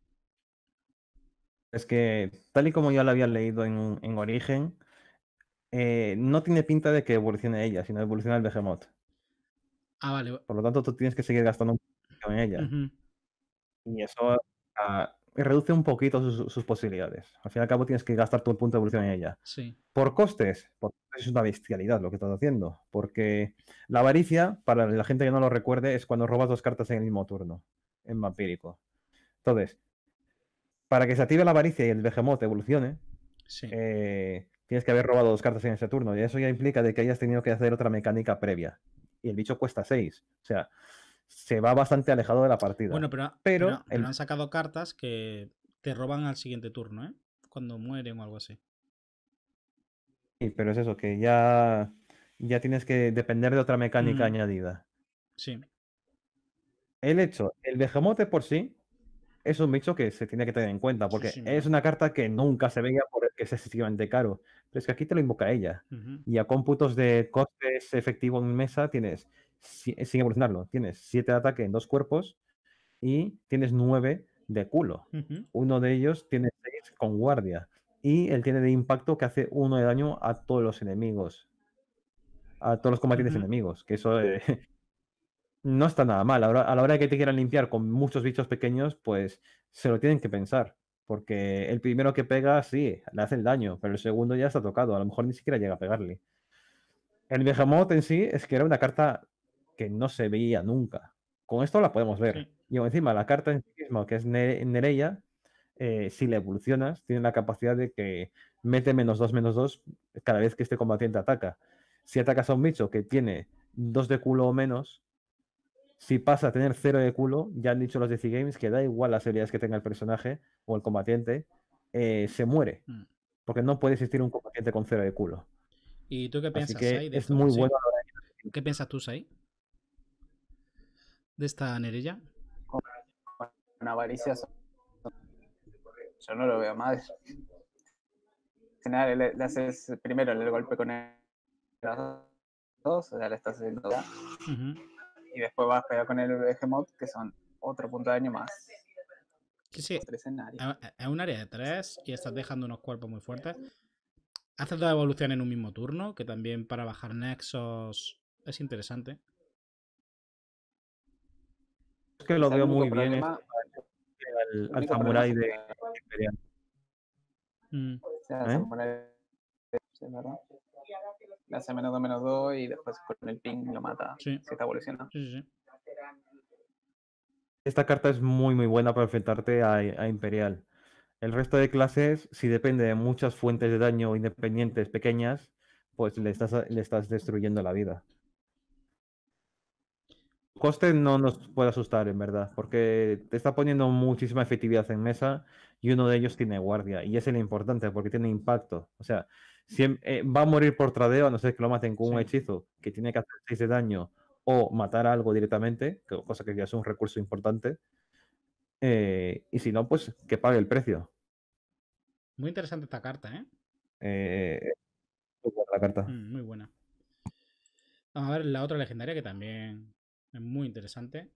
es que tal y como yo la había leído en, origen, eh, no tiene pinta de que evolucione ella, sino evoluciona el Behemoth. Ah, vale. Por lo tanto, tú tienes que seguir gastando en ella. Y eso ah, reduce un poquito sus, posibilidades. Al fin y al cabo, tienes que gastar tu punto de evolución en ella. Sí. Por costes, por costes es una bestialidad lo que estás haciendo. Porque la avaricia, para la gente que no lo recuerde, es cuando robas dos cartas en el mismo turno, en vampírico. Entonces, para que se active la avaricia y el Behemoth evolucione, eh, tienes que haber robado dos cartas en ese turno. Y eso ya implica de que hayas tenido que hacer otra mecánica previa. Y el bicho cuesta seis O sea, se va bastante alejado de la partida. Bueno, pero, han sacado cartas que te roban al siguiente turno, ¿eh? Cuando mueren o algo así. Sí, pero es eso, que ya, ya tienes que depender de otra mecánica mm. añadida. Sí. El hecho, el behemoth por sí es un bicho que se tiene que tener en cuenta, porque es una carta que nunca se veía porque es excesivamente caro. Pero es que aquí te lo invoca ella. Y a cómputos de costes efectivo en mesa tienes, sin evolucionarlo, tienes 7 de ataque en dos cuerpos y tienes nueve de culo. Uno de ellos tiene 6 con guardia. Y él tiene de impacto que hace uno de daño a todos los enemigos. A todos los combatientes enemigos. Que eso eh, no está nada mal. A la, hora, de que te quieran limpiar con muchos bichos pequeños, pues se lo tienen que pensar. Porque el primero que pega, sí, le hace el daño, pero el segundo ya está tocado. A lo mejor ni siquiera llega a pegarle. El Behemoth en sí es que era una carta que no se veía nunca. Con esto la podemos ver. Y encima, la carta en sí misma, que es Nereya, eh, si la evolucionas, tiene la capacidad de que mete menos 2, menos 2 cada vez que este combatiente ataca. Si atacas a un bicho que tiene 2 de culo o menos, si pasa a tener cero de culo, ya han dicho los DC Games que da igual las habilidades que tenga el personaje o el combatiente, eh, se muere. Mm. Porque no puede existir un combatiente con cero de culo. ¿Y tú qué piensas, Es muy bueno. ¿Qué piensas tú, Sai? De esta nerilla, Con avaricia. Yo no lo veo más. Nada, le, le, haces primero el golpe con el, dos, o le estás haciendo y después vas a pegar con el mod, que son otro punto de daño más. sí, es un área de tres y estás dejando unos cuerpos muy fuertes. Haces la evolución en un mismo turno, que también para bajar nexos es interesante. Es que lo veo muy bien al, samurai de Imperial le hace menos 2 menos 2 y después con el ping lo mata sí. Se está evolucionando. Sí, sí, Esta carta es muy muy buena para enfrentarte a, Imperial. El resto de clases, si depende de muchas fuentes de daño independientes pequeñas, pues le estás, le estás destruyendo la vida. Coste no nos puede asustar, en verdad, porque te está poniendo muchísima efectividad en mesa y uno de ellos tiene guardia, y es el importante, porque tiene impacto. O sea, eh, va a morir por tradeo a no ser que lo maten con un hechizo que tiene que hacer 6 de daño o matar algo directamente, cosa que ya es un recurso importante. Eh, y si no, pues que pague el precio. Muy interesante esta carta, ¿eh? eh muy buena la carta. Mm, muy buena. Vamos a ver la otra legendaria que también es muy interesante.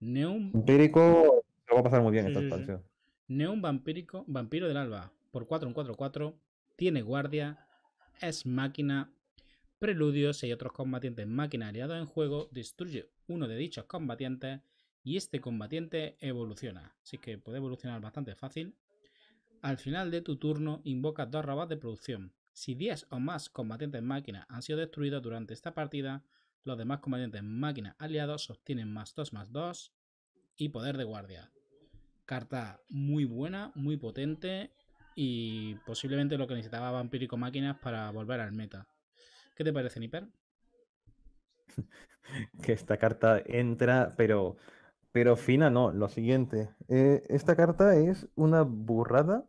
Neum. Vampírico. Lo va a pasar muy bien esta expansión. Neum vampírico, vampiro del alba. Por 4, un 4-4 tiene guardia, es máquina, preludios y otros combatientes máquina aliados en juego, destruye uno de dichos combatientes y este combatiente evoluciona. Así que puede evolucionar bastante fácil. Al final de tu turno invoca dos rabas de producción. Si 10 o más combatientes máquinas han sido destruidos durante esta partida, los demás combatientes máquinas aliados obtienen más 2 más 2 y poder de guardia. Carta muy buena, muy potente y posiblemente lo que necesitaba Vampírico Máquinas para volver al meta. ¿Qué te parece, Niper? <laughs> que esta carta entra, pero, pero fina no. Lo siguiente, eh, esta carta es una burrada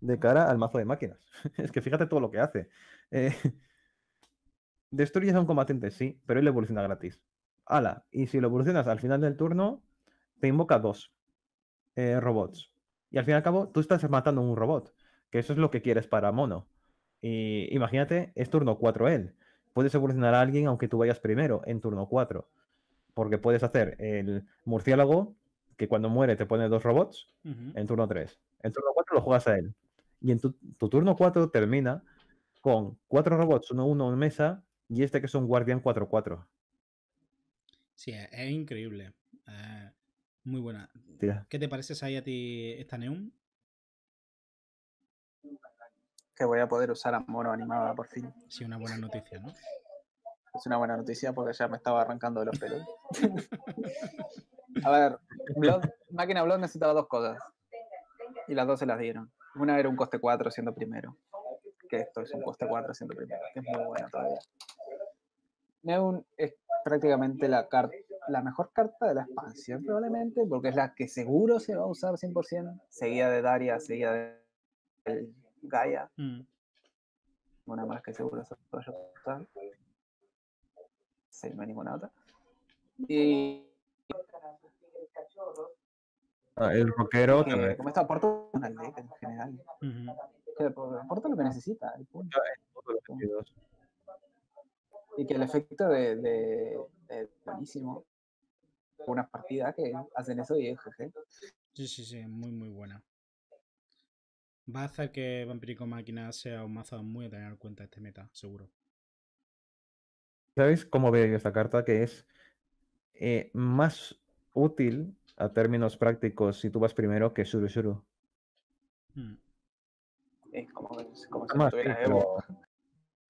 de cara al mazo de máquinas. <laughs> es que fíjate todo lo que hace. Eh, <laughs> destruyes a un combatiente, sí, pero él evoluciona gratis. Ala, y si lo evolucionas al final del turno, te invoca dos eh, robots y al fin y al cabo, tú estás matando a un robot, que eso es lo que quieres para Mono. Y imagínate, es turno 4 él. Puedes evolucionar a alguien aunque tú vayas primero en turno 4. Porque puedes hacer el murciélago, que cuando muere te pone dos robots, en turno 3. En turno 4 lo juegas a él. Y en tu, turno 4 termina con cuatro robots, uno uno en mesa, y este que es un guardián 4-4. Sí, e, es increíble. Ah, muy buena. ¿Qué te parece, ahí a ti esta Neum? Que voy a poder usar a Mono animada por fin. Sí, una buena noticia, ¿no? Es una buena noticia porque ya me estaba arrancando de los pelos. <laughs> a ver, Máquina Blood necesitaba dos cosas. Y las dos se las dieron. Una era un coste 4 siendo primero. Que esto es un coste 4 siendo primero. es muy buena todavía. Neum es prácticamente la carta la mejor carta de la expansión probablemente, porque es la que seguro se va a usar 100%, seguida de Daria, seguía de Gaia. Mm. Una más que seguro se va a usar. Sí, no hay ninguna otra. Y... Ah, el rockero también. Como está, aporta una ley en general. Aporta lo que necesita. El punto. Ah, y que el efecto de, de buenísimo unas partidas que hacen eso y es Sí, sí, sí, muy, muy buena. Va a hacer que Vampirico Máquina sea un mazo muy a tener en cuenta este meta, seguro. ¿Sabéis cómo veo esta carta? Que es eh, más útil a términos prácticos si tú vas primero que Shuru Shuru. Hmm. Es como,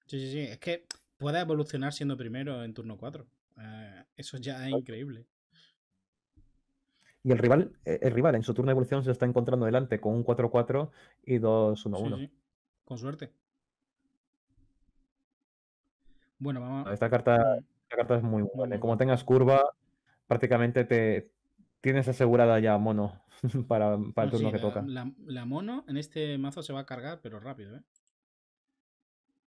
Sí, sí, sí. Es que puede evolucionar siendo primero en turno 4. Eh, eso ya es increíble. Y el rival, eh, el rival en su turno de evolución se está encontrando delante con un 4-4 y 2-1-1. Con suerte. Bueno, vamos. Esta carta, esta carta es muy buena. ¿eh? Como tengas curva, prácticamente te tienes asegurada ya mono <laughs> para, el turno que toca. La, mono en este mazo se va a cargar, pero rápido, ¿eh?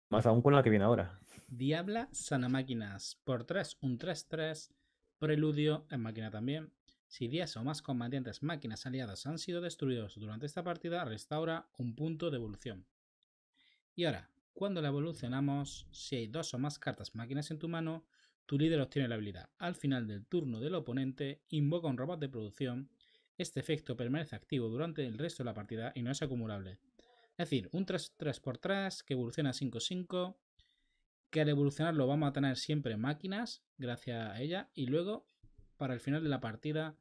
Más aún con la que viene ahora. Diabla sana máquinas. Por 3, un 3-3. Preludio en máquina también. Si 10 o más combatientes máquinas aliadas han sido destruidos durante esta partida, restaura un punto de evolución. Y ahora, cuando la evolucionamos, si hay dos o más cartas máquinas en tu mano, tu líder obtiene la habilidad. Al final del turno del oponente, invoca un robot de producción. Este efecto permanece activo durante el resto de la partida y no es acumulable. Es decir, un 3 por 3 que evoluciona 5-5, que al evolucionarlo vamos a tener siempre máquinas, gracias a ella, y luego para el final de la partida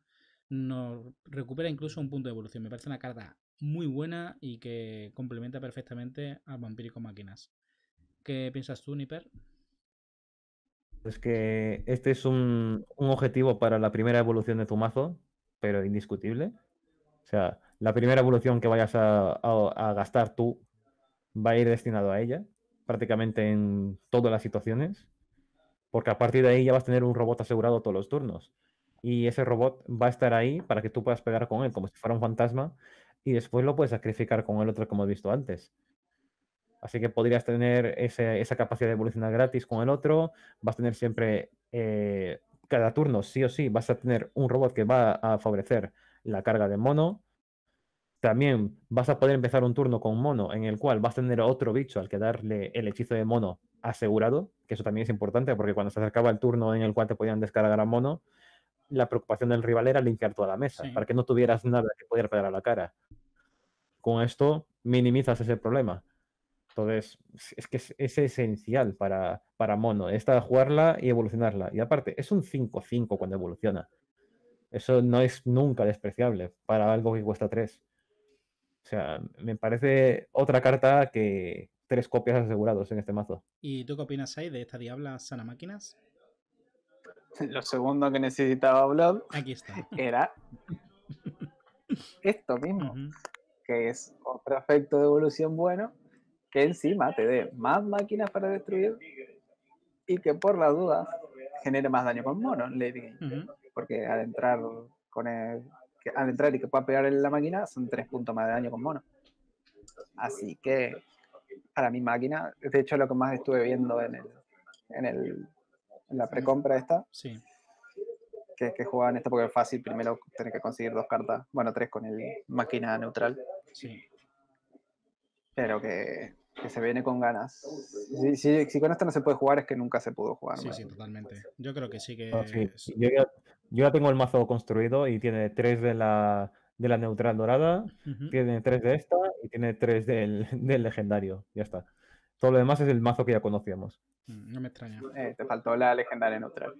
nos recupera incluso un punto de evolución. Me parece una carta muy buena y que complementa perfectamente al Vampírico Máquinas. ¿Qué piensas tú, Niper? Es que este es un, objetivo para la primera evolución de tu mazo, pero indiscutible. O sea, la primera evolución que vayas a, a gastar tú va a ir destinado a ella, prácticamente en todas las situaciones. Porque a partir de ahí ya vas a tener un robot asegurado todos los turnos. Y ese robot va a estar ahí para que tú puedas pegar con él como si fuera un fantasma. Y después lo puedes sacrificar con el otro como he visto antes. Así que podrías tener esa capacidad de evolucionar gratis con el otro. Vas a tener siempre, eh, cada turno, sí o sí, vas a tener un robot que va a favorecer la carga de mono. También vas a poder empezar un turno con mono en el cual vas a tener otro bicho al que darle el hechizo de mono asegurado, que eso también es importante, porque cuando se acercaba el turno en el cual te podían descargar a mono, la preocupación del rival era limpiar toda la mesa, para que no tuvieras nada que pudiera pegar a la cara. Con esto minimizas ese problema. Entonces, es que es, esencial para, para mono. Esta jugarla y evolucionarla. Y aparte, es un 5-5 cuando evoluciona. Eso no es nunca despreciable para algo que cuesta 3. O sea, me parece otra carta que, tres copias asegurados en este mazo. ¿Y tú qué opinas ahí de esta diabla sana máquinas? <laughs> Lo segundo que necesitaba hablar Aquí está. <laughs> era <laughs> esto mismo, que es otro efecto de evolución bueno, que encima te dé más máquinas para destruir y que por las dudas genere más daño con mono, Lady Porque al entrar con el, al entrar y que pueda pegar en la máquina son tres puntos más de daño con mono. Así que para mi máquina. De hecho, lo que más estuve viendo en, el, en, el, en la precompra esta. Sí. Que, que jugaban esta porque es fácil primero tener que conseguir dos cartas, bueno, tres con el máquina neutral. Sí. Pero que, se viene con ganas. Si, con esto no se puede jugar, es que nunca se pudo jugar. Sí, sí, totalmente. Yo creo que sí que. Yo, ya, tengo el mazo construido y tiene tres de la, de la neutral dorada, tiene tres de esta y tiene tres del, <laughs> del, legendario. Ya está. Todo lo demás es el mazo que ya conocíamos. Mm, no me extraña. Eh, te faltó la legendaria neutral.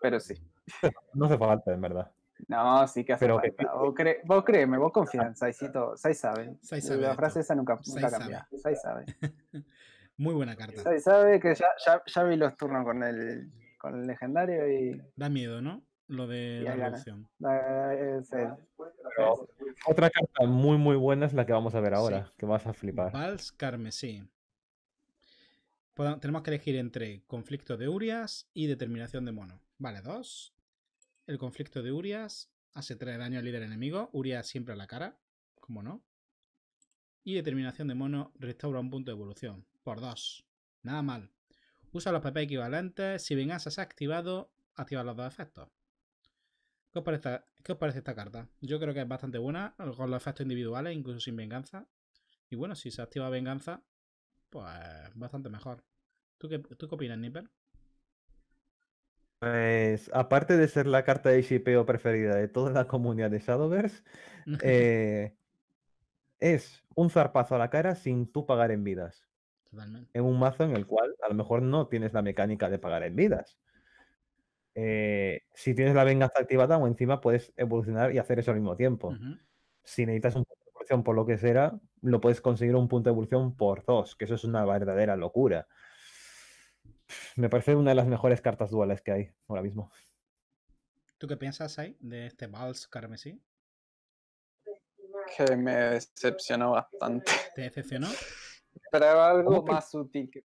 Pero sí. <laughs> No hace falta, en verdad. No, sí que hace falta. Vos, vos, créeme, vos confías Saisito. Sai sabe. La frase esa nunca, nunca cambia. Sai sabe. <laughs> Muy buena carta. Sai sabe que ya, ya, ya vi los turnos con el, con el legendario y. Da miedo, ¿no? Lo de la Otra carta muy, muy buena es la que vamos a ver ahora, que vas a flipar. Vals Carmesí. tenemos que elegir entre conflicto de Urias y determinación de mono. Vale, dos. El conflicto de Urias hace 3 daño al líder enemigo. Urias siempre a la cara, como no. Y determinación de mono restaura un punto de evolución. Por dos Nada mal. Usa los PP equivalentes. Si vengas has activado, activa los dos efectos. ¿Qué os, parece, ¿Qué parece esta carta? Yo creo que es bastante buena, con los efectos individuales, incluso sin venganza. Y bueno, si se activa venganza, pues bastante mejor. ¿Tú qué, tú opinas, Nipper? Pues aparte de ser la carta de shipeo preferida de toda la comunidad de Shadowverse, <laughs> eh, es un zarpazo a la cara sin tú pagar en vidas. Totalmente. En un mazo en el cual a lo mejor no tienes la mecánica de pagar en vidas. Eh, si tienes la venganza activada o encima puedes evolucionar y hacer eso al mismo tiempo. Si necesitas un punto de evolución por lo que será lo puedes conseguir un punto de evolución por dos, que eso es una verdadera locura. Me parece una de las mejores cartas duales que hay ahora mismo. ¿Tú qué piensas ahí de este Vals Carmesí? Que me decepcionó bastante. ¿Te decepcionó? pero algo más útil que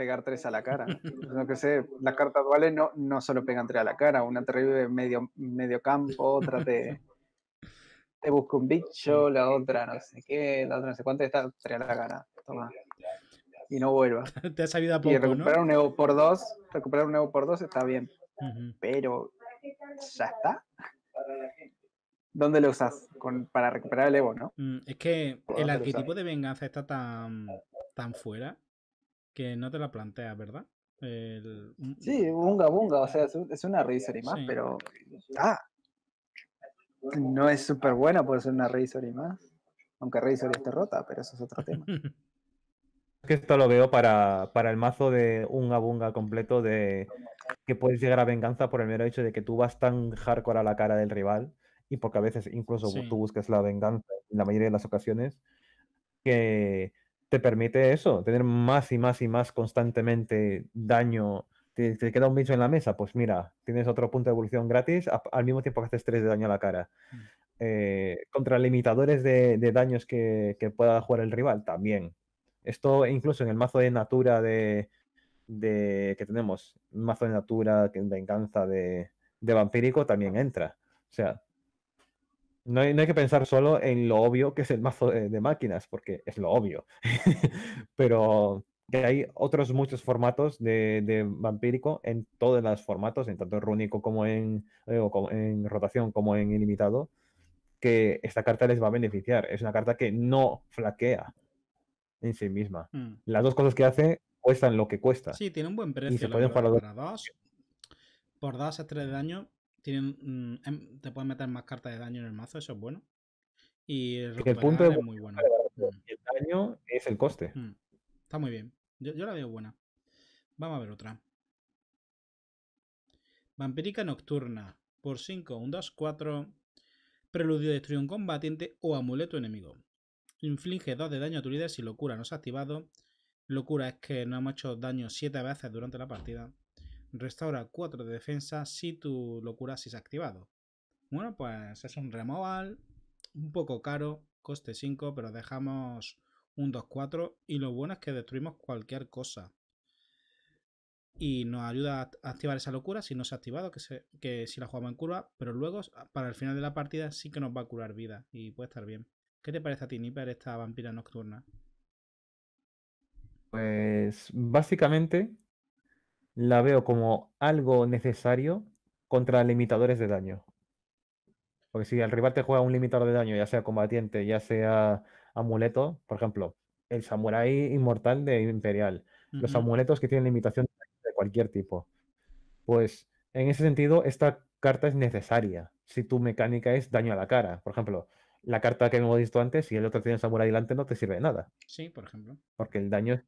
pegar tres a la cara. No pues, que sé, las cartas duales no, no solo pegan tres a la cara, una te revive medio, medio campo, otra te, te busca un bicho, la otra no sé qué, la otra no sé cuánto, está tres a la cara. Toma. Y no vuelva. <laughs> Te Y recuperar un Evo por dos, recuperar un Evo por dos está bien. Pero, ¿ya está? ¿Dónde lo usas? Con, para recuperar el Evo, ¿no? Mm, es que el arquetipo de venganza está tan, tan fuera que no te la planteas, ¿verdad? Sí, un gabunga, o sea, es una Razor y más, pero ah, no es súper buena por ser una Razor y más, aunque Razor esté rota, pero eso es otro tema. <laughs> Es que esto lo veo para, el mazo de un gabunga completo de que puedes llegar a venganza por el mero hecho de que tú vas tan hardcore a la cara del rival y porque a veces incluso tú buscas la venganza en la mayoría de las ocasiones que te permite eso, tener más y más y más constantemente daño. Te, te queda un bicho en la mesa, pues mira, tienes otro punto de evolución gratis al mismo tiempo que haces 3 de daño a la cara. Mm. Eh, contra limitadores de, daños que, pueda jugar el rival, también. Esto incluso en el mazo de natura de, que tenemos, mazo de natura, venganza de, de vampírico, también entra. O sea, no hay, que pensar solo en lo obvio que es el mazo de, máquinas, porque es lo obvio. <laughs> Pero hay otros muchos formatos de, vampírico en todos los formatos, en tanto en rúnico como en, eh, en rotación como en ilimitado, que esta carta les va a beneficiar. Es una carta que no flaquea en sí misma. Mm. Las dos cosas que hace cuestan lo que cuesta. Sí, tiene un buen precio. Y se pueden a dos. Por dos a tres de daño tienen, mm, em, te pueden meter más cartas de daño en el mazo, eso es bueno. Y el, punto es, muy bueno. Mm. El daño es el coste. Mm. Está muy bien. Yo, la veo buena. Vamos a ver otra. Vampírica Nocturna. Por 5, un 2, 4. Preludio destruye un combatiente o amuleto enemigo. Inflige 2 de daño a tu líder si locura no se ha activado. Locura es que no hemos hecho daño 7 veces durante la partida restaura 4 de defensa si tu locura si ha activado. Bueno, pues es un removal, un poco caro, coste 5, pero dejamos un 2-4 y lo bueno es que destruimos cualquier cosa. Y nos ayuda a activar esa locura si no se ha activado, que, que si la jugamos en curva, pero luego ah, para el final de la partida sí que nos va a curar vida y puede estar bien. ¿Qué te parece a ti, Nipper, esta vampira nocturna? Pues básicamente la veo como algo necesario contra limitadores de daño. Porque si el rival te juega un limitador de daño, ya sea combatiente, ya sea amuleto, por ejemplo, el samurái inmortal de Imperial, los amuletos que tienen limitación de cualquier tipo. Pues en ese sentido, esta carta es necesaria si tu mecánica es daño a la cara. Por ejemplo, la carta que hemos visto antes, si el otro tiene samurái delante, no te sirve de nada. Sí, por ejemplo. Porque el daño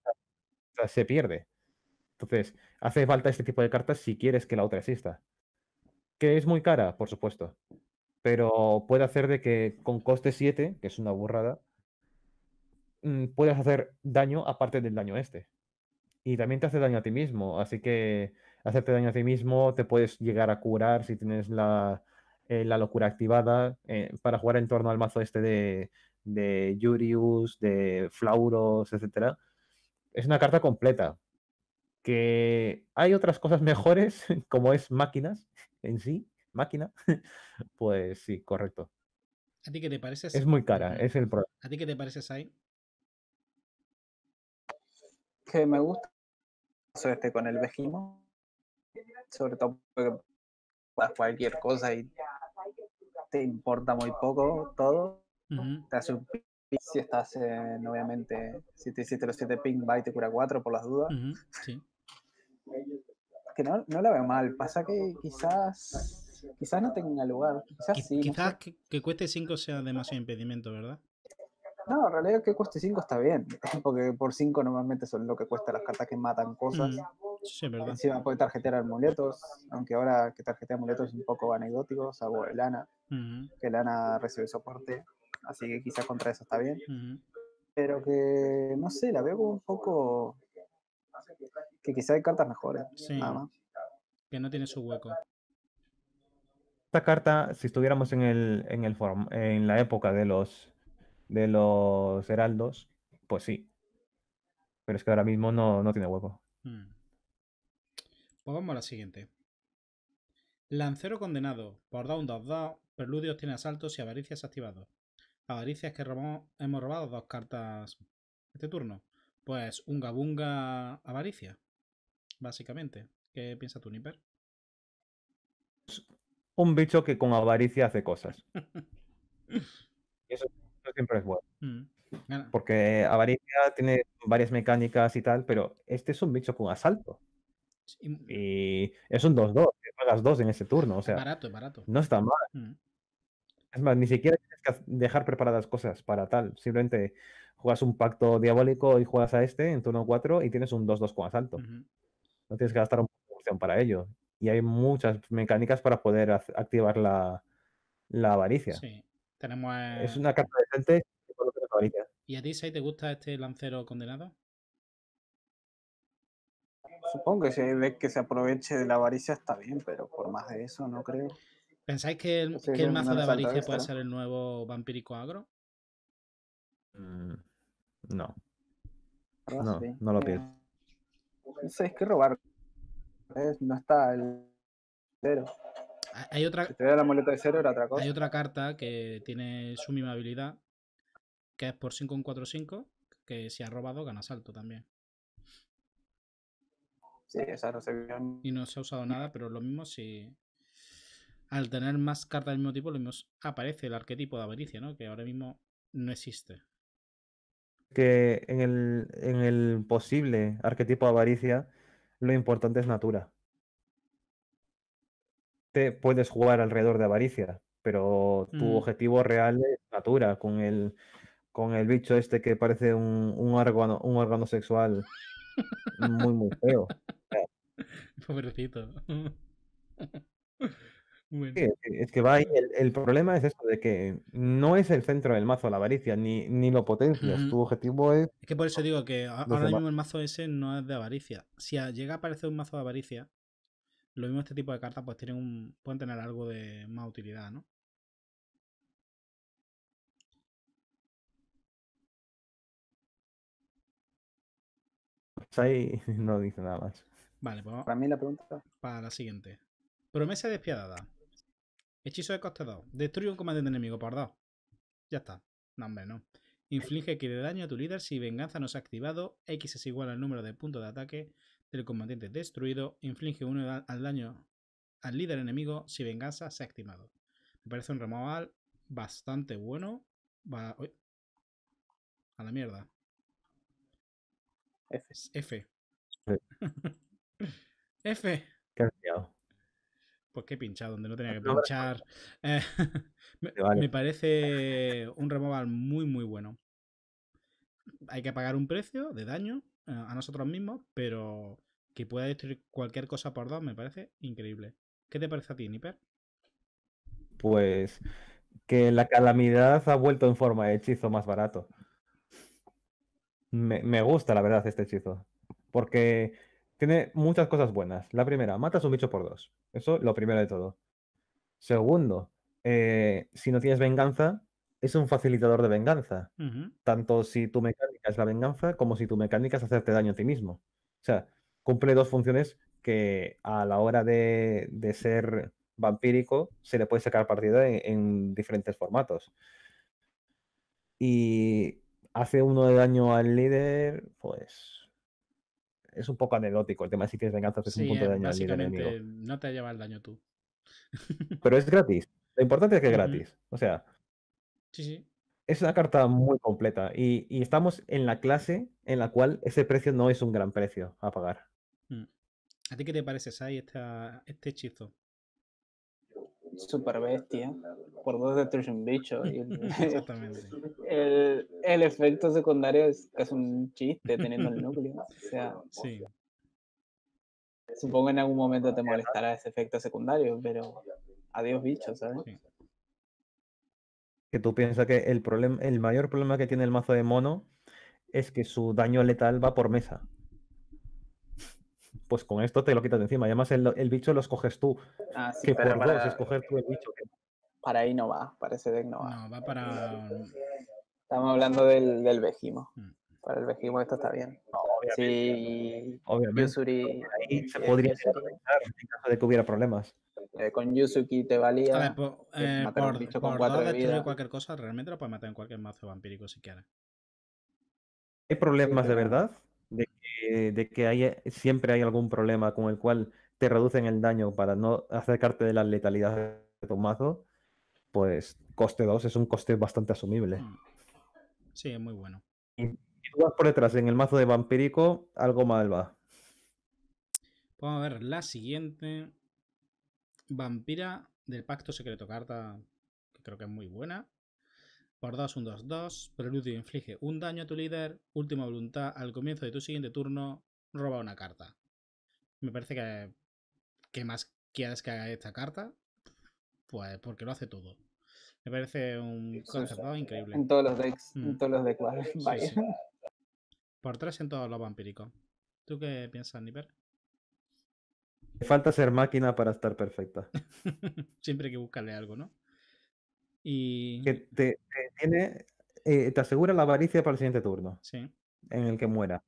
se pierde. Entonces, hace falta este tipo de cartas si quieres que la otra exista. Que es muy cara, por supuesto. Pero puede hacer de que con coste 7, que es una burrada, mm, puedas hacer daño aparte del daño este. Y también te hace daño a ti mismo. Así que hacerte daño a ti mismo, te puedes llegar a curar si tienes la, eh, locura activada eh, para jugar en torno al mazo este de, de Yurius, de Flauros, etc. Es una carta completa que hay otras cosas mejores, <laughs> como es máquinas en sí, máquina, <laughs> pues sí, correcto. ¿A ti qué te parece? Es muy cara, es el problema. ¿A ti qué te parece, ahí eh? Que me gusta este con el vejimo, sobre todo porque cualquier cosa y te importa muy poco todo. Te hace un si estás en, obviamente, si te hiciste los 7 ping, va te cura 4 por las dudas. Sí que no, la veo mal. Pasa que quizás quizás no tenga lugar. Quizás que, cueste 5 sea demasiado impedimento, ¿verdad? No, en realidad que cueste 5 está bien. <laughs> Porque por 5 normalmente son lo que cuesta las cartas que matan cosas. Mm, sí, verdad. Encima puede tarjetear amuletos, aunque ahora que tarjetea amuletos es un poco anecdótico, salvo el Lana, mm. que el que Lana recibe soporte, así que quizás contra eso está bien. Mm. Pero que, no sé, la veo un poco que quizá hay cartas mejores. Que no tiene su hueco. Esta carta, si estuviéramos en el, en el form, en la época de los de los heraldos, pues sí. Pero es que ahora mismo no, tiene hueco. Hmm. Pues vamos a la siguiente. Lancero condenado. Por down, 2-2, Preludios tiene asaltos y avaricias activados. Avaricias que hemos robado dos cartas este turno. Pues un gabunga avaricia básicamente. ¿Qué piensa tú, Nipper? Un bicho que con avaricia hace cosas. <laughs> eso, eso, siempre es bueno. Mm, Porque avaricia tiene varias mecánicas y tal, pero este es un bicho con asalto. Y es un 2-2, pagas 2 en ese turno. O sea, es barato, es barato. No está mal. Mm. Es más, ni siquiera tienes que dejar preparadas cosas para tal. Simplemente juegas un pacto diabólico y juegas a este en turno 4 y tienes un 2-2 con asalto. No tienes que gastar un porción para ello. Y hay muchas mecánicas para poder activar la, avaricia. Sí, Es una carta decente ¿Y a ti, Sai, te gusta este lancero condenado? Supongo que si hay que se aproveche de la avaricia está bien, pero por más de eso no creo. ¿Pensáis que el, mazo de avaricia puede ser el nuevo vampírico agro? Mm, no. No, no lo pienso no es robar. No está el cero. Hay otra... la de cero, Hay otra carta que tiene su misma habilidad, que es por 5 en 4, 5, que si ha robado gana salto también. Sí, esa no Y no se ha usado nada, pero lo mismo si... Al tener más cartas del mismo tipo, lo mismo aparece el arquetipo de avaricia, ¿no? Que ahora mismo no existe que en el, en el posible arquetipo avaricia, lo importante es natura. Te puedes jugar alrededor de avaricia, pero tu mm. objetivo real es natura, con el, con el bicho este que parece un, un un órgano sexual muy, muy feo. <laughs> Pobrecito. E, es que va ahí. El, problema es eso, de que no es el centro del mazo la avaricia, ni, ni lo potencias. Tu objetivo es. Es que por eso digo que ahora mismo el mazo ese no es de avaricia. Si llega a aparecer un mazo de avaricia, lo mismo este tipo de cartas pues tienen un, pueden tener algo de más utilidad, ¿no? Pues ahí <laughs> no dice nada más. Vale, pues Para mí la pregunta. Para la siguiente. Promesa despiadada. Hechizo de coste 2. Destruye un comandante enemigo por 2. Ya está. No, no. Inflige X de daño a tu líder si venganza no se ha activado. X es igual al número de puntos de ataque del combatiente destruido. Inflige 1 al daño al líder enemigo si venganza se ha activado. Me parece un removal bastante bueno. A la mierda. F. F. <laughs> F pues que pinchado donde no tenía pues que pinchar. Eh, <laughs> me, parece un removal muy, muy bueno. Hay que pagar un precio de daño eh, a nosotros mismos, pero que pueda destruir cualquier cosa por dos me parece increíble. ¿Qué te parece a ti, Niper? Pues que la calamidad ha vuelto en forma de hechizo más barato. Me, me gusta, la verdad, este hechizo. Porque tiene muchas cosas buenas. La primera, matas un bicho por dos. Eso lo primero de todo. Segundo, eh, si no tienes venganza, es un facilitador de venganza. Tanto si tu mecánica es la venganza como si tu mecánica es hacerte daño a ti mismo. O sea, cumple dos funciones que a la hora de, ser vampírico se le puede sacar partida en, diferentes formatos. Y hace uno de daño al líder, pues es un poco anecdótico. El tema de si tienes venganza es un punto eh, de daño al enemigo. No te lleva el daño tú. <laughs> Pero es gratis. Lo importante es que es gratis. O sea. Sí, sí. Es una carta muy completa. Y, y, estamos en la clase en la cual ese precio no es un gran precio a pagar. Mm. ¿A ti qué te parece, Sai, este hechizo? super bestia por dos un Bicho. <laughs> el, Exactamente. El, efecto secundario es un chiste teniendo el núcleo. O sea, sí. Supongo en algún momento te molestará ese efecto secundario, pero adiós bicho, ¿sabes? Que tú piensas que el, problema, el mayor problema que tiene el mazo de mono es que su daño letal va por mesa pues con esto te lo quitas de encima. Y además el, bicho lo escoges tú. Ah, que por para, dos, escoger tú el bicho. Para ahí no va, para ese deck no va. No, va para... Estamos hablando del, del Vejimo. Mm. Para el Vejimo esto está bien. obviamente. Sí, obviamente. Yusuri, ahí se eh, podría en caso de que hubiera problemas. Eh, con Yusuki te valía. A eh, por, con cuatro de cualquier cosa, realmente lo puedes matar en cualquier mazo vampírico si quieres. ¿Hay problemas de verdad? Eh, de que siempre hay algún problema con el cual te reducen el daño para no acercarte de la letalidad de tu mazo, pues coste 2 es un coste bastante asumible. Mm. Sí, es muy bueno. Y tú vas por detrás en el mazo de vampírico, algo mal va. Vamos a ver la siguiente. Vampira del Pacto Secreto, carta que creo que es muy buena. Por 2, 1, 2, 2. Preludio inflige un daño a tu líder. Última voluntad. Al comienzo de tu siguiente turno, roba una carta. Me parece que. ¿Qué más quieres que haga esta carta? Pues porque lo hace todo. Me parece un concepto increíble. En todos los decks. En mm. todos los decks. Vale. <laughs> Por 3 en todos los vampíricos. ¿Tú qué piensas, Niper? Falta ser máquina para estar perfecta. <laughs> Siempre hay que buscarle algo, ¿no? Y... Que te, te tiene, eh, te asegura la avaricia para el siguiente turno. Sí. En el que muera.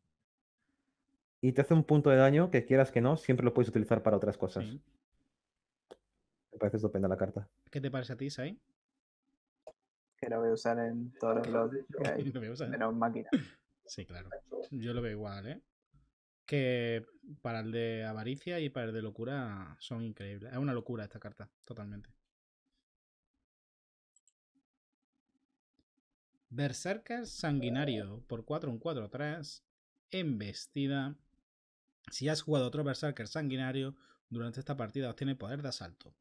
Y te hace un punto de daño que quieras que no, siempre lo puedes utilizar para otras cosas. Me parece estupenda la carta. ¿Qué te parece a ti, Sai? Que lo voy a usar en todos los que <laughs> hay, máquina. <laughs> Sí, claro. Yo lo veo igual, ¿eh? Que para el de avaricia y para el de locura son increíbles. Es una locura esta carta, totalmente. Berserker Sanguinario por 4 un 4 3 embestida. Si has jugado otro Berserker Sanguinario, durante esta partida obtiene poder de asalto.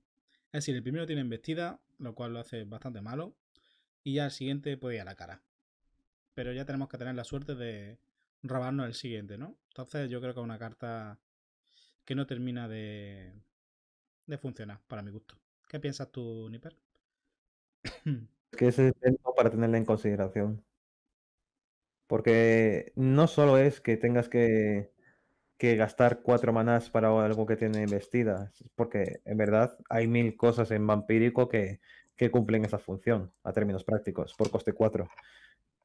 Es decir, el primero tiene embestida, lo cual lo hace bastante malo, y ya el siguiente puede ir a la cara. Pero ya tenemos que tener la suerte de robarnos el siguiente, ¿no? Entonces yo creo que es una carta que no termina de, de funcionar, para mi gusto. ¿Qué piensas tú, Nipper? <coughs> que es el para tenerla en consideración. Porque no solo es que tengas que, gastar cuatro manás para algo que tiene vestida porque en verdad hay mil cosas en vampírico que, cumplen esa función a términos prácticos, por coste 4.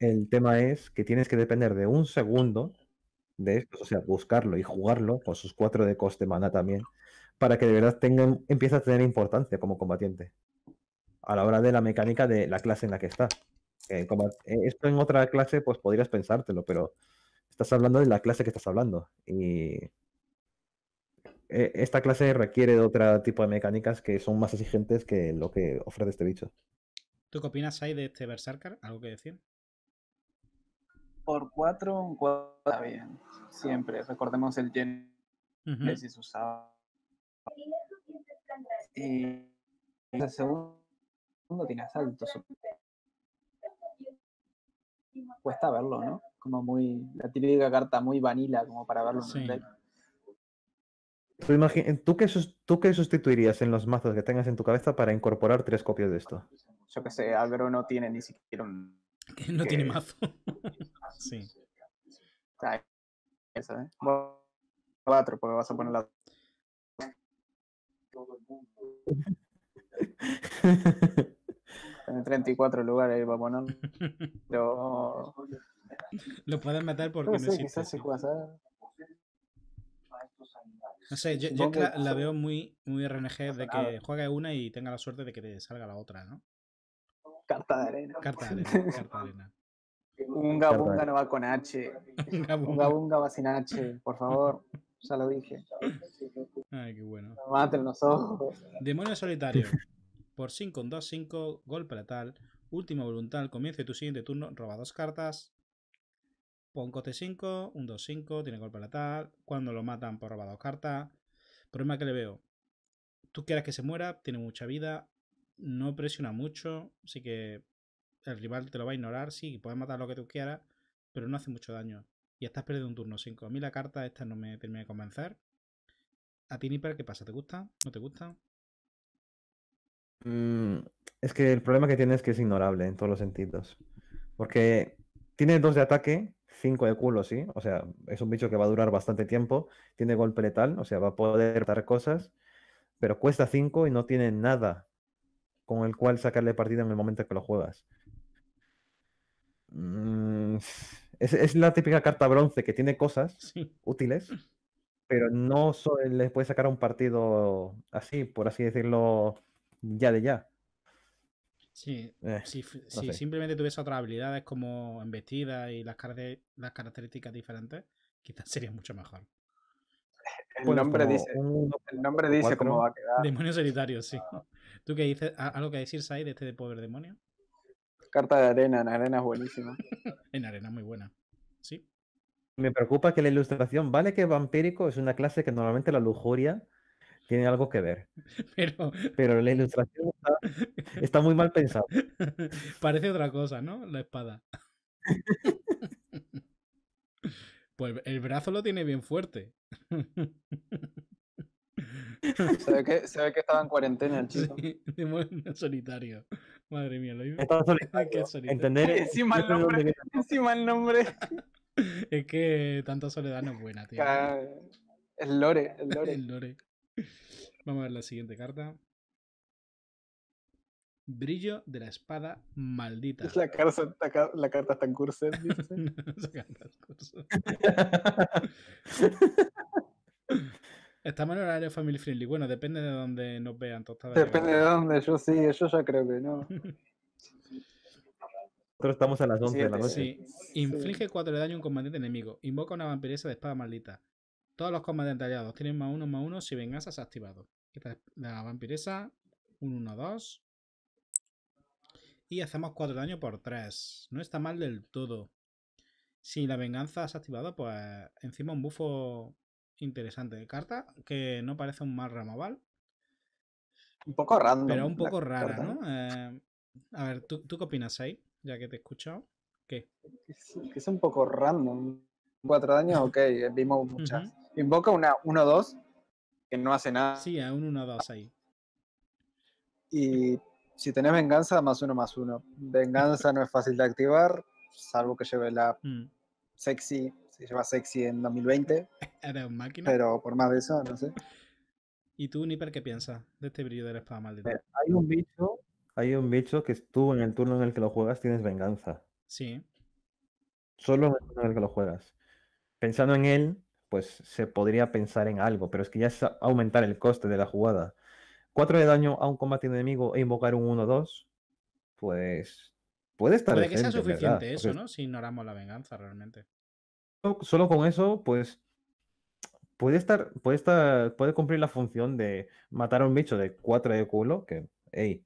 El tema es que tienes que depender de un segundo de esto, o sea, buscarlo y jugarlo con sus cuatro de coste maná también, para que de verdad tengan, empiece a tener importancia como combatiente a la hora de la mecánica de la clase en la que está. como eh, esto en otra clase, pues podrías pensártelo, pero estás hablando de la clase que estás hablando. Y eh, esta clase requiere de otro tipo de mecánicas que son más exigentes que lo que ofrece este bicho. ¿Tú qué opinas ahí de este Berserker? ¿Algo que decir? Por 4, un 4 está bien. Siempre. Recordemos el Gen uh segunda tiene Cuesta verlo, ¿no? Como muy. La típica carta muy vanila, como para verlo sí. en ¿Tú, qué ¿Tú qué sustituirías en los mazos que tengas en tu cabeza para incorporar tres copias de esto? Yo que sé, Álvaro no tiene ni siquiera un. no tiene mazo. <laughs> sí. eso, ¿eh? Cuatro, porque vas a poner la. <laughs> en 34 lugares el no <laughs> Lo pueden matar porque no, sé, no Quizás sé, yo, la, veo muy, muy RNG de que juegue una y tenga la suerte de que te salga la otra, ¿no? Carta de arena. Carta de arena, Un gabunga no va con H. Un gabunga va sin H, por favor. Ya lo dije. Ay, qué bueno. Maten los ojos. Demonio solitario. Por 5 un 2, 5, golpe letal, última voluntad, comience tu siguiente turno, roba dos cartas. Pon coste 5, un 2, 5, tiene golpe letal. Cuando lo matan, por roba dos cartas. Problema que le veo. Tú quieras que se muera, tiene mucha vida, no presiona mucho, así que el rival te lo va a ignorar, sí, puedes matar lo que tú quieras, pero no hace mucho daño. Y estás perdiendo un turno 5. A mí la carta esta no me termina de convencer. A ti, Nipper, ¿qué pasa? ¿Te gusta? ¿No te gusta? Mm, es que el problema que tiene es que es ignorable en todos los sentidos. Porque tiene dos de ataque, 5 de culo, sí. O sea, es un bicho que va a durar bastante tiempo. Tiene golpe letal, o sea, va a poder dar cosas. Pero cuesta 5 y no tiene nada con el cual sacarle partido en el momento que lo juegas. Mm, es, la típica carta bronce que tiene cosas útiles, <laughs> pero no le puede sacar un partido así, por así decirlo, ya de ya. Sí, eh, si, simplemente tuviese otras habilidades como embestidas y las, características diferentes, quizás sería mucho mejor. El nombre dice, el nombre dice cómo va a quedar. Demonio solitario, sí. Ah. ¿Tú qué dices? ¿Algo que decir, Sai, de este de pobre demonio? Carta de arena, en arena es buenísima. <laughs> en arena muy buena, sí. Me preocupa que la ilustración, vale que vampírico es una clase que normalmente la lujuria tiene algo que ver. <laughs> Pero, la ilustración está, está muy mal pensada. <laughs> Parece otra cosa, ¿no? La espada. <laughs> pues el brazo lo tiene bien fuerte. Se ve, que, que estaba en cuarentena el chico. Sí, solitario. Madre mía, lo hice. Estaba solitario. solitario. Entender. E-, encima el nombre. Encima mal nombre. Es que tanta soledad no es buena, tío. Es lore, el lore. El lore. Vamos a ver la siguiente carta. Brillo de la espada maldita. la, carta, la, carta está en curso, Estamos en horario family friendly. Bueno, depende de donde nos vean. depende de donde, yo sí, yo ya creo que no. Nosotros estamos a las 11 de la Inflige 4 de daño a un combatiente enemigo. Invoca una vampiresa de espada maldita. Todos los combates detallados tienen más uno, más uno si venganza se ha activado. La vampiresa, un 1, 2. Y hacemos 4 daño por 3. No está mal del todo. Si la venganza se ha activado, pues encima un bufo interesante de carta, que no parece un mal ramaval. Un poco random. Pero un poco rara, ¿no? Eh, a ver, ¿tú, qué opinas ahí? Ya que te he escuchado. ¿Qué? Es, es un poco random. 4 daños, ok, eh, vimos muchas. Invoca una 1-2, que no hace nada. Sí, a un 1-2 ahí. Y si tenés venganza, más uno, más uno. Venganza no es fácil de activar, salvo que lleve la mm. sexy, se lleva sexy en 2020. <laughs> Era un máquina. Pero por más de eso, no sé. ¿Y tú, Niper, qué piensas de este brillo de la espada maldita? Hay un bicho. Hay un bicho que tú en el turno en el que lo juegas tienes venganza. Sí. Solo en el turno en el que lo juegas pensando en él, pues se podría pensar en algo, pero es que ya es aumentar el coste de la jugada. 4 de daño a un combate enemigo e invocar un 1-2, pues puede estar. Puede que sea suficiente eso, ¿no? Si ignoramos la venganza realmente. Solo con eso, pues puede estar, puede estar, cumplir la función de matar a un bicho de cuatro de culo, que, hey,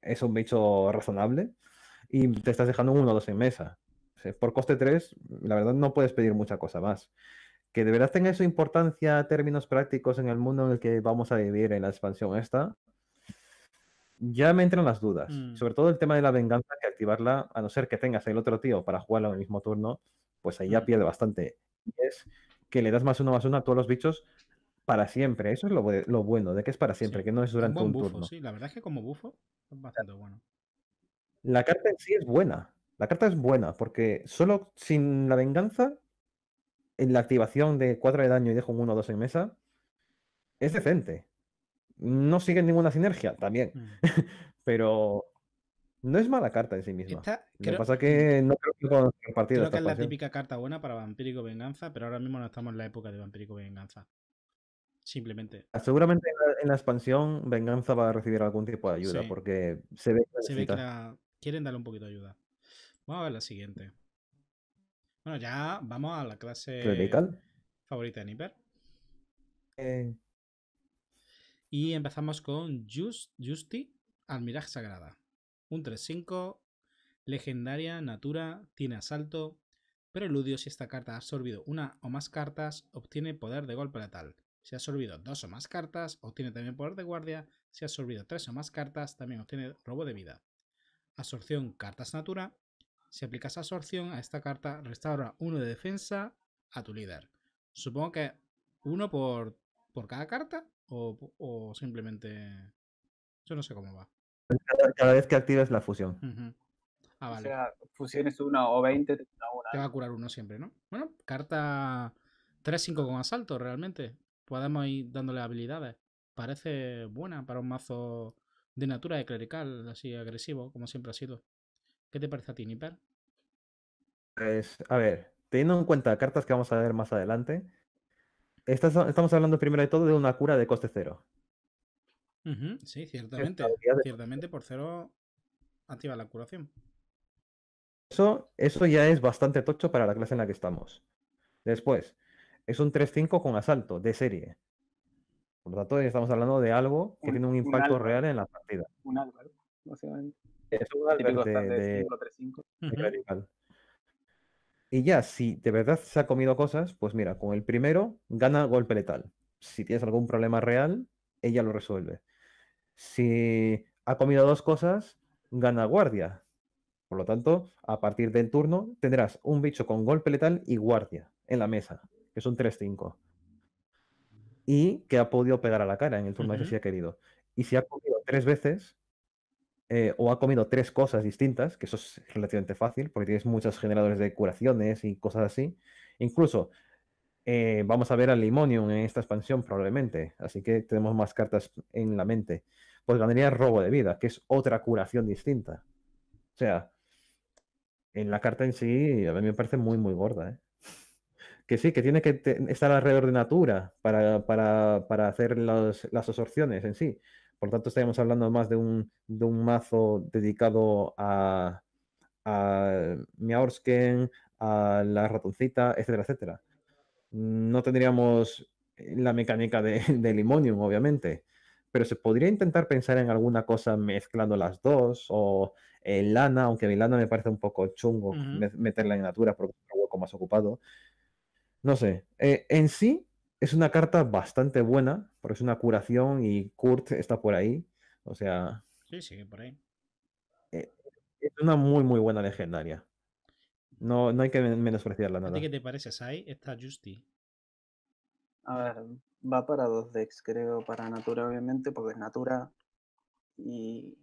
es un bicho razonable, y te estás dejando un 1-2 en mesa por coste 3, la verdad no puedes pedir mucha cosa más. Que de verdad tenga su importancia a términos prácticos en el mundo en el que vamos a vivir en la expansión esta, ya me entran las dudas. Mm. Sobre todo el tema de la venganza, que activarla, a no ser que tengas el otro tío para jugarlo en el mismo turno, pues ahí ya mm. pierde bastante. es que le das más uno más uno a todos los bichos para siempre. Eso es lo, bueno, de que es para siempre, que no es durante un, turno. Sí, la verdad es que como bufo es bastante bueno. La carta en sí es buena. La carta es buena porque solo sin la venganza, en la activación de 4 de daño y dejo un 1 2 en mesa, es decente. No sigue ninguna sinergia también, mm. <laughs> pero no es mala carta en sí misma. Lo que pasa es que no creo que el partido. Creo es la típica carta buena para Vampírico Venganza, pero ahora mismo no estamos en la época de Vampírico Venganza. Simplemente. Ah, seguramente en la, expansión Venganza va a recibir algún tipo de ayuda, porque se ve que, se ve que quieren darle un poquito de ayuda. Vamos a ver la siguiente. Bueno, ya vamos a la clase favorita de Nipper. Eh. Y empezamos con Just, Justi, Almiraj Sagrada. Un 3-5, legendaria, natura, tiene asalto, preludio. Si esta carta ha absorbido una o más cartas, obtiene poder de golpe letal. Si ha absorbido dos o más cartas, obtiene también poder de guardia. Si ha absorbido tres o más cartas, también obtiene robo de vida. Absorción cartas natura. Si aplicas absorción a esta carta, restaura uno de defensa a tu líder. Supongo que uno por, por cada carta o, simplemente... Yo no sé cómo va. Cada, vez que actives la fusión. Ah, vale. O sea, fusiones una o veinte... te Te va a curar uno siempre, ¿no? Bueno, carta 3-5 con asalto, realmente. Podemos ir dándole habilidades. Parece buena para un mazo de natura de clerical, así agresivo, como siempre ha sido. ¿Qué te parece a ti, Nipper? Pues, a ver, teniendo en cuenta cartas que vamos a ver más adelante, estamos hablando primero de todo de una cura de coste cero. sí, ciertamente. Ciertamente por cero activa la curación. Eso, eso ya es bastante tocho para la clase en la que estamos. Después, es un 3-5 con asalto de serie. Por lo tanto, estamos hablando de algo que tiene un impacto real en la partida. Un básicamente. Y ya, si de verdad se ha comido cosas, pues mira, con el primero gana golpe letal. Si tienes algún problema real, ella lo resuelve. Si ha comido dos cosas, gana guardia. Por lo tanto, a partir del turno tendrás un bicho con golpe letal y guardia en la mesa, que son 3-5. Y que ha podido pegar a la cara en el turno que si ha querido. Y si ha comido tres veces, eh, o ha comido tres cosas distintas, que eso es relativamente fácil, porque tienes muchos generadores de curaciones y cosas así. Incluso eh, vamos a ver al Limonium en esta expansión probablemente, así que tenemos más cartas en la mente. Pues ganaría robo de vida, que es otra curación distinta. O sea, en la carta en sí, a mí me parece muy, muy gorda. ¿eh? Que sí, que tiene que estar alrededor de Natura para, para, hacer las absorciones en sí por tanto, estaríamos hablando más de un, mazo dedicado a, a Miaorsken, a la ratoncita, etcétera, etcétera. No tendríamos la mecánica de, <laughs> Limonium, obviamente, pero se podría intentar pensar en alguna cosa mezclando las dos, o en lana, aunque mi lana me parece un poco chungo meterla en natura porque es un hueco más ocupado. No sé, eh, en sí es una carta bastante buena, porque es una curación y Kurt está por ahí. O sea. Sí, sigue por ahí. Eh, es una muy, muy buena legendaria. No, no hay que menospreciarla nada. ¿A qué te parece, Sai? Está Justy. A ver, va para dos decks, creo, para Natura, obviamente, porque es Natura y,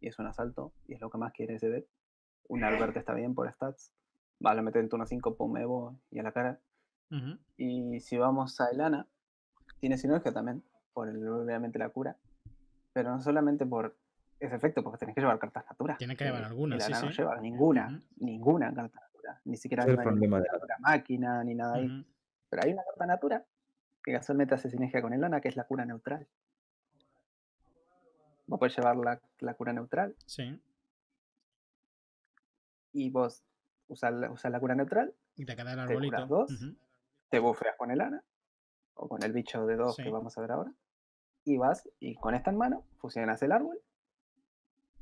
es un asalto, y es lo que más quiere ese deck. Un Albert está bien por stats. Vale, meter en turno 5, pum, Evo y a la cara. Y si vamos a Elana, tiene sinergia también, por obviamente la cura. Pero no solamente por ese efecto, porque tenés que llevar cartas naturas. Tiene que llevar algunas. Elana sí, no lleva ninguna, ninguna carta natura. Ni siquiera hay la máquina, ni nada ahí. Pero hay una carta natura que casualmente hace sinergia con Elana, que es la cura neutral. Vos podés llevar la, cura neutral. Sí. Y vos usas, la cura neutral. Y te queda el dos, te bufeas con el Ana o con el bicho de dos que vamos a ver ahora. Y vas y con esta en mano fusionas el árbol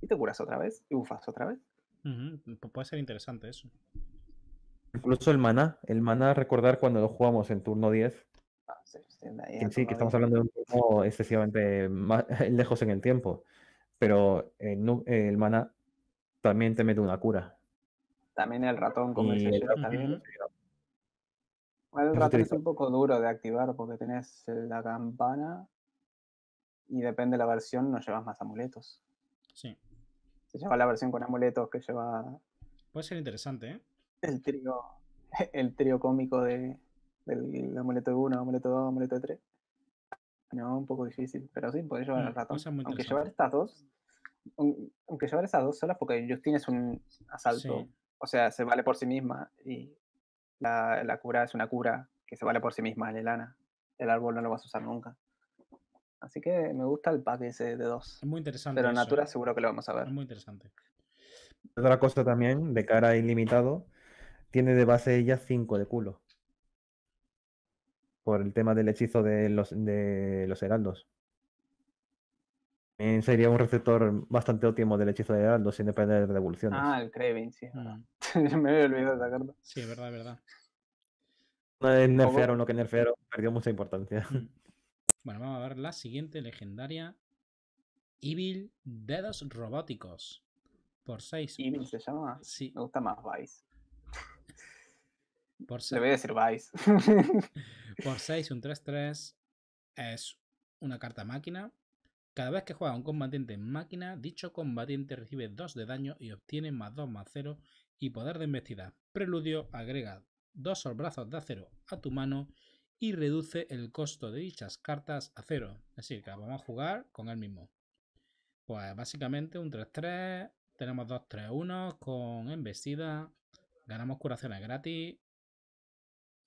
y te curas otra vez y bufas otra vez. Mm, puede ser interesante eso. Incluso el mana, el mana recordar cuando lo jugamos en turno 10. Ah, sí, que estamos hablando de un turno excesivamente más, <laughs> lejos en el tiempo. Pero el, mana también te mete una cura. También el ratón con el, el, también. El ratón es un poco duro de activar porque tenés la campana y depende de la versión, no llevas más amuletos. Sí. Se lleva la versión con amuletos que lleva. Puede ser interesante, ¿eh? El trío, <laughs> el trío cómico de, del amuleto 1, amuleto 2, amuleto 3. No, un poco difícil, pero sí, podés llevar el mm, ratón. Aunque llevar estas dos, aunque llevar esas dos solas, porque Justin es un asalto, o sea, se vale por sí misma y la, cura es una cura que se vale por sí misma, lana. El árbol no lo vas a usar nunca. Así que me gusta el pack ese de dos. Es muy interesante. Pero en Natura seguro que lo vamos a ver. Es muy interesante. Otra cosa también, de cara ilimitado, tiene de base ella 5 de culo. Por el tema del hechizo de los, de los heraldos. sería un receptor bastante óptimo del hechizo de heraldos sin depender de evoluciones. Ah, el Craven, sí. <laughs> me había olvidado de carta. Sí, es verdad, es verdad. No nerfearon lo que nerfearon, perdió mucha importancia. Mm. Bueno, vamos a ver la siguiente legendaria. Evil Dedos Robóticos. Por 6. Evil se llama. Sí. Me gusta más Vice. Por Le voy a decir Vice. <laughs> por 6, un 3-3. Es una carta máquina. Cada vez que juega un combatiente en máquina, dicho combatiente recibe 2 de daño y obtiene más 2 más 0 y poder de embestida. Preludio agrega dos brazos de acero a tu mano y reduce el costo de dichas cartas a cero. Es decir, que las vamos a jugar con él mismo. Pues básicamente un 3-3, tenemos 2-3-1 con embestida, ganamos curaciones gratis.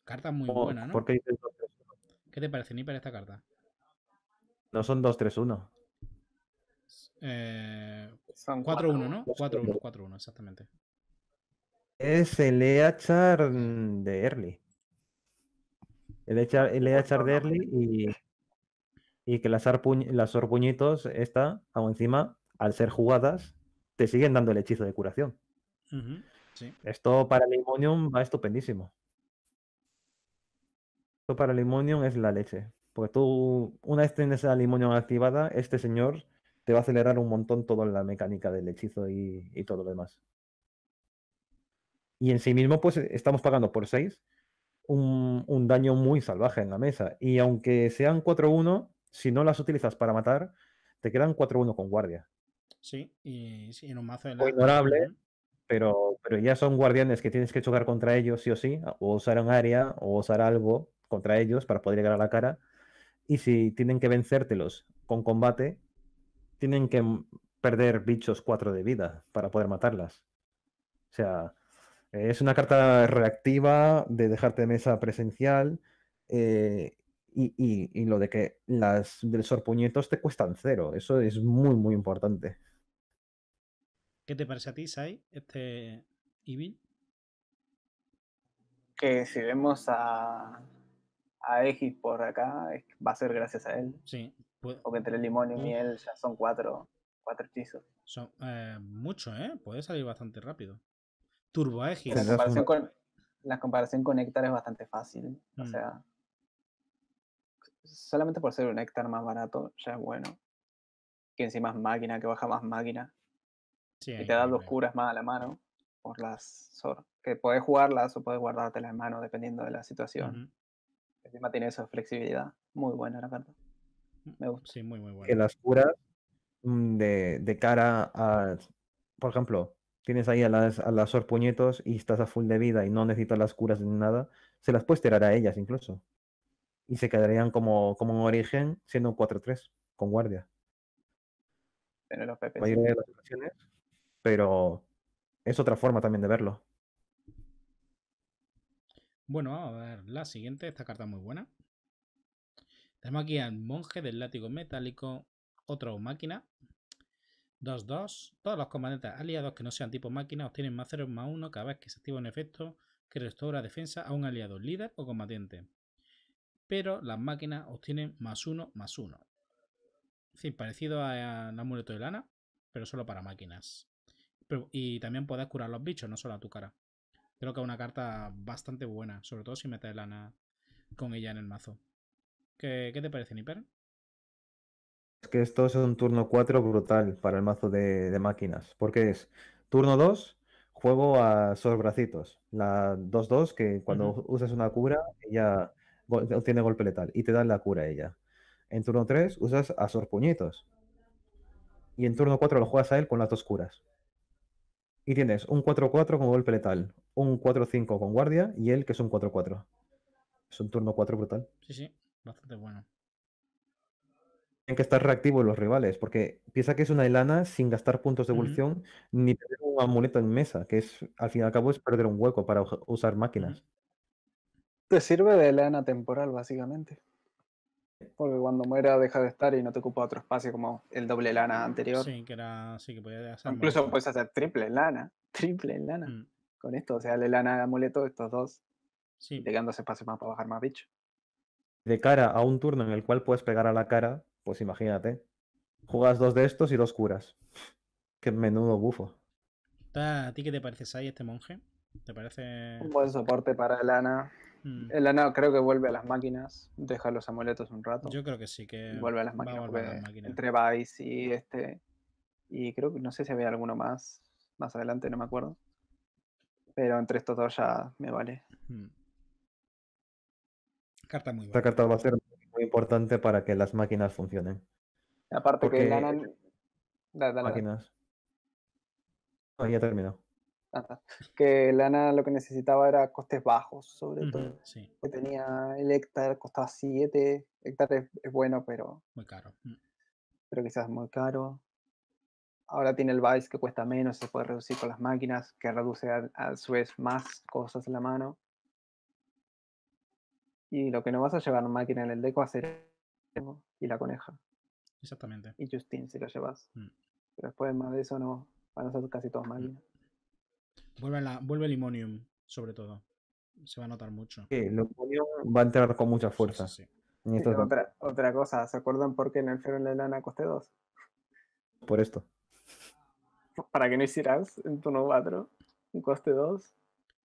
Cartas muy oh, buenas, ¿no? ¿Por qué dices 2-3-1? qué te parece, Nipper, esta carta? No son 2-3-1. 4-1, eh, ¿no? 4-1, 4-1, exactamente. Es el EHR de Early. El EHR, de Early y, que las, esta, aún encima, al ser jugadas, te siguen dando el hechizo de curación. Esto para el Limonium va estupendísimo. Esto para el Limonium es la leche. Porque tú, una vez tienes la Limonium activada, este señor te va a acelerar un montón toda la mecánica del hechizo y todo lo demás. Y en sí mismo, pues eh, estamos pagando por 6 un, daño muy salvaje en la mesa. Y aunque sean 4-1, si no las utilizas para matar, te quedan 4-1 con guardia. Sí, y, si en un mazo de la... Ignorable, pero, pero ya son guardianes que tienes que chocar contra ellos sí o sí, o usar un área, o usar algo contra ellos para poder llegar a la cara. Y si tienen que vencértelos con combate, tienen que perder bichos 4 de vida para poder matarlas. O sea, es una carta reactiva de dejarte de mesa presencial eh, y, lo de que las del sorpuñetos te cuestan cero. Eso es muy, muy importante. ¿Qué te parece a ti, Sai, este Evil? Que si vemos a, a X por acá, va a ser gracias a él. Sí. O pues Porque entre el limón y mm. miel ya son cuatro, cuatro hechizos. Son eh, muchos, ¿eh? Puede salir bastante rápido. ¿eh? La comparación con, la es bastante fácil. O mm. sea, solamente por ser un Nectar más barato ya es bueno. Que encima es máquina, que baja más máquina. y te da dos curas más a la mano por las Que podés jugarlas o podés guardártelas en mano dependiendo de la situación. Encima tiene esa flexibilidad. Muy buena la carta. Mm, Me gusta. Sí, muy, muy buena. Que las curas mm, de, de cara a. Por ejemplo, tienes ahí a las, a y estás a full de vida y no necesitas las curas ni nada, se las puedes tirar a ellas incluso. Y se quedarían como, como en origen siendo un 4-3 con guardia. Pero pero es otra forma también de verlo. Bueno, a ver, la siguiente, esta carta muy buena. Tenemos aquí al monje del látigo metálico, otra máquina, 2, 2. Todos los combatientes aliados que no sean tipo máquina obtienen más 0 más 1 cada vez que se activa un efecto que restaura defensa a un aliado, líder o combatiente. Pero las máquinas obtienen más 1 más 1. Es parecido parecido la muleta de lana, pero solo para máquinas. y también puedes curar los bichos, no solo a tu cara. Creo que es una carta bastante buena, sobre todo si metes lana con ella en el mazo. ¿Qué, qué te parece, Nipper? que esto es un turno 4 brutal para el mazo de, máquinas, porque es turno 2, juego a Sorbracitos, la 2-2, que cuando usas una cura, ella tiene golpe letal y te dan la cura a ella. En turno 3 usas a Puñitos Y en turno 4 lo juegas a él con las dos curas. Y tienes un 4-4 con golpe letal, un 4-5 con guardia y él que es un 4-4. Es un turno 4 brutal. Sí, sí, bastante bueno tienen que estar reactivos los rivales, porque piensa que es una lana sin gastar puntos de evolución ni tener un amuleto en mesa, que es al fin y al cabo es perder un hueco para usar máquinas. Te sirve de Elana temporal, básicamente. Porque cuando muera deja de estar y no te ocupa otro espacio como el doble lana anterior. Sí, que era. Sí, que podía hacer. Incluso puedes hacer triple lana. Triple lana. Mm. Con esto, o sea, la lana de amuleto, estos dos. Sí. Pegando ese espacio más para bajar más bicho. De cara a un turno en el cual puedes pegar a la cara, pues imagínate. Jugas dos de estos y dos curas. Qué menudo bufo. ¿A ti qué te parece, ahí este monje? ¿Te parece...? Un buen soporte para Lana. Hmm. El Elana creo que vuelve a las máquinas. Deja los amuletos un rato. Yo creo que sí que... Vuelve a las máquinas. Entre Vice y este... Y creo que no sé si había alguno más. Más adelante, no me acuerdo. Pero entre estos dos ya me vale. Hmm. Carta muy buena. Esta carta va a ser muy importante para que las máquinas funcionen. Aparte que ganan... máquinas. Ah, ya terminó. Que Lana lo que necesitaba era costes bajos, sobre todo. Que tenía el hectare, costaba 7. Hectare es, bueno, pero. Muy caro. Mm. Pero quizás muy caro. Ahora tiene el Vice que cuesta menos, se puede reducir con las máquinas, que reduce a su vez más cosas en la mano. Y lo que no vas a llevar máquina en el deco va a ser y la coneja. Exactamente. Y Justin si lo llevas. Mm. Pero después más de eso no van a ser casi todos mm. máquinas. Vuelve, la, vuelve el Imonium, sobre todo. Se va a notar mucho. Sí, el Imonium va a entrar con mucha fuerza. Sí, Otra, cosa, ¿se acuerdan por qué en el Fero la Lana coste 2? Por esto. Para que no hicieras en turno 4 un coste 2,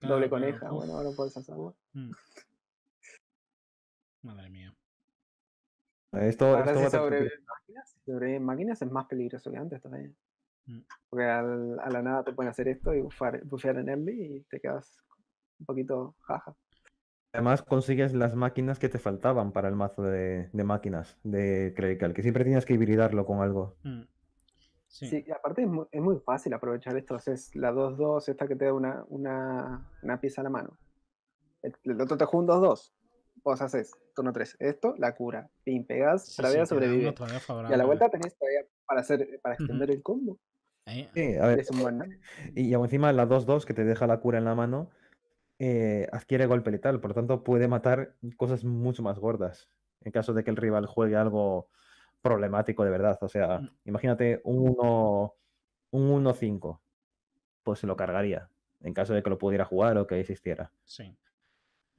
doble coneja, bueno, ahora puedes hacerlo. Madre mía. Esto, Ahora esto máquinas, máquinas es más peligroso que antes todavía. Mm. Porque a la nada te pueden hacer esto y bufar, bufear en el y te quedas un poquito jaja. Además consigues las máquinas que te faltaban para el mazo de, máquinas de Clerical, que siempre tienes que hibridarlo con algo. Mm. Sí. aparte es muy, fácil aprovechar esto. es la 2-2, esta que te da una, pieza a la mano. El, el otro te juega un 2-2 sea, haces turno 3, esto, la cura, pin, pegas, todavía sobrevivir. y a la vuelta tenés todavía para, hacer, para extender el combo. Sí, a ver. Y aún encima la 2-2 que te deja la cura en la mano eh, adquiere golpe letal, por lo tanto puede matar cosas mucho más gordas en caso de que el rival juegue algo problemático de verdad. O sea, mm. imagínate un 1-5, pues se lo cargaría en caso de que lo pudiera jugar o que existiera. Sí.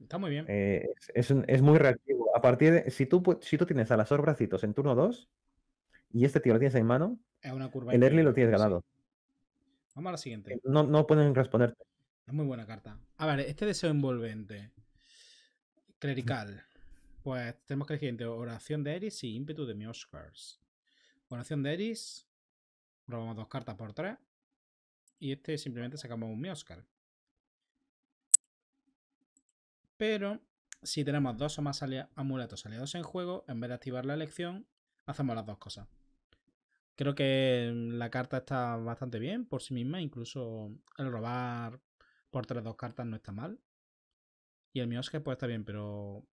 Está muy bien. Eh, es, muy reactivo. A partir de. Si tú, si tú tienes a las dos bracitos en turno 2 y este tío lo tienes en mano, el early lo tienes ganado. Vamos a la siguiente. Eh, no, pueden responderte. Es muy buena carta. A ver, este deseo envolvente. Clerical. Pues tenemos que elegir siguiente Oración de Eris y ímpetu de Mioscars. Oración de Eris. Robamos dos cartas por tres. Y este simplemente sacamos un oscar pero si tenemos dos o más amuletos aliados en juego, en vez de activar la elección, hacemos las dos cosas. Creo que la carta está bastante bien por sí misma, incluso el robar por tres dos cartas no está mal. Y el que puede está bien, pero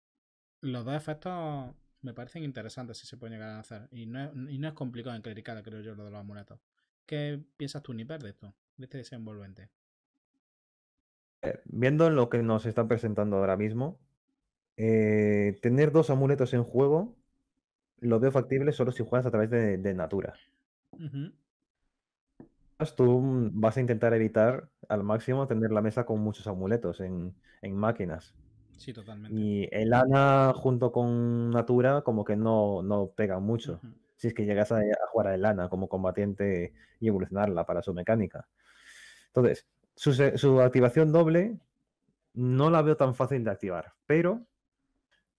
los dos efectos me parecen interesantes si se pueden llegar a hacer. Y no es, complicado en clerical, creo yo, lo de los amuletos. ¿Qué piensas tú, Nipper, de esto? De este desenvolvente. Eh, viendo lo que nos están presentando ahora mismo, eh, tener dos amuletos en juego lo veo factible solo si juegas a través de, Natura. Tú mm, vas a intentar evitar al máximo tener la mesa con muchos amuletos en, máquinas. Sí, totalmente. Y el ANA junto con Natura como que no, no pega mucho. Si es que llegas a, jugar a Ana como combatiente y evolucionarla para su mecánica. Entonces, su, activación doble no la veo tan fácil de activar, pero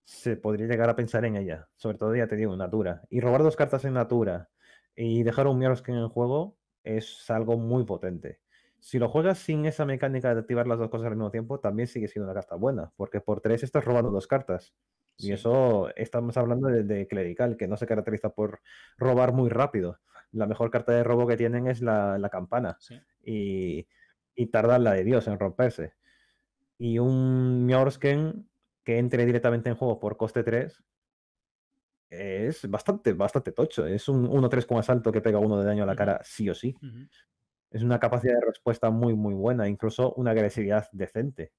se podría llegar a pensar en ella. Sobre todo, ya te digo, Natura. Y robar dos cartas en Natura y dejar un que en el juego es algo muy potente. Si lo juegas sin esa mecánica de activar las dos cosas al mismo tiempo, también sigue siendo una carta buena, porque por tres estás robando dos cartas. Y eso estamos hablando de, clerical, que no se caracteriza por robar muy rápido. La mejor carta de robo que tienen es la, campana. Y y tardar la de Dios en romperse. Y un Mjorsken que entre directamente en juego por coste 3 es bastante, bastante tocho. Es un 1-3 con asalto que pega uno de daño a la cara, sí o sí. Es una capacidad de respuesta muy, muy buena, incluso una agresividad decente.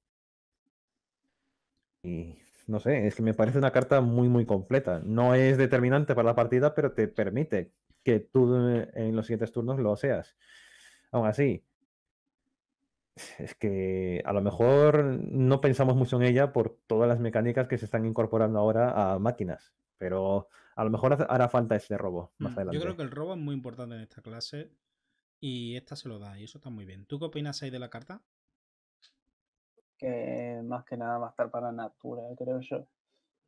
Y no sé, es que me parece una carta muy, muy completa. No es determinante para la partida, pero te permite que tú eh, en los siguientes turnos lo seas. Aún así, es que a lo mejor no pensamos mucho en ella por todas las mecánicas que se están incorporando ahora a máquinas, pero a lo mejor hará falta ese robo más adelante. Mm, yo creo que el robo es muy importante en esta clase y esta se lo da y eso está muy bien. ¿Tú qué opinas ahí de la carta? Que más que nada va a estar para Natura, creo yo.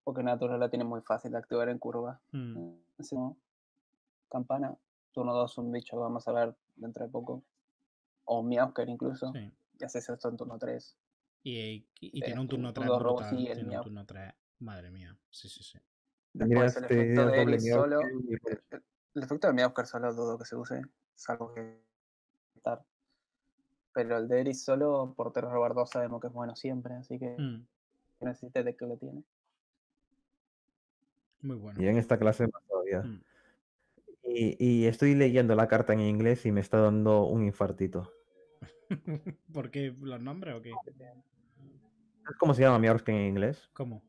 Porque Natura la tiene muy fácil de activar en curva. Mm. Campana, turno das un bicho, vamos a ver dentro de poco o Oscar incluso. Sí. Y haces esto en turno 3. Y, tiene eh, un turno 3 brutal. y tiene un turno 3. Madre mía. Sí, sí, sí. Después el efecto de él solo. El, efecto de Miauker solo dudo que se use. Salvo que Pero el de Eris solo, por robar 2 sabemos que es bueno siempre, así que mm. de que lo tiene. Muy bueno. Y en esta clase más todavía. Mm. y estoy leyendo la carta en inglés y me está dando un infartito. <laughs> ¿Por qué los nombres o qué? ¿Cómo se llama Oscar en inglés? ¿Cómo?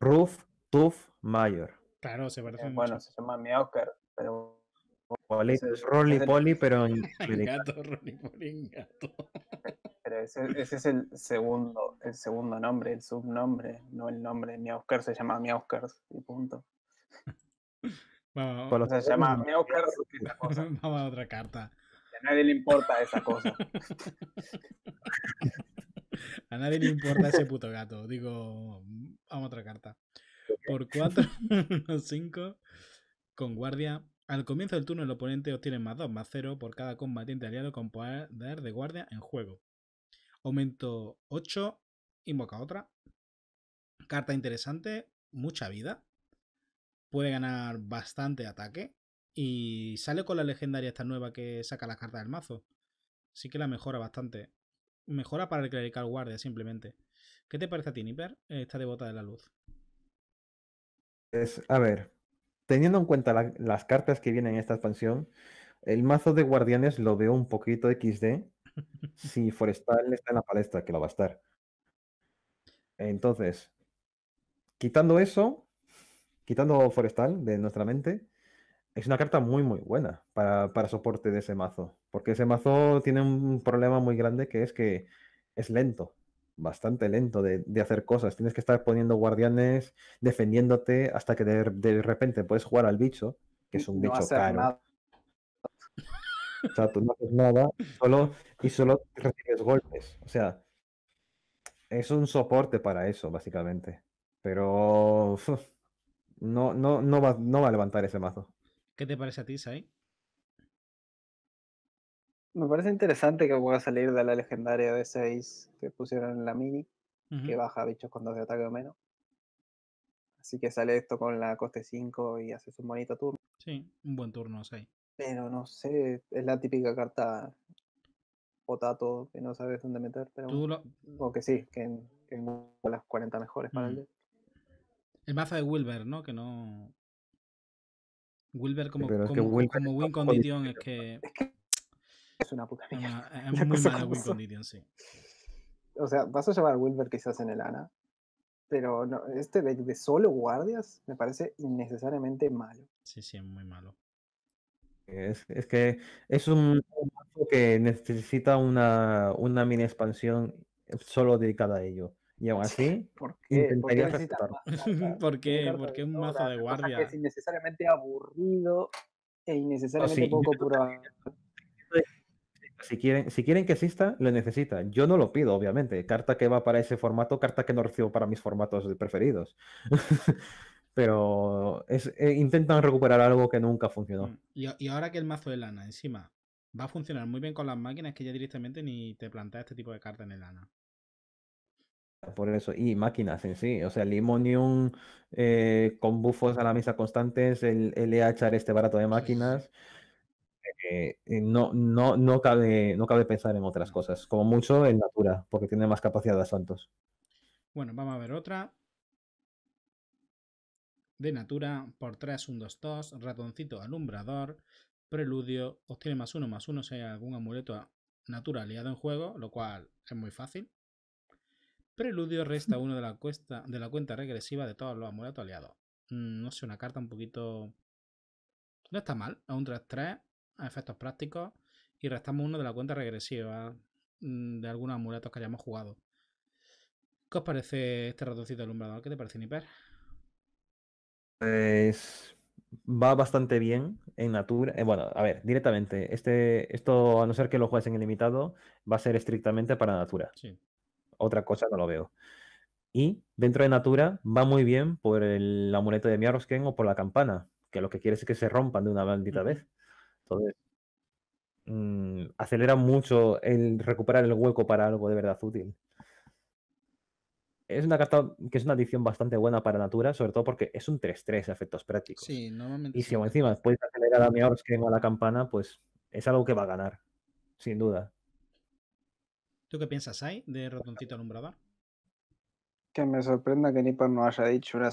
Ruf Tuf Mayor Claro, se parece mucho. Eh, bueno, se llama Oscar, pero. es Rolly Polly, pero en. <laughs> gato, Rolly Polly gato. <laughs> Pero ese, ese, es el segundo, el segundo nombre, el subnombre, no el nombre. Oscar se llama Oscar y punto. Vamos. ¿Cómo se llama Oscar? Vamos a otra carta a nadie le importa esa cosa. <laughs> A nadie le importa ese puto gato. Digo, vamos a otra carta. Por 4, 5, <laughs> con guardia. Al comienzo del turno el oponente obtiene más 2, más 0 por cada combatiente aliado con poder de guardia en juego. Aumento 8, invoca otra. Carta interesante, mucha vida. Puede ganar bastante ataque. Y sale con la legendaria esta nueva que saca las cartas del mazo. Así que la mejora bastante. Mejora para el clerical guardia, simplemente. ¿Qué te parece a ti, esta devota de la luz? Es, pues, a ver, teniendo en cuenta las cartas que vienen en esta expansión, el mazo de guardianes lo veo un poquito XD. <laughs> si Forestal está en la palestra, que lo va a estar. Entonces, quitando eso, quitando Forestal de nuestra mente, es una carta muy, muy buena para, soporte de ese mazo. Porque ese mazo tiene un problema muy grande que es que es lento, bastante lento de, hacer cosas. Tienes que estar poniendo guardianes, defendiéndote hasta que de, repente puedes jugar al bicho, que es un bicho caro. O sea, tú no haces nada solo, y solo recibes golpes. O sea, es un soporte para eso, básicamente. Pero no, no, no, no va a levantar ese mazo. ¿Qué te parece a ti, Sai? Me parece interesante que pueda salir de la legendaria de 6 que pusieron en la mini, que baja bichos con 2 de ataque o menos. Así que sale esto con la coste 5 y haces un bonito turno. Sí, un buen turno, Sai. Pero no sé, es la típica carta potato que no sabes dónde meter, pero o que sí, que en, las 40 mejores para el deck. El mazo de Wilber, ¿no? Que no Wilber como, como, win condition es que... es una puta mierda. es muy mala win condition, sí. O sea, vas a llevar a Wilber quizás en el ANA, pero no, este de solo guardias me parece innecesariamente malo. Sí, sí, es muy malo. Es, es que es un que necesita una, una mini expansión solo dedicada a ello. Y aún así, ¿por intentaría Porque, porque es un mazo de guardia. es innecesariamente aburrido e innecesariamente poco curado. Si quieren, si quieren que exista, lo necesita. Yo no lo pido, obviamente. Carta que va para ese formato, carta que no recibo para mis formatos preferidos. <laughs> Pero eh, intentan recuperar algo que nunca funcionó. Mm, y, y ahora que el mazo de lana encima va a funcionar muy bien con las máquinas, que ya directamente ni te plantea este tipo de carta en el lana por eso, y máquinas en sí, o sea, Limonium eh, con bufos a la misa constantes, el EHR este barato de máquinas, eh, eh, no, no, no, cabe, no cabe pensar en otras cosas, como mucho en Natura, porque tiene más capacidad de asaltos. Bueno, vamos a ver otra. De Natura, por 3, 1, 2, 2, ratoncito alumbrador, preludio, obtiene más uno más 1 si hay algún amuleto natural liado en juego, lo cual es muy fácil. Preludio resta uno de la, cuenta regresiva de todos los amuletos aliados. Mm, no sé, una carta un poquito. No está mal. A un 3-3, a efectos prácticos. Y restamos uno de la cuenta regresiva mm, de algunos amuletos que hayamos jugado. ¿Qué os parece este reducido alumbrador? ¿Qué te parece, Niper? Pues va bastante bien en Natura. Eh, bueno, a ver, directamente. Este, esto, a no ser que lo juegues en limitado, va a ser estrictamente para Natura. Sí. Otra cosa no lo veo. Y dentro de Natura va muy bien por el amuleto de Miarosken o por la campana, que lo que quiere es que se rompan de una maldita vez. Entonces, mm, acelera mucho el recuperar el hueco para algo de verdad útil. Es una carta que es una adición bastante buena para Natura, sobre todo porque es un 3-3 efectos prácticos. Y si encima puedes acelerar a Miarosken o a la campana, pues es algo que va a ganar, sin duda. ¿Tú qué piensas ahí de ratoncito alumbrador? Que me sorprenda que Nippon no haya dicho una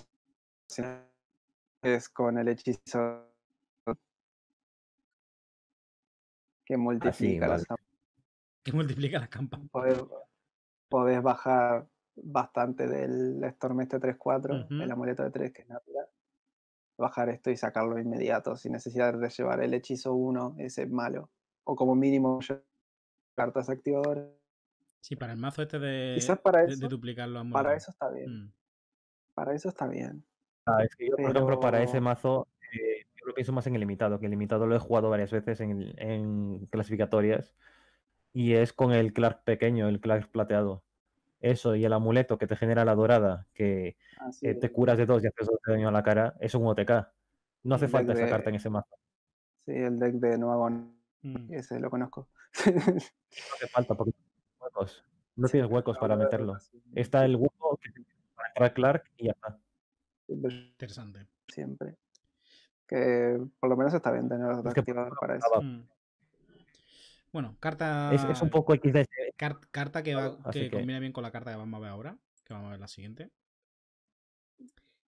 es con el hechizo que ah, multiplica las que multiplica las campanas. Podés, bajar bastante del Stormeste 3-4, el amuleto de 3 que es natural. Bajar esto y sacarlo inmediato, sin necesidad de llevar el hechizo 1, ese malo. O como mínimo cartas activadoras Sí, para el mazo este de, duplicarlo a mm. Para eso está bien. Para ah, eso está bien. por ejemplo, para ese mazo, eh, yo lo pienso más en el limitado, que el limitado lo he jugado varias veces en, clasificatorias. Y es con el Clark pequeño, el Clark plateado eso y el amuleto que te genera la dorada, que eh, te curas de dos y haces dos daño a la cara, es un OTK. No hace falta esa carta en ese mazo. Sí, el deck de nuevo. Mm. Ese lo conozco. <laughs> no hace falta porque no tienes huecos para meterlo. Está el hueco que para Clark y ya pues, Interesante. Siempre. Que por lo menos está bien tener las otras que para eso. Mm. Bueno, carta. Es, un poco XD. Carta, que, que, combina bien con la carta que vamos a ver ahora. Que vamos a ver la siguiente.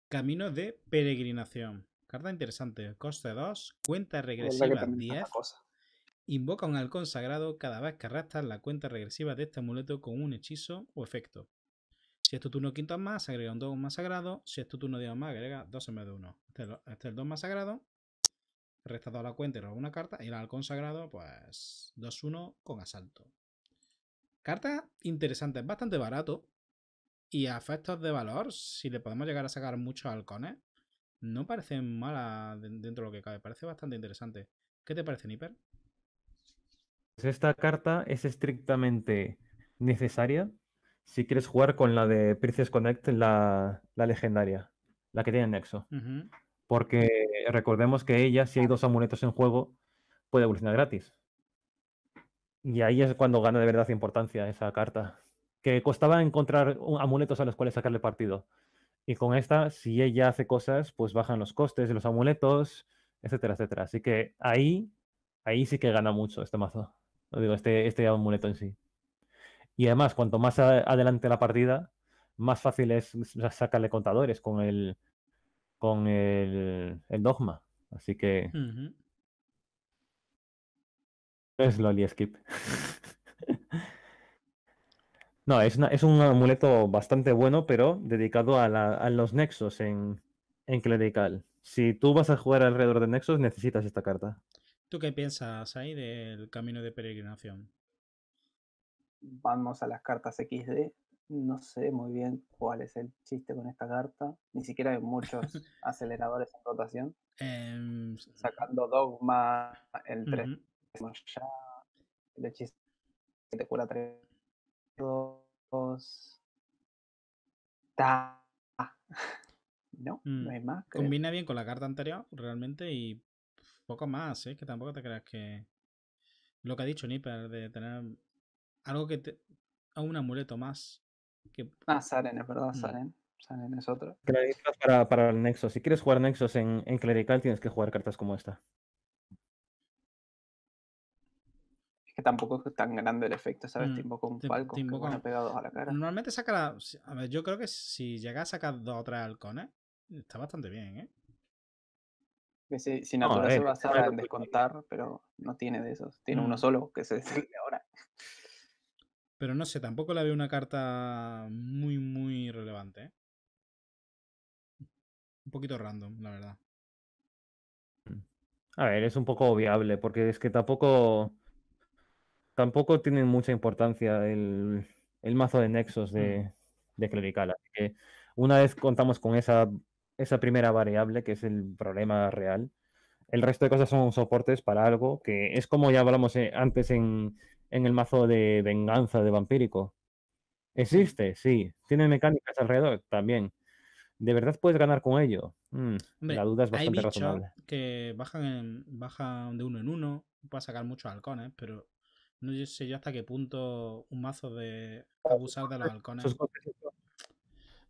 Camino de peregrinación. Carta interesante. Coste 2. Cuenta regresiva 10. Invoca un halcón sagrado cada vez que arrastras la cuenta regresiva de este amuleto con un hechizo o efecto. Si es tu turno quinto más, agrega un 2 más sagrado. Si es tu turno 10 más, agrega 2 en vez de 1. Este, este es, el 2 más sagrado. Resta a la cuenta y roba una carta. Y el halcón sagrado, pues 2-1 con asalto. Carta interesantes, bastante barato. Y a efectos de valor, si le podemos llegar a sacar muchos halcones, no parecen mala dentro de lo que cabe. Parece bastante interesante. ¿Qué te parece, Nipper? Pues, esta carta es estrictamente necesaria si quieres jugar con la de Princess Connect, la, legendaria, la que tiene Nexo. Porque recordemos que ella, si hay dos amuletos en juego, puede evolucionar gratis. Y ahí es cuando gana de verdad importancia esa carta. Que costaba encontrar amuletos a los cuales sacarle partido. Y con esta, si ella hace cosas, pues bajan los costes de los amuletos, etcétera, etcétera. Así que ahí, ahí sí que gana mucho este mazo. Lo digo, este, este amuleto en sí. Y además, cuanto más adelante la partida, más fácil es sacarle contadores con el con el, el dogma. Así que. Es Loli Skip. <laughs> no, es, es un amuleto bastante bueno, pero dedicado a, la, a los nexos en, en clerical. Si tú vas a jugar alrededor de nexos, necesitas esta carta. ¿Tú qué piensas ahí del camino de peregrinación? Vamos a las cartas XD. No sé muy bien cuál es el chiste con esta carta. Ni siquiera hay muchos <laughs> aceleradores en rotación. Em, sacando Dogma, el 3 el hechizo que te cura 3. 2. Ta. <laughs> No, mm, no hay más. Combina bien con la carta anterior, realmente, y poco más, ¿eh? que tampoco te creas que. Lo que ha dicho Nipper, de tener algo que te. A un amuleto más. Que... Ah, Saren, es verdad, mm. Saren. Saren es otro. Para, para el Nexus. Si quieres jugar Nexus en, en Clerical, tienes que jugar cartas como esta. Es que tampoco es tan grande el efecto, ¿sabes? Mm, con un palco pegados a la cara. Normalmente saca la... A ver, yo creo que si llegas a sacar dos o tres halcones, está bastante bien, ¿eh? sin Sinaturas no, se en descontar, pero no tiene de esos. Tiene uno mm. solo que se decide <laughs> ahora. Pero no sé, tampoco la veo una carta muy, muy relevante. ¿eh? Un poquito random, la verdad. Mm. A ver, es un poco viable, porque es que tampoco. Tampoco tiene mucha importancia el, el mazo de nexos mm. de, de clerical. Así que una vez contamos con esa esa primera variable que es el problema real. El resto de cosas son soportes para algo que es como ya hablamos eh, antes en, el mazo de venganza de vampírico. Existe, sí. Tiene mecánicas alrededor también. ¿De verdad puedes ganar con ello? Mm, la duda es bastante razonable. Que bajan, en, bajan de uno en uno, para sacar muchos halcones, pero no sé yo hasta qué punto un mazo de abusar de los halcones.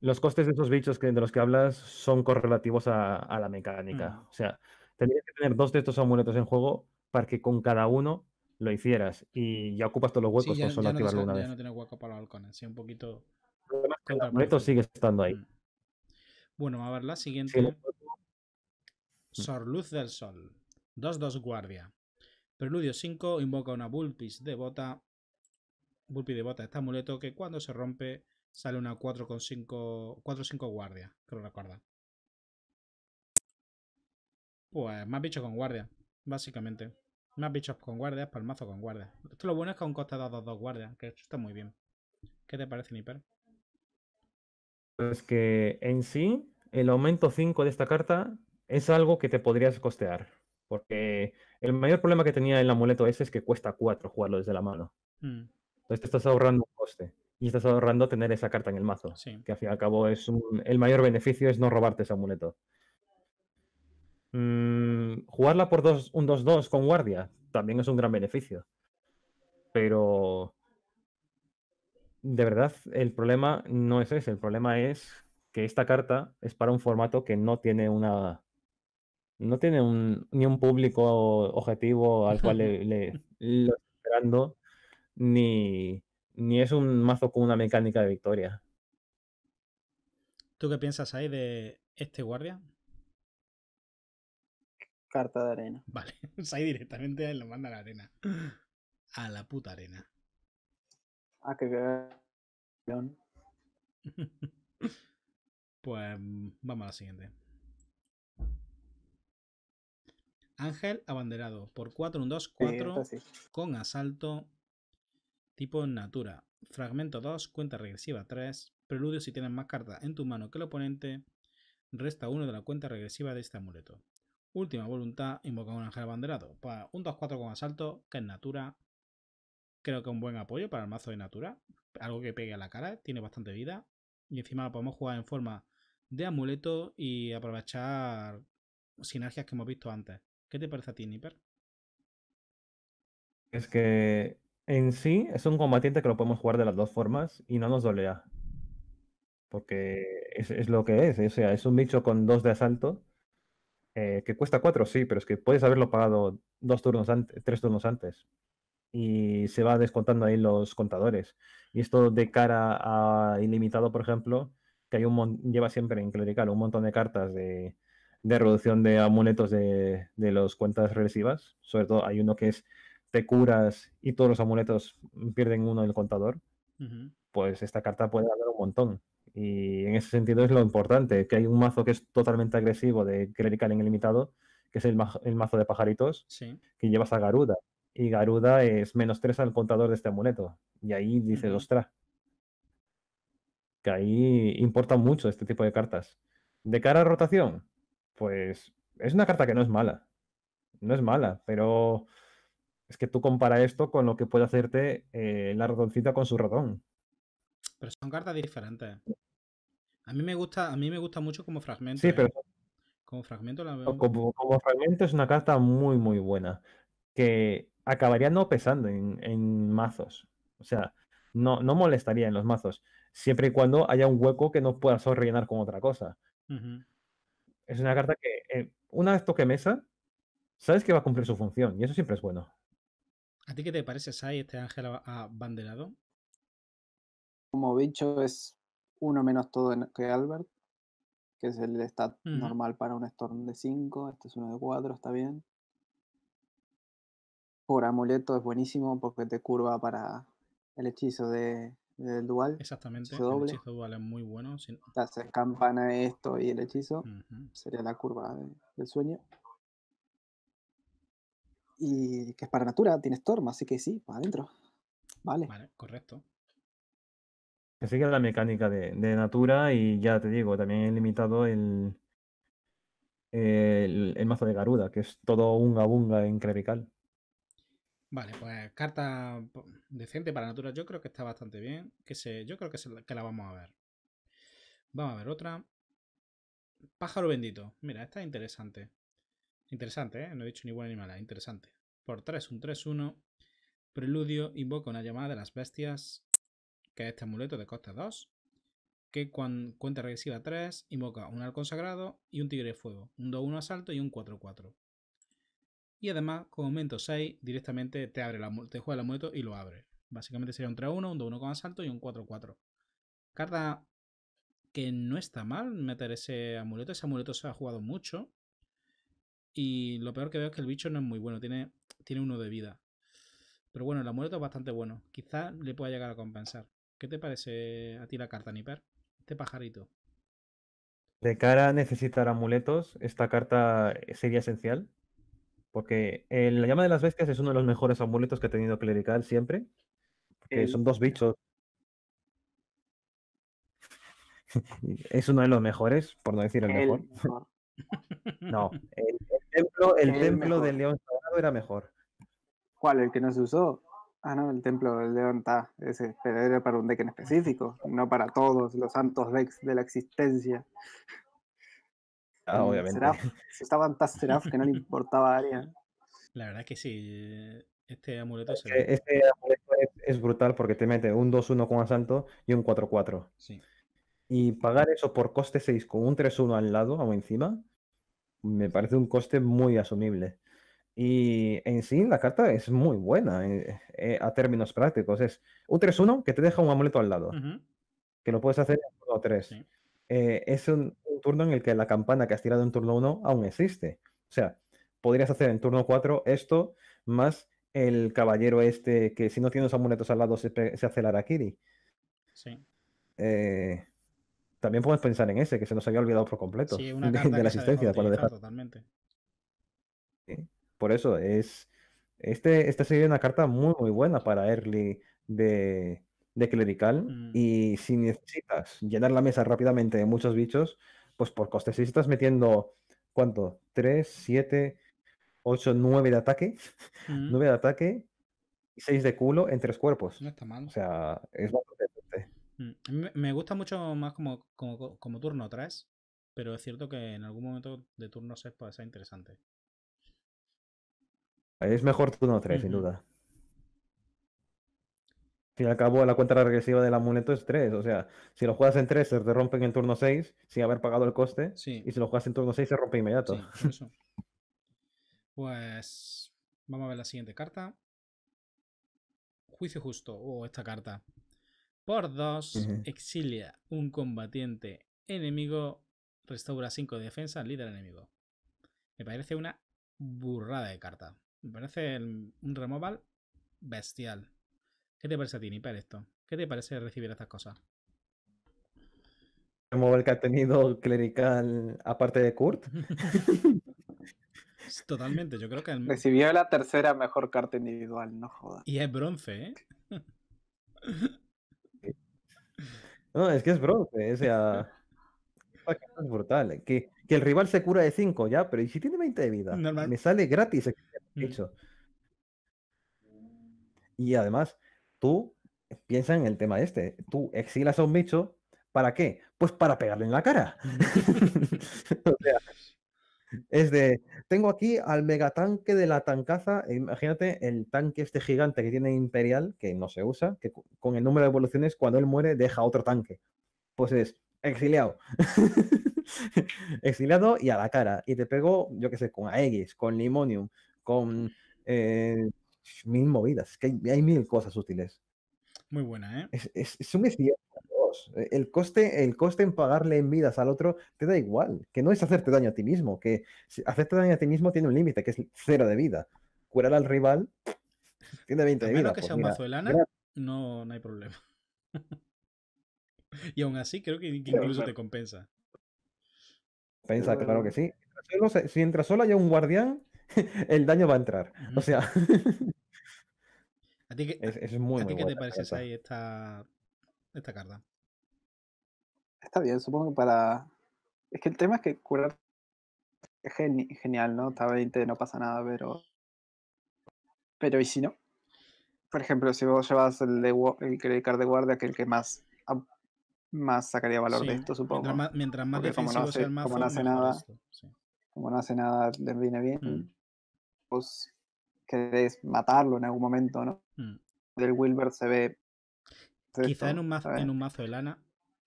Los costes de esos bichos de los que hablas son correlativos a, la mecánica. Mm. O sea, tendrías que tener dos de estos amuletos en juego para que con cada uno lo hicieras y ya ocupas todos los huecos con solo activarlo una vez. Ya no tiene hueco para los balcones. sí, un poquito. El amuleto sigue estando ahí. Mm. Bueno, a ver la siguiente. Mm. Sí. luz del Sol. 2-2 Guardia. Preludio 5 invoca una Bulpis de bota. Bulpis bota. este amuleto que cuando se rompe Sale una 4,5 5 guardia, creo recuerda. Pues más bichos con guardia, básicamente. Más bichos con guardias, palmazo con guardia. Esto lo bueno es que aún costa 2 dos guardias, que esto está muy bien. ¿Qué te parece, Niper? Pues que en sí, el aumento 5 de esta carta es algo que te podrías costear. Porque el mayor problema que tenía el amuleto ese es que cuesta 4 jugarlo desde la mano. Mm. Entonces te estás ahorrando un coste y estás ahorrando tener esa carta en el mazo. Que al fin y al cabo es el mayor beneficio es no robarte ese amuleto. Mm, jugarla por dos, un 2-2 con guardia también es un gran beneficio. Pero de verdad el problema no es ese, el problema es que esta carta es para un formato que no tiene una no tiene un, ni un público objetivo al cual le, <laughs> le, esperando ni ni es un mazo con una mecánica de victoria. ¿Tú qué piensas ahí de este guardia? Carta de arena. Vale, o <laughs> pues ahí directamente lo manda a la arena. A la puta arena. Ah, que <laughs> Pues mm, vamos a la siguiente. Ángel abanderado por 4-1-2-4 con asalto tipo Natura. Fragmento 2, cuenta regresiva 3, preludio si tienes más cartas en tu mano que el oponente, resta uno de la cuenta regresiva de este amuleto. Última voluntad, invoca un ángel abanderado. Para un 2-4 con asalto, que es Natura. Creo que es un buen apoyo para el mazo de Natura. Algo que pegue a la cara, tiene bastante vida. Y encima lo podemos jugar en forma de amuleto y aprovechar sinergias que hemos visto antes. ¿Qué te parece a ti, Nipper? Es que en sí es un combatiente que lo podemos jugar de las dos formas y no nos dolea. Porque es, lo que es. O sea, es un bicho con dos de asalto. Eh, que cuesta cuatro, sí, pero es que puedes haberlo pagado dos turnos antes, tres turnos antes. Y se va descontando ahí los contadores. Y esto de cara a ilimitado, por ejemplo, que hay un lleva siempre en clerical un montón de cartas de, reducción de amuletos de, de las cuentas regresivas. Sobre todo hay uno que es te curas y todos los amuletos pierden uno en el contador, pues esta carta puede haber un montón. Y en ese sentido es lo importante, que hay un mazo que es totalmente agresivo de Clerical en ilimitado, que es el, mazo de pajaritos, que llevas a Garuda. Y Garuda es menos 3 al contador de este amuleto. Y ahí dice ostra ostras, que ahí importa mucho este tipo de cartas. De cara a rotación, pues es una carta que no es mala. No es mala, pero es que tú compara esto con lo que puede hacerte eh, la ratoncita con su ratón. Pero son cartas diferentes. A mí me gusta, a mí me gusta mucho como fragmento. Sí, ¿eh? pero como fragmento la fragmento es una carta muy, muy buena. Que acabaría no pesando en, mazos. O sea, no, no molestaría en los mazos. Siempre y cuando haya un hueco que no puedas rellenar con otra cosa. Es una carta que, eh, una vez toque mesa, sabes que va a cumplir su función. Y eso siempre es bueno. ¿A ti qué te parece, Sai, este ángel bandelado? Como bicho es uno menos todo que Albert, que es el stat normal para un Storm de 5, este es uno de 4, está bien. Por amuleto es buenísimo porque te curva para el hechizo de, del dual. Exactamente, el hechizo dual es muy bueno. Te campana esto y el hechizo, sería la curva del sueño. Y que es para natura, tiene Storm, así que sí, para pues, adentro. Vale. Vale, correcto. Así que la mecánica de, Natura y ya te digo, también he limitado el, el, mazo de Garuda, que es todo unga bunga en crepical. Vale, pues carta decente para Natura, yo creo que está bastante bien. Que yo creo que, que la vamos a ver. Vamos a ver otra. Pájaro bendito. Mira, esta es interesante. Interesante, ¿eh? No he dicho ni buena ni mala, interesante. Por 3, un 3-1. Preludio invoca una llamada de las bestias, que es este amuleto de coste 2, que con cuenta regresiva 3 invoca un arco sagrado y un tigre de fuego, un 2-1 asalto y un 4-4. Y además, con aumento 6, directamente te, abre te juega el amuleto y lo abre. Básicamente sería un 3-1, un 2-1 con asalto y un 4-4. Carta que no está mal meter ese amuleto. Ese amuleto se ha jugado mucho. Y lo peor que veo es que el bicho no es muy bueno, tiene, tiene uno de vida. Pero bueno, el amuleto es bastante bueno. Quizás le pueda llegar a compensar. ¿Qué te parece a ti la carta, Niper? Este pajarito. De cara a necesitar amuletos, esta carta eh, sería esencial. Porque el, eh, la llama de las bestias es uno de los mejores amuletos que ha tenido Clerical siempre. Porque son dos bichos. <laughs> es uno de los mejores, por no decir el... mejor. No, <laughs> el, templo, del león sagrado era mejor. ¿Cuál? ¿El que no se usó? Ah, no, el templo del león está, ese, pero era para un deck en específico, no para todos los santos decks de la existencia. Ah, em, obviamente. estaban tan Seraf que no le importaba a Arian. La verdad que sí, este amuleto es, este, este amuleto es, brutal porque te mete un 2-1 con asalto y un 4-4. Sí. Y pagar eso por coste 6 con un 3-1 al lado o encima, me parece un coste muy asumible. Y en sí, la carta es muy buena eh, eh, a términos prácticos. Es un 3-1 que te deja un amuleto al lado, que lo puedes hacer en turno 3. Eh, es un, turno en el que la campana que has tirado en turno 1 aún existe. O sea, podrías hacer en turno 4 esto más el caballero este que si no tienes los amuletos al lado se, se hace el Arakiri. Sí. Eh, también podemos pensar en ese, que se nos había olvidado por completo sí, una <laughs> de, la asistencia. Totalmente. Por eso es. Este, esta sería una carta muy, muy buena para early de, clerical. Y mm. si necesitas llenar la mesa rápidamente de muchos bichos, pues por coste, si estás metiendo, ¿cuánto? 3, 7, 8, 9 de ataque, 9 <laughs> mm. de ataque y 6 de culo en tres cuerpos. No está mal. O sea, es Mm, me gusta mucho más como, turno 3, pero es cierto que en algún momento de turno 6 puede ser interesante. Es mejor turno 3, sin duda. Al fin y al cabo, la cuenta regresiva del amuleto es 3. O sea, si lo juegas en 3, se te rompen en turno 6 sin haber pagado el coste. Y si lo juegas en turno 6, se rompe inmediato. pues vamos a ver la siguiente carta. Juicio justo. o esta carta. Por 2, exilia un combatiente enemigo, restaura 5 de defensa, líder enemigo. Me parece una burrada de carta. Me parece un removal bestial. ¿Qué te parece a ti, para esto? ¿Qué te parece recibir estas cosas? Removal que ha tenido clerical aparte de Kurt. <laughs> Totalmente, yo creo que... Recibió la tercera mejor carta individual, no joda Y es bronce, ¿eh? <laughs> No, es que es bro sea. brutal. Que, el rival se cura de 5 ya, pero ¿y si tiene 20 de vida? Me sale gratis. Y además, tú piensa en el tema este. Tú exilas a un bicho, ¿para qué? Pues para pegarle en la cara. <laughs> Es de, tengo aquí al megatanque de la tancaza. E imagínate el tanque este gigante que tiene Imperial, que no se usa, que con el número de evoluciones, cuando él muere, deja otro tanque. Pues es, exiliado. <laughs> exiliado y a la cara. Y te pego, yo qué sé, con Aegis, con Limonium, con eh, mil movidas. Que hay, mil cosas útiles. Muy buena, ¿eh? Es, un exiliado. Eh, el coste, el coste en pagarle en vidas al otro te da igual, que no es hacerte daño a ti mismo, que hacerte daño a ti mismo tiene un límite, que es cero de vida. Curar al rival tiene 20 de vida. que pues sea un mazo de no, hay problema. <laughs> y aún así creo que, incluso te compensa. Pensa, claro que sí. Si entra solo hay un guardián, <laughs> el daño va a entrar. O sea. <laughs> es, es muy, ¿a qué te parece esta, esta carta? Está bien, supongo que para. Es que el tema es que curar es genial, ¿no? Está 20, no pasa nada, pero. Pero, ¿y si no? Por ejemplo, si vos llevas el, de, el credit card de guardia, que el que más, más sacaría valor de esto, supongo. Mientras más, mientras más defensivo sea el mazo, como no hace nada, como no hace nada, le viene mm. bien. pues Vos querés matarlo en algún momento, ¿no? Mm. Del El Wilbur se ve. Quizá en un, mazo, en un mazo de lana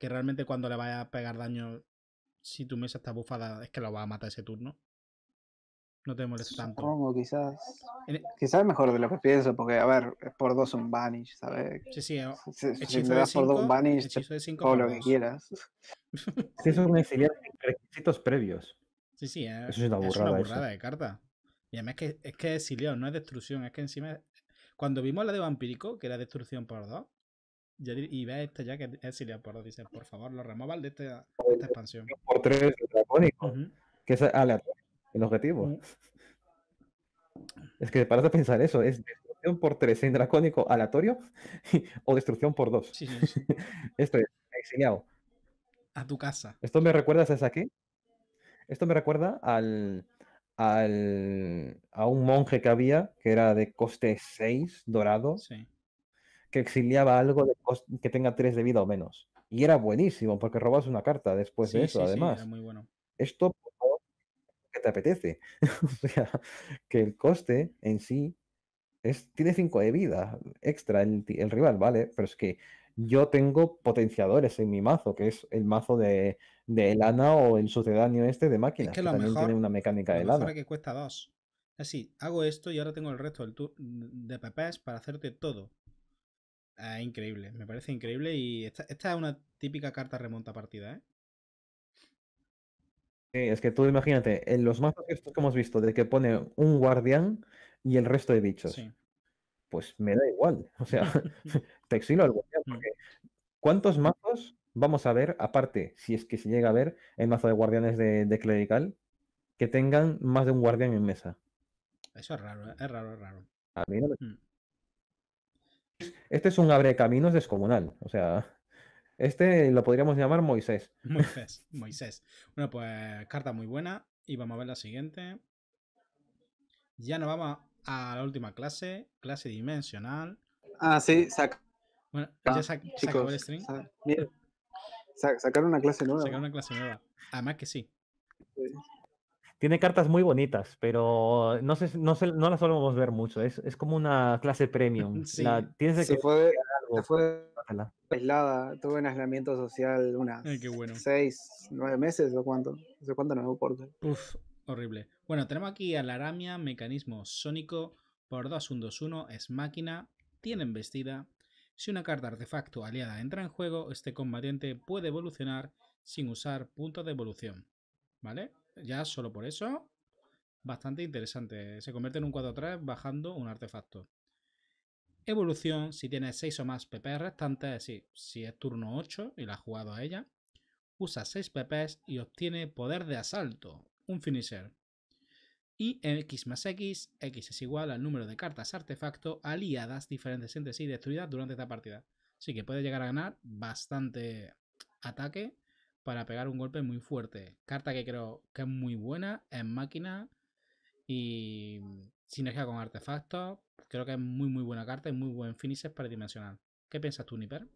que realmente cuando le vaya a pegar daño, si tu mesa está bufada, es que lo va a matar ese turno. No te molesta tanto. Supongo quizás. El... E quizás mejor de lo que pienso, porque a ver, es por dos un vanish ¿sabes? Sí, sí. Eh, si, me das por dos un banish, o lo que quieras. Sí, <laughs> es un exiliar sin requisitos previos. Sí, sí, es, eh, eso es una burrada, de carta. Y además es que es que no es destrucción, es que encima. Cuando vimos la de Vampírico, que era destrucción por dos, y ve a este ya que es le Pardo. Dice, por favor, lo removal de esta, expansión. Este por tres dracónico. Que es aleatorio, el objetivo. Es que paras de pensar eso, es destrucción por tres en dracónico aleatorio <laughs> o destrucción por dos. Sí, sí, <laughs> sí. Esto es exiliado. A tu casa. Esto me recuerda, a aquí? Esto me recuerda al, al, a un monje que había, que era de coste 6 dorado, sí que exiliaba algo que tenga 3 de vida o menos. Y era buenísimo, porque robas una carta después de eso, además. Sí, muy bueno. Esto que te apetece. <laughs> o sea, que el coste en sí es, tiene 5 de vida extra el, rival, ¿vale? Pero es que yo tengo potenciadores en mi mazo, que es el mazo de, de o el sucedáneo este de máquina. que, que tiene una mecánica de lana que cuesta 2. Así, hago esto y ahora tengo el resto de PPs para hacerte todo. Ah, increíble, me parece increíble y esta, es una típica carta remonta partida, ¿eh? es que tú imagínate, en los mazos que hemos visto, de que pone un guardián y el resto de bichos. Pues me da igual. O sea, <laughs> <laughs> te exilo al guardián. Mm. ¿Cuántos mazos vamos a ver, aparte, si es que se llega a ver, el mazo de guardianes de, clerical, que tengan más de un guardián en mesa? Eso es raro, ¿eh? es raro, raro. A mí no mm este es un caminos descomunal. O sea, este lo podríamos llamar Moisés. Moisés, <laughs> Moisés. Bueno, pues carta muy buena. Y vamos a ver la siguiente. Ya nos vamos a la última clase, clase dimensional. Ah, sí, saca. Bueno, ah, ya sacó el string. una clase nueva. Sacar una clase nueva. Además que sí. Tiene cartas muy bonitas, pero no, sé, no, las solemos ver mucho. Es, como una clase premium. <laughs> la, que se fue, se fue aislada, tuve un aislamiento social una. qué bueno. seis, nueve meses o cuánto. No cuánto no me Uf, horrible. Bueno, tenemos aquí a la aramia, mecanismo sónico, por 2-1-2-1, es máquina, tiene vestida. Si una carta artefacto aliada entra en juego, este combatiente puede evolucionar sin usar punto de evolución. ¿Vale? ya solo por eso, bastante interesante. Se convierte en un 4-3 bajando un artefacto. Evolución, si tiene 6 o más PP restantes, es decir, si es turno 8 y la ha jugado a ella, usa 6 pp y obtiene poder de asalto, un finisher. Y en X más X, X es igual al número de cartas artefacto aliadas diferentes entre sí destruidas durante esta partida. Así que puede llegar a ganar bastante ataque para pegar un golpe muy fuerte. Carta que creo que es muy buena, en máquina y mm, sinergia con artefactos. Creo que es muy muy buena carta y muy buen finisher para dimensional. ¿Qué piensas tú, Niper?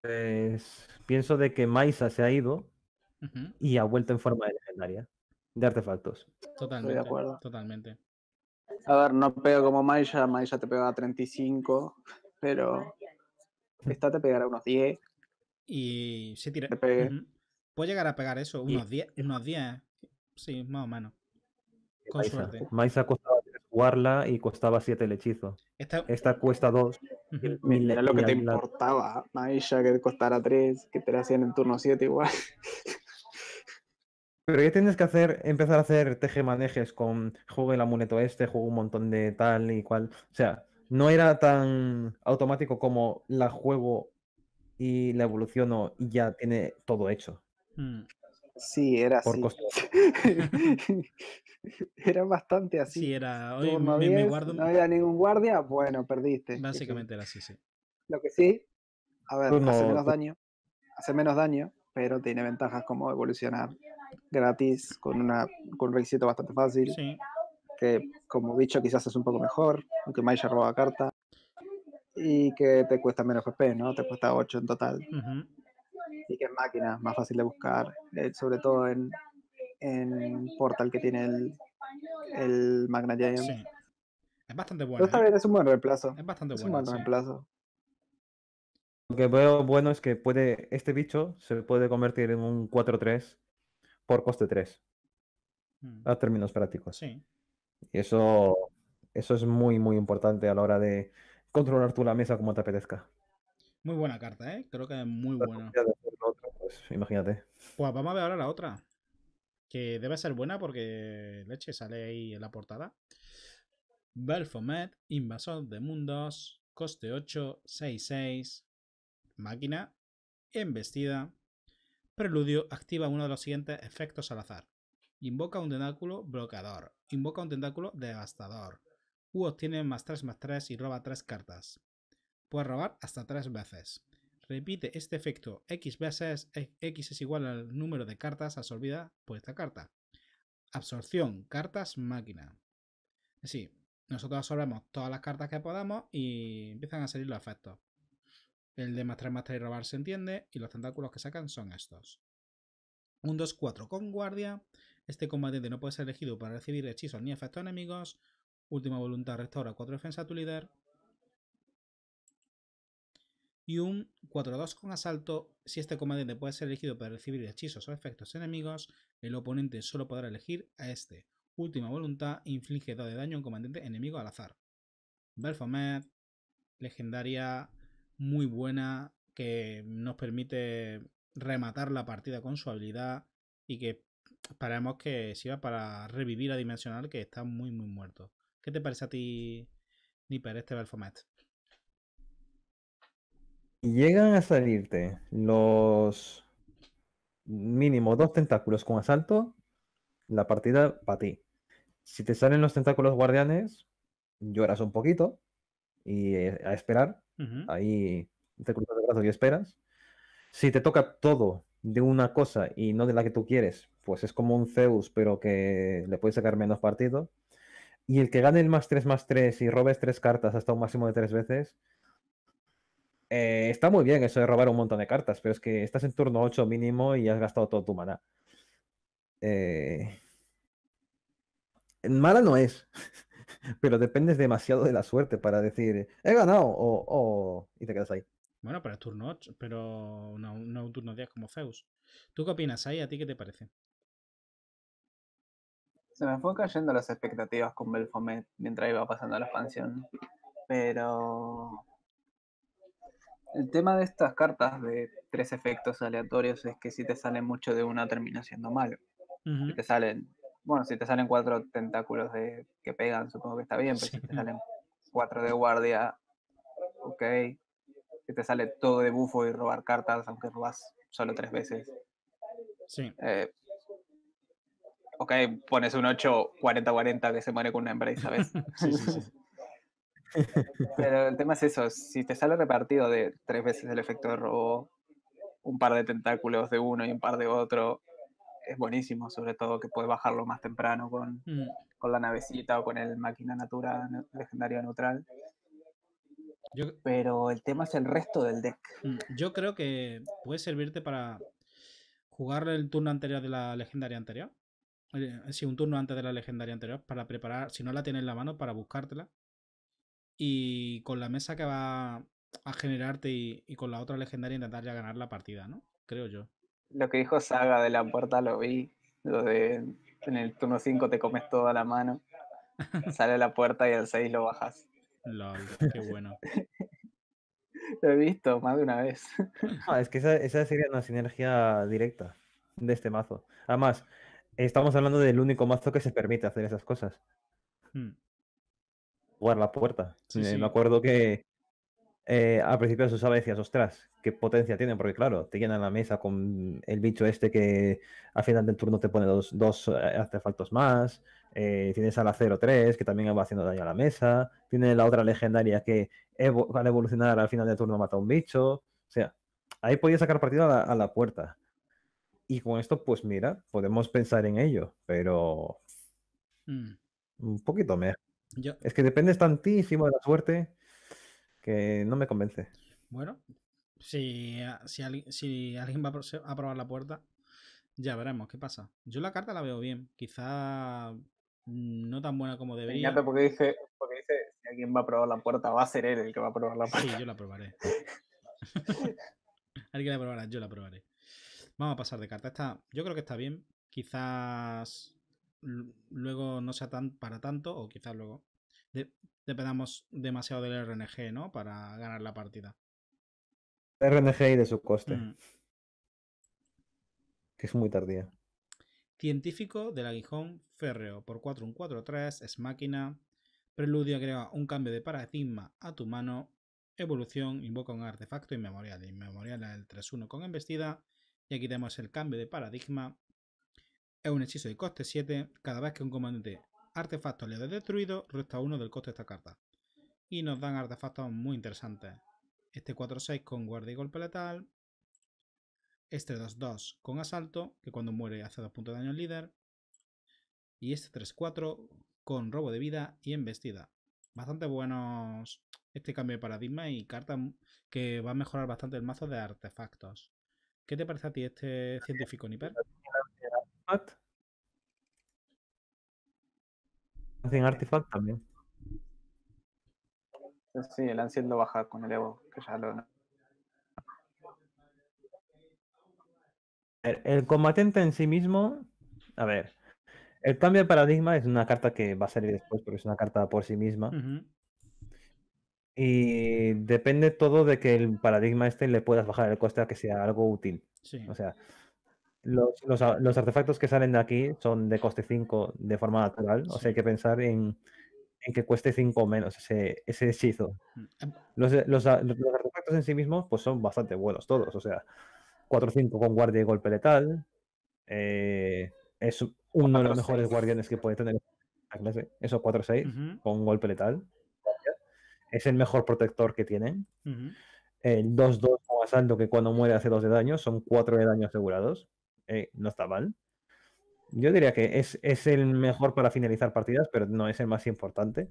Pues, pienso de que Maisa se ha ido y ha vuelto en forma de legendaria de artefactos. Totalmente, Estoy de acuerdo. totalmente. A ver, no pego como Maisa, Maisa te pega a 35, pero esta te pegará unos 10. Y se tira. Puedo Puede llegar a pegar eso, unos 10. Sí. Unos 10. Sí, más o menos. Con Maisa. costaba jugarla y costaba 7 el hechizo. Esta, cuesta 2. Era lo que te importaba, Maisa, que costara 3, que te la hacían en turno 7 igual. <laughs> Pero ya tienes que hacer, empezar a hacer teje-manejes con juego el amuleto este, juego un montón de tal y cual. O sea, no era tan automático como la juego y la evolución y ya tiene todo hecho. Mm. Sí, era Por así. <laughs> era bastante así. era. no, había ningún guardia, bueno, perdiste. Básicamente era así, sí. Lo que sí, a ver, pues hace menos pues daño. Hace menos daño, pero tiene ventajas como evolucionar gratis con, una, con un requisito bastante fácil. Que como dicho quizás es un poco mejor, aunque Maya roba carta y que te cuesta menos FP, ¿no? Te cuesta 8 en total. Y que es máquina, más fácil de buscar, eh, sobre todo en, en Portal que tiene el, el Magna Giant. Es bastante bueno. ¿eh? es un buen reemplazo. Es bastante bueno. Es un buen reemplazo. Lo que veo bueno es que puede este bicho se puede convertir en un 4-3 por coste 3. Mm. A términos prácticos. Sí. Y eso, eso es muy, muy importante a la hora de controlar tú la mesa como te apetezca. Muy buena carta, ¿eh? Creo que es muy buena. Pues, imagínate. Pues vamos a ver ahora la otra. Que debe ser buena porque leche sale ahí en la portada. Belfomet, invasor de mundos, coste 8, 6, 6. Máquina, embestida. Preludio, activa uno de los siguientes efectos al azar. Invoca un tentáculo bloqueador. Invoca un tentáculo devastador u obtiene más 3 más 3 y roba 3 cartas. Puedes robar hasta 3 veces. Repite este efecto x veces, x es igual al número de cartas absorbidas pues, por esta carta. Absorción, cartas, máquina. Sí, nosotros absorbemos todas las cartas que podamos y empiezan a salir los efectos. El de más 3 más 3 y robar se entiende y los tentáculos que sacan son estos. Un 2-4 con guardia. Este combatiente no puede ser elegido para recibir hechizos ni efectos enemigos. Última voluntad, restaura 4 defensa a tu líder. Y un 4-2 con asalto. Si este comandante puede ser elegido para recibir hechizos o efectos enemigos, el oponente solo podrá elegir a este. Última voluntad, inflige 2 de daño a un comandante enemigo al azar. Belfamed, legendaria, muy buena, que nos permite rematar la partida con su habilidad y que mm, esperemos que sirva para revivir a Dimensional, que está muy, muy muerto. ¿Qué te parece a ti, Nipper, este Belfomet? Llegan a salirte los mínimo dos tentáculos con asalto, la partida para ti. Si te salen los tentáculos guardianes, lloras un poquito y eh, a esperar. Ahí te cruzas de brazos y esperas. Si te toca todo de una cosa y no de la que tú quieres, pues es como un Zeus, pero que le puedes sacar menos partido. Y el que gane el más 3 más 3 y robes 3 cartas hasta un máximo de tres veces. Eh, está muy bien eso de robar un montón de cartas, pero es que estás en turno 8 mínimo y has gastado todo tu mana. Eh... Mala no es, <laughs> pero dependes demasiado de la suerte para decir, he ganado o, y te quedas ahí. Bueno, para turno 8, pero no, no un turno 10 como Zeus. ¿Tú qué opinas ahí? ¿A ti qué te parece? Se me fue cayendo las expectativas con Belfomet mientras iba pasando la expansión. Pero. El tema de estas cartas de tres efectos aleatorios es que si te salen mucho de una termina siendo malo. Si te salen. Bueno, si te salen cuatro tentáculos de que pegan, supongo que está bien, pero si te salen cuatro de guardia, ok. Si te sale todo de bufo y robar cartas, aunque robas solo tres veces. Sí. Eh, ok, pones un 8 40-40 que se muere con una embrace, ¿sabes? <laughs> sí, Pero el tema es eso, si te sale repartido de tres veces el efecto de robo, un par de tentáculos de uno y un par de otro, es buenísimo, sobre todo que puedes bajarlo más temprano con, mm. con la navecita o con el máquina natura legendario neutral. Pero el tema es el resto del deck. Mm, yo creo que puede servirte para jugar el turno anterior de la legendaria anterior. Eh, sí, un turno antes de la legendaria anterior para preparar, si no la tienes en la mano, para buscártela. Y con la mesa que va a generarte y, con la otra legendaria intentar ya ganar la partida, ¿no? Creo yo. Lo que dijo Saga de la puerta lo vi, lo de en el turno 5 te comes toda la mano, <laughs> sale a la puerta y al 6 lo bajas. qué bueno. <laughs> lo he visto más de una vez. es que esa, esa sería una sinergia directa de este mazo. Además, Estamos hablando del único mazo que se permite hacer esas cosas. Hmm. Jugar la puerta. Me acuerdo que eh, al principio de usaba y decías, ostras, qué potencia tiene, porque claro, te llenan la mesa con el bicho este que al final del turno te pone dos, dos eh, artefactos más. Eh, tienes a la 0-3 que también va haciendo daño a la mesa. Tiene la otra legendaria que al evolucionar al final del turno mata a un bicho. O sea, ahí podías sacar partido a la puerta. Y con esto, pues mira, podemos pensar en ello, pero mm. un poquito me. Es que depende tantísimo de la suerte que no me convence. Bueno, si, ah, si, alguien va a probar la puerta, ya veremos qué pasa. Yo la carta la veo bien, quizá no tan buena como debería. porque dice, porque dice, si alguien va a probar la puerta, va a ser él el que va a probar la puerta. Sí, yo la probaré. <laughs> alguien la probará, yo la probaré. Vamos a pasar de carta. Esta, yo creo que está bien. Quizás luego no sea tan para tanto, o quizás luego dependamos demasiado del RNG, ¿no? Para ganar la partida. RNG y de su coste. Mm. Que es muy tardía. Científico del aguijón férreo por 4 un 4-3, es máquina. Preludio agrega un cambio de paradigma a tu mano. Evolución invoca un artefacto inmemorial. Inmemorial el 3-1 con embestida y aquí tenemos el cambio de paradigma. Es un hechizo de coste 7. Cada vez que un comandante artefacto le ha destruido, resta uno del coste de esta carta. Y nos dan artefactos muy interesantes. Este 4-6 con guardia y golpe letal. Este 2-2 con asalto, que cuando muere hace 2 puntos de daño al líder. Y este 3-4 con robo de vida y embestida. Bastante buenos este cambio de paradigma y carta que va a mejorar bastante el mazo de artefactos. ¿Qué te parece a ti este científico, Niper? Hacen artifact también. Sí, el Ancient lo baja con el Evo, que El, el combatiente en sí mismo. A ver. El cambio de paradigma es una carta que va a salir después porque es una carta por sí misma. Y depende todo de que el paradigma este le puedas bajar el coste a que sea algo útil. O sea, los, artefactos que salen de aquí son de coste 5 de forma natural. O sea, hay que pensar en, que cueste 5 menos ese, hechizo. Mm. Los, artefactos en sí mismos pues son bastante buenos todos. O sea, 4-5 con guardia y golpe letal. Eh, es uno de los mejores guardianes que puede tener la clase. Eso 4-6 con golpe letal es el mejor protector que tienen. El 2-2 asalto que cuando muere hace 2 de daño, son 4 de daño asegurados. Eh, no está mal. Yo diría que es, el mejor para finalizar partidas, pero no es el más importante.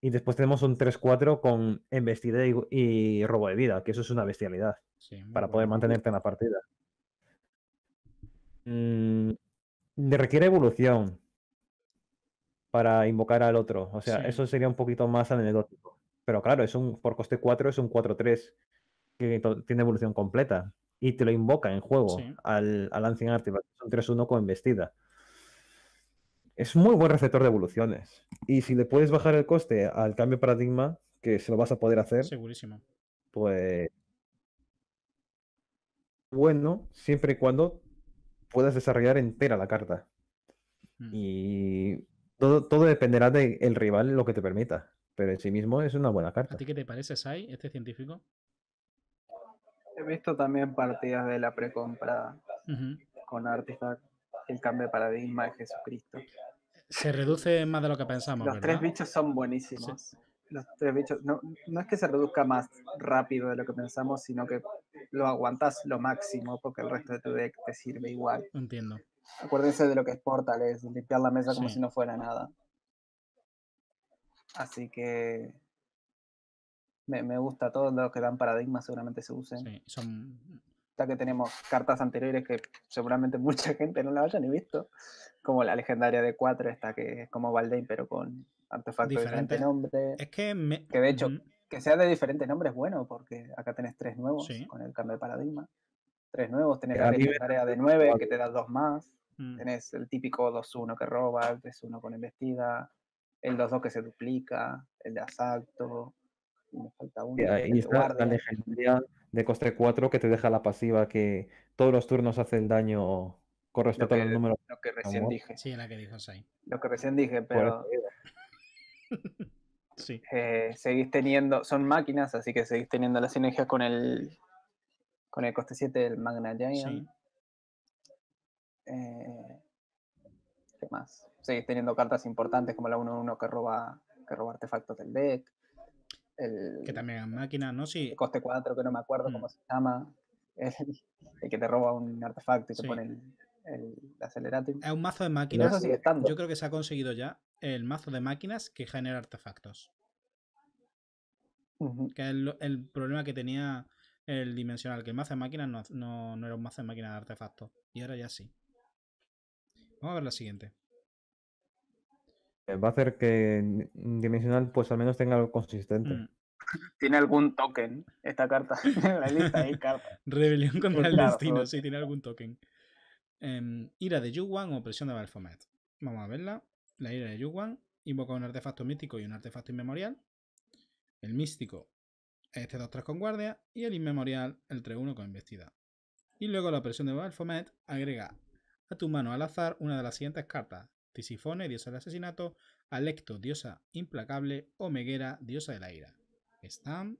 Y después tenemos un 3-4 con embestida y, robo de vida, que eso es una bestialidad para poder mantenerte en la partida. Mm, le requiere evolución para invocar al otro. O sea, eso sería un poquito más anecdótico. Pero claro, es un, por coste 4 es un 4-3 que tiene evolución completa y te lo invoca en juego al, al arte Es un 3-1 con embestida. Es muy buen receptor de evoluciones. Y si le puedes bajar el coste al cambio paradigma, que se lo vas a poder hacer. Segurísimo. Pues. Bueno, siempre y cuando puedas desarrollar entera la carta. Mm. Y todo, todo dependerá del rival lo que te permita. Pero en sí mismo es una buena carta. ¿A ti qué te parece, Sai, este científico? He visto también partidas de la precompra con Artifact, el cambio de paradigma de Jesucristo. Se reduce más de lo que pensamos. Los tres bichos son buenísimos. Los tres bichos. No, es que se reduzca más rápido de lo que pensamos, sino que lo aguantas lo máximo porque el resto de tu deck te sirve igual. Entiendo. Acuérdense de lo que es Portal, es limpiar la mesa como si no fuera nada. Así que me, me gusta todos los que dan paradigmas, seguramente se usen. Sí, son... Ya que tenemos cartas anteriores que seguramente <laughs> mucha gente no la haya ni visto, como la legendaria de 4, esta que es como Valdein, pero con artefactos de diferente nombre. Es que, que de hecho, que sea de diferentes nombres es bueno, porque acá tenés tres nuevos con el cambio de paradigma. Tres nuevos, tenés eh, la legendaria de 9 que te da dos más. Mm. Tenés el típico 2-1 que roba, el 3-1 con investida, el 2-2 que se duplica, el de asalto, y me falta uno. y está la legendaria de coste 4 que te deja la pasiva que todos los turnos hace el daño con respecto al número. Lo que recién dije. Sí, la que dijo Sai. Lo que recién dije, pero. <laughs> sí. Eh, seguís teniendo. Son máquinas, así que seguís teniendo la sinergia con el. Con el coste 7 del Magna Giant. Sí. Eh, ¿Qué más? seguís teniendo cartas importantes como la 1-1 que roba, que roba artefactos del deck. que también es máquina, ¿no? El coste 4, que no me acuerdo mm. cómo se llama. El, que te roba un artefacto y te pone el, el Es un mazo de máquinas. Yo creo que se ha conseguido ya el mazo de máquinas que genera artefactos. Que es el, problema que tenía el dimensional, que el mazo de máquinas no, no era un mazo de máquinas de artefactos. Y ahora ya sí. Vamos a ver la siguiente. Eh, va a hacer que Dimensional pues al menos tenga algo consistente. Mm. Tiene algún token esta carta. <laughs> en la lista cartas. <laughs> Rebelión contra el destino, sí, tiene algún token. Em, ira de Yuwan o presión de Balfomet. Vamos a verla. La ira de Yuwan invoca un artefacto mítico y un artefacto inmemorial. El místico, este 2-3 con guardia. Y el inmemorial, el 3-1 con investida. Y luego la presión de Balfomet agrega a tu mano al azar una de las siguientes cartas. Tisifone, diosa del asesinato, Alecto, diosa implacable, Omeguera, diosa de la ira. Están,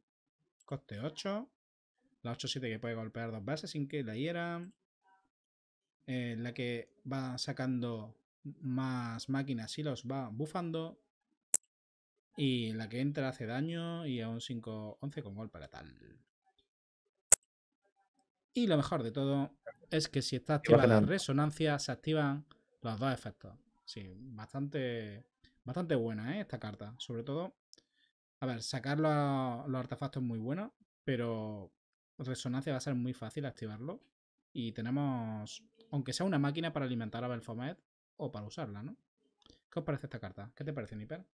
coste 8, la 8-7 que puede golpear dos bases sin que la hieran. Eh, la que va sacando más máquinas y los va bufando, y la que entra hace daño y a un 5-11 con golpe tal. Y lo mejor de todo es que si está activada la resonancia, se activan los dos efectos. Sí, bastante, bastante buena ¿eh? esta carta. Sobre todo, a ver, sacar los, los artefactos es muy bueno, pero resonancia va a ser muy fácil activarlo. Y tenemos, aunque sea una máquina para alimentar a Belfomet o para usarla, ¿no? ¿Qué os parece esta carta? ¿Qué te parece, Niper?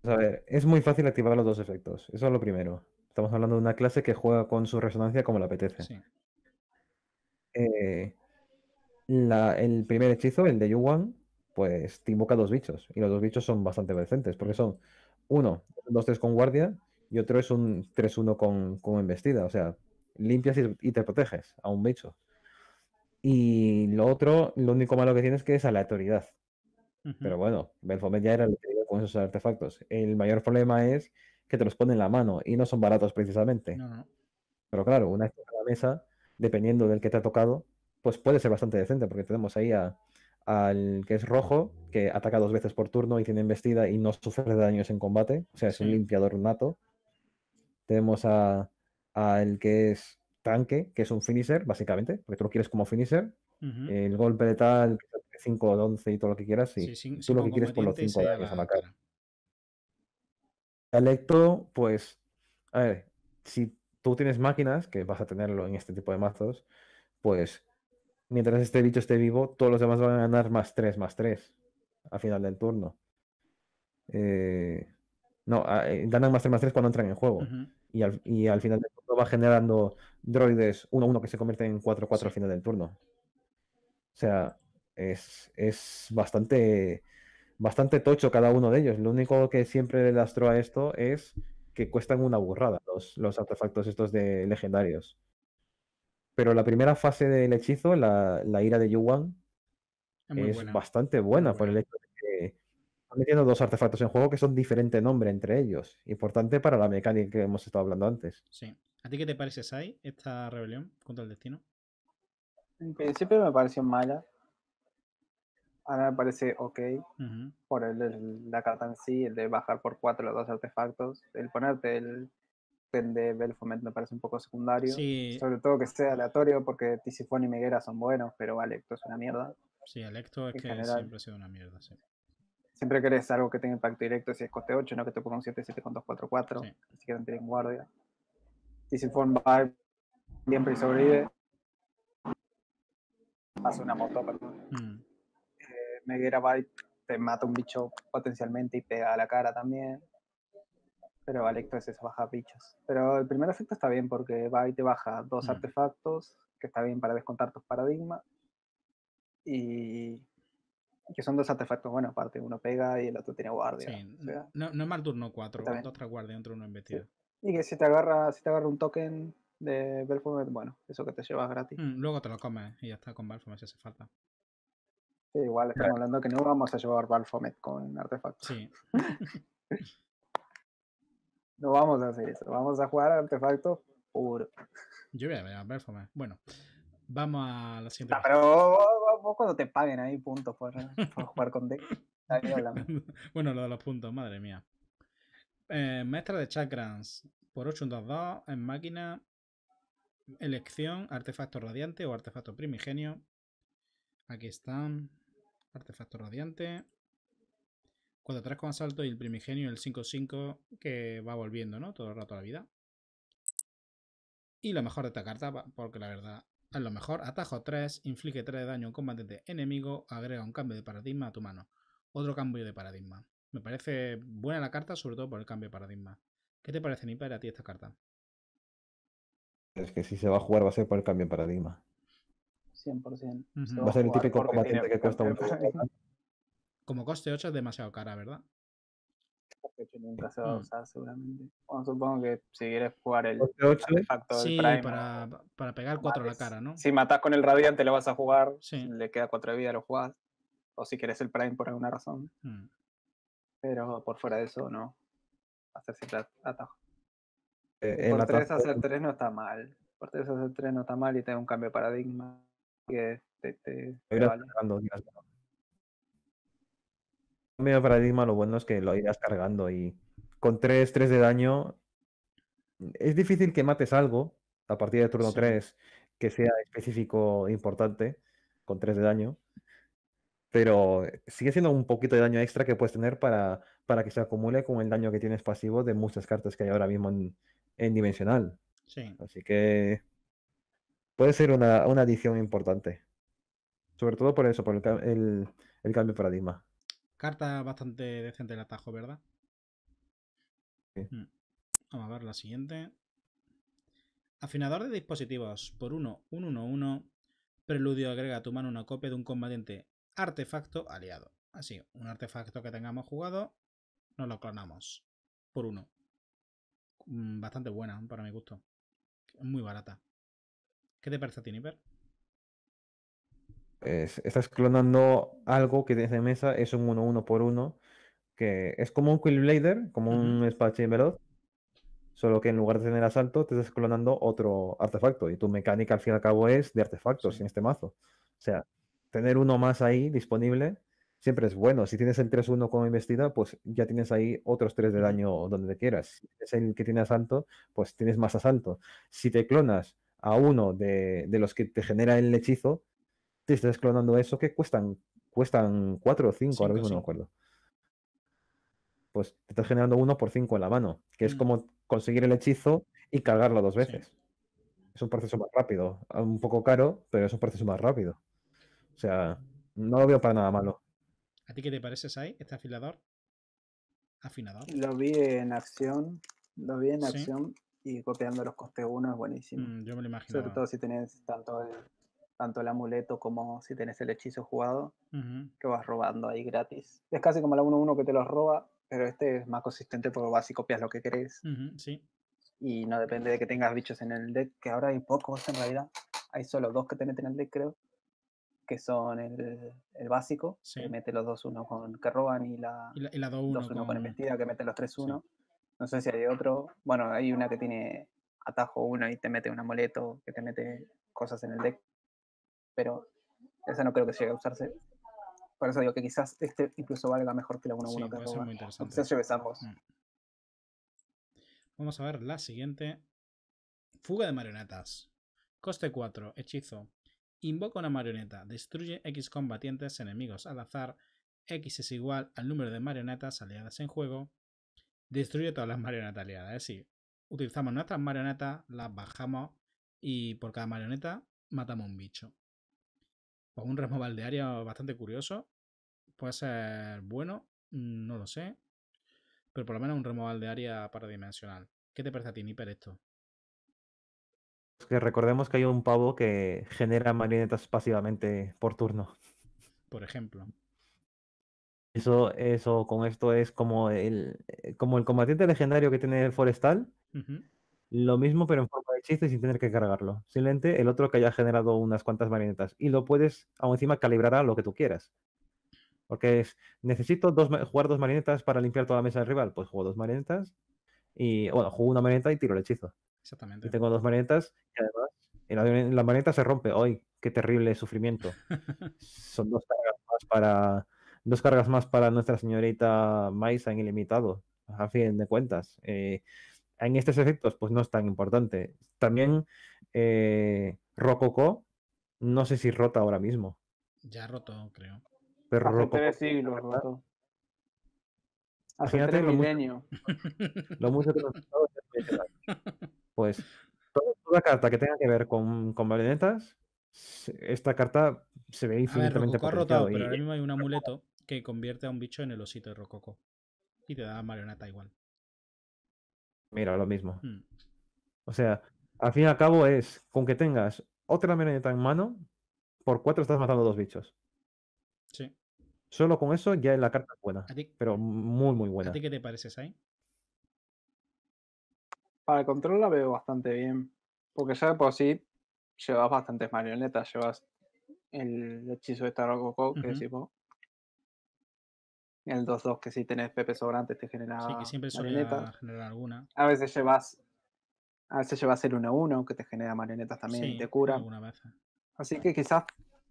Pues a ver, es muy fácil activar los dos efectos. Eso es lo primero. Estamos hablando de una clase que juega con su resonancia como le apetece. Sí. Eh, el primer hechizo, el de Yuan, pues te invoca dos bichos. Y los dos bichos son bastante decentes, porque son uno, dos tres con guardia y otro es un 3-1 con, embestida. O sea, limpias y, te proteges a un bicho. Y lo otro, lo único malo que tienes es que es aleatoriedad. la autoridad, Pero bueno, Belfomet ya era tenía con esos artefactos. El mayor problema es que te los ponen en la mano y no son baratos precisamente. Pero claro, una vez en la mesa, dependiendo del que te ha tocado, pues puede ser bastante decente, porque tenemos ahí al que es rojo, que ataca dos veces por turno y tiene embestida y no sufre daños en combate, o sea, es un limpiador nato. Tenemos al que es tanque, que es un finisher, básicamente, porque tú lo quieres como finisher. El golpe de tal, 5 o 11 y todo lo que quieras, y tú lo que quieres por los 5 daños a la Electro, pues, a ver, si tú tienes máquinas, que vas a tenerlo en este tipo de mazos, pues mientras este bicho esté vivo, todos los demás van a ganar más 3, más 3 al final del turno. Eh, no, eh, ganan más 3, más 3 cuando entran en juego. y, al, final del turno va generando droides 1-1 que se convierten en 4-4 al final del turno. O sea, es, bastante, bastante tocho cada uno de ellos. Lo único que siempre le lastró a esto es que cuestan una burrada los, los artefactos estos de legendarios. Pero la primera fase del hechizo, la, ira de Yuan, es, es bastante buena, por el hecho de que están metiendo dos artefactos en juego que son diferente nombre entre ellos. Importante para la mecánica que hemos estado hablando antes. Sí. ¿A ti qué te parece, Sai, esta rebelión contra el destino? En principio me pareció mala. Ahora me parece ok. Por el, la carta en sí, el de bajar por cuatro los dos artefactos, el ponerte el de Belfomet me parece un poco secundario. Sobre todo que sea aleatorio, porque Tisifón y Meguera son buenos, pero Alecto es una mierda. Sí, Alecto es que siempre ha sido una mierda, sí. Siempre querés algo que tenga impacto directo si es coste 8, no que te ponga un 7-7 con 2-4-4, sí. que no guardia. Tisifón va siempre y sobrevive. Hace una moto, perdón. Mm. Eh, Meguera va te mata un bicho potencialmente y pega a la cara también. Pero vale, es eso, baja bichos. Pero el primer efecto está bien porque va y te baja dos mm. artefactos, que está bien para descontar tus paradigmas. Y que son dos artefactos, bueno, aparte uno pega y el otro tiene guardia. no, es mal turno 4, dos otra guardia entre uno embestido. Y que si te agarra, si te agarra un token de belfomet bueno, eso que te llevas gratis. Mm, luego te lo comes y ya está con Balfomet si hace falta. Sí, igual estamos hablando que no vamos a llevar Balfomet con artefactos. Sí. <laughs> No vamos a hacer eso, vamos a jugar artefacto puro. Yo voy a ver performance. Bueno, vamos a la siguiente. Ah, pero vos, cuando te paguen ahí puntos eh, por, jugar con deck. <laughs> bueno, lo de los puntos, madre mía. Eh, maestra de Chakrans, por 8 2 en máquina. Elección, artefacto radiante o artefacto primigenio. Aquí están. Artefacto radiante. Cuando 3 con asalto y el primigenio, el 5-5 que va volviendo, ¿no? Todo el rato a la vida. Y lo mejor de esta carta, porque la verdad es lo mejor, atajo 3, inflige 3 de daño a un combatiente enemigo, agrega un cambio de paradigma a tu mano. Otro cambio de paradigma. Me parece buena la carta, sobre todo por el cambio de paradigma. ¿Qué te parece, Nipper a ti esta carta? Es que si se va a jugar va a ser por el cambio de paradigma. 100%. Va a ser el típico combatiente que cuesta un como coste 8 es demasiado cara, ¿verdad? nunca se va a usar, seguramente. Bueno, supongo que si quieres jugar el, el factor sí, prime, para, para, pegar 4 a la cara, ¿no? Si matas con el Radiante lo vas a jugar, le queda 4 de vida, lo jugás. O si quieres el Prime por alguna razón. Mm. Pero por fuera de eso, no. Hacer siempre atajo. Eh, por 3 hacer 3 no está mal. Por 3 hacer 3 no está mal y te da un cambio de paradigma que te, te, te vale cambio de paradigma, lo bueno es que lo irás cargando y con 3, 3 de daño es difícil que mates algo a partir de turno 3 que sea específico importante con 3 de daño, pero sigue siendo un poquito de daño extra que puedes tener para, para que se acumule con el daño que tienes pasivo de muchas cartas que hay ahora mismo en, dimensional. Así que puede ser una, una adición importante. Sobre todo por eso, por el, el, el cambio de paradigma. Carta bastante decente el atajo, ¿verdad? Mm. Vamos a ver la siguiente. Afinador de dispositivos. Por 1, 1, 1, 1. Preludio agrega a tu mano una copia de un combatiente artefacto aliado. Así, un artefacto que tengamos jugado, nos lo clonamos. Por 1. Mm, bastante buena, para mi gusto. Muy barata. ¿Qué te parece a ti, estás clonando algo que desde mesa es un 1 1 por 1 que es como un Quillblader, como un espadachín veloz, solo que en lugar de tener asalto te estás clonando otro artefacto y tu mecánica al fin y al cabo es de artefactos en este mazo. O sea, tener uno más ahí disponible siempre es bueno. Si tienes el 3-1 como investida, pues ya tienes ahí otros 3 de daño donde te quieras. Si es el que tiene asalto, pues tienes más asalto. Si te clonas a uno de los que te genera el hechizo, si estás clonando eso que cuestan, cuestan 4 o 5, ahora mismo no me acuerdo. Pues te estás generando uno por 5 en la mano, que es mm. como conseguir el hechizo y cargarlo dos veces. Es un proceso más rápido, un poco caro, pero es un proceso más rápido. O sea, no lo veo para nada malo. ¿A ti qué te parece, Sai, este afilador? Afinador. Lo vi en acción, lo vi en acción y copiando los costes uno es buenísimo. Mm, yo me lo imagino. Sobre todo si tenés tanto el tanto el amuleto como si tenés el hechizo jugado, que vas robando ahí gratis. Es casi como la 1-1 que te los roba, pero este es más consistente porque vas y copias lo que querés. sí. Y no depende de que tengas bichos en el deck, que ahora hay pocos en realidad. Hay solo dos que te meten en el deck, creo. Que son el, el básico, que mete los 2-1 con que roban, y la 2-1 con... con embestida, que mete los 3-1. No sé si hay otro. Bueno, hay una que tiene atajo 1 y te mete un amuleto, que te mete cosas en el deck pero esa no creo que llegue a usarse. Por eso digo que quizás este incluso valga mejor que la 1-1 sí, que Muy interesante. Mm. Vamos a ver la siguiente. Fuga de marionetas. Coste 4. Hechizo. Invoca una marioneta. Destruye X combatientes enemigos al azar. X es igual al número de marionetas aliadas en juego. Destruye todas las marionetas aliadas. Es decir, utilizamos nuestras marionetas, las bajamos y por cada marioneta matamos un bicho. Pues, un removal de área bastante curioso. Puede ser bueno, no lo sé. Pero por lo menos un removal de área paradimensional. ¿Qué te parece a ti, Niper, esto? Pues que recordemos que hay un pavo que genera marionetas pasivamente por turno. Por ejemplo. Eso, eso con esto es como el, eh, como el combatiente legendario que tiene el forestal. Lo mismo, pero en forma de y sin tener que cargarlo. Simplemente el otro que haya generado unas cuantas marionetas. Y lo puedes, aún encima, calibrar a lo que tú quieras. Porque es, necesito dos, jugar dos marionetas para limpiar toda la mesa del rival. Pues juego dos marionetas y, bueno, juego una marioneta y tiro el hechizo. Exactamente. Y tengo dos marionetas y además la, marioneta se rompe. hoy qué terrible sufrimiento! <laughs> Son dos cargas más para dos cargas más para nuestra señorita Maisa en ilimitado, a fin de cuentas. Eh, en estos efectos pues no es tan importante. También eh, Rococo, no sé si rota ahora mismo. Ya roto, creo. Pero Hace Rococo, tres siglos roto. Hace tres lo <laughs> Lo mucho que <laughs> Pues toda, carta que tenga que ver con, con marionetas, esta carta se ve infinitamente a y... pero ahora eh, mismo hay un <laughs> amuleto que convierte a un bicho en el osito de Rococo. Y te da marioneta igual mira, lo mismo. Mm. O sea, al fin y al cabo es, con que tengas otra marioneta en mano, por cuatro estás matando dos bichos. Sí. Solo con eso ya es la carta buena. Pero muy, muy buena. ¿A ti qué te parece, Sai? Para el control la veo bastante bien. Porque sabes por sí llevas bastantes marionetas. Llevas el hechizo de Tarokoko, que es el 2-2 que si tenés PP sobrante te genera. Sí, que siempre generar alguna. A veces llevas. A veces llevas el 1-1, aunque te genera marionetas también de te cura. Así que quizás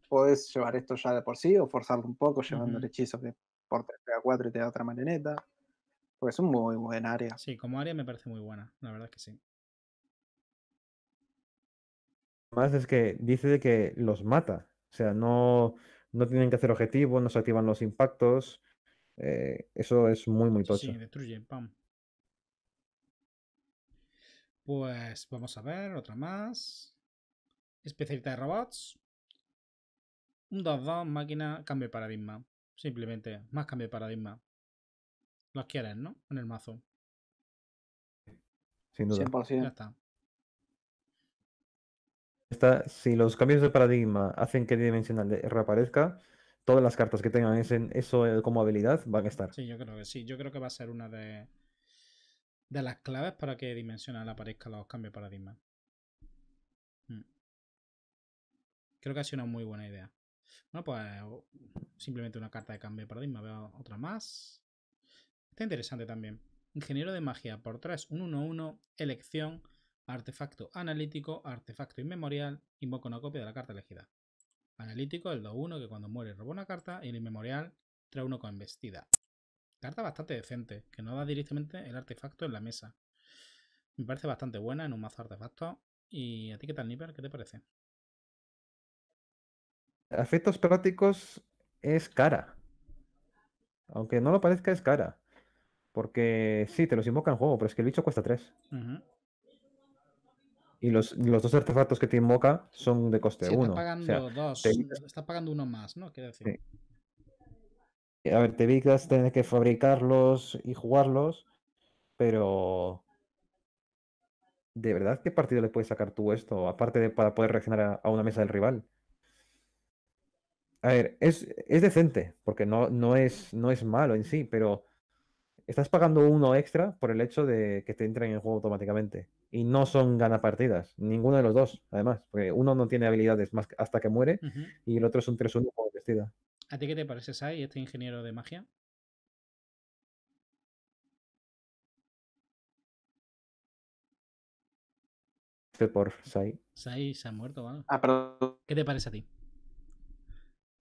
podés llevar esto ya de por sí o forzarlo un poco llevando hechizos el hechizo que por 3 4 y te da otra marioneta. Pues es un muy buen área. Sí, como área me parece muy buena, la verdad es que sí. Además es que dice que los mata. O sea, no, no tienen que hacer objetivos, no se activan los impactos. Eh, eso es muy, muy tocho. Pues vamos a ver, otra más. Especialista de robots. Un 2-2, máquina, cambio de paradigma. Simplemente, más cambio de paradigma. Los quieres, ¿no? En el mazo. Sin duda. Ya está. si los cambios de paradigma hacen que el dimensional reaparezca, todas las cartas que tengan eso eh, como habilidad van a estar. Sí, yo creo que sí. Yo creo que va a ser una de, las claves para que Dimensional aparezca los cambios de paradigma. Hmm. Creo que ha sido una muy buena idea. Bueno, pues simplemente una carta de cambio de paradigma. Veo otra más. Está interesante también. Ingeniero de magia por 3, un 1-1, elección, artefacto analítico, artefacto inmemorial, Invoco una copia de la carta elegida. Analítico, el 2-1, que cuando muere robó una carta. Y el inmemorial, 3-1 con embestida. Carta bastante decente, que no da directamente el artefacto en la mesa. Me parece bastante buena en un mazo artefacto. ¿Y a ti qué tal, Nipper? ¿Qué te parece? A efectos prácticos es cara. Aunque no lo parezca, es cara. Porque sí, te los invoca en juego, pero es que el bicho cuesta 3 y los, dos artefactos que te invoca son de coste 1. está pagando dos. Eh, pagando uno más, ¿no? A ver, te evitas tener que fabricarlos y jugarlos, pero. ¿De verdad qué partido le puedes sacar tú esto? Aparte de para poder reaccionar a, una mesa del rival. A ver, es, es decente, porque no, no, es, no es malo en sí, pero estás pagando uno extra por el hecho de que te entren en el juego automáticamente. Y no son ganapartidas, ninguno de los dos, además, porque uno no tiene habilidades hasta que muere y el otro es un 3-1 vestida. ¿A ti qué te parece, Sai, este ingeniero de magia? por Sai. Sai se ha muerto, ¿vale? Ah, perdón. ¿Qué te parece a ti?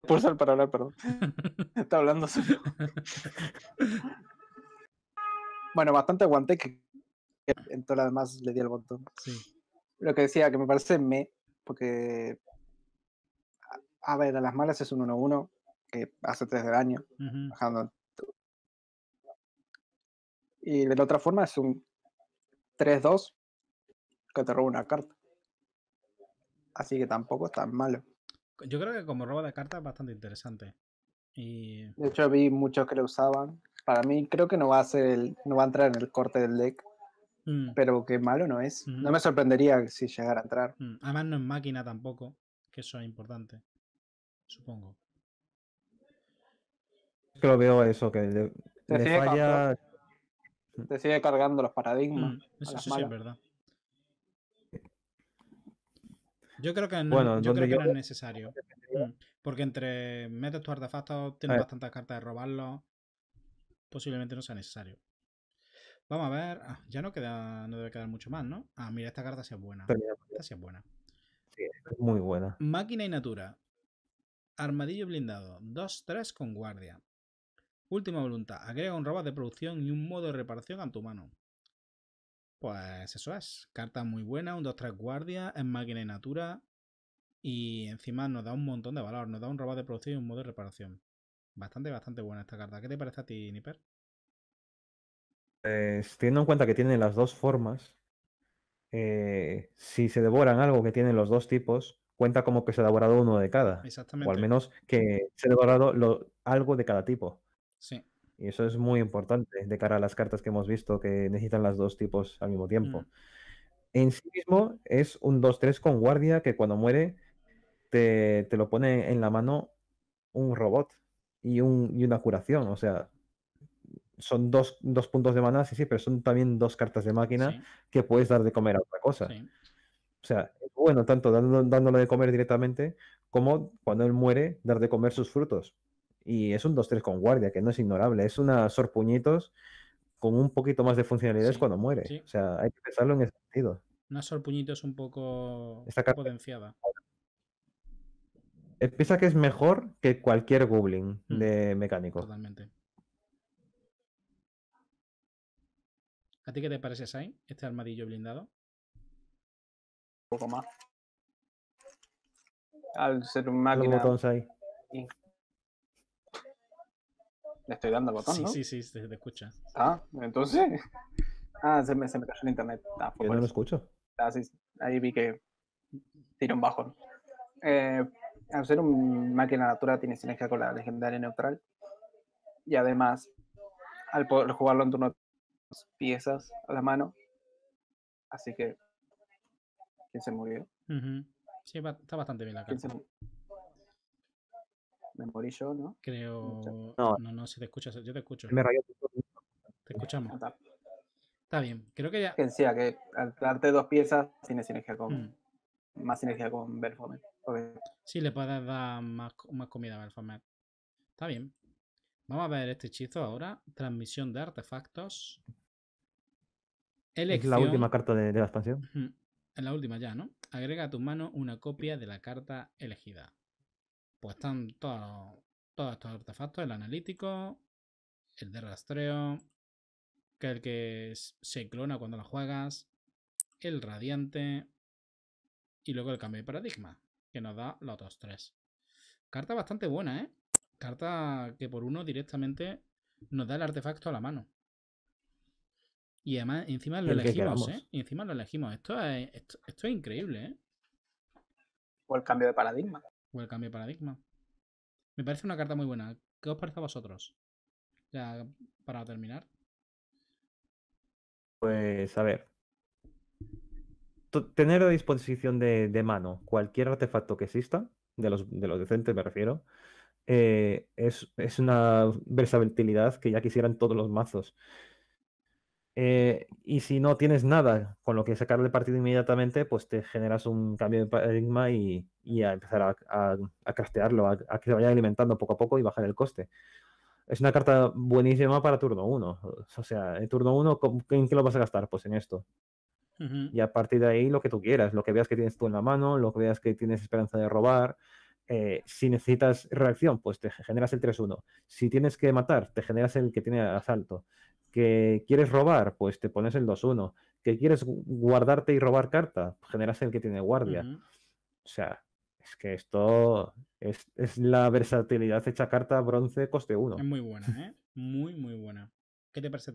Pulsar para hablar, perdón. <laughs> Está hablando solo. <laughs> Bueno, bastante aguanté que ah. en todas las demás le di el botón. Sí. Lo que decía, que me parece me, porque. A, ver, a las malas es un 1-1 que hace 3 de daño, Y de la otra forma es un 3-2 que te roba una carta. Así que tampoco es tan malo. Yo creo que como roba de carta es bastante interesante. Y... De hecho, vi muchos que lo usaban para mí creo que no va a ser no va a entrar en el corte del deck. Mm. Pero qué malo no es. No me sorprendería si llegara a entrar. Mm. Además no es máquina tampoco, que eso es importante. Supongo. Que lo veo eso, que le, falla. te sigue cargando los paradigmas. Mm, eso sí, es verdad. Yo creo que no, no es necesario. Porque entre metes tu artefacto, tienes bastantes cartas de robarlo posiblemente no sea necesario. Vamos a ver. Ah, ya no queda, no debe quedar mucho más, ¿no? Ah, mira, esta carta sí es buena. sí es buena. muy buena. Máquina y natura. Armadillo blindado. 2-3 con guardia. Última voluntad. Agrega un robot de producción y un modo de reparación a tu mano. Pues eso es. Carta muy buena. Un 2-3 guardia. en máquina y natura. Y encima nos da un montón de valor. Nos da un robot de producción y un modo de reparación. Bastante, bastante buena esta carta. ¿Qué te parece a ti, Nipper eh, teniendo en cuenta que tiene las dos formas, eh, si se devoran algo que tienen los dos tipos, cuenta como que se ha devorado uno de cada. O al menos que se ha devorado algo de cada tipo. Sí. Y eso es muy importante de cara a las cartas que hemos visto que necesitan los dos tipos al mismo tiempo. Mm. En sí mismo es un 2-3 con guardia que cuando muere te, te, lo pone en la mano un robot y, una curación. O sea, son dos, puntos de maná, sí, sí, pero son también dos cartas de máquina que puedes dar de comer a otra cosa. O sea, bueno, tanto dando, dándole de comer directamente como cuando él muere, dar de comer sus frutos. Y es un 2-3 con guardia, que no es ignorable, es una sorpuñitos con un poquito más de funcionalidades cuando muere. O sea, hay que pensarlo en ese sentido. Una sorpuñitos un poco potenciada. Eh, piensa que es mejor que cualquier googling mm, de mecánico. Totalmente. ¿A ti qué te parece, Sain? Este armadillo blindado. Un poco más. Al ser un máquina... Los botones Le estoy dando botón, sí, ¿no? Sí, sí, se te escucha. Ah, entonces... Ah, se me, se me cayó el internet. Bueno, ah, no lo escucho. Ah, sí, ahí vi que tiró un bajo. Eh, al ser un máquina natural tiene sinergia con la legendaria neutral. Y además, al poder jugarlo en turno piezas a la mano. Así que. ¿Quién se murió? Sí, está bastante bien la carta. Me morí yo, ¿no? Creo. No, no, no si te escuchas, yo te escucho. Me rayó. Te escuchamos. Ah, está. bien, creo que ya. Que decía que al darte dos piezas tiene sinergia con. Mm. Más sinergia con Belfomen. Sí, le puedes dar más, comida al alfamet. Está bien. Vamos a ver este hechizo ahora. Transmisión de artefactos. Es la última carta de, la expansión. Es la última ya, ¿no? Agrega a tu mano una copia de la carta elegida. Pues están todos, todos estos artefactos. El analítico, el de rastreo, que el que se clona cuando la juegas, el radiante y luego el cambio de paradigma que nos da los dos tres. Carta bastante buena, ¿eh? Carta que por uno directamente nos da el artefacto a la mano. Y además, encima lo elegimos, ¿eh? encima lo elegimos. Esto es, esto, es increíble, ¿eh? O el cambio de paradigma. O el cambio de paradigma. Me parece una carta muy buena. ¿Qué os parece a vosotros? Ya para terminar. Pues a ver, tener a disposición de, mano cualquier artefacto que exista, de los, de los decentes me refiero, eh, es, una versatilidad que ya quisieran todos los mazos. Eh, y si no tienes nada con lo que sacarle partido inmediatamente, pues te generas un cambio de paradigma y, a empezar a, a, castearlo, a, a, que se vaya alimentando poco a poco y bajar el coste. Es una carta buenísima para turno 1. O sea, en turno 1, ¿en qué lo vas a gastar? Pues en esto. Y a partir de ahí lo que tú quieras, lo que veas que tienes tú en la mano, lo que veas que tienes esperanza de robar. Eh, si necesitas reacción, pues te generas el 3-1. Si tienes que matar, te generas el que tiene asalto. Que quieres robar, pues te pones el 2-1. Que quieres guardarte y robar carta, generas el que tiene guardia. O sea, es que esto es, la versatilidad hecha carta bronce coste 1. Es muy buena, ¿eh? Muy, muy buena. ¿Qué te parece a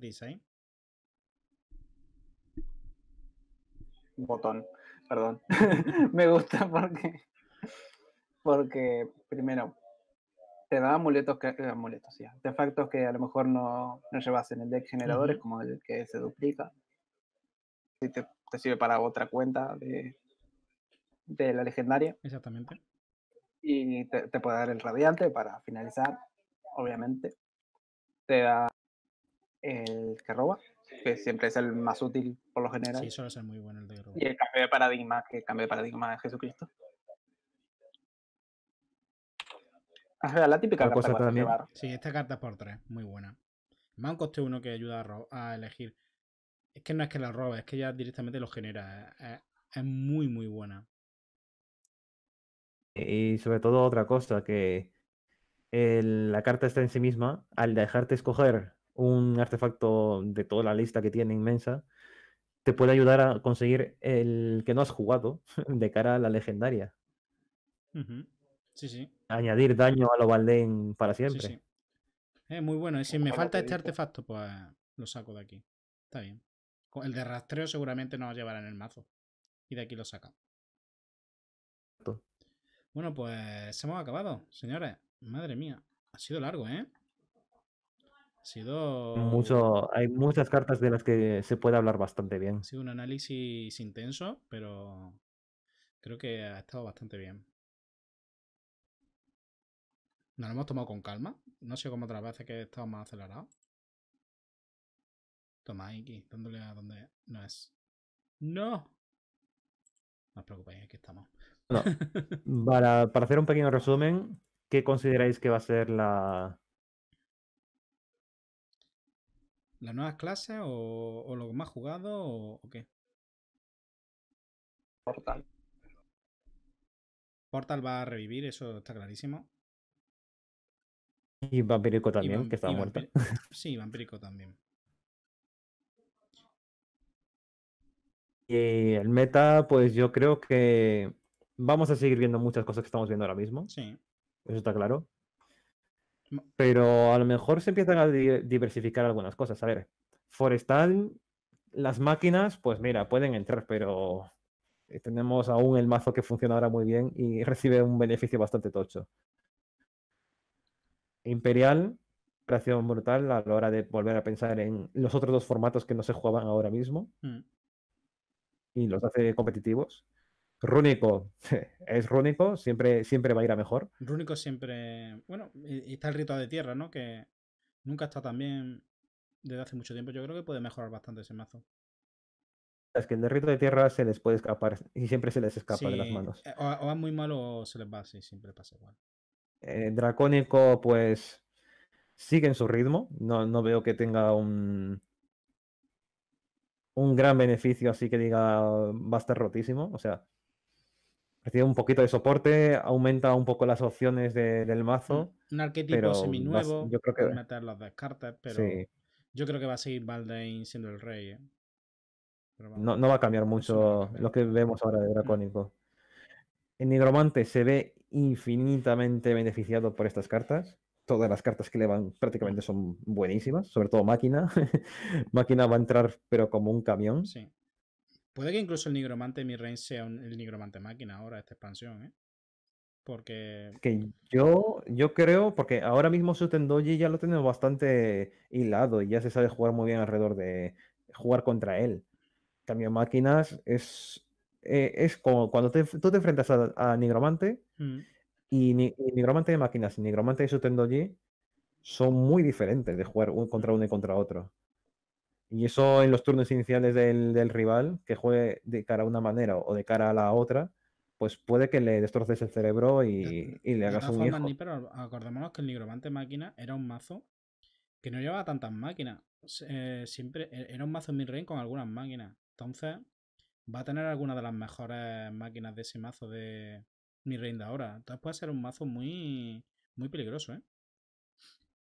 botón, perdón. <laughs> me gusta porque, porque primero, te da amuletos, que, eh, amuletos, sí, artefactos que a lo mejor no, llevas en el deck generadores, como el que se duplica. te, sirve para otra cuenta de, de la legendaria. Exactamente. Y te, te, puede dar el radiante para finalizar, obviamente. Te da el que roba, que siempre es el más útil por lo general. Sí, suele ser muy bueno el de Grogu. Y el cambio de paradigma, que el cambio de paradigma de Jesucristo. Ah, la típica cosa también. Sí, esta carta es por tres, muy buena. Me un coste uno que ayuda a, a, elegir. Es que no es que la robe, es que ya directamente lo genera. Eh, eh, es, muy, muy buena. Y sobre todo otra cosa, que la carta está en sí misma, al dejarte escoger un artefacto de toda la lista que tiene inmensa, te puede ayudar a conseguir el que no has jugado <laughs> de cara a la legendaria. Sí, sí. Añadir daño a lo Valdein para siempre. Es eh, muy bueno. Y eh, Si me falta este artefacto, pues lo saco de aquí. Está bien. El de rastreo seguramente nos llevará en el mazo. Y de aquí lo saco Bueno, pues hemos acabado, señores. Madre mía. Ha sido largo, ¿eh? Ha sido. Mucho, hay muchas cartas de las que se puede hablar bastante bien. Ha sido un análisis intenso, pero creo que ha estado bastante bien. Nos lo hemos tomado con calma. No sé cómo otras veces que he estado más acelerado. Toma, Iki, dándole a donde no es. ¡No! No os preocupéis, aquí estamos. <laughs> Para, para, hacer un pequeño resumen, ¿qué consideráis que va a ser la, ¿Las nuevas clases o, lo más jugado o, qué? Portal. Portal va a revivir, eso está clarísimo. Y Vampirico también, que estaba muerto. <laughs> Sí, Vampirico también. Y eh, el meta, pues yo creo que vamos a seguir viendo muchas cosas que estamos viendo ahora mismo. Sí. Eso está claro. Pero a lo mejor se empiezan a diversificar algunas cosas. A ver, forestal, las máquinas, pues mira, pueden entrar, pero eh, tenemos aún el mazo que funciona ahora muy bien y <laughs> recibe un beneficio bastante tocho. Imperial, creación brutal a la hora de volver a pensar en los otros dos formatos que no se jugaban ahora mismo mm. y los hace competitivos. Rúnico <laughs> es rúnico, siempre, siempre va a ir a mejor. Rúnico siempre. Bueno, y está el Rito de tierra, ¿no? Que nunca está tan bien desde hace mucho tiempo. Yo creo que puede mejorar bastante ese mazo. Es que en el rito de tierra se les puede escapar y siempre se les escapa de las manos. Eh, o, va muy mal o se les va, así, siempre pasa igual. Eh, Dracónico, pues sigue en su ritmo. No, no veo que tenga un, un gran beneficio, así que diga va a estar rotísimo. O sea, Recibe un poquito de soporte, aumenta un poco las opciones del mazo. Un arquetipo seminuevo, nuevo yo creo que... meter las descartes, pero yo creo que va a seguir Baldain siendo el rey. ¿eh? no, no, va a cambiar mucho lo que vemos ahora de Dracónico. Mm. El Nigromante se ve infinitamente beneficiado por estas cartas. Todas las cartas que le van prácticamente son buenísimas, sobre todo Máquina. <laughs> máquina va a entrar, pero como un camión. Sí. Puede que incluso el nigromante mi rey sea el nigromante máquina ahora, esta expansión, ¿eh? Porque. yo, yo creo, porque ahora mismo su Tendoji ya lo tenemos bastante hilado y ya se sabe jugar muy bien alrededor de jugar contra él. cambio, máquinas es. Eh, es como cuando tú te enfrentas a, Nigromante mm. y, Nigromante de máquinas y Nigromante de su son muy diferentes de jugar un contra uno y contra otro. Y eso en los turnos iniciales del, rival, que juegue de cara a una manera o de cara a la otra, pues puede que le destroces el cerebro y, le hagas un viejo. pero acordémonos que el nigromante máquina era un mazo que no llevaba tantas máquinas. Eh, siempre e, era un mazo midrange con algunas máquinas. Entonces, va a tener alguna de las mejores máquinas de ese mazo de Mirrein de ahora. Entonces puede ser un mazo muy, muy peligroso, ¿eh?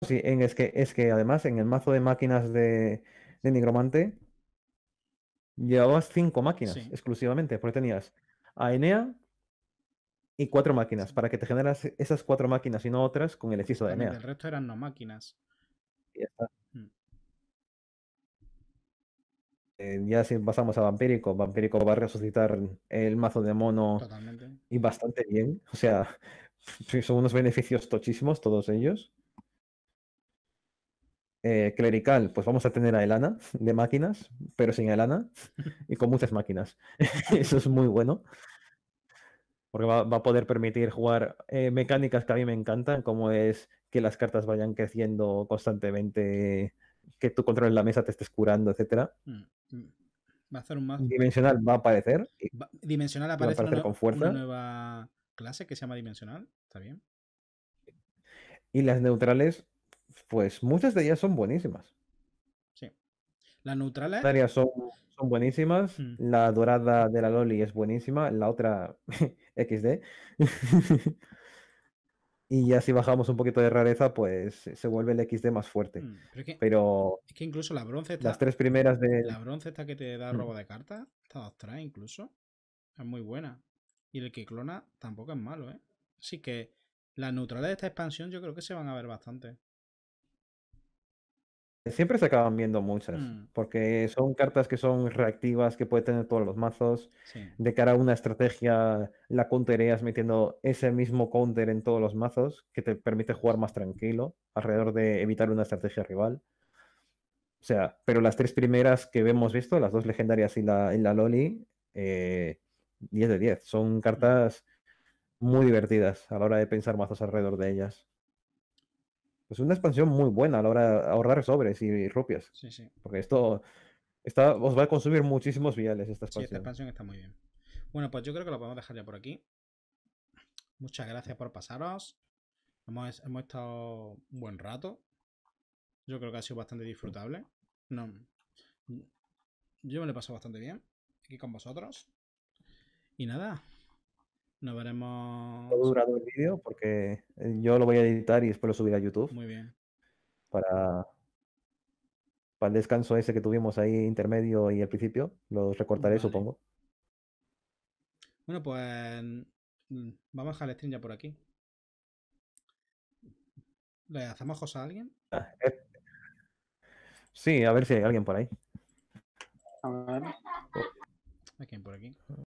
Sí, es, que, es que además en el mazo de máquinas de, de Nigromante llevabas cinco máquinas exclusivamente, porque tenías Aenea y cuatro máquinas, para que te generas esas cuatro máquinas y no otras con el hechizo de Aenea El resto eran no máquinas. Mm. Eh, ya si pasamos a Vampírico, Vampírico va a resucitar el mazo de mono y bastante bien. O sea, <laughs> son unos beneficios tochísimos todos ellos. Eh, clerical, pues vamos a tener a Elana de máquinas, pero sin Elana y con muchas máquinas. <laughs> Eso es muy bueno. Porque va, a poder permitir jugar eh, mecánicas que a mí me encantan, como es que las cartas vayan creciendo constantemente, que tu control en la mesa, te estés curando, etc. Mm, mm. Va a hacer un más Dimensional va a aparecer. dimensional aparece a aparecer con fuerza. una nueva clase que se llama Dimensional. Está bien. Y las neutrales pues muchas de ellas son buenísimas. Sí. La neutral es... son, son buenísimas. La dorada de la Loli es buenísima. La otra XD. <laughs> <laughs> y ya si bajamos un poquito de rareza, pues se vuelve el XD más fuerte. Mm, pero, es que, incluso la bronce está, Las tres primeras de. La bronce está que te da robo de carta. Está doctora incluso. Es muy buena. Y el que clona tampoco es malo, ¿eh? Así que las neutrales de esta expansión yo creo que se van a ver bastante. Siempre se acaban viendo muchas, mm. porque son cartas que son reactivas, que puede tener todos los mazos. De cara a una estrategia, la countereas metiendo ese mismo counter en todos los mazos, que te permite jugar más tranquilo, alrededor de evitar una estrategia rival. O sea, pero las tres primeras que hemos visto, las dos legendarias y la, Loli, 10 eh, de 10. Son mm. cartas muy divertidas a la hora de pensar mazos alrededor de ellas. Es pues, una expansión muy buena a la hora de ahorrar sobres y rupias. Sí, sí. Porque esto está, os va a consumir muchísimos viales esta expansión. Sí, esta expansión está muy bien. Bueno, pues yo creo que lo podemos dejar ya por aquí. Muchas gracias por pasaros. Hemos, hemos estado un buen rato. Yo creo que ha sido bastante disfrutable. No, yo me lo he pasado bastante bien aquí con vosotros. Y nada, nos veremos. Todo durado el vídeo porque eh, yo lo voy a editar y después lo subiré a YouTube. Muy bien. Para, para el descanso ese que tuvimos ahí intermedio y al principio. Los recortaré, supongo. Bueno, pues mm, vamos a dejar el stream ya por aquí. ¿Le hacemos cosas a alguien? Ah, eh. Sí, a ver si hay alguien por ahí. A ver. <laughs> ¿Hay quien por aquí?